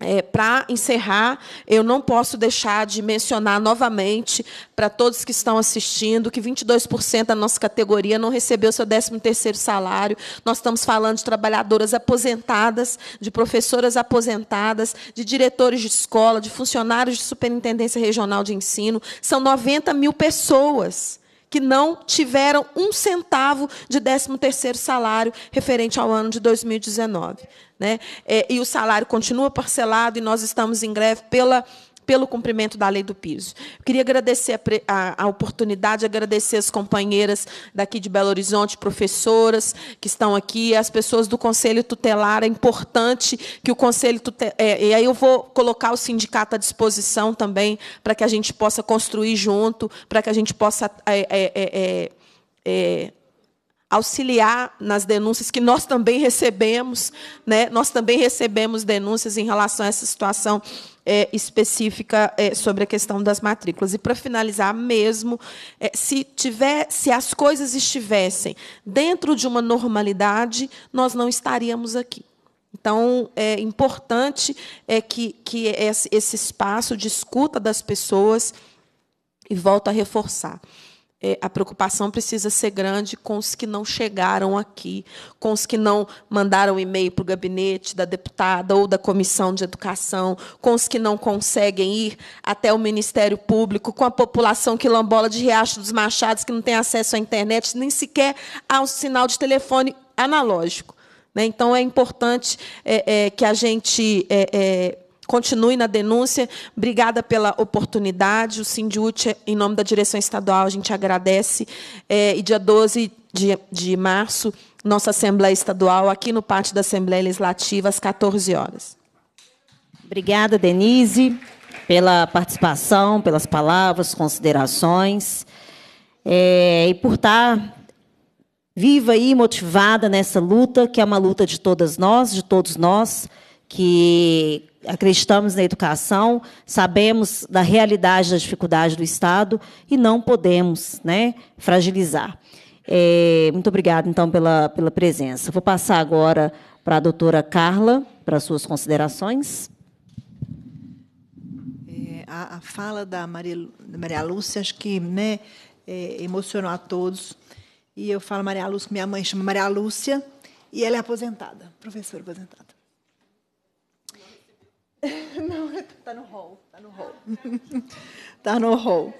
S10: É, para encerrar, eu não posso deixar de mencionar novamente para todos que estão assistindo que 22% da nossa categoria não recebeu seu 13º salário. Nós estamos falando de trabalhadoras aposentadas, de professoras aposentadas, de diretores de escola, de funcionários de superintendência regional de ensino. São 90 mil pessoas que não tiveram um centavo de 13º salário referente ao ano de 2019. Né? É, e o salário continua parcelado e nós estamos em greve pela pelo cumprimento da lei do piso. Queria agradecer a, a, a oportunidade, agradecer as companheiras daqui de Belo Horizonte, professoras que estão aqui, as pessoas do Conselho Tutelar. É importante que o Conselho Tutelar. É, e aí eu vou colocar o sindicato à disposição também, para que a gente possa construir junto, para que a gente possa. É, é, é, é, é auxiliar nas denúncias que nós também recebemos, né? Nós também recebemos denúncias em relação a essa situação é, específica é, sobre a questão das matrículas. E para finalizar, mesmo é, se tiver, se as coisas estivessem dentro de uma normalidade, nós não estaríamos aqui. Então, é importante é que, que esse espaço de escuta das pessoas, e volto a reforçar, é, a preocupação precisa ser grande com os que não chegaram aqui, com os que não mandaram e-mail para o gabinete da deputada ou da comissão de educação, com os que não conseguem ir até o Ministério Público, com a população quilombola de Riacho dos Machados, que não tem acesso à internet, nem sequer ao sinal de telefone analógico. Né? Então, é importante é, é, que a gente é, é, continue na denúncia. Obrigada pela oportunidade. O Sindhut, em nome da direção estadual, a gente agradece. É, e dia 12 de, de março, nossa Assembleia Estadual, aqui no pátio da Assembleia Legislativa, às 14 horas.
S2: Obrigada, Denise, pela participação, pelas palavras, considerações. É, e por estar viva e motivada nessa luta, que é uma luta de todas nós, de todos nós que acreditamos na educação, sabemos da realidade da dificuldade do Estado e não podemos né, fragilizar. É, muito obrigada, então, pela, pela presença. Vou passar agora para a doutora Carla, para suas considerações.
S11: É, a, a, fala da Maria, Maria Lúcia, acho que né, é, emocionou a todos. E eu falo Maria Lúcia, minha mãe chama Maria Lúcia, e ela é aposentada, professora aposentada. Não, está no hall, está no hall. Está no hall.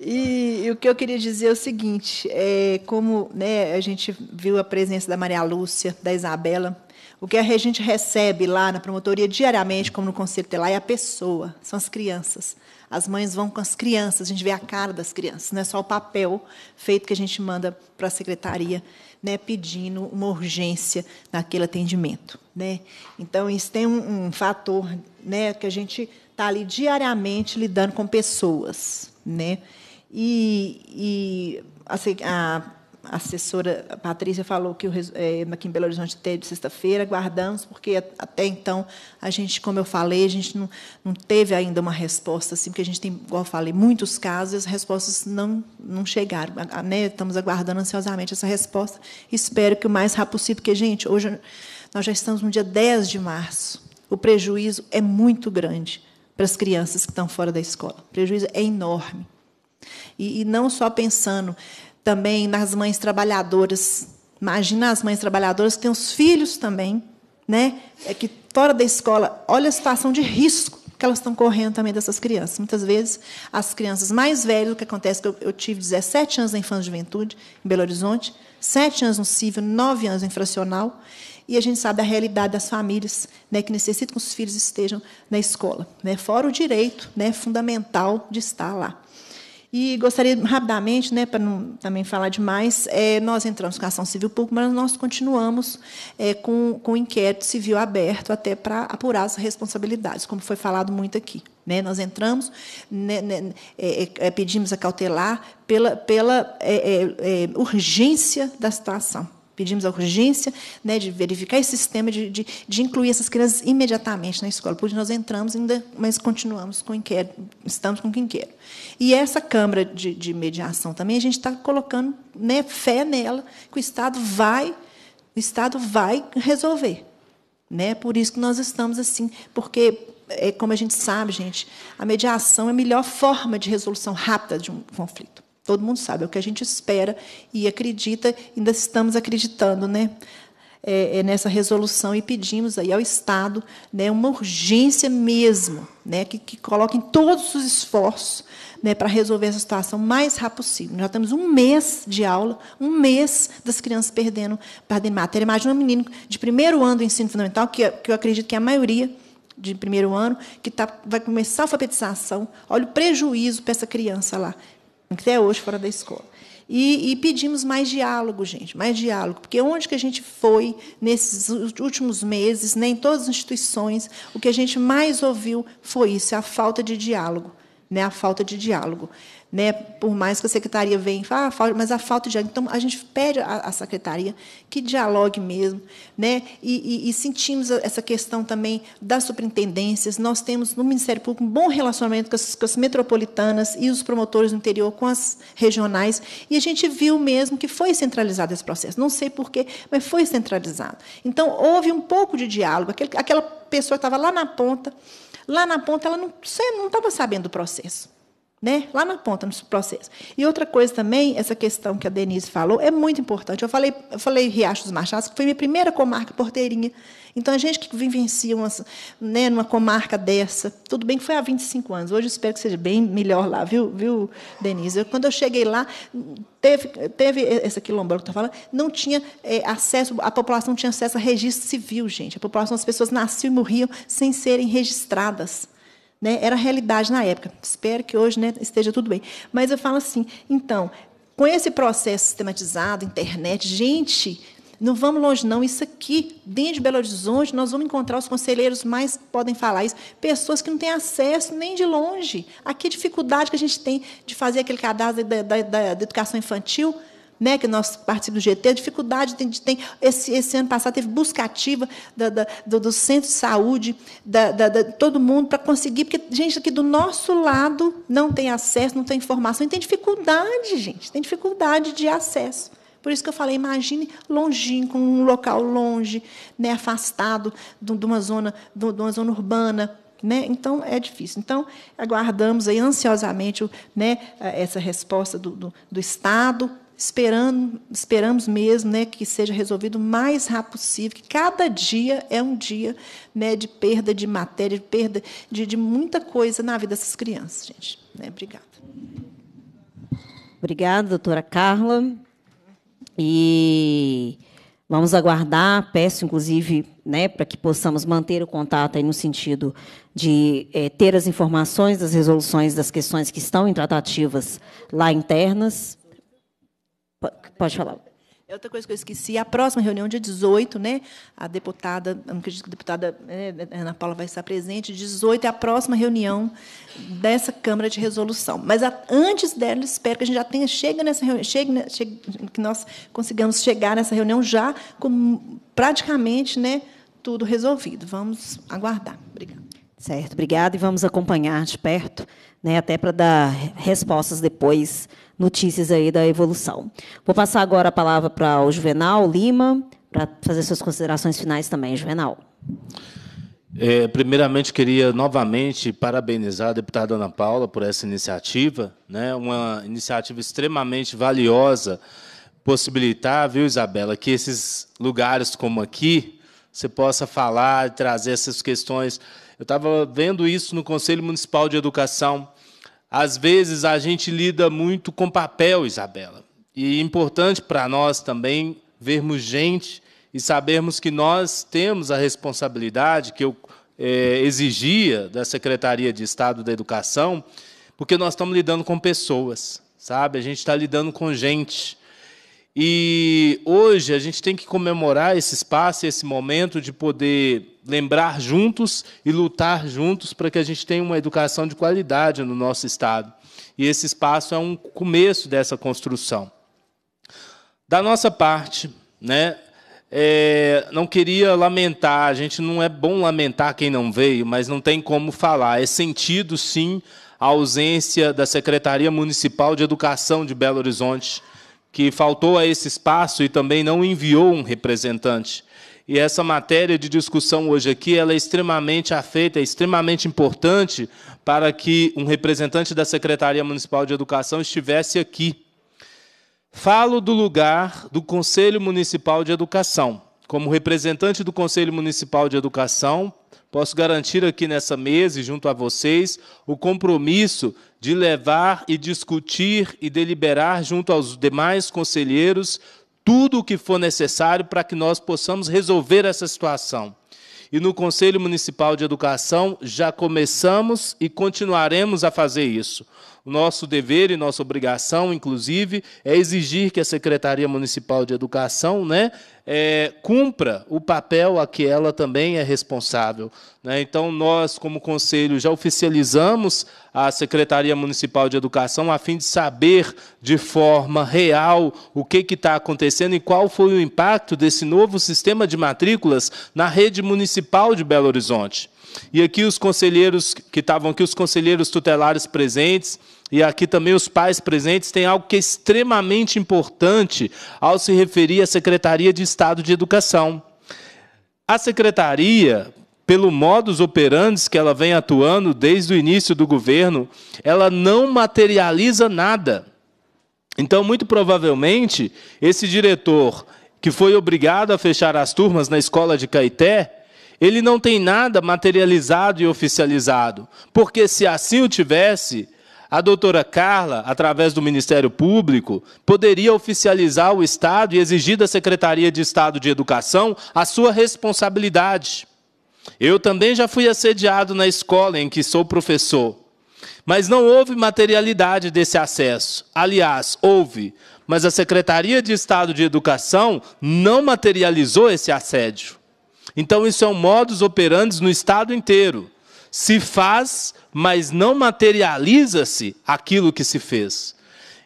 S11: E, e, o que eu queria dizer é o seguinte, é, como né, a gente viu a presença da Maria Lúcia, da Isabela, o que a gente recebe lá na promotoria diariamente, como no Conselho lá, é a pessoa, são as crianças. As mães vão com as crianças, a gente vê a cara das crianças, não é só o papel feito que a gente manda para a secretaria, né, pedindo uma urgência naquele atendimento, né? Então isso tem um, um fator, né, que a gente está ali diariamente lidando com pessoas, né? E, e assim, a a assessora a Patrícia falou que o, é, aqui em Belo Horizonte teve sexta-feira, aguardamos, porque até então a gente, como eu falei, a gente não, não teve ainda uma resposta, assim, porque a gente tem, igual eu falei, muitos casos e as respostas não, não chegaram. Né? Estamos aguardando ansiosamente essa resposta. Espero que o mais rápido possível, porque, gente, hoje nós já estamos no dia 10 de março. O prejuízo é muito grande para as crianças que estão fora da escola. O prejuízo é enorme. E, e não só pensando também nas mães trabalhadoras. Imagina as mães trabalhadoras que têm os filhos também, né? É que fora da escola, olha a situação de risco que elas estão correndo também dessas crianças. Muitas vezes, as crianças mais velhas, o que acontece é que eu, eu tive 17 anos na infância e juventude, em Belo Horizonte, 7 anos no cível, 9 anos no infracional, e a gente sabe da realidade das famílias né, que necessitam que os filhos estejam na escola, né, fora o direito né, fundamental de estar lá. E gostaria, rapidamente, né, para não também falar demais, é, nós entramos com a ação civil pública, mas nós continuamos é, com, com o inquérito civil aberto até para apurar as responsabilidades, como foi falado muito aqui. Né? Nós entramos, né, né, é, é, é pedimos a cautelar pela, pela é, urgência da situação pedimos a urgência né, de verificar esse sistema, de, de, de, incluir essas crianças imediatamente na escola. Porque nós entramos ainda, mas continuamos com o inquérito, estamos com o inquérito. E essa Câmara de, de Mediação também, a gente está colocando né, fé nela, que o Estado vai, o Estado vai resolver. Né? Por isso que nós estamos assim, porque é, como a gente sabe, gente, a mediação é a melhor forma de resolução rápida de um conflito. Todo mundo sabe, é o que a gente espera e acredita, ainda estamos acreditando, né? É, é nessa resolução e pedimos aí ao Estado né, uma urgência mesmo, né, que, que coloquem todos os esforços né, para resolver essa situação o mais rápido possível. Nós temos um mês de aula, um mês das crianças perdendo, perdendo matéria. Imagina um menino de primeiro ano do ensino fundamental, que, é, que eu acredito que é a maioria de primeiro ano, que tá, vai começar a alfabetização. Olha o prejuízo para essa criança lá, até hoje fora da escola. E, e, pedimos mais diálogo, gente, mais diálogo, porque onde que a gente foi nesses últimos meses, nem né, todas as instituições, o que a gente mais ouviu foi isso, é a falta de diálogo, né, a falta de diálogo né? Por mais que a secretaria venha, ah, mas a falta de então a gente pede à secretaria que dialogue mesmo, né? E, e, e, sentimos essa questão também das superintendências. Nós temos no Ministério Público um bom relacionamento com as, com as metropolitanas e os promotores do interior com as regionais, e a gente viu mesmo que foi centralizado esse processo. Não sei porquê, mas foi centralizado. Então houve um pouco de diálogo. Aquela pessoa estava lá na ponta, lá na ponta ela não estava sabendo do processo. Né? Lá na ponta, no processo. E outra coisa também, essa questão que a Denise falou, é muito importante. Eu falei, eu falei Riacho dos Machados, que foi minha primeira comarca porteirinha. Então, a gente que vivencia umas, né, numa comarca dessa, tudo bem que foi há 25 anos, hoje espero que seja bem melhor lá, viu, viu Denise? Eu, quando eu cheguei lá, teve, teve essa quilombola que eu falando, não tinha é, acesso, a população não tinha acesso a registro civil, gente. A população, as pessoas nasciam e morriam sem serem registradas. Né? Era a realidade na época. Espero que hoje né, esteja tudo bem. Mas eu falo assim, então, com esse processo sistematizado, internet, gente, não vamos longe, não. Isso aqui, dentro de Belo Horizonte, nós vamos encontrar os conselheiros mais podem falar isso, pessoas que não têm acesso nem de longe. Aqui a dificuldade que a gente tem de fazer aquele cadastro da, da, da, da educação infantil né, que nós participamos do GT, a dificuldade tem, tem esse, esse ano passado teve busca ativa da, da, do, do, centro de saúde, da, da, da todo mundo para conseguir, porque gente aqui do nosso lado não tem acesso, não tem informação, e tem dificuldade, gente, tem dificuldade de acesso. Por isso que eu falei, imagine longínquo, um local longe, né, afastado de uma zona, de uma zona urbana, né? Então, é difícil. Então, aguardamos aí ansiosamente né, essa resposta do, do, do Estado, esperando, esperamos mesmo né, que seja resolvido o mais rápido possível, que cada dia é um dia né, de perda de matéria, de perda de, de muita coisa na vida dessas crianças, gente. Né? Obrigada. Obrigada, doutora Carla. E
S2: vamos aguardar, peço, inclusive, né, para que possamos manter o contato aí no sentido de é, ter as informações das resoluções das questões que estão em tratativas lá internas, Pode falar.
S11: É outra coisa que eu esqueci, a próxima reunião, dia 18, né? A deputada, não acredito que a deputada né, Ana Paula vai estar presente, 18 é a próxima reunião dessa Câmara de Resolução. Mas a, antes dela, espero que a gente já tenha, chega nessa reunião, chegue, chegue, que nós consigamos chegar nessa reunião já com praticamente né, tudo resolvido. Vamos aguardar. Obrigada.
S2: Certo, obrigada e vamos acompanhar de perto, né, até para dar respostas depois notícias aí da evolução. Vou passar agora a palavra para o Juvenal Lima, para fazer suas considerações finais também, Juvenal.
S3: É, primeiramente, queria novamente parabenizar a deputada Ana Paula por essa iniciativa, né? uma iniciativa extremamente valiosa, possibilitar, viu, Isabela, que esses lugares como aqui você possa falar e trazer essas questões. Eu estava vendo isso no Conselho Municipal de Educação, às vezes a gente lida muito com papel, Isabela. E é importante para nós também vermos gente e sabermos que nós temos a responsabilidade que eu é, exigia da Secretaria de Estado da Educação, porque nós estamos lidando com pessoas, sabe? A gente está lidando com gente. E hoje a gente tem que comemorar esse espaço, esse momento de poder lembrar juntos e lutar juntos para que a gente tenha uma educação de qualidade no nosso Estado. E esse espaço é um começo dessa construção. Da nossa parte, né, é, não queria lamentar, a gente não é bom lamentar quem não veio, mas não tem como falar. É sentido, sim, a ausência da Secretaria Municipal de Educação de Belo Horizonte que faltou a esse espaço e também não enviou um representante. E essa matéria de discussão hoje aqui ela é extremamente afeita, é extremamente importante para que um representante da Secretaria Municipal de Educação estivesse aqui. Falo do lugar do Conselho Municipal de Educação. Como representante do Conselho Municipal de Educação, posso garantir aqui nessa mesa e junto a vocês o compromisso de levar e discutir e deliberar junto aos demais conselheiros tudo o que for necessário para que nós possamos resolver essa situação. E no Conselho Municipal de Educação já começamos e continuaremos a fazer isso. O nosso dever e nossa obrigação, inclusive, é exigir que a Secretaria Municipal de Educação né, é, cumpra o papel a que ela também é responsável. Né? Então, nós, como Conselho, já oficializamos a Secretaria Municipal de Educação a fim de saber de forma real o que está acontecendo e qual foi o impacto desse novo sistema de matrículas na rede municipal de Belo Horizonte. E aqui os conselheiros que estavam aqui, os conselheiros tutelares presentes, e aqui também os pais presentes têm algo que é extremamente importante ao se referir à Secretaria de Estado de Educação. A secretaria, pelo modus operandi que ela vem atuando desde o início do governo, ela não materializa nada. Então, muito provavelmente, esse diretor que foi obrigado a fechar as turmas na escola de Caeté, ele não tem nada materializado e oficializado. Porque se assim o tivesse, a doutora Carla, através do Ministério Público, poderia oficializar o Estado e exigir da Secretaria de Estado de Educação a sua responsabilidade. Eu também já fui assediado na escola em que sou professor. Mas não houve materialidade desse acesso. Aliás, houve, mas a Secretaria de Estado de Educação não materializou esse assédio. Então, isso é um modus operandi no Estado inteiro se faz, mas não materializa-se aquilo que se fez.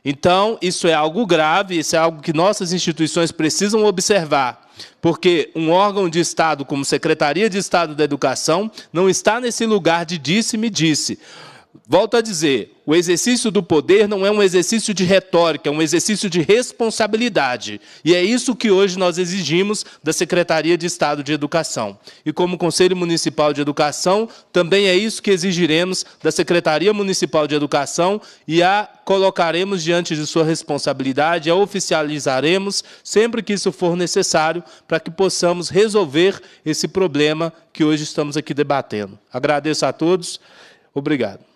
S3: Então, isso é algo grave, isso é algo que nossas instituições precisam observar, porque um órgão de Estado como Secretaria de Estado da Educação não está nesse lugar de disse-me-disse. disse me disse Volto a dizer, o exercício do poder não é um exercício de retórica, é um exercício de responsabilidade. E é isso que hoje nós exigimos da Secretaria de Estado de Educação. E como Conselho Municipal de Educação, também é isso que exigiremos da Secretaria Municipal de Educação e a colocaremos diante de sua responsabilidade, a oficializaremos sempre que isso for necessário para que possamos resolver esse problema que hoje estamos aqui debatendo. Agradeço a todos. Obrigado.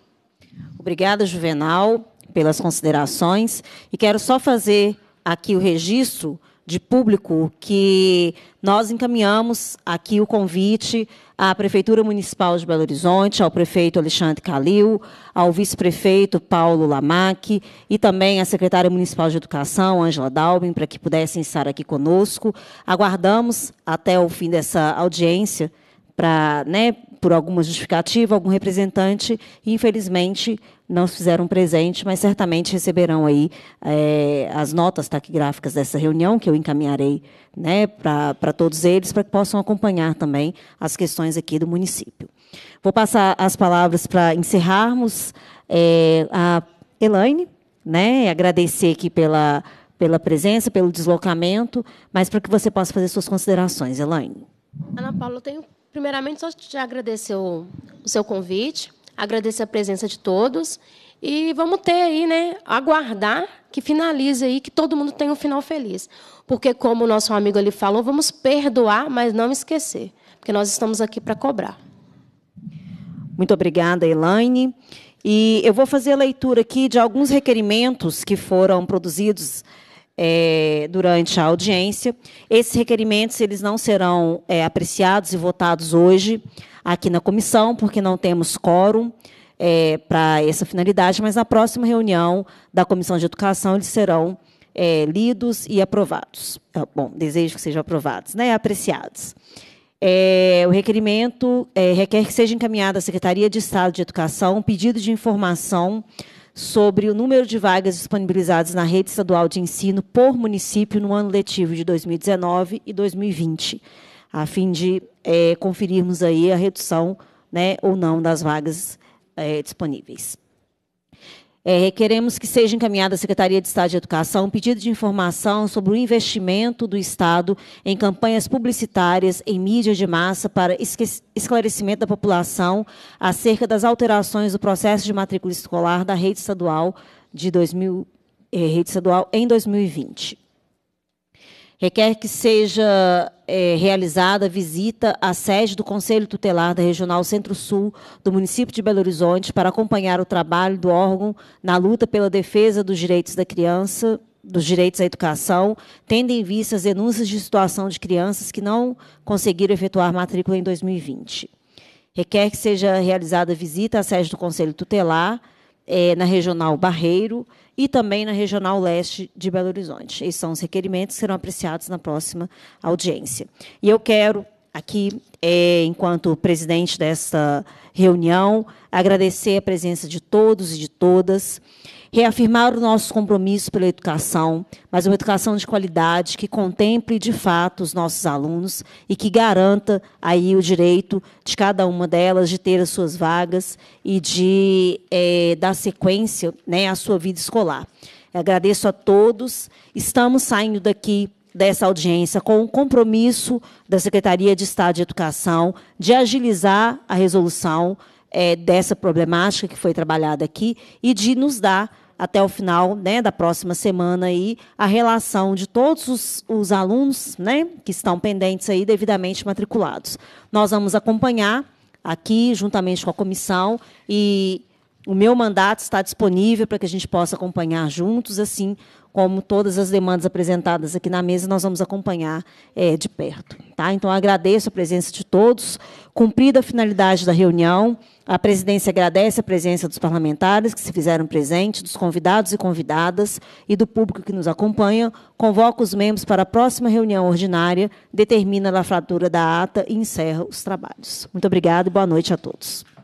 S2: Obrigada, Juvenal, pelas considerações. E quero só fazer aqui o registro de público que nós encaminhamos aqui o convite à Prefeitura Municipal de Belo Horizonte, ao prefeito Alexandre Calil, ao vice-prefeito Paulo Lamac e também à secretária municipal de Educação, Ângela Dalbin, para que pudessem estar aqui conosco. Aguardamos até o fim dessa audiência para, né, por alguma justificativa, algum representante, infelizmente não se fizeram presente, mas certamente receberão aí é, as notas taquigráficas dessa reunião, que eu encaminharei né, para todos eles, para que possam acompanhar também as questões aqui do município. Vou passar as palavras para encerrarmos é, a Elaine, né, agradecer aqui pela, pela presença, pelo deslocamento, mas para que você possa fazer suas considerações, Elaine.
S7: Ana Paula, eu tenho Primeiramente, só te agradecer o, o seu convite, agradecer a presença de todos e vamos ter aí, né, aguardar que finalize aí, que todo mundo tenha um final feliz. Porque, como o nosso amigo ali falou, vamos perdoar, mas não esquecer, porque nós estamos aqui para cobrar.
S2: Muito obrigada, Elaine. E eu vou fazer a leitura aqui de alguns requerimentos que foram produzidos é, durante a audiência. Esses requerimentos eles não serão é, apreciados e votados hoje aqui na comissão, porque não temos quórum é, para essa finalidade, mas na próxima reunião da Comissão de Educação eles serão é, lidos e aprovados. Tá bom, desejo que sejam aprovados, né, apreciados. É, o requerimento é, requer que seja encaminhado à Secretaria de Estado de Educação um pedido de informação sobre o número de vagas disponibilizadas na rede estadual de ensino por município no ano letivo de 2019 e 2020, a fim de é, conferirmos aí a redução né, ou não das vagas é, disponíveis. É, requeremos que seja encaminhada à Secretaria de Estado de Educação um pedido de informação sobre o investimento do Estado em campanhas publicitárias em mídia de massa para esclarecimento da população acerca das alterações do processo de matrícula escolar da rede estadual de 2000, eh, é, rede estadual em 2020 requer que seja é, realizada visita à sede do Conselho Tutelar da Regional Centro-Sul do município de Belo Horizonte para acompanhar o trabalho do órgão na luta pela defesa dos direitos da criança, dos direitos à educação, tendo em vista as denúncias de situação de crianças que não conseguiram efetuar matrícula em 2020. Requer que seja realizada visita à sede do Conselho Tutelar é, na Regional Barreiro e também na Regional Leste de Belo Horizonte. Esses são os requerimentos que serão apreciados na próxima audiência. E eu quero, aqui, é, enquanto presidente desta reunião, agradecer a presença de todos e de todas reafirmar o nosso compromisso pela educação, mas uma educação de qualidade que contemple de fato os nossos alunos e que garanta aí o direito de cada uma delas de ter as suas vagas e de é, dar sequência né, à sua vida escolar. Eu agradeço a todos. Estamos saindo daqui dessa audiência com o compromisso da Secretaria de Estado de Educação de agilizar a resolução é, dessa problemática que foi trabalhada aqui e de nos dar até o final né, da próxima semana aí, a relação de todos os, os alunos né, que estão pendentes aí devidamente matriculados. Nós vamos acompanhar aqui, juntamente com a comissão, e o meu mandato está disponível para que a gente possa acompanhar juntos, assim como todas as demandas apresentadas aqui na mesa, nós vamos acompanhar é, de perto. Tá? Então, agradeço a presença de todos. Cumprida a finalidade da reunião, a presidência agradece a presença dos parlamentares que se fizeram presentes, dos convidados e convidadas e do público que nos acompanha. Convoca os membros para a próxima reunião ordinária, determina a lafratura da ata e encerra os trabalhos. Muito obrigada e boa noite a todos.